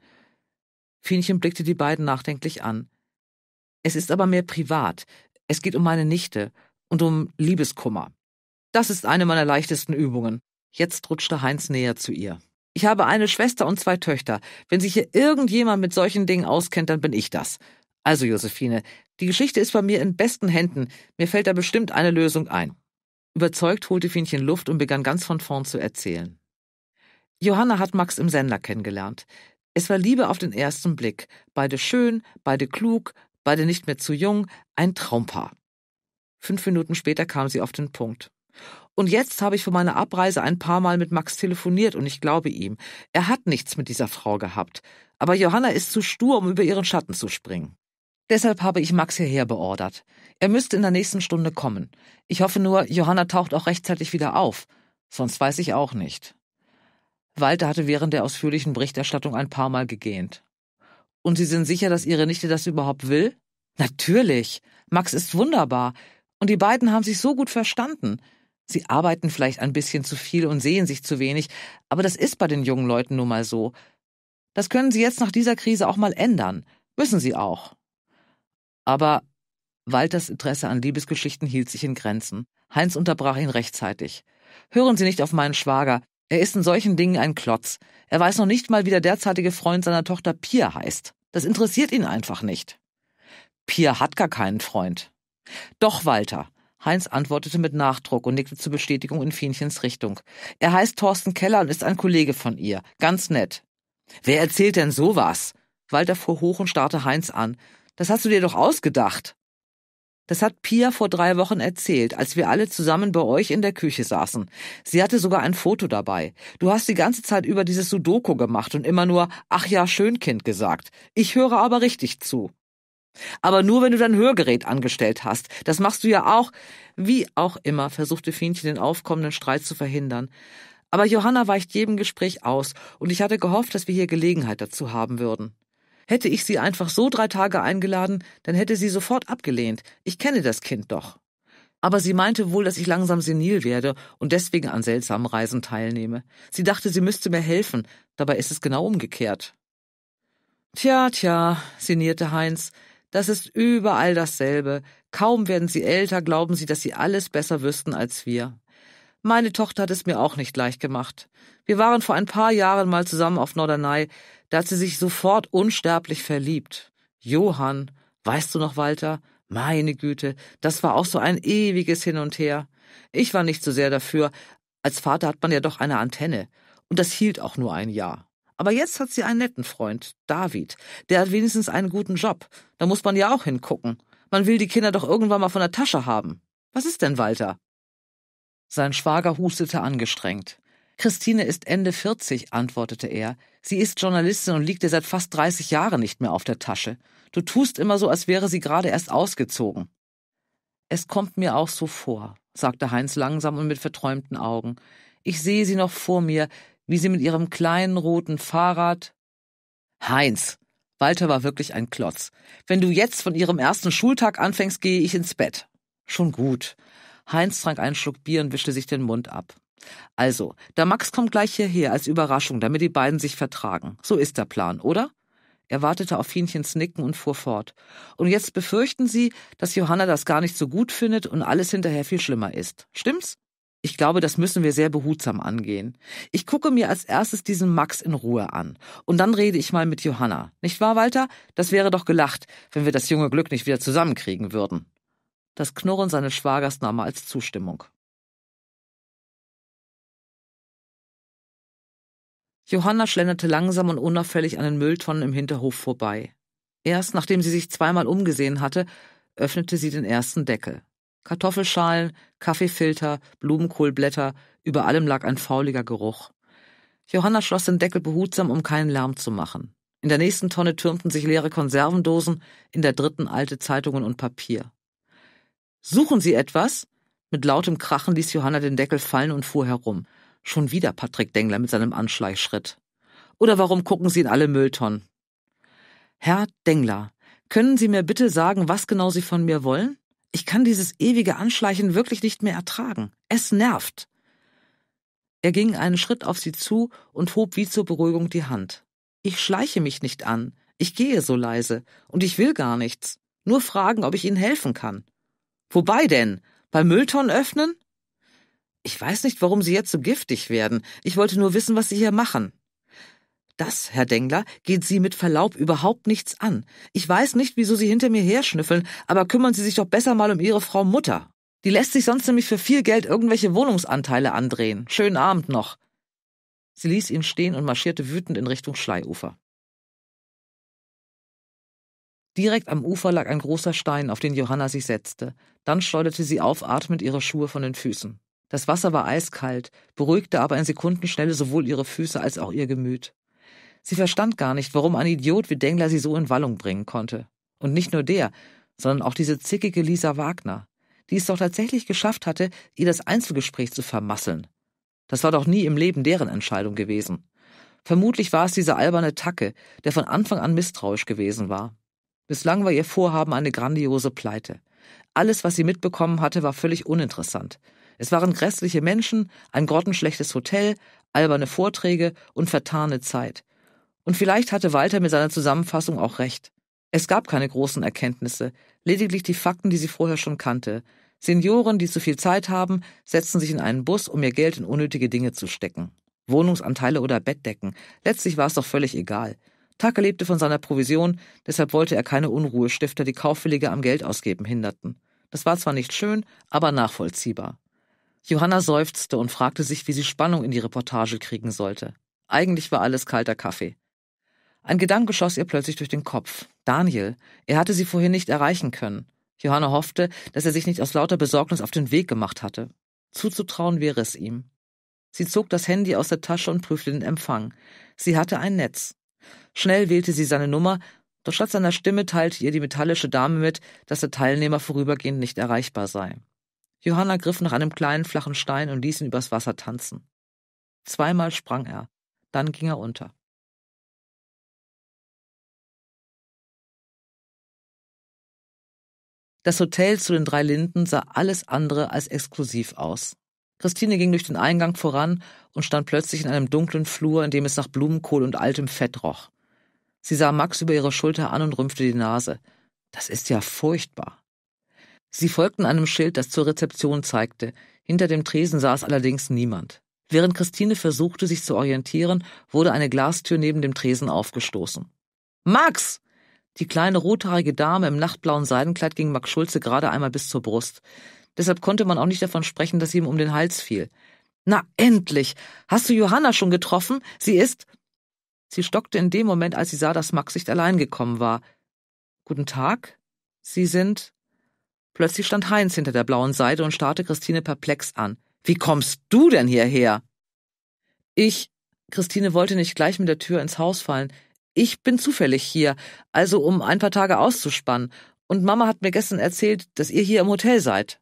Fienchen blickte die beiden nachdenklich an. Es ist aber mehr privat. Es geht um meine Nichte und um Liebeskummer. Das ist eine meiner leichtesten Übungen. Jetzt rutschte Heinz näher zu ihr. Ich habe eine Schwester und zwei Töchter. Wenn sich hier irgendjemand mit solchen Dingen auskennt, dann bin ich das. Also, Josephine, die Geschichte ist bei mir in besten Händen. Mir fällt da bestimmt eine Lösung ein. Überzeugt holte Fienchen Luft und begann ganz von vorn zu erzählen. Johanna hat Max im Sender kennengelernt. Es war Liebe auf den ersten Blick. Beide schön, beide klug, beide nicht mehr zu jung, ein Traumpaar. Fünf Minuten später kam sie auf den Punkt. Und jetzt habe ich vor meiner Abreise ein paar Mal mit Max telefoniert und ich glaube ihm. Er hat nichts mit dieser Frau gehabt. Aber Johanna ist zu stur, um über ihren Schatten zu springen. Deshalb habe ich Max hierher beordert. Er müsste in der nächsten Stunde kommen. Ich hoffe nur, Johanna taucht auch rechtzeitig wieder auf. Sonst weiß ich auch nicht. Walter hatte während der ausführlichen Berichterstattung ein paar Mal gegähnt. Und Sie sind sicher, dass Ihre Nichte das überhaupt will? Natürlich. Max ist wunderbar. Und die beiden haben sich so gut verstanden. Sie arbeiten vielleicht ein bisschen zu viel und sehen sich zu wenig, aber das ist bei den jungen Leuten nun mal so. Das können Sie jetzt nach dieser Krise auch mal ändern. Müssen Sie auch. Aber Walters Interesse an Liebesgeschichten hielt sich in Grenzen. Heinz unterbrach ihn rechtzeitig. Hören Sie nicht auf meinen Schwager. Er ist in solchen Dingen ein Klotz. Er weiß noch nicht mal, wie der derzeitige Freund seiner Tochter Pia heißt. Das interessiert ihn einfach nicht. Pia hat gar keinen Freund. Doch, Walter. Heinz antwortete mit Nachdruck und nickte zur Bestätigung in Fienchens Richtung. Er heißt Thorsten Keller und ist ein Kollege von ihr. Ganz nett. Wer erzählt denn sowas? Walter fuhr hoch und starrte Heinz an. Das hast du dir doch ausgedacht. Das hat Pia vor drei Wochen erzählt, als wir alle zusammen bei euch in der Küche saßen. Sie hatte sogar ein Foto dabei. Du hast die ganze Zeit über dieses Sudoku gemacht und immer nur Ach ja, Schönkind gesagt. Ich höre aber richtig zu. Aber nur wenn du dein Hörgerät angestellt hast. Das machst du ja auch. Wie auch immer versuchte Fienchen den aufkommenden Streit zu verhindern. Aber Johanna weicht jedem Gespräch aus, und ich hatte gehofft, dass wir hier Gelegenheit dazu haben würden. Hätte ich sie einfach so drei Tage eingeladen, dann hätte sie sofort abgelehnt. Ich kenne das Kind doch. Aber sie meinte wohl, dass ich langsam senil werde und deswegen an seltsamen Reisen teilnehme. Sie dachte, sie müsste mir helfen. Dabei ist es genau umgekehrt. Tja, tja, sinnierte Heinz. Das ist überall dasselbe. Kaum werden sie älter, glauben sie, dass sie alles besser wüssten als wir. Meine Tochter hat es mir auch nicht leicht gemacht. Wir waren vor ein paar Jahren mal zusammen auf Norderney. Da hat sie sich sofort unsterblich verliebt. Johann, weißt du noch, Walter? Meine Güte, das war auch so ein ewiges Hin und Her. Ich war nicht so sehr dafür. Als Vater hat man ja doch eine Antenne. Und das hielt auch nur ein Jahr. Aber jetzt hat sie einen netten Freund, David. Der hat wenigstens einen guten Job. Da muss man ja auch hingucken. Man will die Kinder doch irgendwann mal von der Tasche haben. Was ist denn Walter? Sein Schwager hustete angestrengt. Christine ist Ende 40, antwortete er. Sie ist Journalistin und liegt dir seit fast 30 Jahren nicht mehr auf der Tasche. Du tust immer so, als wäre sie gerade erst ausgezogen. Es kommt mir auch so vor, sagte Heinz langsam und mit verträumten Augen. Ich sehe sie noch vor mir, wie sie mit ihrem kleinen roten Fahrrad. Heinz! Walter war wirklich ein Klotz. Wenn du jetzt von ihrem ersten Schultag anfängst, gehe ich ins Bett. Schon gut. Heinz trank einen Schluck Bier und wischte sich den Mund ab. Also, der Max kommt gleich hierher als Überraschung, damit die beiden sich vertragen. So ist der Plan, oder? Er wartete auf Fienchens Nicken und fuhr fort. Und jetzt befürchten Sie, dass Johanna das gar nicht so gut findet und alles hinterher viel schlimmer ist. Stimmt's? Ich glaube, das müssen wir sehr behutsam angehen. Ich gucke mir als erstes diesen Max in Ruhe an. Und dann rede ich mal mit Johanna. Nicht wahr, Walter? Das wäre doch gelacht, wenn wir das junge Glück nicht wieder zusammenkriegen würden. Das Knurren seines Schwagers nahm er als Zustimmung. Johanna schlenderte langsam und unauffällig an den Mülltonnen im Hinterhof vorbei. Erst nachdem sie sich zweimal umgesehen hatte, öffnete sie den ersten Deckel. Kartoffelschalen, Kaffeefilter, Blumenkohlblätter, über allem lag ein fauliger Geruch. Johanna schloss den Deckel behutsam, um keinen Lärm zu machen. In der nächsten Tonne türmten sich leere Konservendosen, in der dritten alte Zeitungen und Papier. Suchen Sie etwas? Mit lautem Krachen ließ Johanna den Deckel fallen und fuhr herum. Schon wieder Patrick Dengler mit seinem Anschleichschritt. Oder warum gucken Sie in alle Mülltonnen? Herr Dengler, können Sie mir bitte sagen, was genau Sie von mir wollen? Ich kann dieses ewige Anschleichen wirklich nicht mehr ertragen. Es nervt. Er ging einen Schritt auf sie zu und hob wie zur Beruhigung die Hand. Ich schleiche mich nicht an. Ich gehe so leise. Und ich will gar nichts. Nur fragen, ob ich Ihnen helfen kann. Wobei denn? Bei Mülltonnen öffnen? Ich weiß nicht, warum Sie jetzt so giftig werden. Ich wollte nur wissen, was Sie hier machen. Das, Herr Dengler, geht Sie mit Verlaub überhaupt nichts an. Ich weiß nicht, wieso Sie hinter mir herschnüffeln, aber kümmern Sie sich doch besser mal um Ihre Frau Mutter. Die lässt sich sonst nämlich für viel Geld irgendwelche Wohnungsanteile andrehen. Schönen Abend noch. Sie ließ ihn stehen und marschierte wütend in Richtung Schleiufer. Direkt am Ufer lag ein großer Stein, auf den Johanna sich setzte. Dann schleuderte sie aufatmend ihre Schuhe von den Füßen. Das Wasser war eiskalt, beruhigte aber in Sekundenschnelle sowohl ihre Füße als auch ihr Gemüt. Sie verstand gar nicht, warum ein Idiot wie Dengler sie so in Wallung bringen konnte. Und nicht nur der, sondern auch diese zickige Lisa Wagner, die es doch tatsächlich geschafft hatte, ihr das Einzelgespräch zu vermasseln. Das war doch nie im Leben deren Entscheidung gewesen. Vermutlich war es diese alberne Tacke, der von Anfang an misstrauisch gewesen war. Bislang war ihr Vorhaben eine grandiose Pleite. Alles, was sie mitbekommen hatte, war völlig uninteressant. Es waren grässliche Menschen, ein grottenschlechtes Hotel, alberne Vorträge und vertane Zeit. Und vielleicht hatte Walter mit seiner Zusammenfassung auch recht. Es gab keine großen Erkenntnisse, lediglich die Fakten, die sie vorher schon kannte. Senioren, die zu viel Zeit haben, setzen sich in einen Bus, um ihr Geld in unnötige Dinge zu stecken. Wohnungsanteile oder Bettdecken. Letztlich war es doch völlig egal. Tucker lebte von seiner Provision, deshalb wollte er keine Unruhestifter, die Kaufwillige am Geldausgeben hinderten. Das war zwar nicht schön, aber nachvollziehbar. Johanna seufzte und fragte sich, wie sie Spannung in die Reportage kriegen sollte. Eigentlich war alles kalter Kaffee. Ein Gedanke schoss ihr plötzlich durch den Kopf. Daniel, er hatte sie vorhin nicht erreichen können. Johanna hoffte, dass er sich nicht aus lauter Besorgnis auf den Weg gemacht hatte. Zuzutrauen wäre es ihm. Sie zog das Handy aus der Tasche und prüfte den Empfang. Sie hatte ein Netz. Schnell wählte sie seine Nummer, doch statt seiner Stimme teilte ihr die metallische Dame mit, dass der Teilnehmer vorübergehend nicht erreichbar sei. Johanna griff nach einem kleinen flachen Stein und ließ ihn übers Wasser tanzen. Zweimal sprang er, dann ging er unter. Das Hotel zu den drei Linden sah alles andere als exklusiv aus. Christine ging durch den Eingang voran und stand plötzlich in einem dunklen Flur, in dem es nach Blumenkohl und altem Fett roch. Sie sah Max über ihre Schulter an und rümpfte die Nase. Das ist ja furchtbar. Sie folgten einem Schild, das zur Rezeption zeigte. Hinter dem Tresen saß allerdings niemand. Während Christine versuchte, sich zu orientieren, wurde eine Glastür neben dem Tresen aufgestoßen. Max! Die kleine rothaarige Dame im nachtblauen Seidenkleid ging Max Schulze gerade einmal bis zur Brust. Deshalb konnte man auch nicht davon sprechen, dass sie ihm um den Hals fiel. Na endlich! Hast du Johanna schon getroffen? Sie ist. Sie stockte in dem Moment, als sie sah, dass Max nicht allein gekommen war. Guten Tag? Sie sind. Plötzlich stand Heinz hinter der blauen Seite und starrte Christine perplex an. Wie kommst du denn hierher? Ich. Christine wollte nicht gleich mit der Tür ins Haus fallen. Ich bin zufällig hier, also um ein paar Tage auszuspannen. Und Mama hat mir gestern erzählt, dass ihr hier im Hotel seid.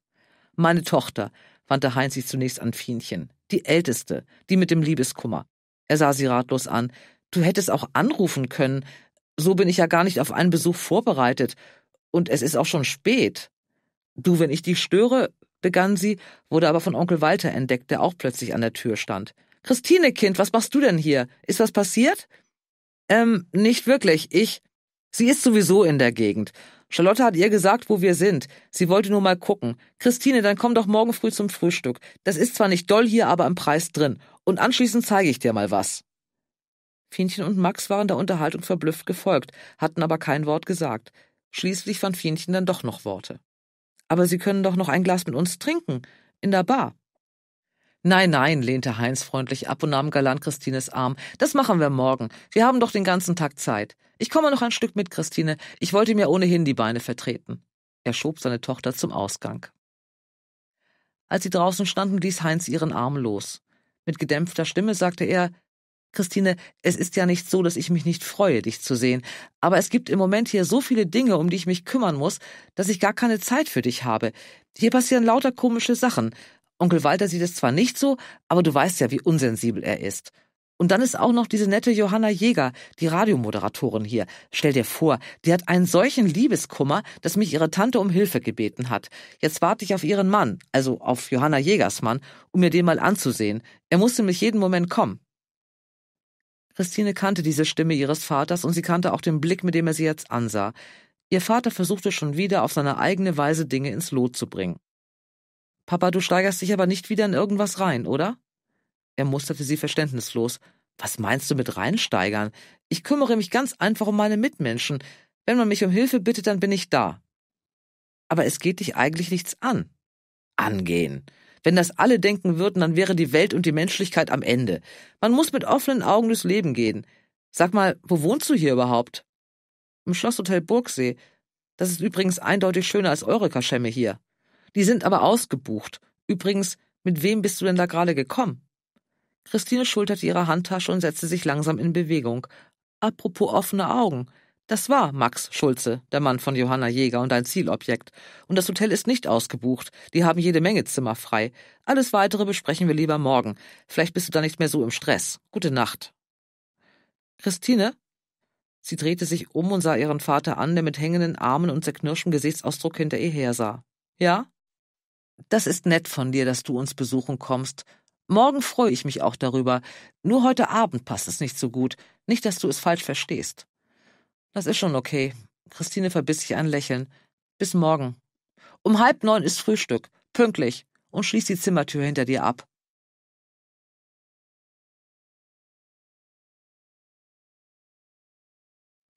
Meine Tochter, wandte Heinz sich zunächst an Fienchen. Die älteste, die mit dem Liebeskummer. Er sah sie ratlos an. Du hättest auch anrufen können. So bin ich ja gar nicht auf einen Besuch vorbereitet. Und es ist auch schon spät. Du, wenn ich dich störe, begann sie, wurde aber von Onkel Walter entdeckt, der auch plötzlich an der Tür stand. Christine, Kind, was machst du denn hier? Ist was passiert? Ähm, nicht wirklich. Ich. Sie ist sowieso in der Gegend. Charlotte hat ihr gesagt, wo wir sind. Sie wollte nur mal gucken. Christine, dann komm doch morgen früh zum Frühstück. Das ist zwar nicht doll hier, aber im Preis drin. Und anschließend zeige ich dir mal was. Fienchen und Max waren der Unterhaltung verblüfft gefolgt, hatten aber kein Wort gesagt. Schließlich fand Fienchen dann doch noch Worte. Aber Sie können doch noch ein Glas mit uns trinken, in der Bar. Nein, nein, lehnte Heinz freundlich ab und nahm galant Christines Arm. Das machen wir morgen. Wir haben doch den ganzen Tag Zeit. Ich komme noch ein Stück mit, Christine. Ich wollte mir ohnehin die Beine vertreten. Er schob seine Tochter zum Ausgang. Als sie draußen standen, ließ Heinz ihren Arm los. Mit gedämpfter Stimme sagte er, Christine, es ist ja nicht so, dass ich mich nicht freue, dich zu sehen. Aber es gibt im Moment hier so viele Dinge, um die ich mich kümmern muss, dass ich gar keine Zeit für dich habe. Hier passieren lauter komische Sachen. Onkel Walter sieht es zwar nicht so, aber du weißt ja, wie unsensibel er ist. Und dann ist auch noch diese nette Johanna Jäger, die Radiomoderatorin hier. Stell dir vor, die hat einen solchen Liebeskummer, dass mich ihre Tante um Hilfe gebeten hat. Jetzt warte ich auf ihren Mann, also auf Johanna Jägers Mann, um mir den mal anzusehen. Er muss nämlich jeden Moment kommen. Christine kannte diese Stimme ihres Vaters und sie kannte auch den Blick, mit dem er sie jetzt ansah. Ihr Vater versuchte schon wieder auf seine eigene Weise Dinge ins Lot zu bringen. Papa, du steigerst dich aber nicht wieder in irgendwas rein, oder? Er musterte sie verständnislos. Was meinst du mit reinsteigern? Ich kümmere mich ganz einfach um meine Mitmenschen. Wenn man mich um Hilfe bittet, dann bin ich da. Aber es geht dich eigentlich nichts an. Angehen. Wenn das alle denken würden, dann wäre die Welt und die Menschlichkeit am Ende. Man muss mit offenen Augen durchs Leben gehen. Sag mal, wo wohnst du hier überhaupt? Im Schlosshotel Burgsee. Das ist übrigens eindeutig schöner als eure Kaschemme hier. Die sind aber ausgebucht. Übrigens, mit wem bist du denn da gerade gekommen? Christine schulterte ihre Handtasche und setzte sich langsam in Bewegung. Apropos offene Augen. Das war Max Schulze, der Mann von Johanna Jäger und ein Zielobjekt. Und das Hotel ist nicht ausgebucht. Die haben jede Menge Zimmer frei. Alles weitere besprechen wir lieber morgen. Vielleicht bist du da nicht mehr so im Stress. Gute Nacht. Christine? Sie drehte sich um und sah ihren Vater an, der mit hängenden Armen und zerknirschtem Gesichtsausdruck hinter ihr her sah. Ja? Das ist nett von dir, dass du uns besuchen kommst. Morgen freue ich mich auch darüber. Nur heute Abend passt es nicht so gut. Nicht, dass du es falsch verstehst. Das ist schon okay. Christine verbiss sich ein Lächeln. Bis morgen. Um halb neun ist Frühstück. Pünktlich. Und schließ die Zimmertür hinter dir ab.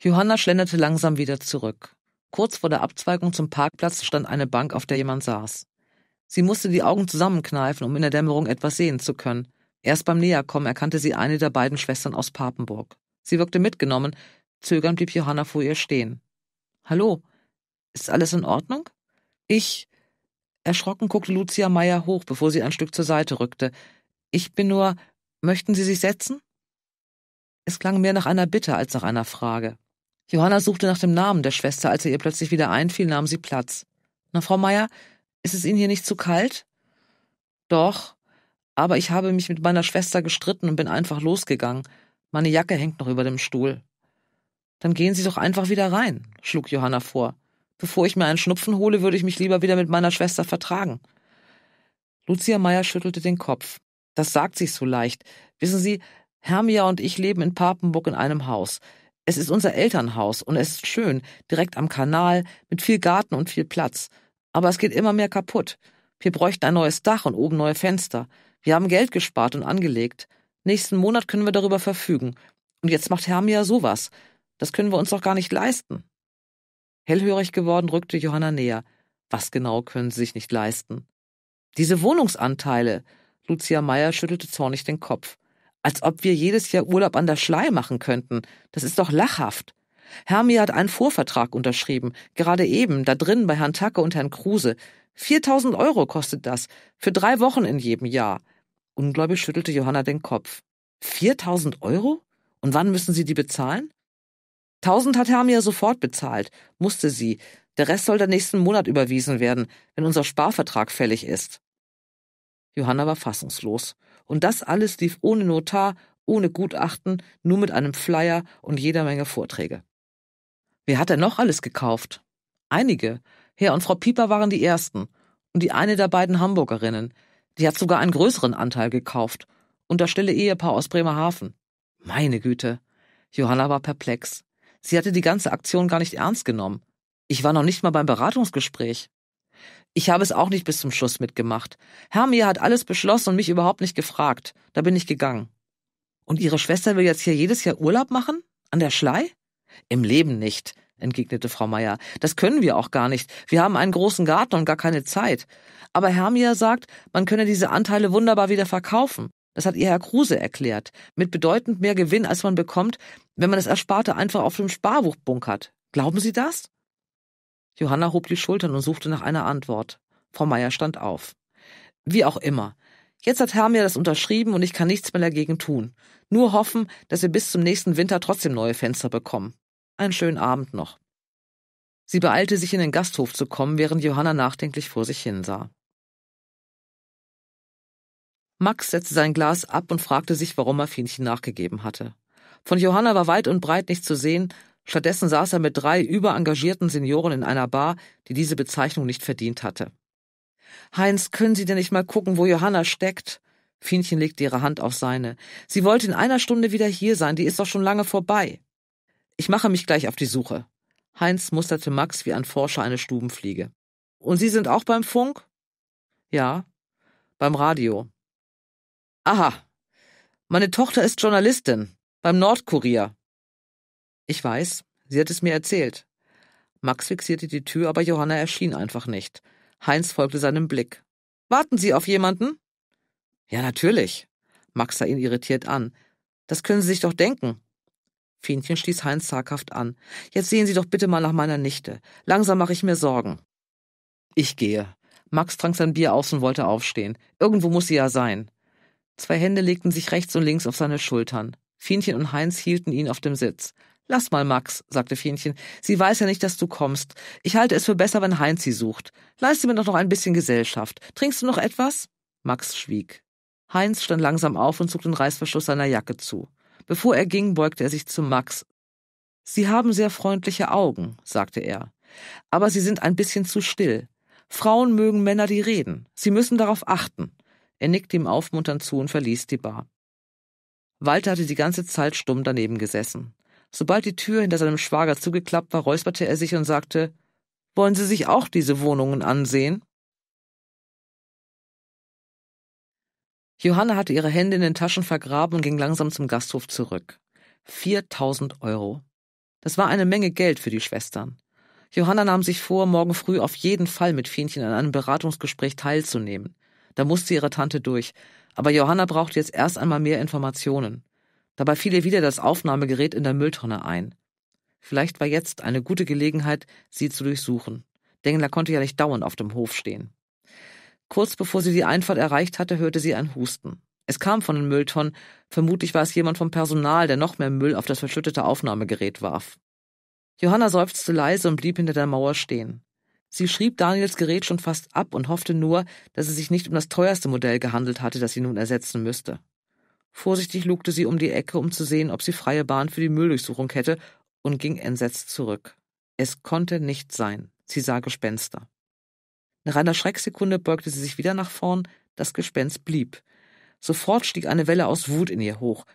Johanna schlenderte langsam wieder zurück. Kurz vor der Abzweigung zum Parkplatz stand eine Bank, auf der jemand saß. Sie musste die Augen zusammenkneifen, um in der Dämmerung etwas sehen zu können. Erst beim Näherkommen erkannte sie eine der beiden Schwestern aus Papenburg. Sie wirkte mitgenommen, Zögernd blieb Johanna vor ihr stehen. Hallo, ist alles in Ordnung? Ich. Erschrocken guckte Lucia Meyer hoch, bevor sie ein Stück zur Seite rückte. Ich bin nur. Möchten Sie sich setzen? Es klang mehr nach einer Bitte als nach einer Frage. Johanna suchte nach dem Namen der Schwester, als er ihr plötzlich wieder einfiel, nahm sie Platz. Na, Frau Meyer, ist es Ihnen hier nicht zu kalt? Doch, aber ich habe mich mit meiner Schwester gestritten und bin einfach losgegangen. Meine Jacke hängt noch über dem Stuhl. Dann gehen Sie doch einfach wieder rein, schlug Johanna vor. Bevor ich mir einen Schnupfen hole, würde ich mich lieber wieder mit meiner Schwester vertragen. Lucia Meyer schüttelte den Kopf. Das sagt sich so leicht. Wissen Sie, Hermia und ich leben in Papenburg in einem Haus. Es ist unser Elternhaus und es ist schön, direkt am Kanal, mit viel Garten und viel Platz. Aber es geht immer mehr kaputt. Wir bräuchten ein neues Dach und oben neue Fenster. Wir haben Geld gespart und angelegt. Nächsten Monat können wir darüber verfügen. Und jetzt macht Hermia sowas. Das können wir uns doch gar nicht leisten. Hellhörig geworden rückte Johanna näher. Was genau können Sie sich nicht leisten? Diese Wohnungsanteile. Lucia Meyer schüttelte zornig den Kopf. Als ob wir jedes Jahr Urlaub an der Schlei machen könnten. Das ist doch lachhaft. Hermia hat einen Vorvertrag unterschrieben, gerade eben, da drin bei Herrn Tacke und Herrn Kruse. 4000 Euro kostet das, für drei Wochen in jedem Jahr. Ungläubig schüttelte Johanna den Kopf. 4000 Euro? Und wann müssen Sie die bezahlen? Tausend hat Hermia sofort bezahlt, musste sie. Der Rest soll dann nächsten Monat überwiesen werden, wenn unser Sparvertrag fällig ist. Johanna war fassungslos. Und das alles lief ohne Notar, ohne Gutachten, nur mit einem Flyer und jeder Menge Vorträge. Wer hat denn noch alles gekauft? Einige. Herr und Frau Pieper waren die ersten. Und die eine der beiden Hamburgerinnen. Die hat sogar einen größeren Anteil gekauft. Und das stille Ehepaar aus Bremerhaven. Meine Güte. Johanna war perplex. Sie hatte die ganze Aktion gar nicht ernst genommen. Ich war noch nicht mal beim Beratungsgespräch. Ich habe es auch nicht bis zum Schluss mitgemacht. Hermia hat alles beschlossen und mich überhaupt nicht gefragt. Da bin ich gegangen. Und Ihre Schwester will jetzt hier jedes Jahr Urlaub machen? An der Schlei? Im Leben nicht, entgegnete Frau Meier. Das können wir auch gar nicht. Wir haben einen großen Garten und gar keine Zeit. Aber Hermia sagt, man könne diese Anteile wunderbar wieder verkaufen. Das hat ihr Herr Kruse erklärt. Mit bedeutend mehr Gewinn, als man bekommt, wenn man das Ersparte einfach auf dem Sparbuch bunkert. Glauben Sie das? Johanna hob die Schultern und suchte nach einer Antwort. Frau Meier stand auf. Wie auch immer. Jetzt hat Herr mir das unterschrieben und ich kann nichts mehr dagegen tun. Nur hoffen, dass wir bis zum nächsten Winter trotzdem neue Fenster bekommen. Einen schönen Abend noch. Sie beeilte sich in den Gasthof zu kommen, während Johanna nachdenklich vor sich hinsah. Max setzte sein Glas ab und fragte sich, warum er Fienchen nachgegeben hatte. Von Johanna war weit und breit nicht zu sehen, stattdessen saß er mit drei überengagierten Senioren in einer Bar, die diese Bezeichnung nicht verdient hatte. Heinz, können Sie denn nicht mal gucken, wo Johanna steckt? Fienchen legte ihre Hand auf seine. Sie wollte in einer Stunde wieder hier sein, die ist doch schon lange vorbei. Ich mache mich gleich auf die Suche. Heinz musterte Max wie ein Forscher eine Stubenfliege. Und Sie sind auch beim Funk? Ja, beim Radio. Aha, meine Tochter ist Journalistin beim Nordkurier. Ich weiß, sie hat es mir erzählt. Max fixierte die Tür, aber Johanna erschien einfach nicht. Heinz folgte seinem Blick. Warten Sie auf jemanden? Ja, natürlich. Max sah ihn irritiert an. Das können Sie sich doch denken. Fienchen stieß Heinz zaghaft an. Jetzt sehen Sie doch bitte mal nach meiner Nichte. Langsam mache ich mir Sorgen. Ich gehe. Max trank sein Bier aus und wollte aufstehen. Irgendwo muss sie ja sein. Zwei Hände legten sich rechts und links auf seine Schultern. Fienchen und Heinz hielten ihn auf dem Sitz. Lass mal, Max, sagte Fienchen. Sie weiß ja nicht, dass du kommst. Ich halte es für besser, wenn Heinz sie sucht. Leiste mir doch noch ein bisschen Gesellschaft. Trinkst du noch etwas? Max schwieg. Heinz stand langsam auf und zog den Reißverschluss seiner Jacke zu. Bevor er ging, beugte er sich zu Max. Sie haben sehr freundliche Augen, sagte er. Aber sie sind ein bisschen zu still. Frauen mögen Männer, die reden. Sie müssen darauf achten. Er nickte ihm aufmunternd zu und verließ die Bar. Walter hatte die ganze Zeit stumm daneben gesessen. Sobald die Tür hinter seinem Schwager zugeklappt war, räusperte er sich und sagte Wollen Sie sich auch diese Wohnungen ansehen? Johanna hatte ihre Hände in den Taschen vergraben und ging langsam zum Gasthof zurück. 4000 Euro. Das war eine Menge Geld für die Schwestern. Johanna nahm sich vor, morgen früh auf jeden Fall mit Fienchen an einem Beratungsgespräch teilzunehmen. Da musste ihre Tante durch. Aber Johanna brauchte jetzt erst einmal mehr Informationen. Dabei fiel ihr wieder das Aufnahmegerät in der Mülltonne ein. Vielleicht war jetzt eine gute Gelegenheit, sie zu durchsuchen. Dengler konnte ja nicht dauernd auf dem Hof stehen. Kurz bevor sie die Einfahrt erreicht hatte, hörte sie ein Husten. Es kam von den Mülltonnen. Vermutlich war es jemand vom Personal, der noch mehr Müll auf das verschüttete Aufnahmegerät warf. Johanna seufzte leise und blieb hinter der Mauer stehen. Sie schrieb Daniels Gerät schon fast ab und hoffte nur, dass es sich nicht um das teuerste Modell gehandelt hatte, das sie nun ersetzen müsste. Vorsichtig lugte sie um die Ecke, um zu sehen, ob sie freie Bahn für die Mülldurchsuchung hätte, und ging entsetzt zurück. Es konnte nicht sein. Sie sah Gespenster. Nach einer Schrecksekunde beugte sie sich wieder nach vorn, das Gespenst blieb. Sofort stieg eine Welle aus Wut in ihr hoch.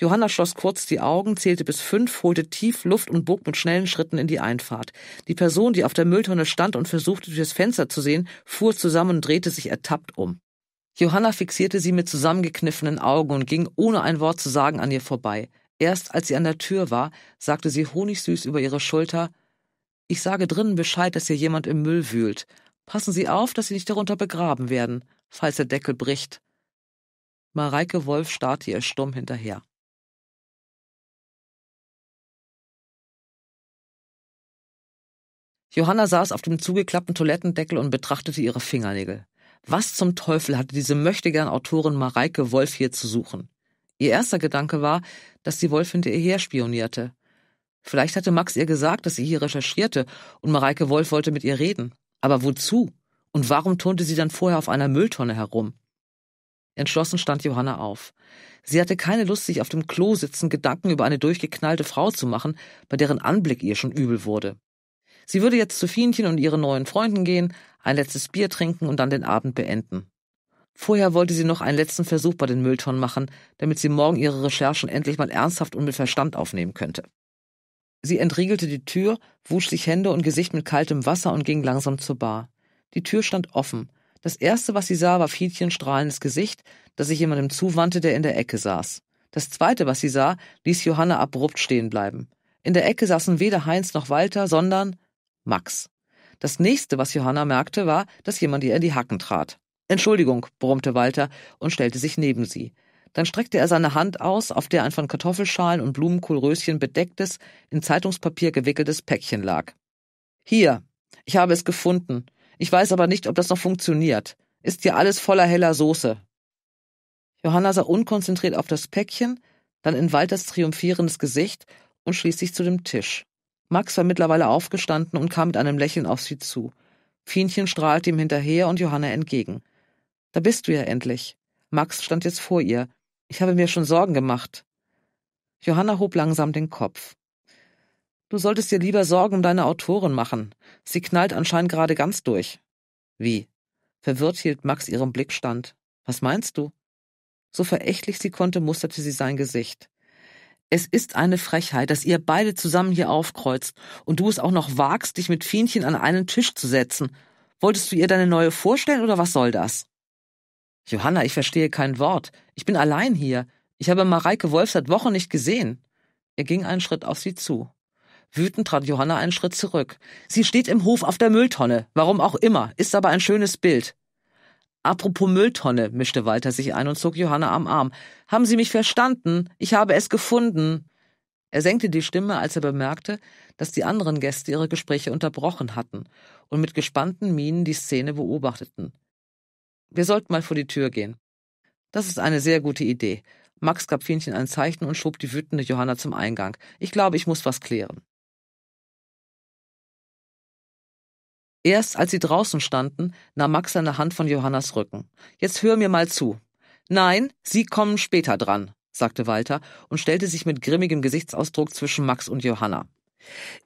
Johanna schloss kurz die Augen, zählte bis fünf, holte tief Luft und bog mit schnellen Schritten in die Einfahrt. Die Person, die auf der Mülltonne stand und versuchte, durch das Fenster zu sehen, fuhr zusammen und drehte sich ertappt um. Johanna fixierte sie mit zusammengekniffenen Augen und ging, ohne ein Wort zu sagen, an ihr vorbei. Erst als sie an der Tür war, sagte sie honigsüß über ihre Schulter Ich sage drinnen Bescheid, dass hier jemand im Müll wühlt. Passen Sie auf, dass Sie nicht darunter begraben werden, falls der Deckel bricht. Mareike Wolf starrte ihr stumm hinterher. Johanna saß auf dem zugeklappten Toilettendeckel und betrachtete ihre Fingernägel. Was zum Teufel hatte diese möchtegern Autorin Mareike Wolf hier zu suchen? Ihr erster Gedanke war, dass die Wolf hinter ihr her spionierte. Vielleicht hatte Max ihr gesagt, dass sie hier recherchierte und Mareike Wolf wollte mit ihr reden. Aber wozu? Und warum turnte sie dann vorher auf einer Mülltonne herum? Entschlossen stand Johanna auf. Sie hatte keine Lust, sich auf dem Klo sitzen, Gedanken über eine durchgeknallte Frau zu machen, bei deren Anblick ihr schon übel wurde. Sie würde jetzt zu Fienchen und ihren neuen Freunden gehen, ein letztes Bier trinken und dann den Abend beenden. Vorher wollte sie noch einen letzten Versuch bei den Mülltonnen machen, damit sie morgen ihre Recherchen endlich mal ernsthaft und mit Verstand aufnehmen könnte. Sie entriegelte die Tür, wusch sich Hände und Gesicht mit kaltem Wasser und ging langsam zur Bar. Die Tür stand offen. Das erste, was sie sah, war Fietchens strahlendes Gesicht, das sich jemandem zuwandte, der in der Ecke saß. Das zweite, was sie sah, ließ Johanna abrupt stehen bleiben. In der Ecke saßen weder Heinz noch Walter, sondern Max. Das nächste, was Johanna merkte, war, dass jemand ihr in die Hacken trat. Entschuldigung, brummte Walter und stellte sich neben sie. Dann streckte er seine Hand aus, auf der ein von Kartoffelschalen und Blumenkohlröschen bedecktes, in Zeitungspapier gewickeltes Päckchen lag. Hier, ich habe es gefunden. Ich weiß aber nicht, ob das noch funktioniert. Ist hier alles voller heller Soße. Johanna sah unkonzentriert auf das Päckchen, dann in Walters triumphierendes Gesicht und schließlich zu dem Tisch. Max war mittlerweile aufgestanden und kam mit einem Lächeln auf sie zu. Fienchen strahlte ihm hinterher und Johanna entgegen. Da bist du ja endlich. Max stand jetzt vor ihr. Ich habe mir schon Sorgen gemacht. Johanna hob langsam den Kopf. Du solltest dir lieber Sorgen um deine Autorin machen. Sie knallt anscheinend gerade ganz durch. Wie? Verwirrt hielt Max ihrem Blick stand. Was meinst du? So verächtlich sie konnte, musterte sie sein Gesicht. Es ist eine Frechheit, dass ihr beide zusammen hier aufkreuzt und du es auch noch wagst, dich mit Fienchen an einen Tisch zu setzen. Wolltest du ihr deine neue vorstellen oder was soll das? Johanna, ich verstehe kein Wort. Ich bin allein hier. Ich habe Mareike Wolf seit Wochen nicht gesehen. Er ging einen Schritt auf sie zu. Wütend trat Johanna einen Schritt zurück. Sie steht im Hof auf der Mülltonne, warum auch immer, ist aber ein schönes Bild. Apropos Mülltonne, mischte Walter sich ein und zog Johanna am Arm. Haben Sie mich verstanden? Ich habe es gefunden. Er senkte die Stimme, als er bemerkte, dass die anderen Gäste ihre Gespräche unterbrochen hatten und mit gespannten Mienen die Szene beobachteten. Wir sollten mal vor die Tür gehen. Das ist eine sehr gute Idee. Max gab Fienchen ein Zeichen und schob die wütende Johanna zum Eingang. Ich glaube, ich muss was klären. Erst als sie draußen standen, nahm Max seine Hand von Johannas Rücken. Jetzt hör mir mal zu. Nein, Sie kommen später dran, sagte Walter und stellte sich mit grimmigem Gesichtsausdruck zwischen Max und Johanna.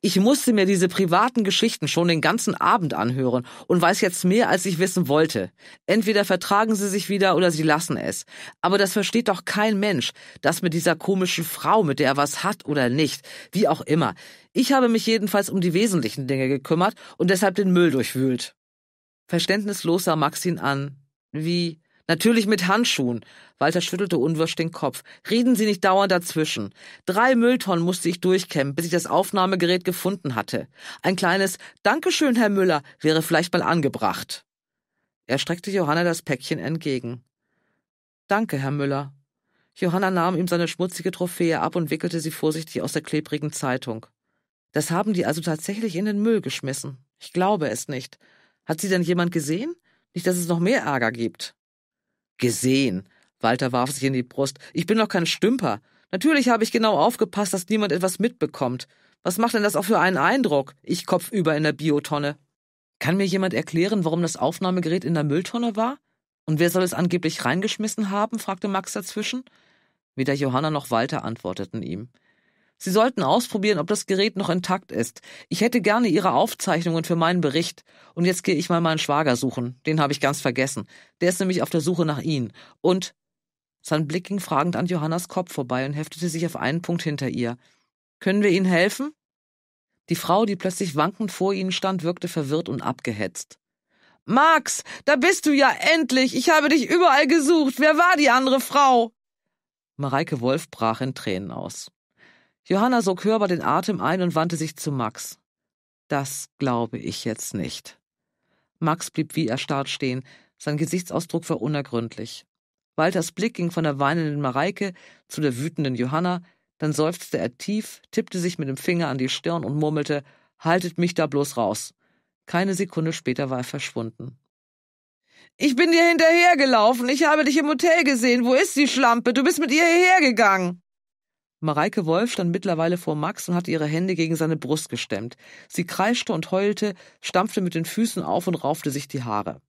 Ich musste mir diese privaten Geschichten schon den ganzen Abend anhören und weiß jetzt mehr, als ich wissen wollte. Entweder vertragen sie sich wieder oder sie lassen es. Aber das versteht doch kein Mensch, das mit dieser komischen Frau, mit der er was hat oder nicht, wie auch immer. Ich habe mich jedenfalls um die wesentlichen Dinge gekümmert und deshalb den Müll durchwühlt. Verständnislos sah Max ihn an. Wie? Natürlich mit Handschuhen. Walter schüttelte unwirsch den Kopf. Reden Sie nicht dauernd dazwischen. Drei Mülltonnen musste ich durchkämmen, bis ich das Aufnahmegerät gefunden hatte. Ein kleines Dankeschön, Herr Müller, wäre vielleicht mal angebracht. Er streckte Johanna das Päckchen entgegen. Danke, Herr Müller. Johanna nahm ihm seine schmutzige Trophäe ab und wickelte sie vorsichtig aus der klebrigen Zeitung. Das haben die also tatsächlich in den Müll geschmissen. Ich glaube es nicht. Hat sie denn jemand gesehen? Nicht, dass es noch mehr Ärger gibt. Gesehen. Walter warf sich in die Brust. Ich bin doch kein Stümper. Natürlich habe ich genau aufgepasst, dass niemand etwas mitbekommt. Was macht denn das auch für einen Eindruck? Ich kopfüber in der Biotonne. Kann mir jemand erklären, warum das Aufnahmegerät in der Mülltonne war? Und wer soll es angeblich reingeschmissen haben? fragte Max dazwischen. Weder Johanna noch Walter antworteten ihm. Sie sollten ausprobieren, ob das Gerät noch intakt ist. Ich hätte gerne Ihre Aufzeichnungen für meinen Bericht. Und jetzt gehe ich mal meinen Schwager suchen. Den habe ich ganz vergessen. Der ist nämlich auf der Suche nach Ihnen. Und sein Blick ging fragend an Johannas Kopf vorbei und heftete sich auf einen Punkt hinter ihr. Können wir Ihnen helfen? Die Frau, die plötzlich wankend vor ihnen stand, wirkte verwirrt und abgehetzt. Max, da bist du ja endlich. Ich habe dich überall gesucht. Wer war die andere Frau? Mareike Wolf brach in Tränen aus. Johanna sog hörbar den Atem ein und wandte sich zu Max. Das glaube ich jetzt nicht. Max blieb wie erstarrt stehen, sein Gesichtsausdruck war unergründlich. Walters Blick ging von der weinenden Mareike zu der wütenden Johanna, dann seufzte er tief, tippte sich mit dem Finger an die Stirn und murmelte Haltet mich da bloß raus. Keine Sekunde später war er verschwunden. Ich bin dir hinterhergelaufen, ich habe dich im Hotel gesehen. Wo ist die Schlampe? Du bist mit ihr hierher gegangen. Mareike Wolf stand mittlerweile vor Max und hatte ihre Hände gegen seine Brust gestemmt. Sie kreischte und heulte, stampfte mit den Füßen auf und raufte sich die Haare.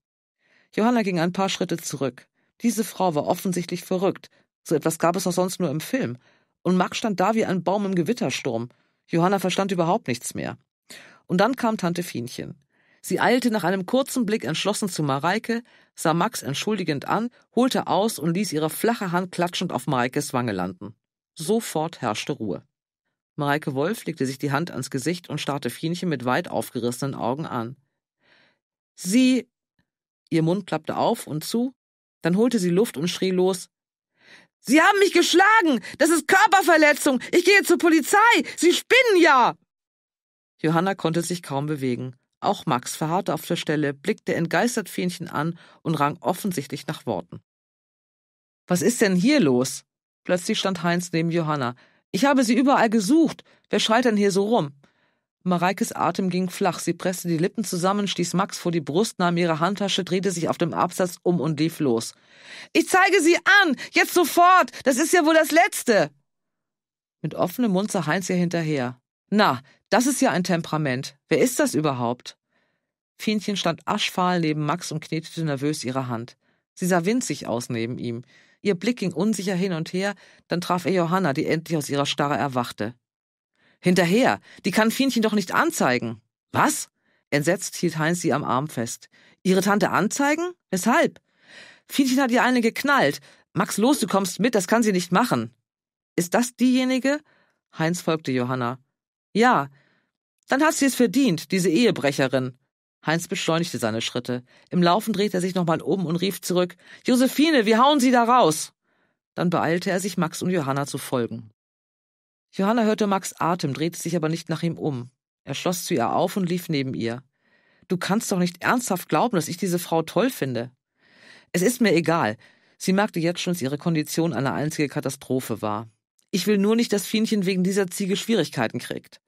Johanna ging ein paar Schritte zurück. Diese Frau war offensichtlich verrückt. So etwas gab es auch sonst nur im Film. Und Max stand da wie ein Baum im Gewittersturm. Johanna verstand überhaupt nichts mehr. Und dann kam Tante Fienchen. Sie eilte nach einem kurzen Blick entschlossen zu Mareike, sah Max entschuldigend an, holte aus und ließ ihre flache Hand klatschend auf Mareikes Wange landen. Sofort herrschte Ruhe. Mareike Wolf legte sich die Hand ans Gesicht und starrte Fienchen mit weit aufgerissenen Augen an. Sie. Ihr Mund klappte auf und zu, dann holte sie Luft und schrie los. Sie haben mich geschlagen! Das ist Körperverletzung! Ich gehe zur Polizei! Sie spinnen ja! Johanna konnte sich kaum bewegen. Auch Max verharrte auf der Stelle, blickte entgeistert Fähnchen an und rang offensichtlich nach Worten. Was ist denn hier los? Plötzlich stand Heinz neben Johanna. Ich habe sie überall gesucht. Wer schreit denn hier so rum? Mareikes Atem ging flach. Sie presste die Lippen zusammen, stieß Max vor die Brust, nahm ihre Handtasche, drehte sich auf dem Absatz um und lief los. Ich zeige sie an! Jetzt sofort! Das ist ja wohl das Letzte! Mit offenem Mund sah Heinz ihr hinterher. Na, das ist ja ein Temperament. Wer ist das überhaupt? Fienchen stand aschfahl neben Max und knetete nervös ihre Hand. Sie sah winzig aus neben ihm. Ihr Blick ging unsicher hin und her, dann traf er Johanna, die endlich aus ihrer Starre erwachte. Hinterher! Die kann Fienchen doch nicht anzeigen! Was? Entsetzt hielt Heinz sie am Arm fest. Ihre Tante anzeigen? Weshalb? Fienchen hat ihr eine geknallt. Max, los, du kommst mit, das kann sie nicht machen. Ist das diejenige? Heinz folgte Johanna. Ja. Dann hast sie es verdient, diese Ehebrecherin. Heinz beschleunigte seine Schritte. Im Laufen drehte er sich nochmal um und rief zurück Josephine, wie hauen Sie da raus. Dann beeilte er sich, Max und Johanna zu folgen. Johanna hörte Max Atem, drehte sich aber nicht nach ihm um. Er schloss zu ihr auf und lief neben ihr. Du kannst doch nicht ernsthaft glauben, dass ich diese Frau toll finde. Es ist mir egal. Sie merkte jetzt schon, dass ihre Kondition eine einzige Katastrophe war. Ich will nur nicht, dass Fienchen wegen dieser Ziege Schwierigkeiten kriegt.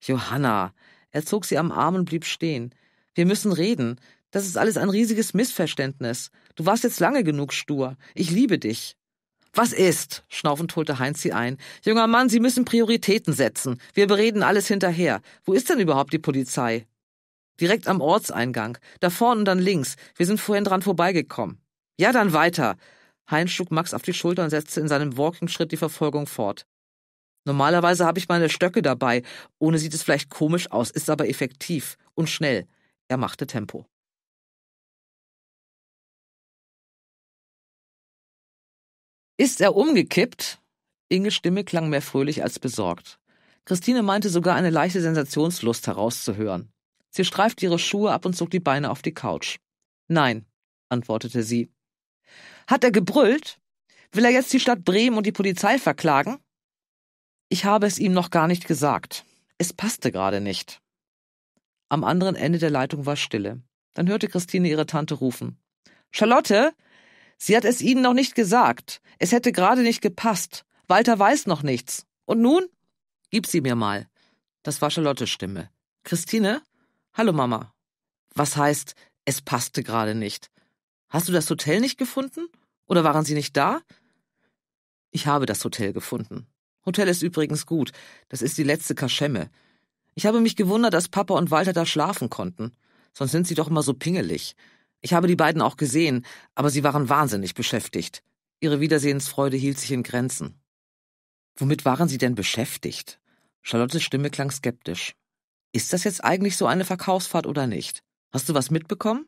Johanna. Er zog sie am Arm und blieb stehen. Wir müssen reden. Das ist alles ein riesiges Missverständnis. Du warst jetzt lange genug stur. Ich liebe dich. Was ist? Schnaufend holte Heinz sie ein. Junger Mann, Sie müssen Prioritäten setzen. Wir bereden alles hinterher. Wo ist denn überhaupt die Polizei? Direkt am Ortseingang. Da vorne und dann links. Wir sind vorhin dran vorbeigekommen. Ja, dann weiter. Heinz schlug Max auf die Schulter und setzte in seinem Walking-Schritt die Verfolgung fort. Normalerweise habe ich meine Stöcke dabei. Ohne sieht es vielleicht komisch aus, ist aber effektiv und schnell. Er machte Tempo. Ist er umgekippt? Inges Stimme klang mehr fröhlich als besorgt. Christine meinte sogar eine leichte Sensationslust herauszuhören. Sie streifte ihre Schuhe ab und zog die Beine auf die Couch. Nein, antwortete sie. Hat er gebrüllt? Will er jetzt die Stadt Bremen und die Polizei verklagen? Ich habe es ihm noch gar nicht gesagt. Es passte gerade nicht. Am anderen Ende der Leitung war Stille. Dann hörte Christine ihre Tante rufen. Charlotte, sie hat es Ihnen noch nicht gesagt. Es hätte gerade nicht gepasst. Walter weiß noch nichts. Und nun? Gib sie mir mal. Das war Charlottes Stimme. Christine? Hallo Mama. Was heißt, es passte gerade nicht? Hast du das Hotel nicht gefunden? Oder waren sie nicht da? Ich habe das Hotel gefunden. Hotel ist übrigens gut. Das ist die letzte Kaschemme. Ich habe mich gewundert, dass Papa und Walter da schlafen konnten. Sonst sind sie doch immer so pingelig. Ich habe die beiden auch gesehen, aber sie waren wahnsinnig beschäftigt. Ihre Wiedersehensfreude hielt sich in Grenzen. Womit waren sie denn beschäftigt? Charlottes Stimme klang skeptisch. Ist das jetzt eigentlich so eine Verkaufsfahrt oder nicht? Hast du was mitbekommen?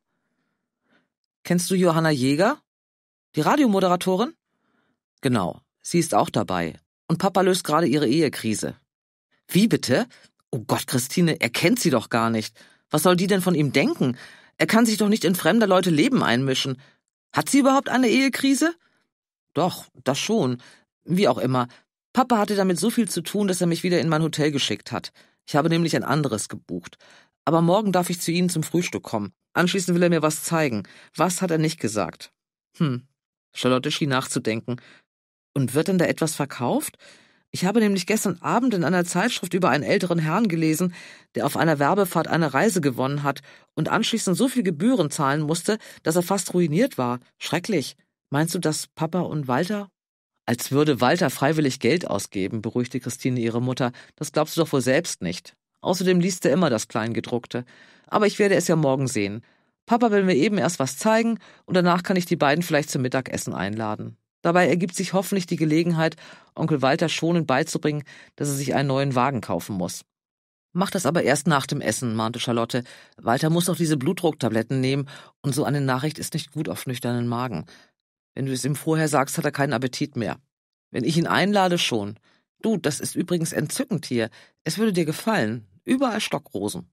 Kennst du Johanna Jäger? Die Radiomoderatorin? Genau, sie ist auch dabei. Und Papa löst gerade ihre Ehekrise. Wie bitte? Oh Gott, Christine, er kennt sie doch gar nicht. Was soll die denn von ihm denken? Er kann sich doch nicht in fremder Leute Leben einmischen. Hat sie überhaupt eine Ehekrise? Doch, das schon. Wie auch immer. Papa hatte damit so viel zu tun, dass er mich wieder in mein Hotel geschickt hat. Ich habe nämlich ein anderes gebucht. Aber morgen darf ich zu Ihnen zum Frühstück kommen. Anschließend will er mir was zeigen. Was hat er nicht gesagt? Hm. Charlotte schien nachzudenken. Und wird denn da etwas verkauft? Ich habe nämlich gestern Abend in einer Zeitschrift über einen älteren Herrn gelesen, der auf einer Werbefahrt eine Reise gewonnen hat und anschließend so viel Gebühren zahlen musste, dass er fast ruiniert war. Schrecklich. Meinst du, dass Papa und Walter? Als würde Walter freiwillig Geld ausgeben, beruhigte Christine ihre Mutter. Das glaubst du doch wohl selbst nicht. Außerdem liest er immer das Kleingedruckte. Aber ich werde es ja morgen sehen. Papa will mir eben erst was zeigen und danach kann ich die beiden vielleicht zum Mittagessen einladen. Dabei ergibt sich hoffentlich die Gelegenheit, Onkel Walter schonend beizubringen, dass er sich einen neuen Wagen kaufen muss. Mach das aber erst nach dem Essen, mahnte Charlotte. Walter muss noch diese Blutdrucktabletten nehmen, und so eine Nachricht ist nicht gut auf nüchternen Magen. Wenn du es ihm vorher sagst, hat er keinen Appetit mehr. Wenn ich ihn einlade, schon. Du, das ist übrigens entzückend hier. Es würde dir gefallen. Überall Stockrosen.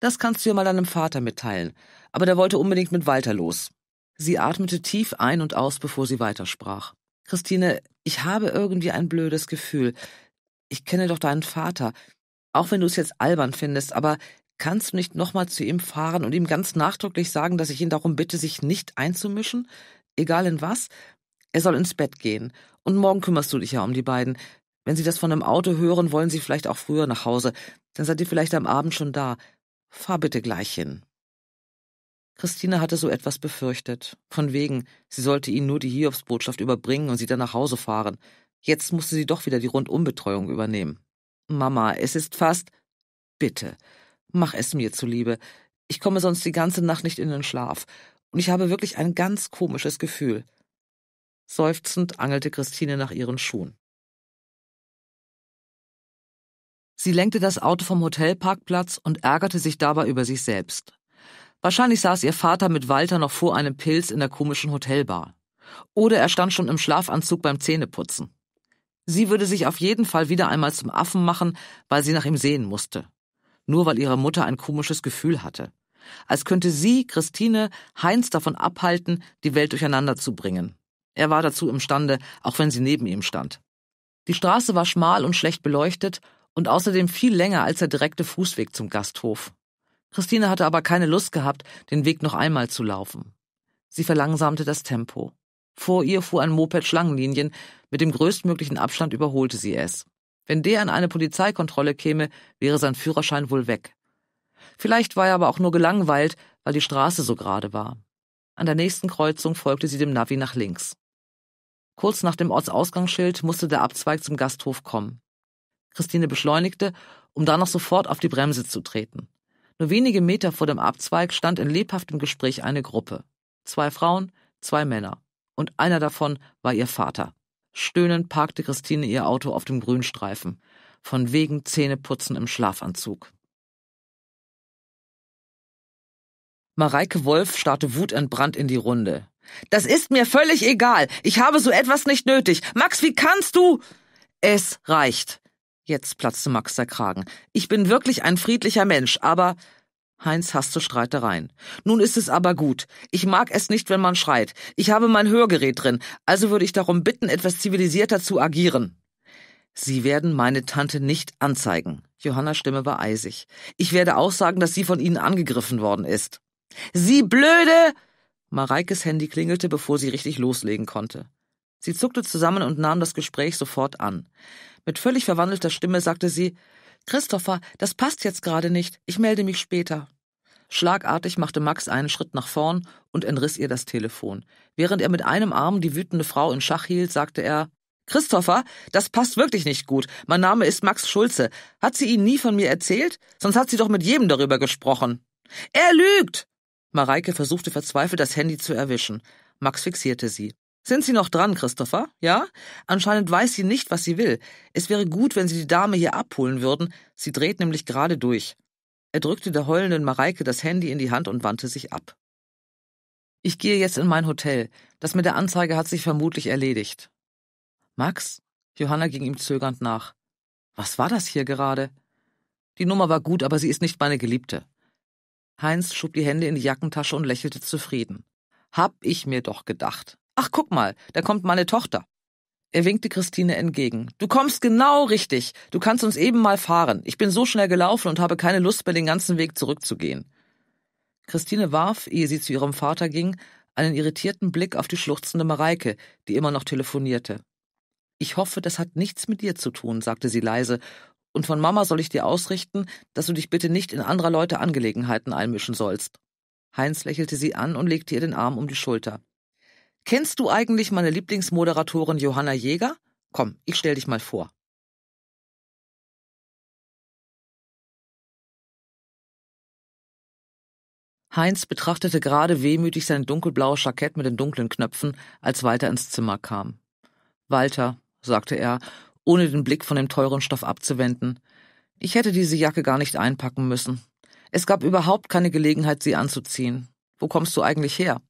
Das kannst du ja mal deinem Vater mitteilen. Aber der wollte unbedingt mit Walter los. Sie atmete tief ein und aus, bevor sie weitersprach. Christine, ich habe irgendwie ein blödes Gefühl. Ich kenne doch deinen Vater. Auch wenn du es jetzt albern findest, aber kannst du nicht nochmal zu ihm fahren und ihm ganz nachdrücklich sagen, dass ich ihn darum bitte, sich nicht einzumischen? Egal in was? Er soll ins Bett gehen. Und morgen kümmerst du dich ja um die beiden. Wenn sie das von einem Auto hören, wollen sie vielleicht auch früher nach Hause. Dann seid ihr vielleicht am Abend schon da. Fahr bitte gleich hin. Christine hatte so etwas befürchtet. Von wegen, sie sollte ihnen nur die Hiobsbotschaft überbringen und sie dann nach Hause fahren. Jetzt musste sie doch wieder die Rundumbetreuung übernehmen. Mama, es ist fast. Bitte, mach es mir zuliebe. Ich komme sonst die ganze Nacht nicht in den Schlaf. Und ich habe wirklich ein ganz komisches Gefühl. Seufzend angelte Christine nach ihren Schuhen. Sie lenkte das Auto vom Hotelparkplatz und ärgerte sich dabei über sich selbst. Wahrscheinlich saß ihr Vater mit Walter noch vor einem Pilz in der komischen Hotelbar. Oder er stand schon im Schlafanzug beim Zähneputzen. Sie würde sich auf jeden Fall wieder einmal zum Affen machen, weil sie nach ihm sehen musste. Nur weil ihre Mutter ein komisches Gefühl hatte. Als könnte sie, Christine, Heinz davon abhalten, die Welt durcheinander zu bringen. Er war dazu imstande, auch wenn sie neben ihm stand. Die Straße war schmal und schlecht beleuchtet und außerdem viel länger als der direkte Fußweg zum Gasthof. Christine hatte aber keine Lust gehabt, den Weg noch einmal zu laufen. Sie verlangsamte das Tempo. Vor ihr fuhr ein Moped Schlangenlinien, mit dem größtmöglichen Abstand überholte sie es. Wenn der an eine Polizeikontrolle käme, wäre sein Führerschein wohl weg. Vielleicht war er aber auch nur gelangweilt, weil die Straße so gerade war. An der nächsten Kreuzung folgte sie dem Navi nach links. Kurz nach dem Ortsausgangsschild musste der Abzweig zum Gasthof kommen. Christine beschleunigte, um danach sofort auf die Bremse zu treten. Nur wenige Meter vor dem Abzweig stand in lebhaftem Gespräch eine Gruppe. Zwei Frauen, zwei Männer. Und einer davon war ihr Vater. Stöhnend parkte Christine ihr Auto auf dem Grünstreifen. Von wegen Zähneputzen im Schlafanzug. Mareike Wolf starrte wutentbrannt in die Runde. Das ist mir völlig egal. Ich habe so etwas nicht nötig. Max, wie kannst du? Es reicht. Jetzt platzte Max der Kragen. Ich bin wirklich ein friedlicher Mensch, aber. Heinz hasste Streitereien. Nun ist es aber gut. Ich mag es nicht, wenn man schreit. Ich habe mein Hörgerät drin, also würde ich darum bitten, etwas zivilisierter zu agieren. Sie werden meine Tante nicht anzeigen. Johannas Stimme war eisig. Ich werde auch sagen, dass sie von Ihnen angegriffen worden ist. Sie blöde! Mareikes Handy klingelte, bevor sie richtig loslegen konnte. Sie zuckte zusammen und nahm das Gespräch sofort an. Mit völlig verwandelter Stimme sagte sie Christopher, das passt jetzt gerade nicht, ich melde mich später. Schlagartig machte Max einen Schritt nach vorn und entriss ihr das Telefon. Während er mit einem Arm die wütende Frau in Schach hielt, sagte er Christopher, das passt wirklich nicht gut. Mein Name ist Max Schulze. Hat sie Ihnen nie von mir erzählt? Sonst hat sie doch mit jedem darüber gesprochen. Er lügt! Mareike versuchte verzweifelt, das Handy zu erwischen. Max fixierte sie. Sind Sie noch dran, Christopher? Ja? Anscheinend weiß sie nicht, was sie will. Es wäre gut, wenn Sie die Dame hier abholen würden. Sie dreht nämlich gerade durch. Er drückte der heulenden Mareike das Handy in die Hand und wandte sich ab. Ich gehe jetzt in mein Hotel. Das mit der Anzeige hat sich vermutlich erledigt. Max? Johanna ging ihm zögernd nach. Was war das hier gerade? Die Nummer war gut, aber sie ist nicht meine Geliebte. Heinz schob die Hände in die Jackentasche und lächelte zufrieden. Hab ich mir doch gedacht. Ach, guck mal, da kommt meine Tochter. Er winkte Christine entgegen. Du kommst genau richtig. Du kannst uns eben mal fahren. Ich bin so schnell gelaufen und habe keine Lust mehr, den ganzen Weg zurückzugehen. Christine warf, ehe sie zu ihrem Vater ging, einen irritierten Blick auf die schluchzende Mareike, die immer noch telefonierte. Ich hoffe, das hat nichts mit dir zu tun, sagte sie leise, und von Mama soll ich dir ausrichten, dass du dich bitte nicht in anderer Leute Angelegenheiten einmischen sollst. Heinz lächelte sie an und legte ihr den Arm um die Schulter. Kennst du eigentlich meine Lieblingsmoderatorin Johanna Jäger? Komm, ich stell dich mal vor. Heinz betrachtete gerade wehmütig sein dunkelblaues Jackett mit den dunklen Knöpfen, als Walter ins Zimmer kam. Walter, sagte er, ohne den Blick von dem teuren Stoff abzuwenden, ich hätte diese Jacke gar nicht einpacken müssen. Es gab überhaupt keine Gelegenheit, sie anzuziehen. Wo kommst du eigentlich her?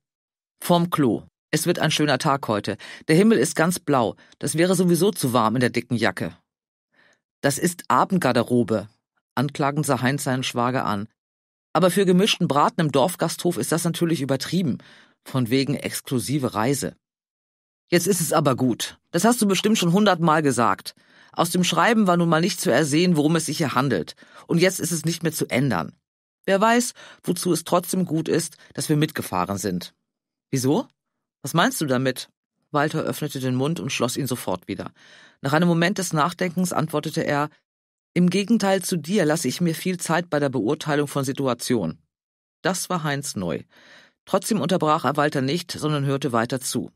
Vom Klo, es wird ein schöner Tag heute. Der Himmel ist ganz blau. Das wäre sowieso zu warm in der dicken Jacke. Das ist Abendgarderobe. Anklagend sah Heinz seinen Schwager an. Aber für gemischten Braten im Dorfgasthof ist das natürlich übertrieben. Von wegen exklusive Reise. Jetzt ist es aber gut. Das hast du bestimmt schon hundertmal gesagt. Aus dem Schreiben war nun mal nicht zu ersehen, worum es sich hier handelt. Und jetzt ist es nicht mehr zu ändern. Wer weiß, wozu es trotzdem gut ist, dass wir mitgefahren sind. Wieso? Was meinst du damit? Walter öffnete den Mund und schloss ihn sofort wieder. Nach einem Moment des Nachdenkens antwortete er Im Gegenteil zu dir lasse ich mir viel Zeit bei der Beurteilung von Situationen. Das war Heinz neu. Trotzdem unterbrach er Walter nicht, sondern hörte weiter zu.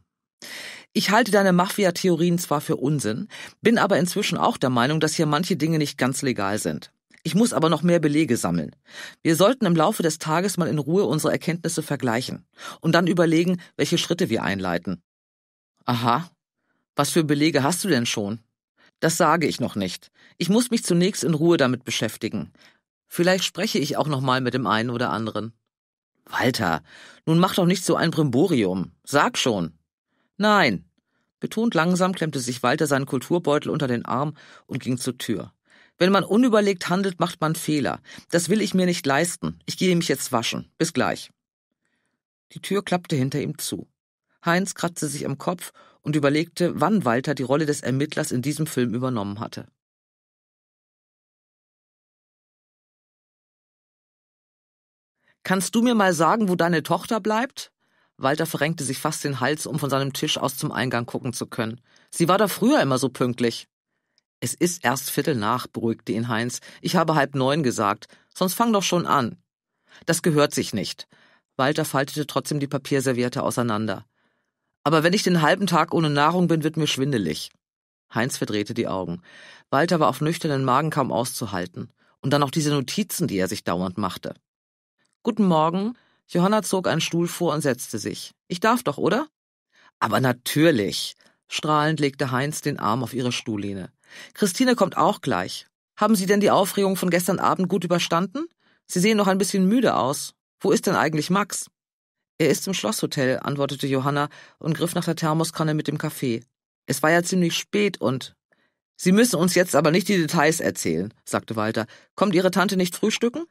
Ich halte deine Mafia-Theorien zwar für Unsinn, bin aber inzwischen auch der Meinung, dass hier manche Dinge nicht ganz legal sind. Ich muss aber noch mehr Belege sammeln. Wir sollten im Laufe des Tages mal in Ruhe unsere Erkenntnisse vergleichen und dann überlegen, welche Schritte wir einleiten. Aha. Was für Belege hast du denn schon? Das sage ich noch nicht. Ich muss mich zunächst in Ruhe damit beschäftigen. Vielleicht spreche ich auch noch mal mit dem einen oder anderen. Walter, nun mach doch nicht so ein Brimborium. Sag schon. Nein. Betont langsam klemmte sich Walter seinen Kulturbeutel unter den Arm und ging zur Tür. Wenn man unüberlegt handelt, macht man Fehler. Das will ich mir nicht leisten. Ich gehe mich jetzt waschen. Bis gleich. Die Tür klappte hinter ihm zu. Heinz kratzte sich am Kopf und überlegte, wann Walter die Rolle des Ermittlers in diesem Film übernommen hatte. Kannst du mir mal sagen, wo deine Tochter bleibt? Walter verrenkte sich fast den Hals, um von seinem Tisch aus zum Eingang gucken zu können. Sie war da früher immer so pünktlich. Es ist erst Viertel nach, beruhigte ihn Heinz. Ich habe halb neun gesagt. Sonst fang doch schon an. Das gehört sich nicht. Walter faltete trotzdem die Papierserviette auseinander. Aber wenn ich den halben Tag ohne Nahrung bin, wird mir schwindelig. Heinz verdrehte die Augen. Walter war auf nüchternen Magen kaum auszuhalten. Und dann auch diese Notizen, die er sich dauernd machte. Guten Morgen. Johanna zog einen Stuhl vor und setzte sich. Ich darf doch, oder? Aber natürlich. Strahlend legte Heinz den Arm auf ihre Stuhllehne. Christine kommt auch gleich. Haben Sie denn die Aufregung von gestern Abend gut überstanden? Sie sehen noch ein bisschen müde aus. Wo ist denn eigentlich Max? Er ist im Schlosshotel, antwortete Johanna und griff nach der Thermoskanne mit dem Kaffee. Es war ja ziemlich spät und. Sie müssen uns jetzt aber nicht die Details erzählen, sagte Walter. Kommt Ihre Tante nicht frühstücken?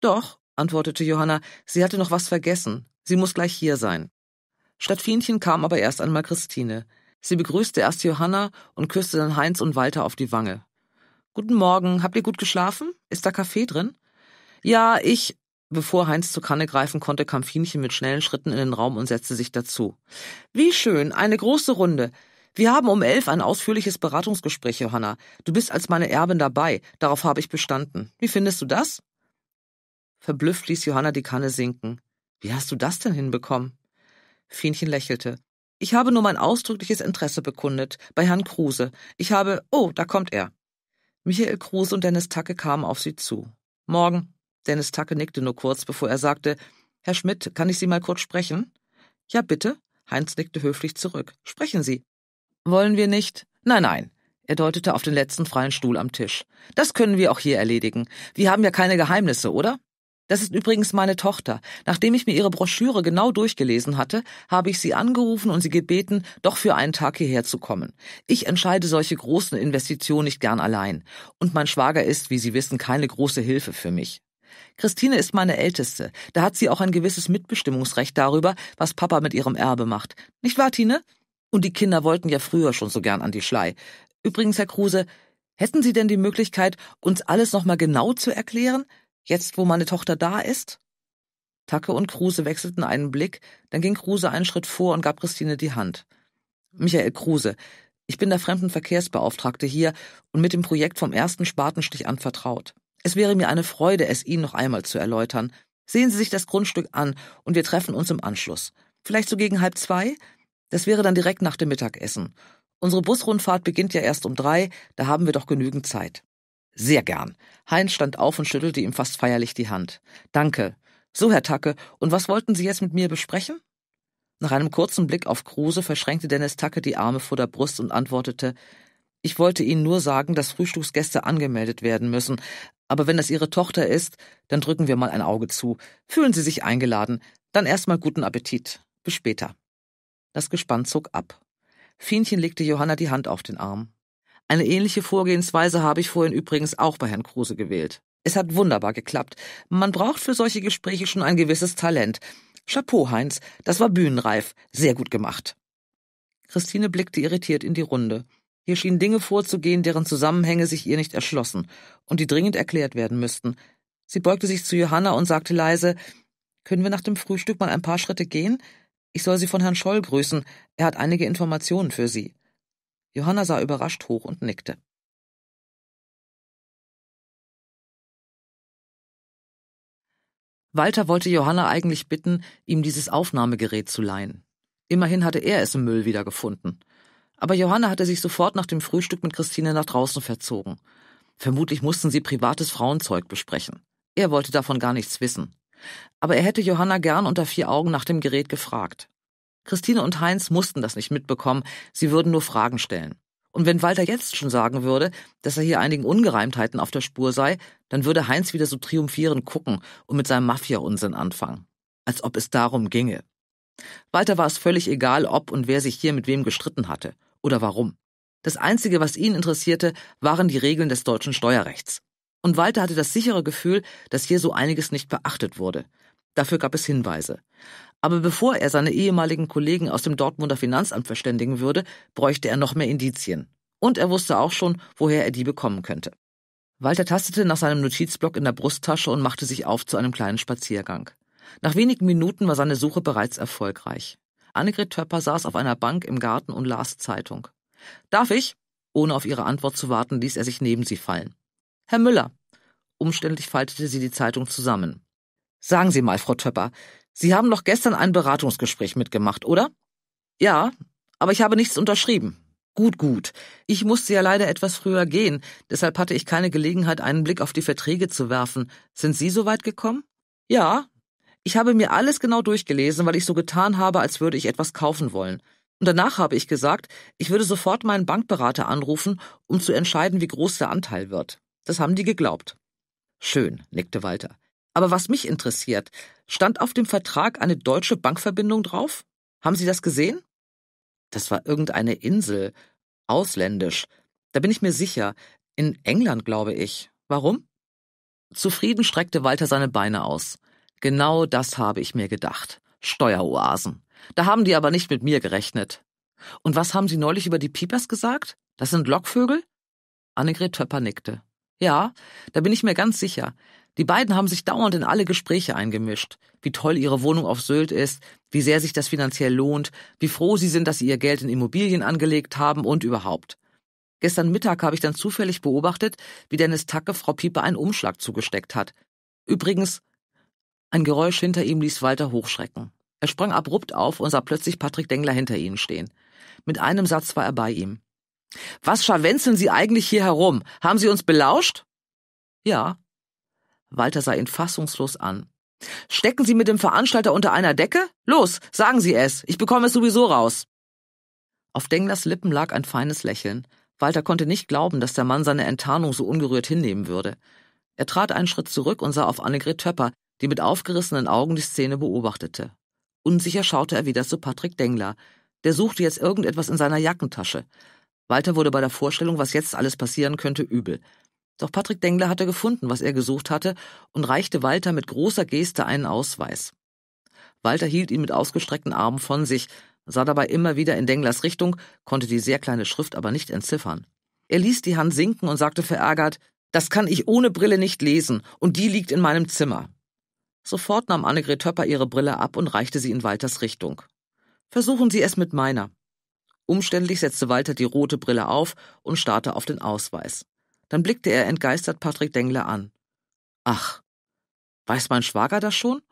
Doch, antwortete Johanna, sie hatte noch was vergessen. Sie muss gleich hier sein. Statt Fienchen kam aber erst einmal Christine. Sie begrüßte erst Johanna und küsste dann Heinz und Walter auf die Wange. Guten Morgen, habt ihr gut geschlafen? Ist da Kaffee drin? Ja, ich. Bevor Heinz zur Kanne greifen konnte, kam Fienchen mit schnellen Schritten in den Raum und setzte sich dazu. Wie schön, eine große Runde. Wir haben um elf ein ausführliches Beratungsgespräch, Johanna. Du bist als meine Erbin dabei. Darauf habe ich bestanden. Wie findest du das? Verblüfft ließ Johanna die Kanne sinken. Wie hast du das denn hinbekommen? Fienchen lächelte. Ich habe nur mein ausdrückliches Interesse bekundet bei Herrn Kruse. Ich habe. Oh, da kommt er. Michael Kruse und Dennis Tacke kamen auf sie zu. Morgen. Dennis Tacke nickte nur kurz, bevor er sagte, Herr Schmidt, kann ich Sie mal kurz sprechen? Ja, bitte. Heinz nickte höflich zurück. Sprechen Sie. Wollen wir nicht? Nein, nein. Er deutete auf den letzten freien Stuhl am Tisch. Das können wir auch hier erledigen. Wir haben ja keine Geheimnisse, oder? Das ist übrigens meine Tochter. Nachdem ich mir ihre Broschüre genau durchgelesen hatte, habe ich sie angerufen und sie gebeten, doch für einen Tag hierher zu kommen. Ich entscheide solche großen Investitionen nicht gern allein. Und mein Schwager ist, wie Sie wissen, keine große Hilfe für mich. Christine ist meine Älteste. Da hat sie auch ein gewisses Mitbestimmungsrecht darüber, was Papa mit ihrem Erbe macht. Nicht wahr, Tine? Und die Kinder wollten ja früher schon so gern an die Schlei. Übrigens, Herr Kruse, hätten Sie denn die Möglichkeit, uns alles nochmal genau zu erklären? Jetzt, wo meine Tochter da ist? Tacke und Kruse wechselten einen Blick, dann ging Kruse einen Schritt vor und gab Christine die Hand. Michael Kruse, ich bin der Fremdenverkehrsbeauftragte hier und mit dem Projekt vom ersten Spatenstich an vertraut. Es wäre mir eine Freude, es Ihnen noch einmal zu erläutern. Sehen Sie sich das Grundstück an und wir treffen uns im Anschluss. Vielleicht so gegen halb zwei? Das wäre dann direkt nach dem Mittagessen. Unsere Busrundfahrt beginnt ja erst um drei, da haben wir doch genügend Zeit. Sehr gern. Heinz stand auf und schüttelte ihm fast feierlich die Hand. Danke. So, Herr Tacke, und was wollten Sie jetzt mit mir besprechen? Nach einem kurzen Blick auf Kruse verschränkte Dennis Tacke die Arme vor der Brust und antwortete Ich wollte Ihnen nur sagen, dass Frühstücksgäste angemeldet werden müssen, aber wenn das Ihre Tochter ist, dann drücken wir mal ein Auge zu. Fühlen Sie sich eingeladen. Dann erstmal guten Appetit. Bis später. Das Gespann zog ab. Fienchen legte Johanna die Hand auf den Arm. Eine ähnliche Vorgehensweise habe ich vorhin übrigens auch bei Herrn Kruse gewählt. Es hat wunderbar geklappt. Man braucht für solche Gespräche schon ein gewisses Talent. Chapeau, Heinz, das war bühnenreif. Sehr gut gemacht. Christine blickte irritiert in die Runde. Hier schienen Dinge vorzugehen, deren Zusammenhänge sich ihr nicht erschlossen und die dringend erklärt werden müssten. Sie beugte sich zu Johanna und sagte leise Können wir nach dem Frühstück mal ein paar Schritte gehen? Ich soll Sie von Herrn Scholl grüßen. Er hat einige Informationen für Sie. Johanna sah überrascht hoch und nickte. Walter wollte Johanna eigentlich bitten, ihm dieses Aufnahmegerät zu leihen. Immerhin hatte er es im Müll wiedergefunden. Aber Johanna hatte sich sofort nach dem Frühstück mit Christine nach draußen verzogen. Vermutlich mussten sie privates Frauenzeug besprechen. Er wollte davon gar nichts wissen. Aber er hätte Johanna gern unter vier Augen nach dem Gerät gefragt. Christine und Heinz mussten das nicht mitbekommen, sie würden nur Fragen stellen. Und wenn Walter jetzt schon sagen würde, dass er hier einigen Ungereimtheiten auf der Spur sei, dann würde Heinz wieder so triumphierend gucken und mit seinem Mafia-Unsinn anfangen. Als ob es darum ginge. Walter war es völlig egal, ob und wer sich hier mit wem gestritten hatte oder warum. Das Einzige, was ihn interessierte, waren die Regeln des deutschen Steuerrechts. Und Walter hatte das sichere Gefühl, dass hier so einiges nicht beachtet wurde. Dafür gab es Hinweise. Aber bevor er seine ehemaligen Kollegen aus dem Dortmunder Finanzamt verständigen würde, bräuchte er noch mehr Indizien. Und er wusste auch schon, woher er die bekommen könnte. Walter tastete nach seinem Notizblock in der Brusttasche und machte sich auf zu einem kleinen Spaziergang. Nach wenigen Minuten war seine Suche bereits erfolgreich. Annegret Töpper saß auf einer Bank im Garten und las Zeitung. Darf ich? Ohne auf ihre Antwort zu warten, ließ er sich neben sie fallen. Herr Müller. Umständlich faltete sie die Zeitung zusammen. Sagen Sie mal, Frau Töpper, Sie haben doch gestern ein Beratungsgespräch mitgemacht, oder? Ja, aber ich habe nichts unterschrieben. Gut, gut. Ich musste ja leider etwas früher gehen, deshalb hatte ich keine Gelegenheit, einen Blick auf die Verträge zu werfen. Sind Sie so weit gekommen? Ja. Ich habe mir alles genau durchgelesen, weil ich so getan habe, als würde ich etwas kaufen wollen. Und danach habe ich gesagt, ich würde sofort meinen Bankberater anrufen, um zu entscheiden, wie groß der Anteil wird. Das haben die geglaubt. Schön, nickte Walter. Aber was mich interessiert, stand auf dem Vertrag eine deutsche Bankverbindung drauf? Haben Sie das gesehen? Das war irgendeine Insel, ausländisch. Da bin ich mir sicher, in England, glaube ich. Warum? Zufrieden streckte Walter seine Beine aus. Genau das habe ich mir gedacht. Steueroasen. Da haben die aber nicht mit mir gerechnet. Und was haben Sie neulich über die Piepers gesagt? Das sind Lockvögel? Annegret Töpper nickte. Ja, da bin ich mir ganz sicher. Die beiden haben sich dauernd in alle Gespräche eingemischt, wie toll ihre Wohnung auf Sylt ist, wie sehr sich das finanziell lohnt, wie froh sie sind, dass sie ihr Geld in Immobilien angelegt haben und überhaupt. Gestern Mittag habe ich dann zufällig beobachtet, wie Dennis Tacke Frau Pieper einen Umschlag zugesteckt hat. Übrigens, ein Geräusch hinter ihm ließ Walter hochschrecken. Er sprang abrupt auf und sah plötzlich Patrick Dengler hinter ihnen stehen. Mit einem Satz war er bei ihm. Was scharwenzeln Sie eigentlich hier herum? Haben Sie uns belauscht? Ja, Walter sah ihn fassungslos an. Stecken Sie mit dem Veranstalter unter einer Decke? Los, sagen Sie es. Ich bekomme es sowieso raus. Auf Denglers Lippen lag ein feines Lächeln. Walter konnte nicht glauben, dass der Mann seine Enttarnung so ungerührt hinnehmen würde. Er trat einen Schritt zurück und sah auf Annegret Töpper, die mit aufgerissenen Augen die Szene beobachtete. Unsicher schaute er wieder zu Patrick Dengler. Der suchte jetzt irgendetwas in seiner Jackentasche. Walter wurde bei der Vorstellung, was jetzt alles passieren könnte, übel. Doch Patrick Dengler hatte gefunden, was er gesucht hatte, und reichte Walter mit großer Geste einen Ausweis. Walter hielt ihn mit ausgestreckten Armen von sich, sah dabei immer wieder in Denglers Richtung, konnte die sehr kleine Schrift aber nicht entziffern. Er ließ die Hand sinken und sagte verärgert, das kann ich ohne Brille nicht lesen, und die liegt in meinem Zimmer. Sofort nahm Annegret Töpper ihre Brille ab und reichte sie in Walters Richtung. Versuchen Sie es mit meiner. Umständlich setzte Walter die rote Brille auf und starrte auf den Ausweis. Dann blickte er entgeistert Patrick Dengler an. Ach, weiß mein Schwager das schon?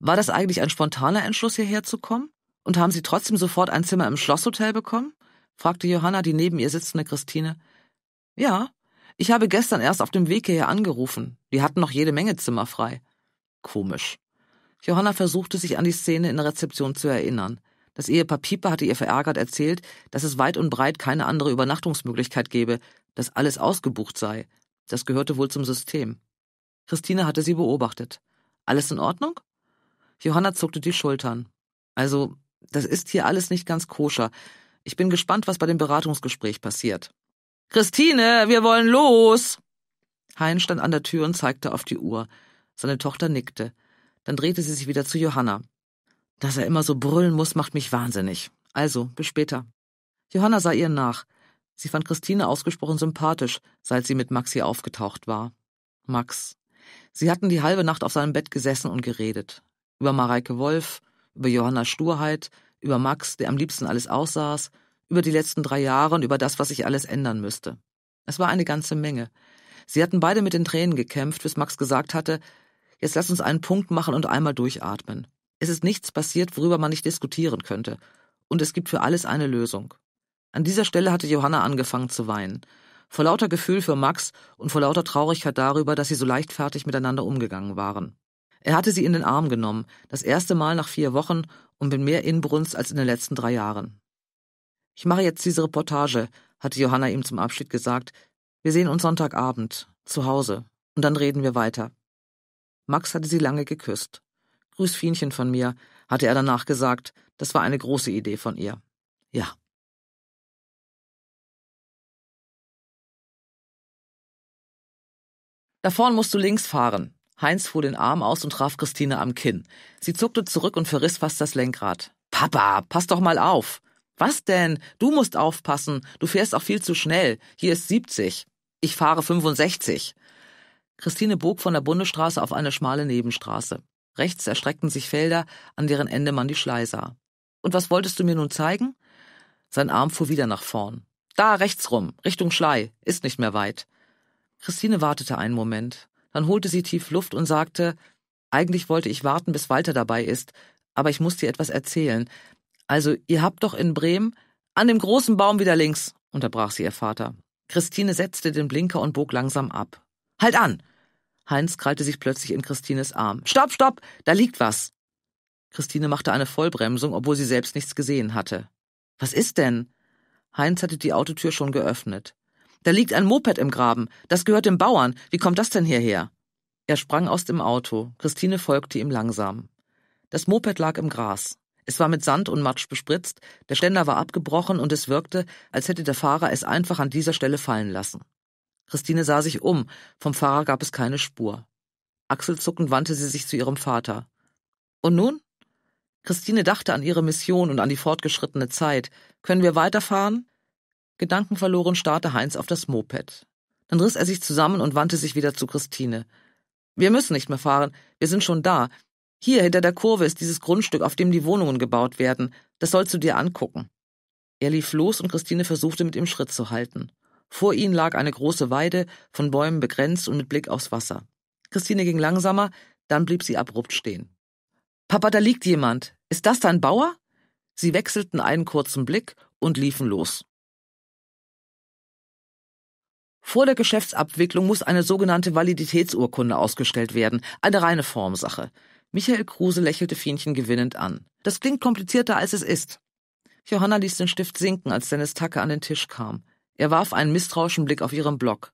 War das eigentlich ein spontaner Entschluss, hierher zu kommen? Und haben Sie trotzdem sofort ein Zimmer im Schlosshotel bekommen? fragte Johanna die neben ihr sitzende Christine. Ja, ich habe gestern erst auf dem Weg hierher angerufen. Wir hatten noch jede Menge Zimmer frei. Komisch. Johanna versuchte sich an die Szene in der Rezeption zu erinnern. Das Ehepaar Pieper hatte ihr verärgert erzählt, dass es weit und breit keine andere Übernachtungsmöglichkeit gebe, dass alles ausgebucht sei. Das gehörte wohl zum System. Christine hatte sie beobachtet. Alles in Ordnung? Johanna zuckte die Schultern. Also, das ist hier alles nicht ganz koscher. Ich bin gespannt, was bei dem Beratungsgespräch passiert. Christine, wir wollen los! Hein stand an der Tür und zeigte auf die Uhr. Seine Tochter nickte. Dann drehte sie sich wieder zu Johanna. Dass er immer so brüllen muss, macht mich wahnsinnig. Also, bis später. Johanna sah ihr nach. Sie fand Christine ausgesprochen sympathisch, seit sie mit Maxi aufgetaucht war. Max. Sie hatten die halbe Nacht auf seinem Bett gesessen und geredet. Über Mareike Wolf, über Johannas Sturheit, über Max, der am liebsten alles aussaß, über die letzten drei Jahre und über das, was sich alles ändern müsste. Es war eine ganze Menge. Sie hatten beide mit den Tränen gekämpft, bis Max gesagt hatte, jetzt lass uns einen Punkt machen und einmal durchatmen. Es ist nichts passiert, worüber man nicht diskutieren könnte. Und es gibt für alles eine Lösung. An dieser Stelle hatte Johanna angefangen zu weinen. Vor lauter Gefühl für Max und vor lauter Traurigkeit darüber, dass sie so leichtfertig miteinander umgegangen waren. Er hatte sie in den Arm genommen, das erste Mal nach vier Wochen und mit mehr Inbrunst als in den letzten drei Jahren. Ich mache jetzt diese Reportage, hatte Johanna ihm zum Abschied gesagt. Wir sehen uns Sonntagabend, zu Hause, und dann reden wir weiter. Max hatte sie lange geküsst. Grüß Fienchen von mir, hatte er danach gesagt, das war eine große Idee von ihr. Ja. Da vorn musst du links fahren. Heinz fuhr den Arm aus und traf Christine am Kinn. Sie zuckte zurück und verriss fast das Lenkrad. Papa, pass doch mal auf. Was denn? Du musst aufpassen. Du fährst auch viel zu schnell. Hier ist 70. Ich fahre 65. Christine bog von der Bundesstraße auf eine schmale Nebenstraße rechts erstreckten sich Felder, an deren Ende man die Schlei sah. Und was wolltest du mir nun zeigen? Sein Arm fuhr wieder nach vorn. Da rechts rum, Richtung Schlei, ist nicht mehr weit. Christine wartete einen Moment, dann holte sie tief Luft und sagte Eigentlich wollte ich warten, bis Walter dabei ist, aber ich muss dir etwas erzählen. Also, ihr habt doch in Bremen an dem großen Baum wieder links, unterbrach sie ihr Vater. Christine setzte den Blinker und bog langsam ab. Halt an! Heinz krallte sich plötzlich in Christines Arm. Stopp, stopp, da liegt was. Christine machte eine Vollbremsung, obwohl sie selbst nichts gesehen hatte. Was ist denn? Heinz hatte die Autotür schon geöffnet. Da liegt ein Moped im Graben. Das gehört dem Bauern. Wie kommt das denn hierher? Er sprang aus dem Auto. Christine folgte ihm langsam. Das Moped lag im Gras. Es war mit Sand und Matsch bespritzt, der Ständer war abgebrochen und es wirkte, als hätte der Fahrer es einfach an dieser Stelle fallen lassen. Christine sah sich um, vom Fahrer gab es keine Spur. Achselzuckend wandte sie sich zu ihrem Vater. Und nun? Christine dachte an ihre Mission und an die fortgeschrittene Zeit. Können wir weiterfahren? Gedankenverloren starrte Heinz auf das Moped. Dann riss er sich zusammen und wandte sich wieder zu Christine. Wir müssen nicht mehr fahren, wir sind schon da. Hier hinter der Kurve ist dieses Grundstück, auf dem die Wohnungen gebaut werden. Das sollst du dir angucken. Er lief los und Christine versuchte mit ihm Schritt zu halten. Vor ihnen lag eine große Weide, von Bäumen begrenzt und mit Blick aufs Wasser. Christine ging langsamer, dann blieb sie abrupt stehen. Papa, da liegt jemand. Ist das dein Bauer? Sie wechselten einen kurzen Blick und liefen los. Vor der Geschäftsabwicklung muss eine sogenannte Validitätsurkunde ausgestellt werden, eine reine Formsache. Michael Kruse lächelte Fienchen gewinnend an. Das klingt komplizierter, als es ist. Johanna ließ den Stift sinken, als Dennis Tacke an den Tisch kam. Er warf einen misstrauischen Blick auf ihren Blog.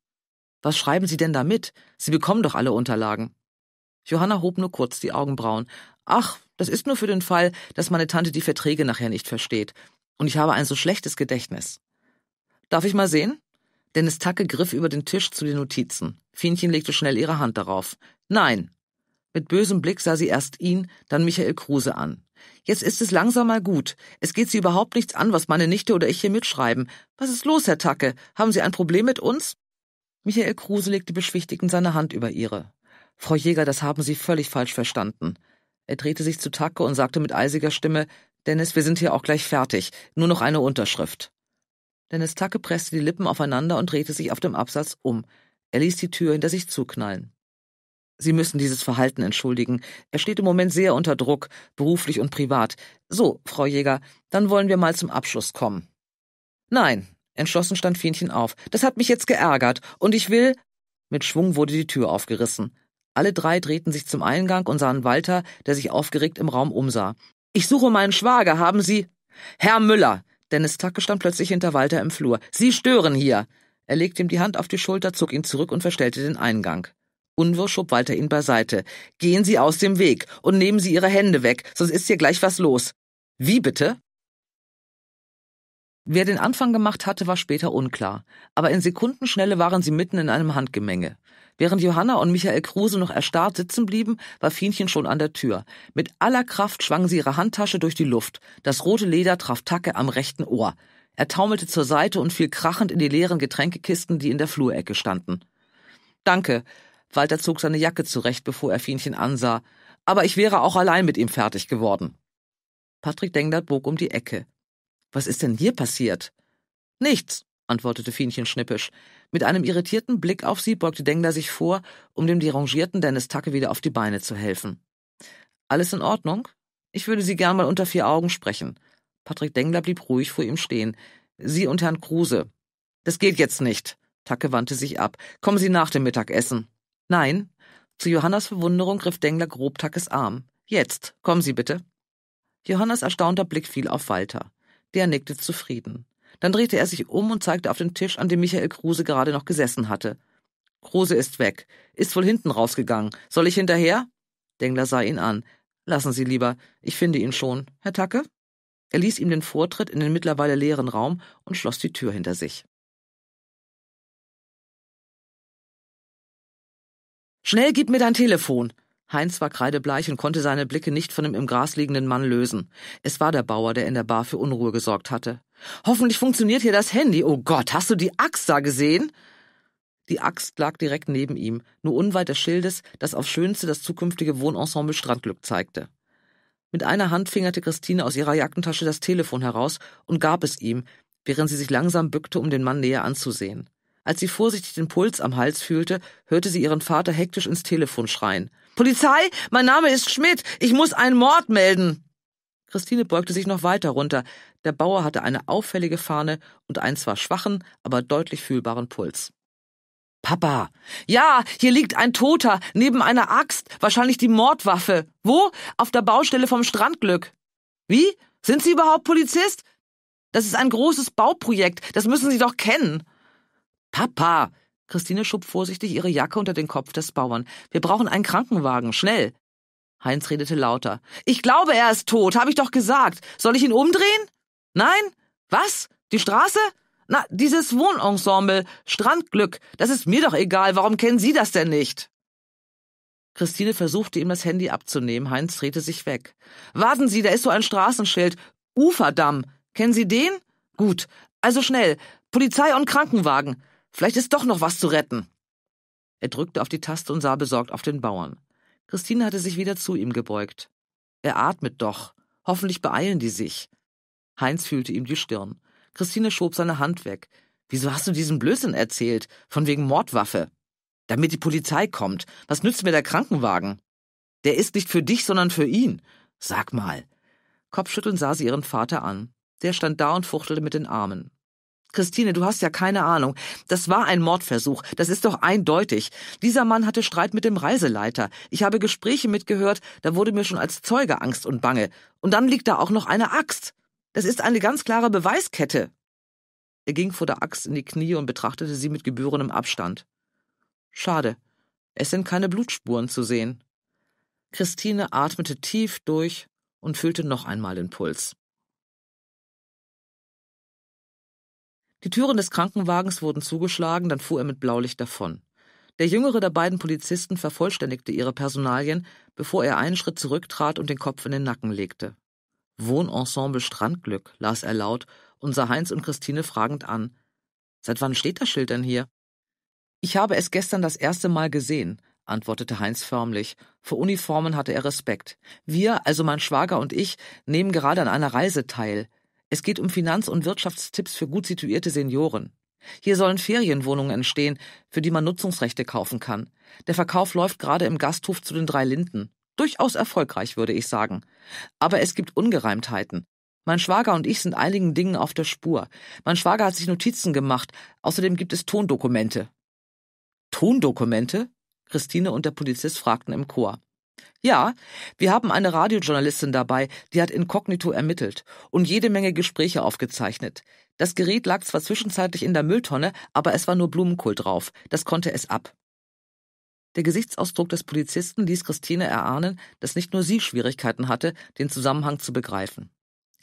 Was schreiben Sie denn da mit? Sie bekommen doch alle Unterlagen. Johanna hob nur kurz die Augenbrauen. Ach, das ist nur für den Fall, dass meine Tante die Verträge nachher nicht versteht. Und ich habe ein so schlechtes Gedächtnis. Darf ich mal sehen? Dennis Tacke griff über den Tisch zu den Notizen. Fienchen legte schnell ihre Hand darauf. Nein. Mit bösem Blick sah sie erst ihn, dann Michael Kruse an. Jetzt ist es langsam mal gut. Es geht Sie überhaupt nichts an, was meine Nichte oder ich hier mitschreiben. Was ist los, Herr Tacke? Haben Sie ein Problem mit uns? Michael Kruse legte beschwichtigend seine Hand über ihre. Frau Jäger, das haben Sie völlig falsch verstanden. Er drehte sich zu Tacke und sagte mit eisiger Stimme, Dennis, wir sind hier auch gleich fertig. Nur noch eine Unterschrift. Dennis Tacke presste die Lippen aufeinander und drehte sich auf dem Absatz um. Er ließ die Tür hinter sich zuknallen. Sie müssen dieses Verhalten entschuldigen. Er steht im Moment sehr unter Druck, beruflich und privat. So, Frau Jäger, dann wollen wir mal zum Abschluss kommen. Nein, entschlossen stand Fienchen auf. Das hat mich jetzt geärgert und ich will. Mit Schwung wurde die Tür aufgerissen. Alle drei drehten sich zum Eingang und sahen Walter, der sich aufgeregt im Raum umsah. Ich suche meinen Schwager, haben Sie. Herr Müller! Dennis Tacke stand plötzlich hinter Walter im Flur. Sie stören hier! Er legte ihm die Hand auf die Schulter, zog ihn zurück und verstellte den Eingang. Unwir schob Walter ihn beiseite. Gehen Sie aus dem Weg und nehmen Sie Ihre Hände weg, sonst ist hier gleich was los. Wie bitte? Wer den Anfang gemacht hatte, war später unklar. Aber in Sekundenschnelle waren sie mitten in einem Handgemenge. Während Johanna und Michael Kruse noch erstarrt sitzen blieben, war Fienchen schon an der Tür. Mit aller Kraft schwang sie ihre Handtasche durch die Luft. Das rote Leder traf Tacke am rechten Ohr. Er taumelte zur Seite und fiel krachend in die leeren Getränkekisten, die in der Flurecke standen. Danke, Walter zog seine Jacke zurecht, bevor er Fienchen ansah. Aber ich wäre auch allein mit ihm fertig geworden. Patrick Dengdert bog um die Ecke. Was ist denn hier passiert? Nichts, antwortete Fienchen schnippisch. Mit einem irritierten Blick auf sie beugte Dengler sich vor, um dem derangierten Dennis Tacke wieder auf die Beine zu helfen. Alles in Ordnung? Ich würde Sie gern mal unter vier Augen sprechen. Patrick Dengler blieb ruhig vor ihm stehen. Sie und Herrn Kruse. Das geht jetzt nicht. Tacke wandte sich ab. Kommen Sie nach dem Mittagessen. Nein, zu Johannas Verwunderung griff Dengler grob Tackes Arm. Jetzt, kommen Sie bitte. Johannas erstaunter Blick fiel auf Walter. Der nickte zufrieden. Dann drehte er sich um und zeigte auf den Tisch, an dem Michael Kruse gerade noch gesessen hatte. Kruse ist weg, ist wohl hinten rausgegangen. Soll ich hinterher? Dengler sah ihn an. Lassen Sie lieber, ich finde ihn schon. Herr Tacke? Er ließ ihm den Vortritt in den mittlerweile leeren Raum und schloss die Tür hinter sich. Schnell gib mir dein Telefon. Heinz war kreidebleich und konnte seine Blicke nicht von dem im Gras liegenden Mann lösen. Es war der Bauer, der in der Bar für Unruhe gesorgt hatte. Hoffentlich funktioniert hier das Handy. Oh Gott, hast du die Axt da gesehen? Die Axt lag direkt neben ihm, nur unweit des Schildes, das auf Schönste das zukünftige Wohnensemble Strandglück zeigte. Mit einer Hand fingerte Christine aus ihrer Jackentasche das Telefon heraus und gab es ihm, während sie sich langsam bückte, um den Mann näher anzusehen. Als sie vorsichtig den Puls am Hals fühlte, hörte sie ihren Vater hektisch ins Telefon schreien. Polizei, mein Name ist Schmidt, ich muss einen Mord melden. Christine beugte sich noch weiter runter. Der Bauer hatte eine auffällige Fahne und einen zwar schwachen, aber deutlich fühlbaren Puls. Papa. Ja, hier liegt ein Toter, neben einer Axt, wahrscheinlich die Mordwaffe. Wo? Auf der Baustelle vom Strandglück. Wie? Sind Sie überhaupt Polizist? Das ist ein großes Bauprojekt, das müssen Sie doch kennen. Papa! Christine schob vorsichtig ihre Jacke unter den Kopf des Bauern. Wir brauchen einen Krankenwagen, schnell! Heinz redete lauter. Ich glaube, er ist tot, habe ich doch gesagt. Soll ich ihn umdrehen? Nein? Was? Die Straße? Na, dieses Wohnensemble, Strandglück, das ist mir doch egal, warum kennen Sie das denn nicht? Christine versuchte ihm das Handy abzunehmen, Heinz drehte sich weg. Warten Sie, da ist so ein Straßenschild. Uferdamm. Kennen Sie den? Gut. Also schnell. Polizei und Krankenwagen. Vielleicht ist doch noch was zu retten. Er drückte auf die Taste und sah besorgt auf den Bauern. Christine hatte sich wieder zu ihm gebeugt. Er atmet doch. Hoffentlich beeilen die sich. Heinz fühlte ihm die Stirn. Christine schob seine Hand weg. Wieso hast du diesen Blödsinn erzählt? Von wegen Mordwaffe. Damit die Polizei kommt. Was nützt mir der Krankenwagen? Der ist nicht für dich, sondern für ihn. Sag mal. Kopfschütteln sah sie ihren Vater an. Der stand da und fuchtelte mit den Armen. Christine, du hast ja keine Ahnung. Das war ein Mordversuch. Das ist doch eindeutig. Dieser Mann hatte Streit mit dem Reiseleiter. Ich habe Gespräche mitgehört. Da wurde mir schon als Zeuge Angst und Bange. Und dann liegt da auch noch eine Axt. Das ist eine ganz klare Beweiskette. Er ging vor der Axt in die Knie und betrachtete sie mit gebührendem Abstand. Schade. Es sind keine Blutspuren zu sehen. Christine atmete tief durch und fühlte noch einmal den Puls. Die Türen des Krankenwagens wurden zugeschlagen, dann fuhr er mit Blaulicht davon. Der jüngere der beiden Polizisten vervollständigte ihre Personalien, bevor er einen Schritt zurücktrat und den Kopf in den Nacken legte. Wohnensemble Strandglück, las er laut und sah Heinz und Christine fragend an. Seit wann steht das Schild denn hier? Ich habe es gestern das erste Mal gesehen, antwortete Heinz förmlich. Vor Uniformen hatte er Respekt. Wir, also mein Schwager und ich, nehmen gerade an einer Reise teil. Es geht um Finanz- und Wirtschaftstipps für gut situierte Senioren. Hier sollen Ferienwohnungen entstehen, für die man Nutzungsrechte kaufen kann. Der Verkauf läuft gerade im Gasthof zu den drei Linden. Durchaus erfolgreich, würde ich sagen. Aber es gibt Ungereimtheiten. Mein Schwager und ich sind einigen Dingen auf der Spur. Mein Schwager hat sich Notizen gemacht. Außerdem gibt es Tondokumente. Tondokumente? Christine und der Polizist fragten im Chor. Ja, wir haben eine Radiojournalistin dabei, die hat inkognito ermittelt und jede Menge Gespräche aufgezeichnet. Das Gerät lag zwar zwischenzeitlich in der Mülltonne, aber es war nur Blumenkohl drauf. Das konnte es ab. Der Gesichtsausdruck des Polizisten ließ Christine erahnen, dass nicht nur sie Schwierigkeiten hatte, den Zusammenhang zu begreifen.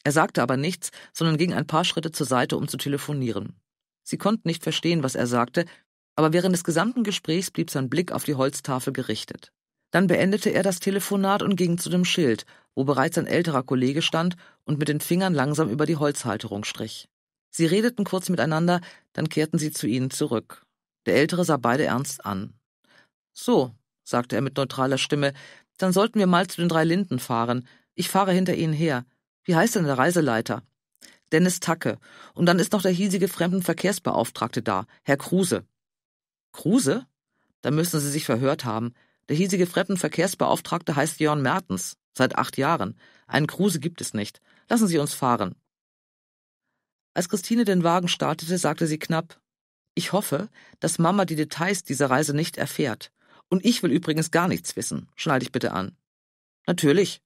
Er sagte aber nichts, sondern ging ein paar Schritte zur Seite, um zu telefonieren. Sie konnte nicht verstehen, was er sagte, aber während des gesamten Gesprächs blieb sein Blick auf die Holztafel gerichtet. Dann beendete er das Telefonat und ging zu dem Schild, wo bereits ein älterer Kollege stand und mit den Fingern langsam über die Holzhalterung strich. Sie redeten kurz miteinander, dann kehrten sie zu ihnen zurück. Der Ältere sah beide ernst an. So, sagte er mit neutraler Stimme, dann sollten wir mal zu den drei Linden fahren. Ich fahre hinter Ihnen her. Wie heißt denn der Reiseleiter? Dennis Tacke. Und dann ist noch der hiesige Fremdenverkehrsbeauftragte da, Herr Kruse. Kruse? Da müssen Sie sich verhört haben. Der hiesige Fremdenverkehrsbeauftragte heißt Jörn Mertens, seit acht Jahren. Einen Kruse gibt es nicht. Lassen Sie uns fahren. Als Christine den Wagen startete, sagte sie knapp Ich hoffe, dass Mama die Details dieser Reise nicht erfährt. Und ich will übrigens gar nichts wissen. Schnall dich bitte an. Natürlich.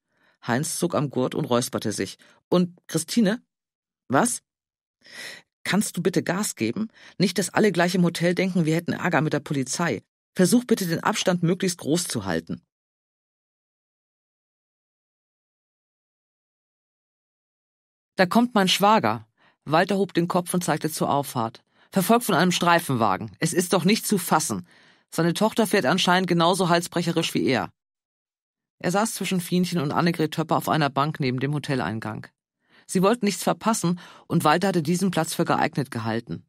Heinz zog am Gurt und räusperte sich. Und Christine? Was? Kannst du bitte Gas geben? Nicht, dass alle gleich im Hotel denken, wir hätten Ärger mit der Polizei. Versuch bitte den Abstand möglichst groß zu halten. Da kommt mein Schwager. Walter hob den Kopf und zeigte zur Auffahrt. Verfolgt von einem Streifenwagen. Es ist doch nicht zu fassen. Seine Tochter fährt anscheinend genauso halsbrecherisch wie er. Er saß zwischen Fienchen und Annegret Töpper auf einer Bank neben dem Hoteleingang. Sie wollten nichts verpassen, und Walter hatte diesen Platz für geeignet gehalten.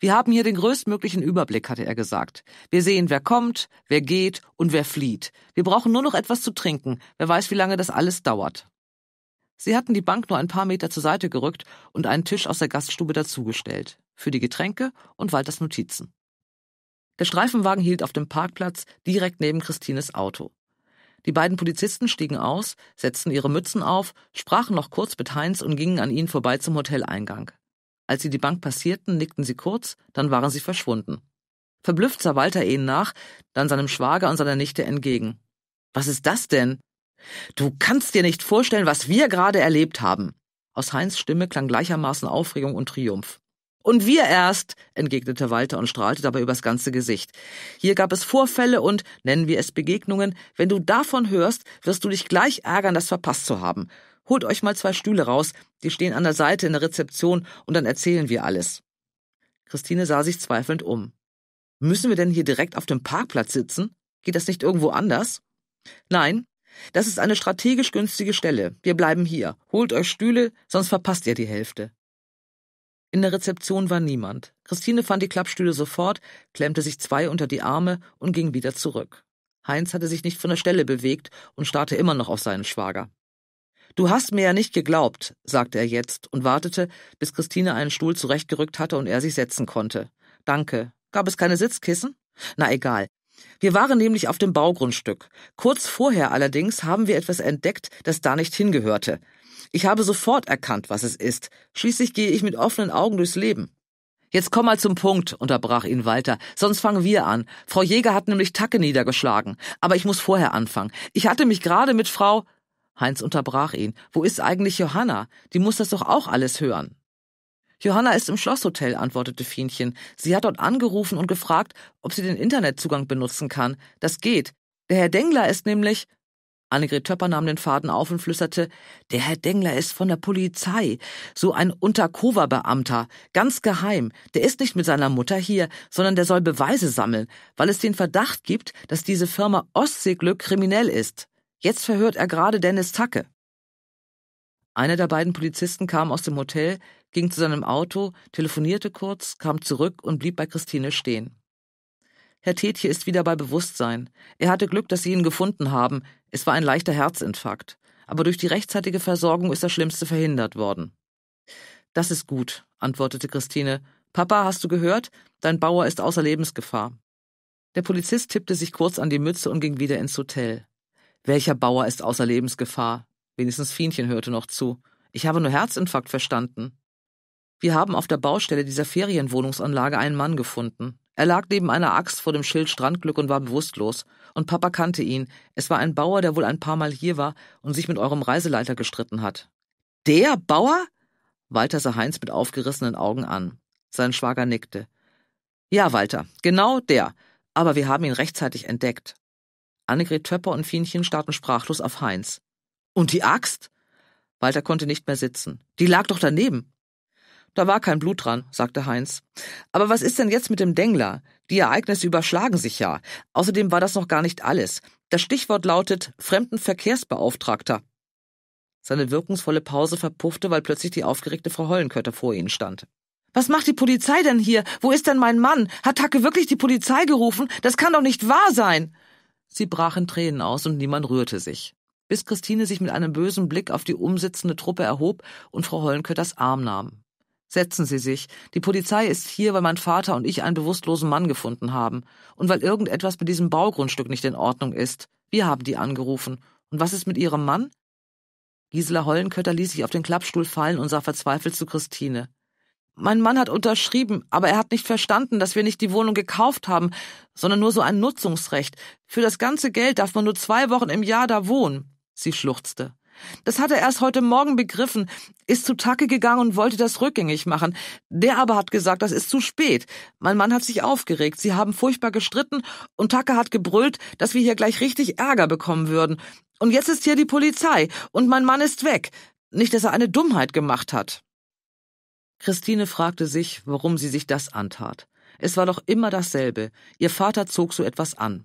Wir haben hier den größtmöglichen Überblick, hatte er gesagt. Wir sehen, wer kommt, wer geht und wer flieht. Wir brauchen nur noch etwas zu trinken. Wer weiß, wie lange das alles dauert. Sie hatten die Bank nur ein paar Meter zur Seite gerückt und einen Tisch aus der Gaststube dazugestellt. Für die Getränke und Walters Notizen. Der Streifenwagen hielt auf dem Parkplatz direkt neben Christines Auto. Die beiden Polizisten stiegen aus, setzten ihre Mützen auf, sprachen noch kurz mit Heinz und gingen an ihnen vorbei zum Hoteleingang. Als sie die Bank passierten, nickten sie kurz, dann waren sie verschwunden. Verblüfft sah Walter ihnen nach, dann seinem Schwager und seiner Nichte entgegen. Was ist das denn? Du kannst dir nicht vorstellen, was wir gerade erlebt haben. Aus Heinz Stimme klang gleichermaßen Aufregung und Triumph. Und wir erst, entgegnete Walter und strahlte dabei übers ganze Gesicht. Hier gab es Vorfälle und, nennen wir es Begegnungen, wenn du davon hörst, wirst du dich gleich ärgern, das verpasst zu haben. Holt euch mal zwei Stühle raus, die stehen an der Seite in der Rezeption und dann erzählen wir alles. Christine sah sich zweifelnd um. Müssen wir denn hier direkt auf dem Parkplatz sitzen? Geht das nicht irgendwo anders? Nein, das ist eine strategisch günstige Stelle. Wir bleiben hier. Holt euch Stühle, sonst verpasst ihr die Hälfte. In der Rezeption war niemand. Christine fand die Klappstühle sofort, klemmte sich zwei unter die Arme und ging wieder zurück. Heinz hatte sich nicht von der Stelle bewegt und starrte immer noch auf seinen Schwager. Du hast mir ja nicht geglaubt, sagte er jetzt und wartete, bis Christine einen Stuhl zurechtgerückt hatte und er sich setzen konnte. Danke. Gab es keine Sitzkissen? Na egal. Wir waren nämlich auf dem Baugrundstück. Kurz vorher allerdings haben wir etwas entdeckt, das da nicht hingehörte. Ich habe sofort erkannt, was es ist. Schließlich gehe ich mit offenen Augen durchs Leben. Jetzt komm mal zum Punkt, unterbrach ihn Walter, sonst fangen wir an. Frau Jäger hat nämlich Tacke niedergeschlagen. Aber ich muss vorher anfangen. Ich hatte mich gerade mit Frau. Heinz unterbrach ihn. Wo ist eigentlich Johanna? Die muss das doch auch alles hören. Johanna ist im Schlosshotel, antwortete Fienchen. Sie hat dort angerufen und gefragt, ob sie den Internetzugang benutzen kann. Das geht. Der Herr Dengler ist nämlich. Annegret Töpper nahm den Faden auf und flüsterte, der Herr Dengler ist von der Polizei, so ein Untercover-Beamter, ganz geheim. Der ist nicht mit seiner Mutter hier, sondern der soll Beweise sammeln, weil es den Verdacht gibt, dass diese Firma Ostseeglück kriminell ist. Jetzt verhört er gerade Dennis Tacke. Einer der beiden Polizisten kam aus dem Hotel, ging zu seinem Auto, telefonierte kurz, kam zurück und blieb bei Christine stehen. Herr Tetje ist wieder bei Bewusstsein. Er hatte Glück, dass Sie ihn gefunden haben. Es war ein leichter Herzinfarkt. Aber durch die rechtzeitige Versorgung ist das Schlimmste verhindert worden. Das ist gut, antwortete Christine. Papa, hast du gehört? Dein Bauer ist außer Lebensgefahr. Der Polizist tippte sich kurz an die Mütze und ging wieder ins Hotel. Welcher Bauer ist außer Lebensgefahr? Wenigstens Fienchen hörte noch zu. Ich habe nur Herzinfarkt verstanden. Wir haben auf der Baustelle dieser Ferienwohnungsanlage einen Mann gefunden. Er lag neben einer Axt vor dem Schild Strandglück und war bewusstlos. Und Papa kannte ihn. Es war ein Bauer, der wohl ein paar Mal hier war und sich mit eurem Reiseleiter gestritten hat. Der Bauer? Walter sah Heinz mit aufgerissenen Augen an. Sein Schwager nickte. Ja, Walter, genau der. Aber wir haben ihn rechtzeitig entdeckt. Annegret Töpper und Fienchen starrten sprachlos auf Heinz. Und die Axt? Walter konnte nicht mehr sitzen. Die lag doch daneben. Da war kein Blut dran, sagte Heinz. Aber was ist denn jetzt mit dem Dengler? Die Ereignisse überschlagen sich ja. Außerdem war das noch gar nicht alles. Das Stichwort lautet Fremdenverkehrsbeauftragter. Seine wirkungsvolle Pause verpuffte, weil plötzlich die aufgeregte Frau Hollenkötter vor ihnen stand. Was macht die Polizei denn hier? Wo ist denn mein Mann? Hat Hacke wirklich die Polizei gerufen? Das kann doch nicht wahr sein! Sie brach in Tränen aus und niemand rührte sich. Bis Christine sich mit einem bösen Blick auf die umsitzende Truppe erhob und Frau Hollenkötters Arm nahm. Setzen Sie sich. Die Polizei ist hier, weil mein Vater und ich einen bewusstlosen Mann gefunden haben und weil irgendetwas mit diesem Baugrundstück nicht in Ordnung ist. Wir haben die angerufen. Und was ist mit Ihrem Mann? Gisela Hollenkötter ließ sich auf den Klappstuhl fallen und sah verzweifelt zu Christine. Mein Mann hat unterschrieben, aber er hat nicht verstanden, dass wir nicht die Wohnung gekauft haben, sondern nur so ein Nutzungsrecht. Für das ganze Geld darf man nur zwei Wochen im Jahr da wohnen. Sie schluchzte. Das hat er erst heute Morgen begriffen, ist zu Tacke gegangen und wollte das rückgängig machen. Der aber hat gesagt, das ist zu spät. Mein Mann hat sich aufgeregt, sie haben furchtbar gestritten und Tacke hat gebrüllt, dass wir hier gleich richtig Ärger bekommen würden. Und jetzt ist hier die Polizei und mein Mann ist weg. Nicht, dass er eine Dummheit gemacht hat. Christine fragte sich, warum sie sich das antat. Es war doch immer dasselbe. Ihr Vater zog so etwas an.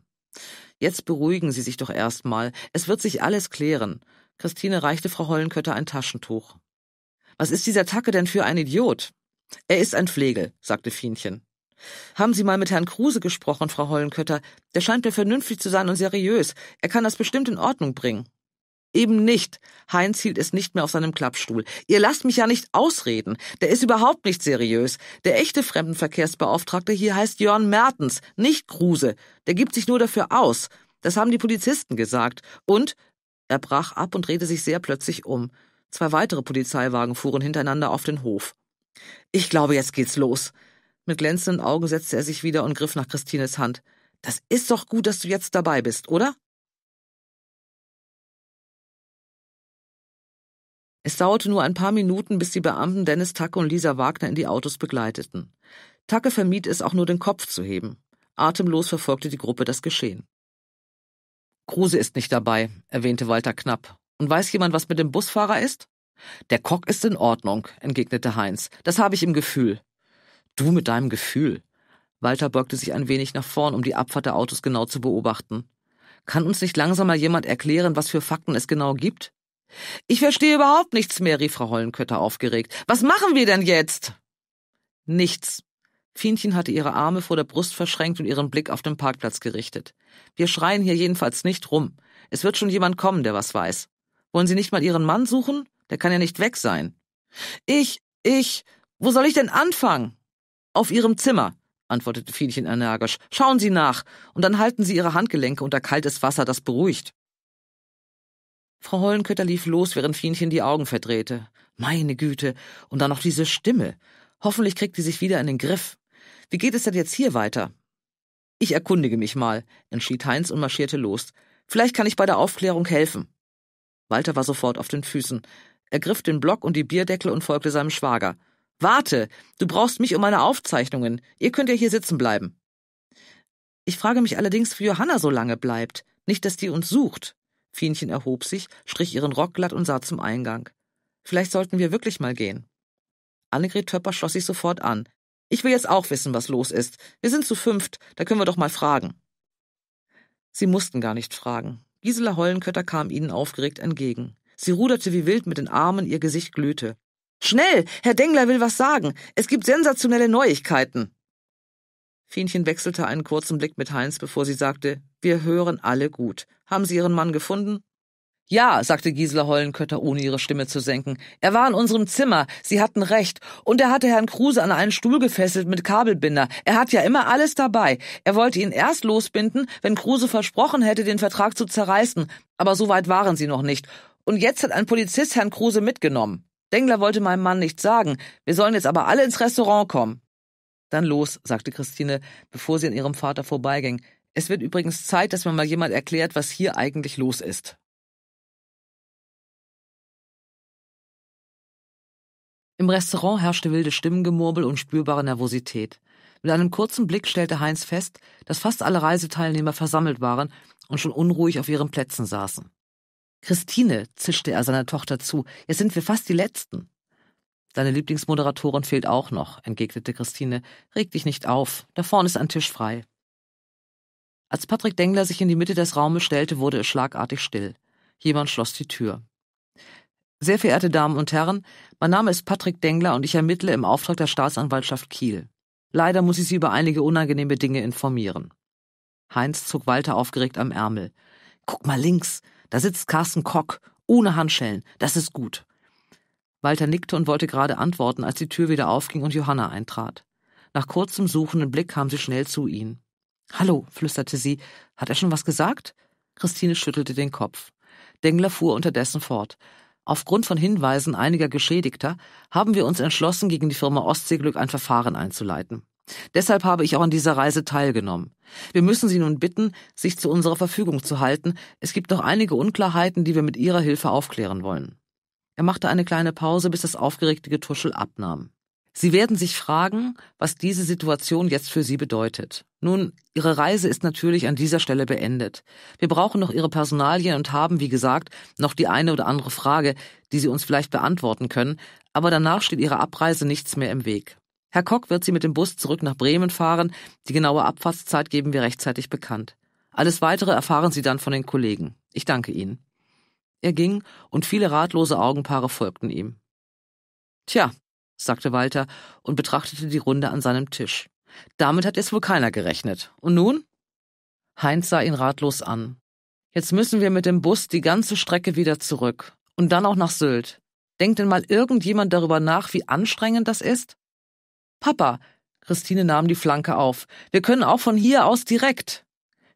Jetzt beruhigen Sie sich doch erstmal. Es wird sich alles klären. Christine reichte Frau Hollenkötter ein Taschentuch. Was ist dieser Tacke denn für ein Idiot? Er ist ein Pflegel, sagte Fienchen. Haben Sie mal mit Herrn Kruse gesprochen, Frau Hollenkötter? Der scheint mir vernünftig zu sein und seriös. Er kann das bestimmt in Ordnung bringen. Eben nicht. Heinz hielt es nicht mehr auf seinem Klappstuhl. Ihr lasst mich ja nicht ausreden. Der ist überhaupt nicht seriös. Der echte Fremdenverkehrsbeauftragte hier heißt Jörn Mertens, nicht Kruse. Der gibt sich nur dafür aus. Das haben die Polizisten gesagt. Und er brach ab und drehte sich sehr plötzlich um. Zwei weitere Polizeiwagen fuhren hintereinander auf den Hof. Ich glaube, jetzt geht's los. Mit glänzenden Augen setzte er sich wieder und griff nach Christines Hand. Das ist doch gut, dass du jetzt dabei bist, oder? Es dauerte nur ein paar Minuten, bis die Beamten Dennis Tacke und Lisa Wagner in die Autos begleiteten. Tacke vermied es auch nur den Kopf zu heben. Atemlos verfolgte die Gruppe das Geschehen. Kruse ist nicht dabei, erwähnte Walter knapp. Und weiß jemand, was mit dem Busfahrer ist? Der Kock ist in Ordnung, entgegnete Heinz. Das habe ich im Gefühl. Du mit deinem Gefühl. Walter beugte sich ein wenig nach vorn, um die Abfahrt der Autos genau zu beobachten. Kann uns nicht langsam mal jemand erklären, was für Fakten es genau gibt? Ich verstehe überhaupt nichts mehr, rief Frau Hollenkötter aufgeregt. Was machen wir denn jetzt? Nichts. Fienchen hatte ihre Arme vor der Brust verschränkt und ihren Blick auf den Parkplatz gerichtet. Wir schreien hier jedenfalls nicht rum. Es wird schon jemand kommen, der was weiß. Wollen Sie nicht mal Ihren Mann suchen? Der kann ja nicht weg sein. Ich, ich, wo soll ich denn anfangen? Auf Ihrem Zimmer, antwortete Fienchen energisch. Schauen Sie nach, und dann halten Sie Ihre Handgelenke unter kaltes Wasser, das beruhigt. Frau Hollenkötter lief los, während Fienchen die Augen verdrehte. Meine Güte, und dann noch diese Stimme. Hoffentlich kriegt die sich wieder in den Griff. Wie geht es denn jetzt hier weiter? Ich erkundige mich mal, entschied Heinz und marschierte los. Vielleicht kann ich bei der Aufklärung helfen. Walter war sofort auf den Füßen. Er griff den Block und die Bierdeckel und folgte seinem Schwager. Warte, du brauchst mich um meine Aufzeichnungen. Ihr könnt ja hier sitzen bleiben. Ich frage mich allerdings, wie Johanna so lange bleibt. Nicht, dass die uns sucht. Fienchen erhob sich, strich ihren Rock glatt und sah zum Eingang. Vielleicht sollten wir wirklich mal gehen. Annegret Töpper schloss sich sofort an. Ich will jetzt auch wissen, was los ist. Wir sind zu fünft, da können wir doch mal fragen. Sie mussten gar nicht fragen. Gisela Hollenkötter kam ihnen aufgeregt entgegen. Sie ruderte wie wild mit den Armen, ihr Gesicht glühte. Schnell! Herr Dengler will was sagen. Es gibt sensationelle Neuigkeiten. Fienchen wechselte einen kurzen Blick mit Heinz, bevor sie sagte, wir hören alle gut. Haben Sie Ihren Mann gefunden? Ja, sagte Gisela Hollenkötter, ohne ihre Stimme zu senken. Er war in unserem Zimmer. Sie hatten recht. Und er hatte Herrn Kruse an einen Stuhl gefesselt mit Kabelbinder. Er hat ja immer alles dabei. Er wollte ihn erst losbinden, wenn Kruse versprochen hätte, den Vertrag zu zerreißen. Aber so weit waren sie noch nicht. Und jetzt hat ein Polizist Herrn Kruse mitgenommen. Dengler wollte meinem Mann nichts sagen. Wir sollen jetzt aber alle ins Restaurant kommen. Dann los, sagte Christine, bevor sie an ihrem Vater vorbeiging. Es wird übrigens Zeit, dass mir mal jemand erklärt, was hier eigentlich los ist. Im Restaurant herrschte wilde Stimmengemurmel und spürbare Nervosität. Mit einem kurzen Blick stellte Heinz fest, dass fast alle Reiseteilnehmer versammelt waren und schon unruhig auf ihren Plätzen saßen. Christine, zischte er seiner Tochter zu, jetzt sind wir fast die Letzten. Deine Lieblingsmoderatorin fehlt auch noch, entgegnete Christine. Reg dich nicht auf. Da vorne ist ein Tisch frei. Als Patrick Dengler sich in die Mitte des Raumes stellte, wurde es schlagartig still. Jemand schloss die Tür. Sehr verehrte Damen und Herren, mein Name ist Patrick Dengler und ich ermittle im Auftrag der Staatsanwaltschaft Kiel. Leider muss ich Sie über einige unangenehme Dinge informieren. Heinz zog Walter aufgeregt am Ärmel. Guck mal links, da sitzt Carsten Kock, ohne Handschellen, das ist gut. Walter nickte und wollte gerade antworten, als die Tür wieder aufging und Johanna eintrat. Nach kurzem suchenden Blick kam sie schnell zu ihm. Hallo, flüsterte sie. Hat er schon was gesagt? Christine schüttelte den Kopf. Dengler fuhr unterdessen fort. Aufgrund von Hinweisen einiger Geschädigter haben wir uns entschlossen, gegen die Firma Ostseeglück ein Verfahren einzuleiten. Deshalb habe ich auch an dieser Reise teilgenommen. Wir müssen Sie nun bitten, sich zu unserer Verfügung zu halten. Es gibt noch einige Unklarheiten, die wir mit Ihrer Hilfe aufklären wollen. Er machte eine kleine Pause, bis das aufgeregte Getuschel abnahm. Sie werden sich fragen, was diese Situation jetzt für Sie bedeutet. Nun, Ihre Reise ist natürlich an dieser Stelle beendet. Wir brauchen noch Ihre Personalien und haben, wie gesagt, noch die eine oder andere Frage, die Sie uns vielleicht beantworten können, aber danach steht Ihre Abreise nichts mehr im Weg. Herr Koch wird Sie mit dem Bus zurück nach Bremen fahren, die genaue Abfahrtszeit geben wir rechtzeitig bekannt. Alles Weitere erfahren Sie dann von den Kollegen. Ich danke Ihnen. Er ging, und viele ratlose Augenpaare folgten ihm. Tja, sagte Walter und betrachtete die Runde an seinem Tisch. Damit hat jetzt wohl keiner gerechnet. Und nun? Heinz sah ihn ratlos an. Jetzt müssen wir mit dem Bus die ganze Strecke wieder zurück. Und dann auch nach Sylt. Denkt denn mal irgendjemand darüber nach, wie anstrengend das ist? Papa, Christine nahm die Flanke auf. Wir können auch von hier aus direkt.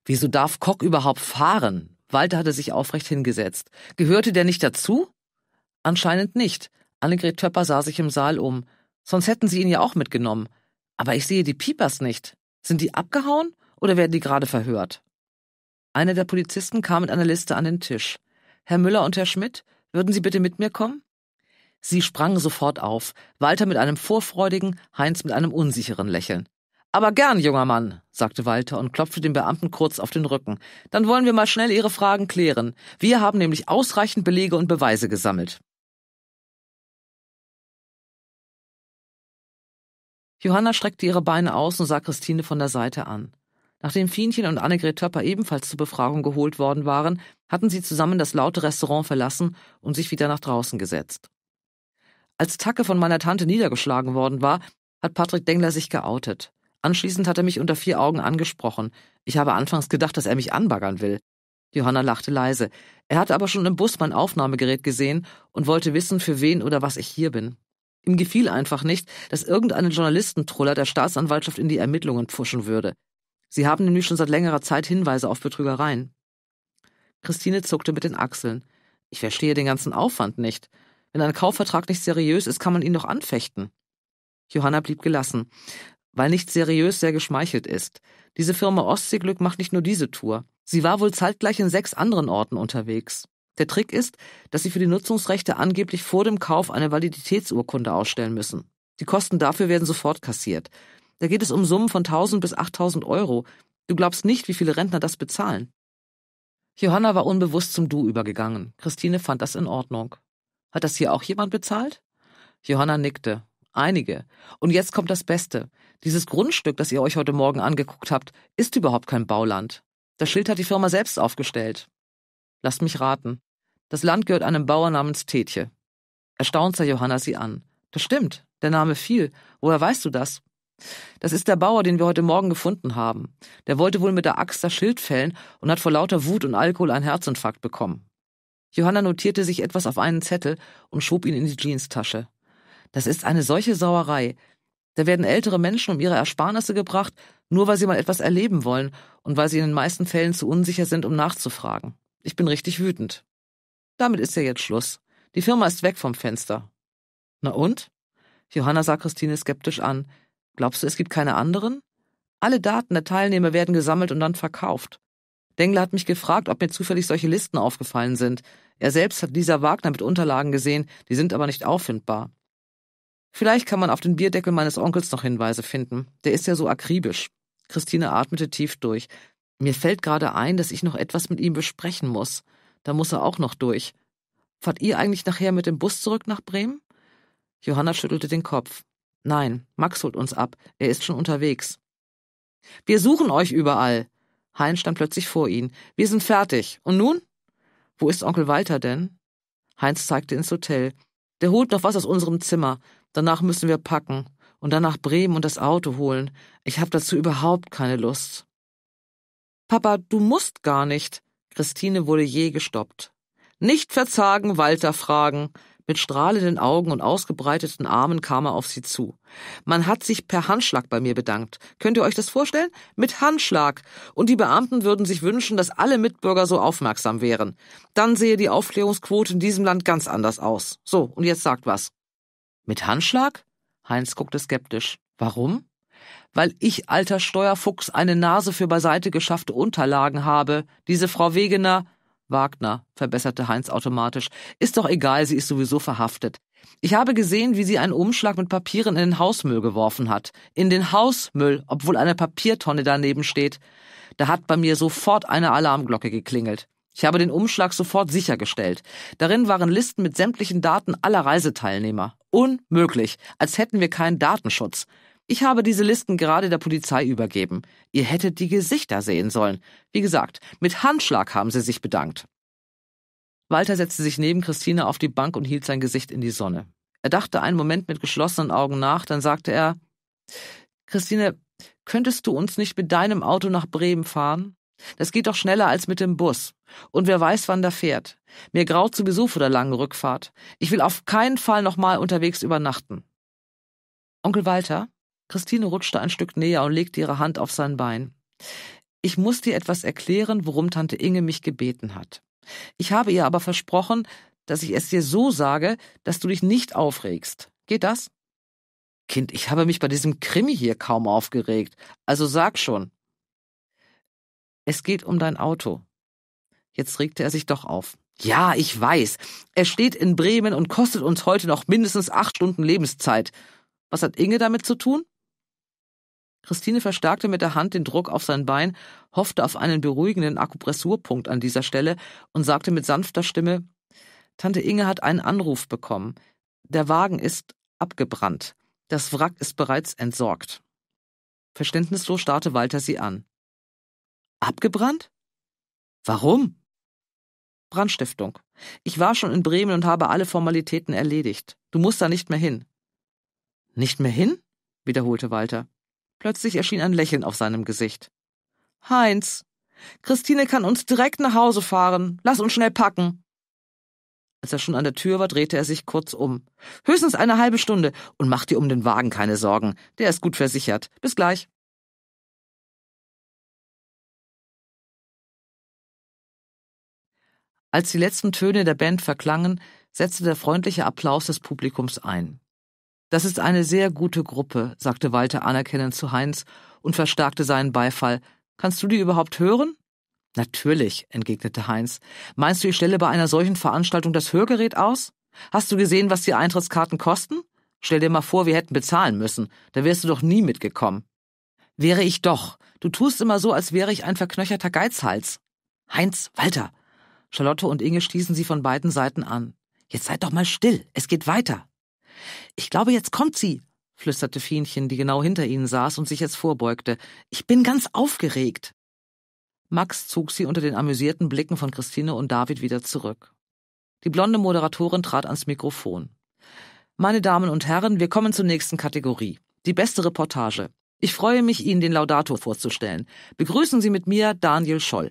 Wieso darf Koch überhaupt fahren? Walter hatte sich aufrecht hingesetzt. Gehörte der nicht dazu? Anscheinend nicht. Annegret Töpper sah sich im Saal um. Sonst hätten sie ihn ja auch mitgenommen. Aber ich sehe die Piepers nicht. Sind die abgehauen oder werden die gerade verhört? Einer der Polizisten kam mit einer Liste an den Tisch. Herr Müller und Herr Schmidt, würden Sie bitte mit mir kommen? Sie sprangen sofort auf, Walter mit einem vorfreudigen, Heinz mit einem unsicheren Lächeln. Aber gern, junger Mann, sagte Walter und klopfte dem Beamten kurz auf den Rücken. Dann wollen wir mal schnell Ihre Fragen klären. Wir haben nämlich ausreichend Belege und Beweise gesammelt. Johanna streckte ihre Beine aus und sah Christine von der Seite an. Nachdem Fienchen und Annegret Töpper ebenfalls zur Befragung geholt worden waren, hatten sie zusammen das laute Restaurant verlassen und sich wieder nach draußen gesetzt. Als Tacke von meiner Tante niedergeschlagen worden war, hat Patrick Dengler sich geoutet. Anschließend hat er mich unter vier Augen angesprochen. Ich habe anfangs gedacht, dass er mich anbaggern will. Johanna lachte leise. Er hatte aber schon im Bus mein Aufnahmegerät gesehen und wollte wissen, für wen oder was ich hier bin. Ihm gefiel einfach nicht, dass irgendeine Journalistentruller der Staatsanwaltschaft in die Ermittlungen pfuschen würde. Sie haben nämlich schon seit längerer Zeit Hinweise auf Betrügereien. Christine zuckte mit den Achseln. Ich verstehe den ganzen Aufwand nicht. Wenn ein Kaufvertrag nicht seriös ist, kann man ihn doch anfechten. Johanna blieb gelassen weil nicht seriös sehr geschmeichelt ist. Diese Firma Ostseeglück macht nicht nur diese Tour. Sie war wohl zeitgleich in sechs anderen Orten unterwegs. Der Trick ist, dass sie für die Nutzungsrechte angeblich vor dem Kauf eine Validitätsurkunde ausstellen müssen. Die Kosten dafür werden sofort kassiert. Da geht es um Summen von 1000 bis 8000 Euro. Du glaubst nicht, wie viele Rentner das bezahlen. Johanna war unbewusst zum Du übergegangen. Christine fand das in Ordnung. Hat das hier auch jemand bezahlt? Johanna nickte einige. Und jetzt kommt das Beste. Dieses Grundstück, das ihr euch heute Morgen angeguckt habt, ist überhaupt kein Bauland. Das Schild hat die Firma selbst aufgestellt. Lasst mich raten. Das Land gehört einem Bauer namens Tetje. Erstaunt sah Johanna sie an. Das stimmt. Der Name fiel. Woher weißt du das? Das ist der Bauer, den wir heute Morgen gefunden haben. Der wollte wohl mit der Axt das Schild fällen und hat vor lauter Wut und Alkohol einen Herzinfarkt bekommen. Johanna notierte sich etwas auf einen Zettel und schob ihn in die Jeanstasche. Das ist eine solche Sauerei. Da werden ältere Menschen um ihre Ersparnisse gebracht, nur weil sie mal etwas erleben wollen und weil sie in den meisten Fällen zu unsicher sind, um nachzufragen. Ich bin richtig wütend. Damit ist ja jetzt Schluss. Die Firma ist weg vom Fenster. Na und? Johanna sah Christine skeptisch an. Glaubst du, es gibt keine anderen? Alle Daten der Teilnehmer werden gesammelt und dann verkauft. Dengler hat mich gefragt, ob mir zufällig solche Listen aufgefallen sind. Er selbst hat Lisa Wagner mit Unterlagen gesehen, die sind aber nicht auffindbar. Vielleicht kann man auf den Bierdeckel meines Onkels noch Hinweise finden. Der ist ja so akribisch. Christine atmete tief durch. Mir fällt gerade ein, dass ich noch etwas mit ihm besprechen muss. Da muss er auch noch durch. Fahrt ihr eigentlich nachher mit dem Bus zurück nach Bremen? Johanna schüttelte den Kopf. Nein, Max holt uns ab. Er ist schon unterwegs. Wir suchen euch überall. Hein stand plötzlich vor ihnen. Wir sind fertig. Und nun? Wo ist Onkel Walter denn? Heinz zeigte ins Hotel. Der holt noch was aus unserem Zimmer. Danach müssen wir packen und dann nach Bremen und das Auto holen. Ich habe dazu überhaupt keine Lust. Papa, du musst gar nicht. Christine wurde je gestoppt. Nicht verzagen, Walter fragen. Mit strahlenden Augen und ausgebreiteten Armen kam er auf sie zu. Man hat sich per Handschlag bei mir bedankt. Könnt ihr euch das vorstellen? Mit Handschlag. Und die Beamten würden sich wünschen, dass alle Mitbürger so aufmerksam wären. Dann sehe die Aufklärungsquote in diesem Land ganz anders aus. So, und jetzt sagt was. Mit Handschlag? Heinz guckte skeptisch. Warum? Weil ich, alter Steuerfuchs, eine Nase für beiseite geschaffte Unterlagen habe. Diese Frau Wegener. Wagner, verbesserte Heinz automatisch. Ist doch egal, sie ist sowieso verhaftet. Ich habe gesehen, wie sie einen Umschlag mit Papieren in den Hausmüll geworfen hat. In den Hausmüll, obwohl eine Papiertonne daneben steht. Da hat bei mir sofort eine Alarmglocke geklingelt. Ich habe den Umschlag sofort sichergestellt. Darin waren Listen mit sämtlichen Daten aller Reiseteilnehmer. Unmöglich, als hätten wir keinen Datenschutz. Ich habe diese Listen gerade der Polizei übergeben. Ihr hättet die Gesichter sehen sollen. Wie gesagt, mit Handschlag haben sie sich bedankt. Walter setzte sich neben Christine auf die Bank und hielt sein Gesicht in die Sonne. Er dachte einen Moment mit geschlossenen Augen nach, dann sagte er Christine, könntest du uns nicht mit deinem Auto nach Bremen fahren? Das geht doch schneller als mit dem Bus. Und wer weiß, wann der fährt. Mir graut sowieso vor der langen Rückfahrt. Ich will auf keinen Fall nochmal unterwegs übernachten. Onkel Walter? Christine rutschte ein Stück näher und legte ihre Hand auf sein Bein. Ich muss dir etwas erklären, worum Tante Inge mich gebeten hat. Ich habe ihr aber versprochen, dass ich es dir so sage, dass du dich nicht aufregst. Geht das? Kind, ich habe mich bei diesem Krimi hier kaum aufgeregt. Also sag schon. Es geht um dein Auto. Jetzt regte er sich doch auf. Ja, ich weiß. Er steht in Bremen und kostet uns heute noch mindestens acht Stunden Lebenszeit. Was hat Inge damit zu tun? Christine verstärkte mit der Hand den Druck auf sein Bein, hoffte auf einen beruhigenden Akupressurpunkt an dieser Stelle und sagte mit sanfter Stimme Tante Inge hat einen Anruf bekommen. Der Wagen ist abgebrannt. Das Wrack ist bereits entsorgt. Verständnislos starrte Walter sie an. Abgebrannt? Warum? Brandstiftung. Ich war schon in Bremen und habe alle Formalitäten erledigt. Du musst da nicht mehr hin. Nicht mehr hin? wiederholte Walter. Plötzlich erschien ein Lächeln auf seinem Gesicht. Heinz, Christine kann uns direkt nach Hause fahren. Lass uns schnell packen. Als er schon an der Tür war, drehte er sich kurz um. Höchstens eine halbe Stunde und mach dir um den Wagen keine Sorgen. Der ist gut versichert. Bis gleich. Als die letzten Töne der Band verklangen, setzte der freundliche Applaus des Publikums ein. Das ist eine sehr gute Gruppe, sagte Walter anerkennend zu Heinz und verstärkte seinen Beifall. Kannst du die überhaupt hören? Natürlich, entgegnete Heinz. Meinst du, ich stelle bei einer solchen Veranstaltung das Hörgerät aus? Hast du gesehen, was die Eintrittskarten kosten? Stell dir mal vor, wir hätten bezahlen müssen. Da wärst du doch nie mitgekommen. Wäre ich doch. Du tust immer so, als wäre ich ein verknöcherter Geizhals. Heinz, Walter, Charlotte und Inge schließen sie von beiden Seiten an. Jetzt seid doch mal still, es geht weiter. Ich glaube, jetzt kommt sie, flüsterte Fienchen, die genau hinter ihnen saß und sich jetzt vorbeugte. Ich bin ganz aufgeregt. Max zog sie unter den amüsierten Blicken von Christine und David wieder zurück. Die blonde Moderatorin trat ans Mikrofon. Meine Damen und Herren, wir kommen zur nächsten Kategorie. Die beste Reportage. Ich freue mich, Ihnen den Laudator vorzustellen. Begrüßen Sie mit mir Daniel Scholl.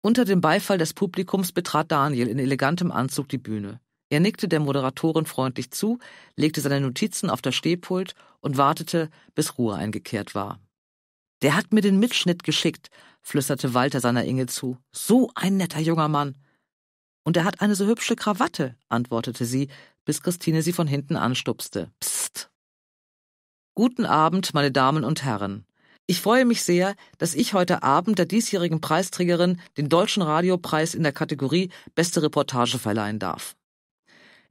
Unter dem Beifall des Publikums betrat Daniel in elegantem Anzug die Bühne. Er nickte der Moderatorin freundlich zu, legte seine Notizen auf das Stehpult und wartete, bis Ruhe eingekehrt war. Der hat mir den Mitschnitt geschickt, flüsterte Walter seiner Inge zu. So ein netter junger Mann. Und er hat eine so hübsche Krawatte, antwortete sie, bis Christine sie von hinten anstupste. Psst. Guten Abend, meine Damen und Herren. Ich freue mich sehr, dass ich heute Abend der diesjährigen Preisträgerin den Deutschen Radiopreis in der Kategorie Beste Reportage verleihen darf.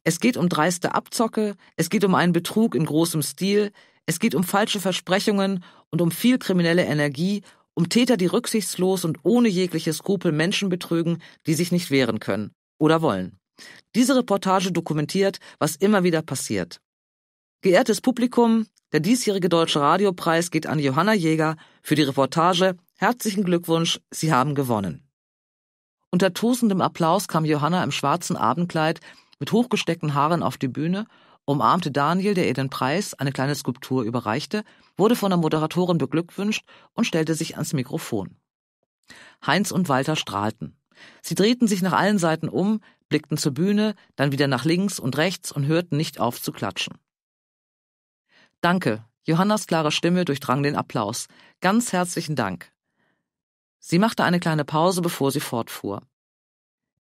Es geht um dreiste Abzocke, es geht um einen Betrug in großem Stil, es geht um falsche Versprechungen und um viel kriminelle Energie, um Täter, die rücksichtslos und ohne jegliche Skrupel Menschen betrügen, die sich nicht wehren können oder wollen. Diese Reportage dokumentiert, was immer wieder passiert. Geehrtes Publikum, der diesjährige Deutsche Radiopreis geht an Johanna Jäger für die Reportage Herzlichen Glückwunsch, Sie haben gewonnen. Unter tosendem Applaus kam Johanna im schwarzen Abendkleid mit hochgesteckten Haaren auf die Bühne, umarmte Daniel, der ihr den Preis, eine kleine Skulptur, überreichte, wurde von der Moderatorin beglückwünscht und stellte sich ans Mikrofon. Heinz und Walter strahlten. Sie drehten sich nach allen Seiten um, blickten zur Bühne, dann wieder nach links und rechts und hörten nicht auf zu klatschen. Danke. Johannas klare Stimme durchdrang den Applaus. Ganz herzlichen Dank. Sie machte eine kleine Pause, bevor sie fortfuhr.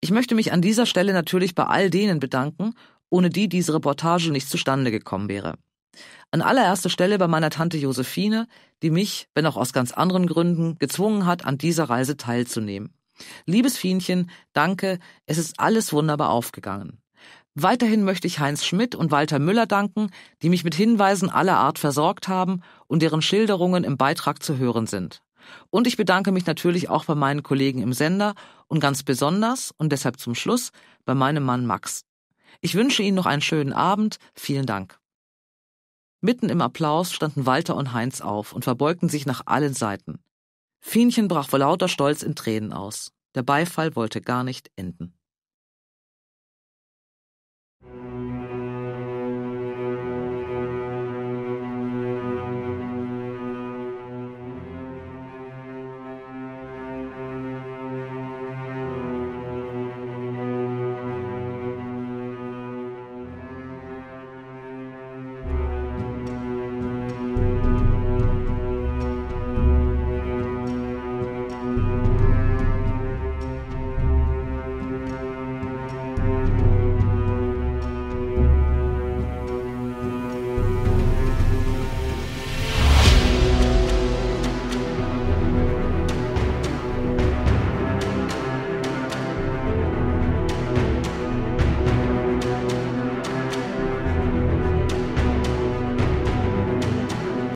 Ich möchte mich an dieser Stelle natürlich bei all denen bedanken, ohne die diese Reportage nicht zustande gekommen wäre. An allererster Stelle bei meiner Tante Josephine, die mich, wenn auch aus ganz anderen Gründen, gezwungen hat, an dieser Reise teilzunehmen. Liebes Fienchen, danke, es ist alles wunderbar aufgegangen. Weiterhin möchte ich Heinz Schmidt und Walter Müller danken, die mich mit Hinweisen aller Art versorgt haben und deren Schilderungen im Beitrag zu hören sind. Und ich bedanke mich natürlich auch bei meinen Kollegen im Sender und ganz besonders und deshalb zum Schluss bei meinem Mann Max. Ich wünsche Ihnen noch einen schönen Abend. Vielen Dank. Mitten im Applaus standen Walter und Heinz auf und verbeugten sich nach allen Seiten. Fienchen brach vor lauter Stolz in Tränen aus. Der Beifall wollte gar nicht enden.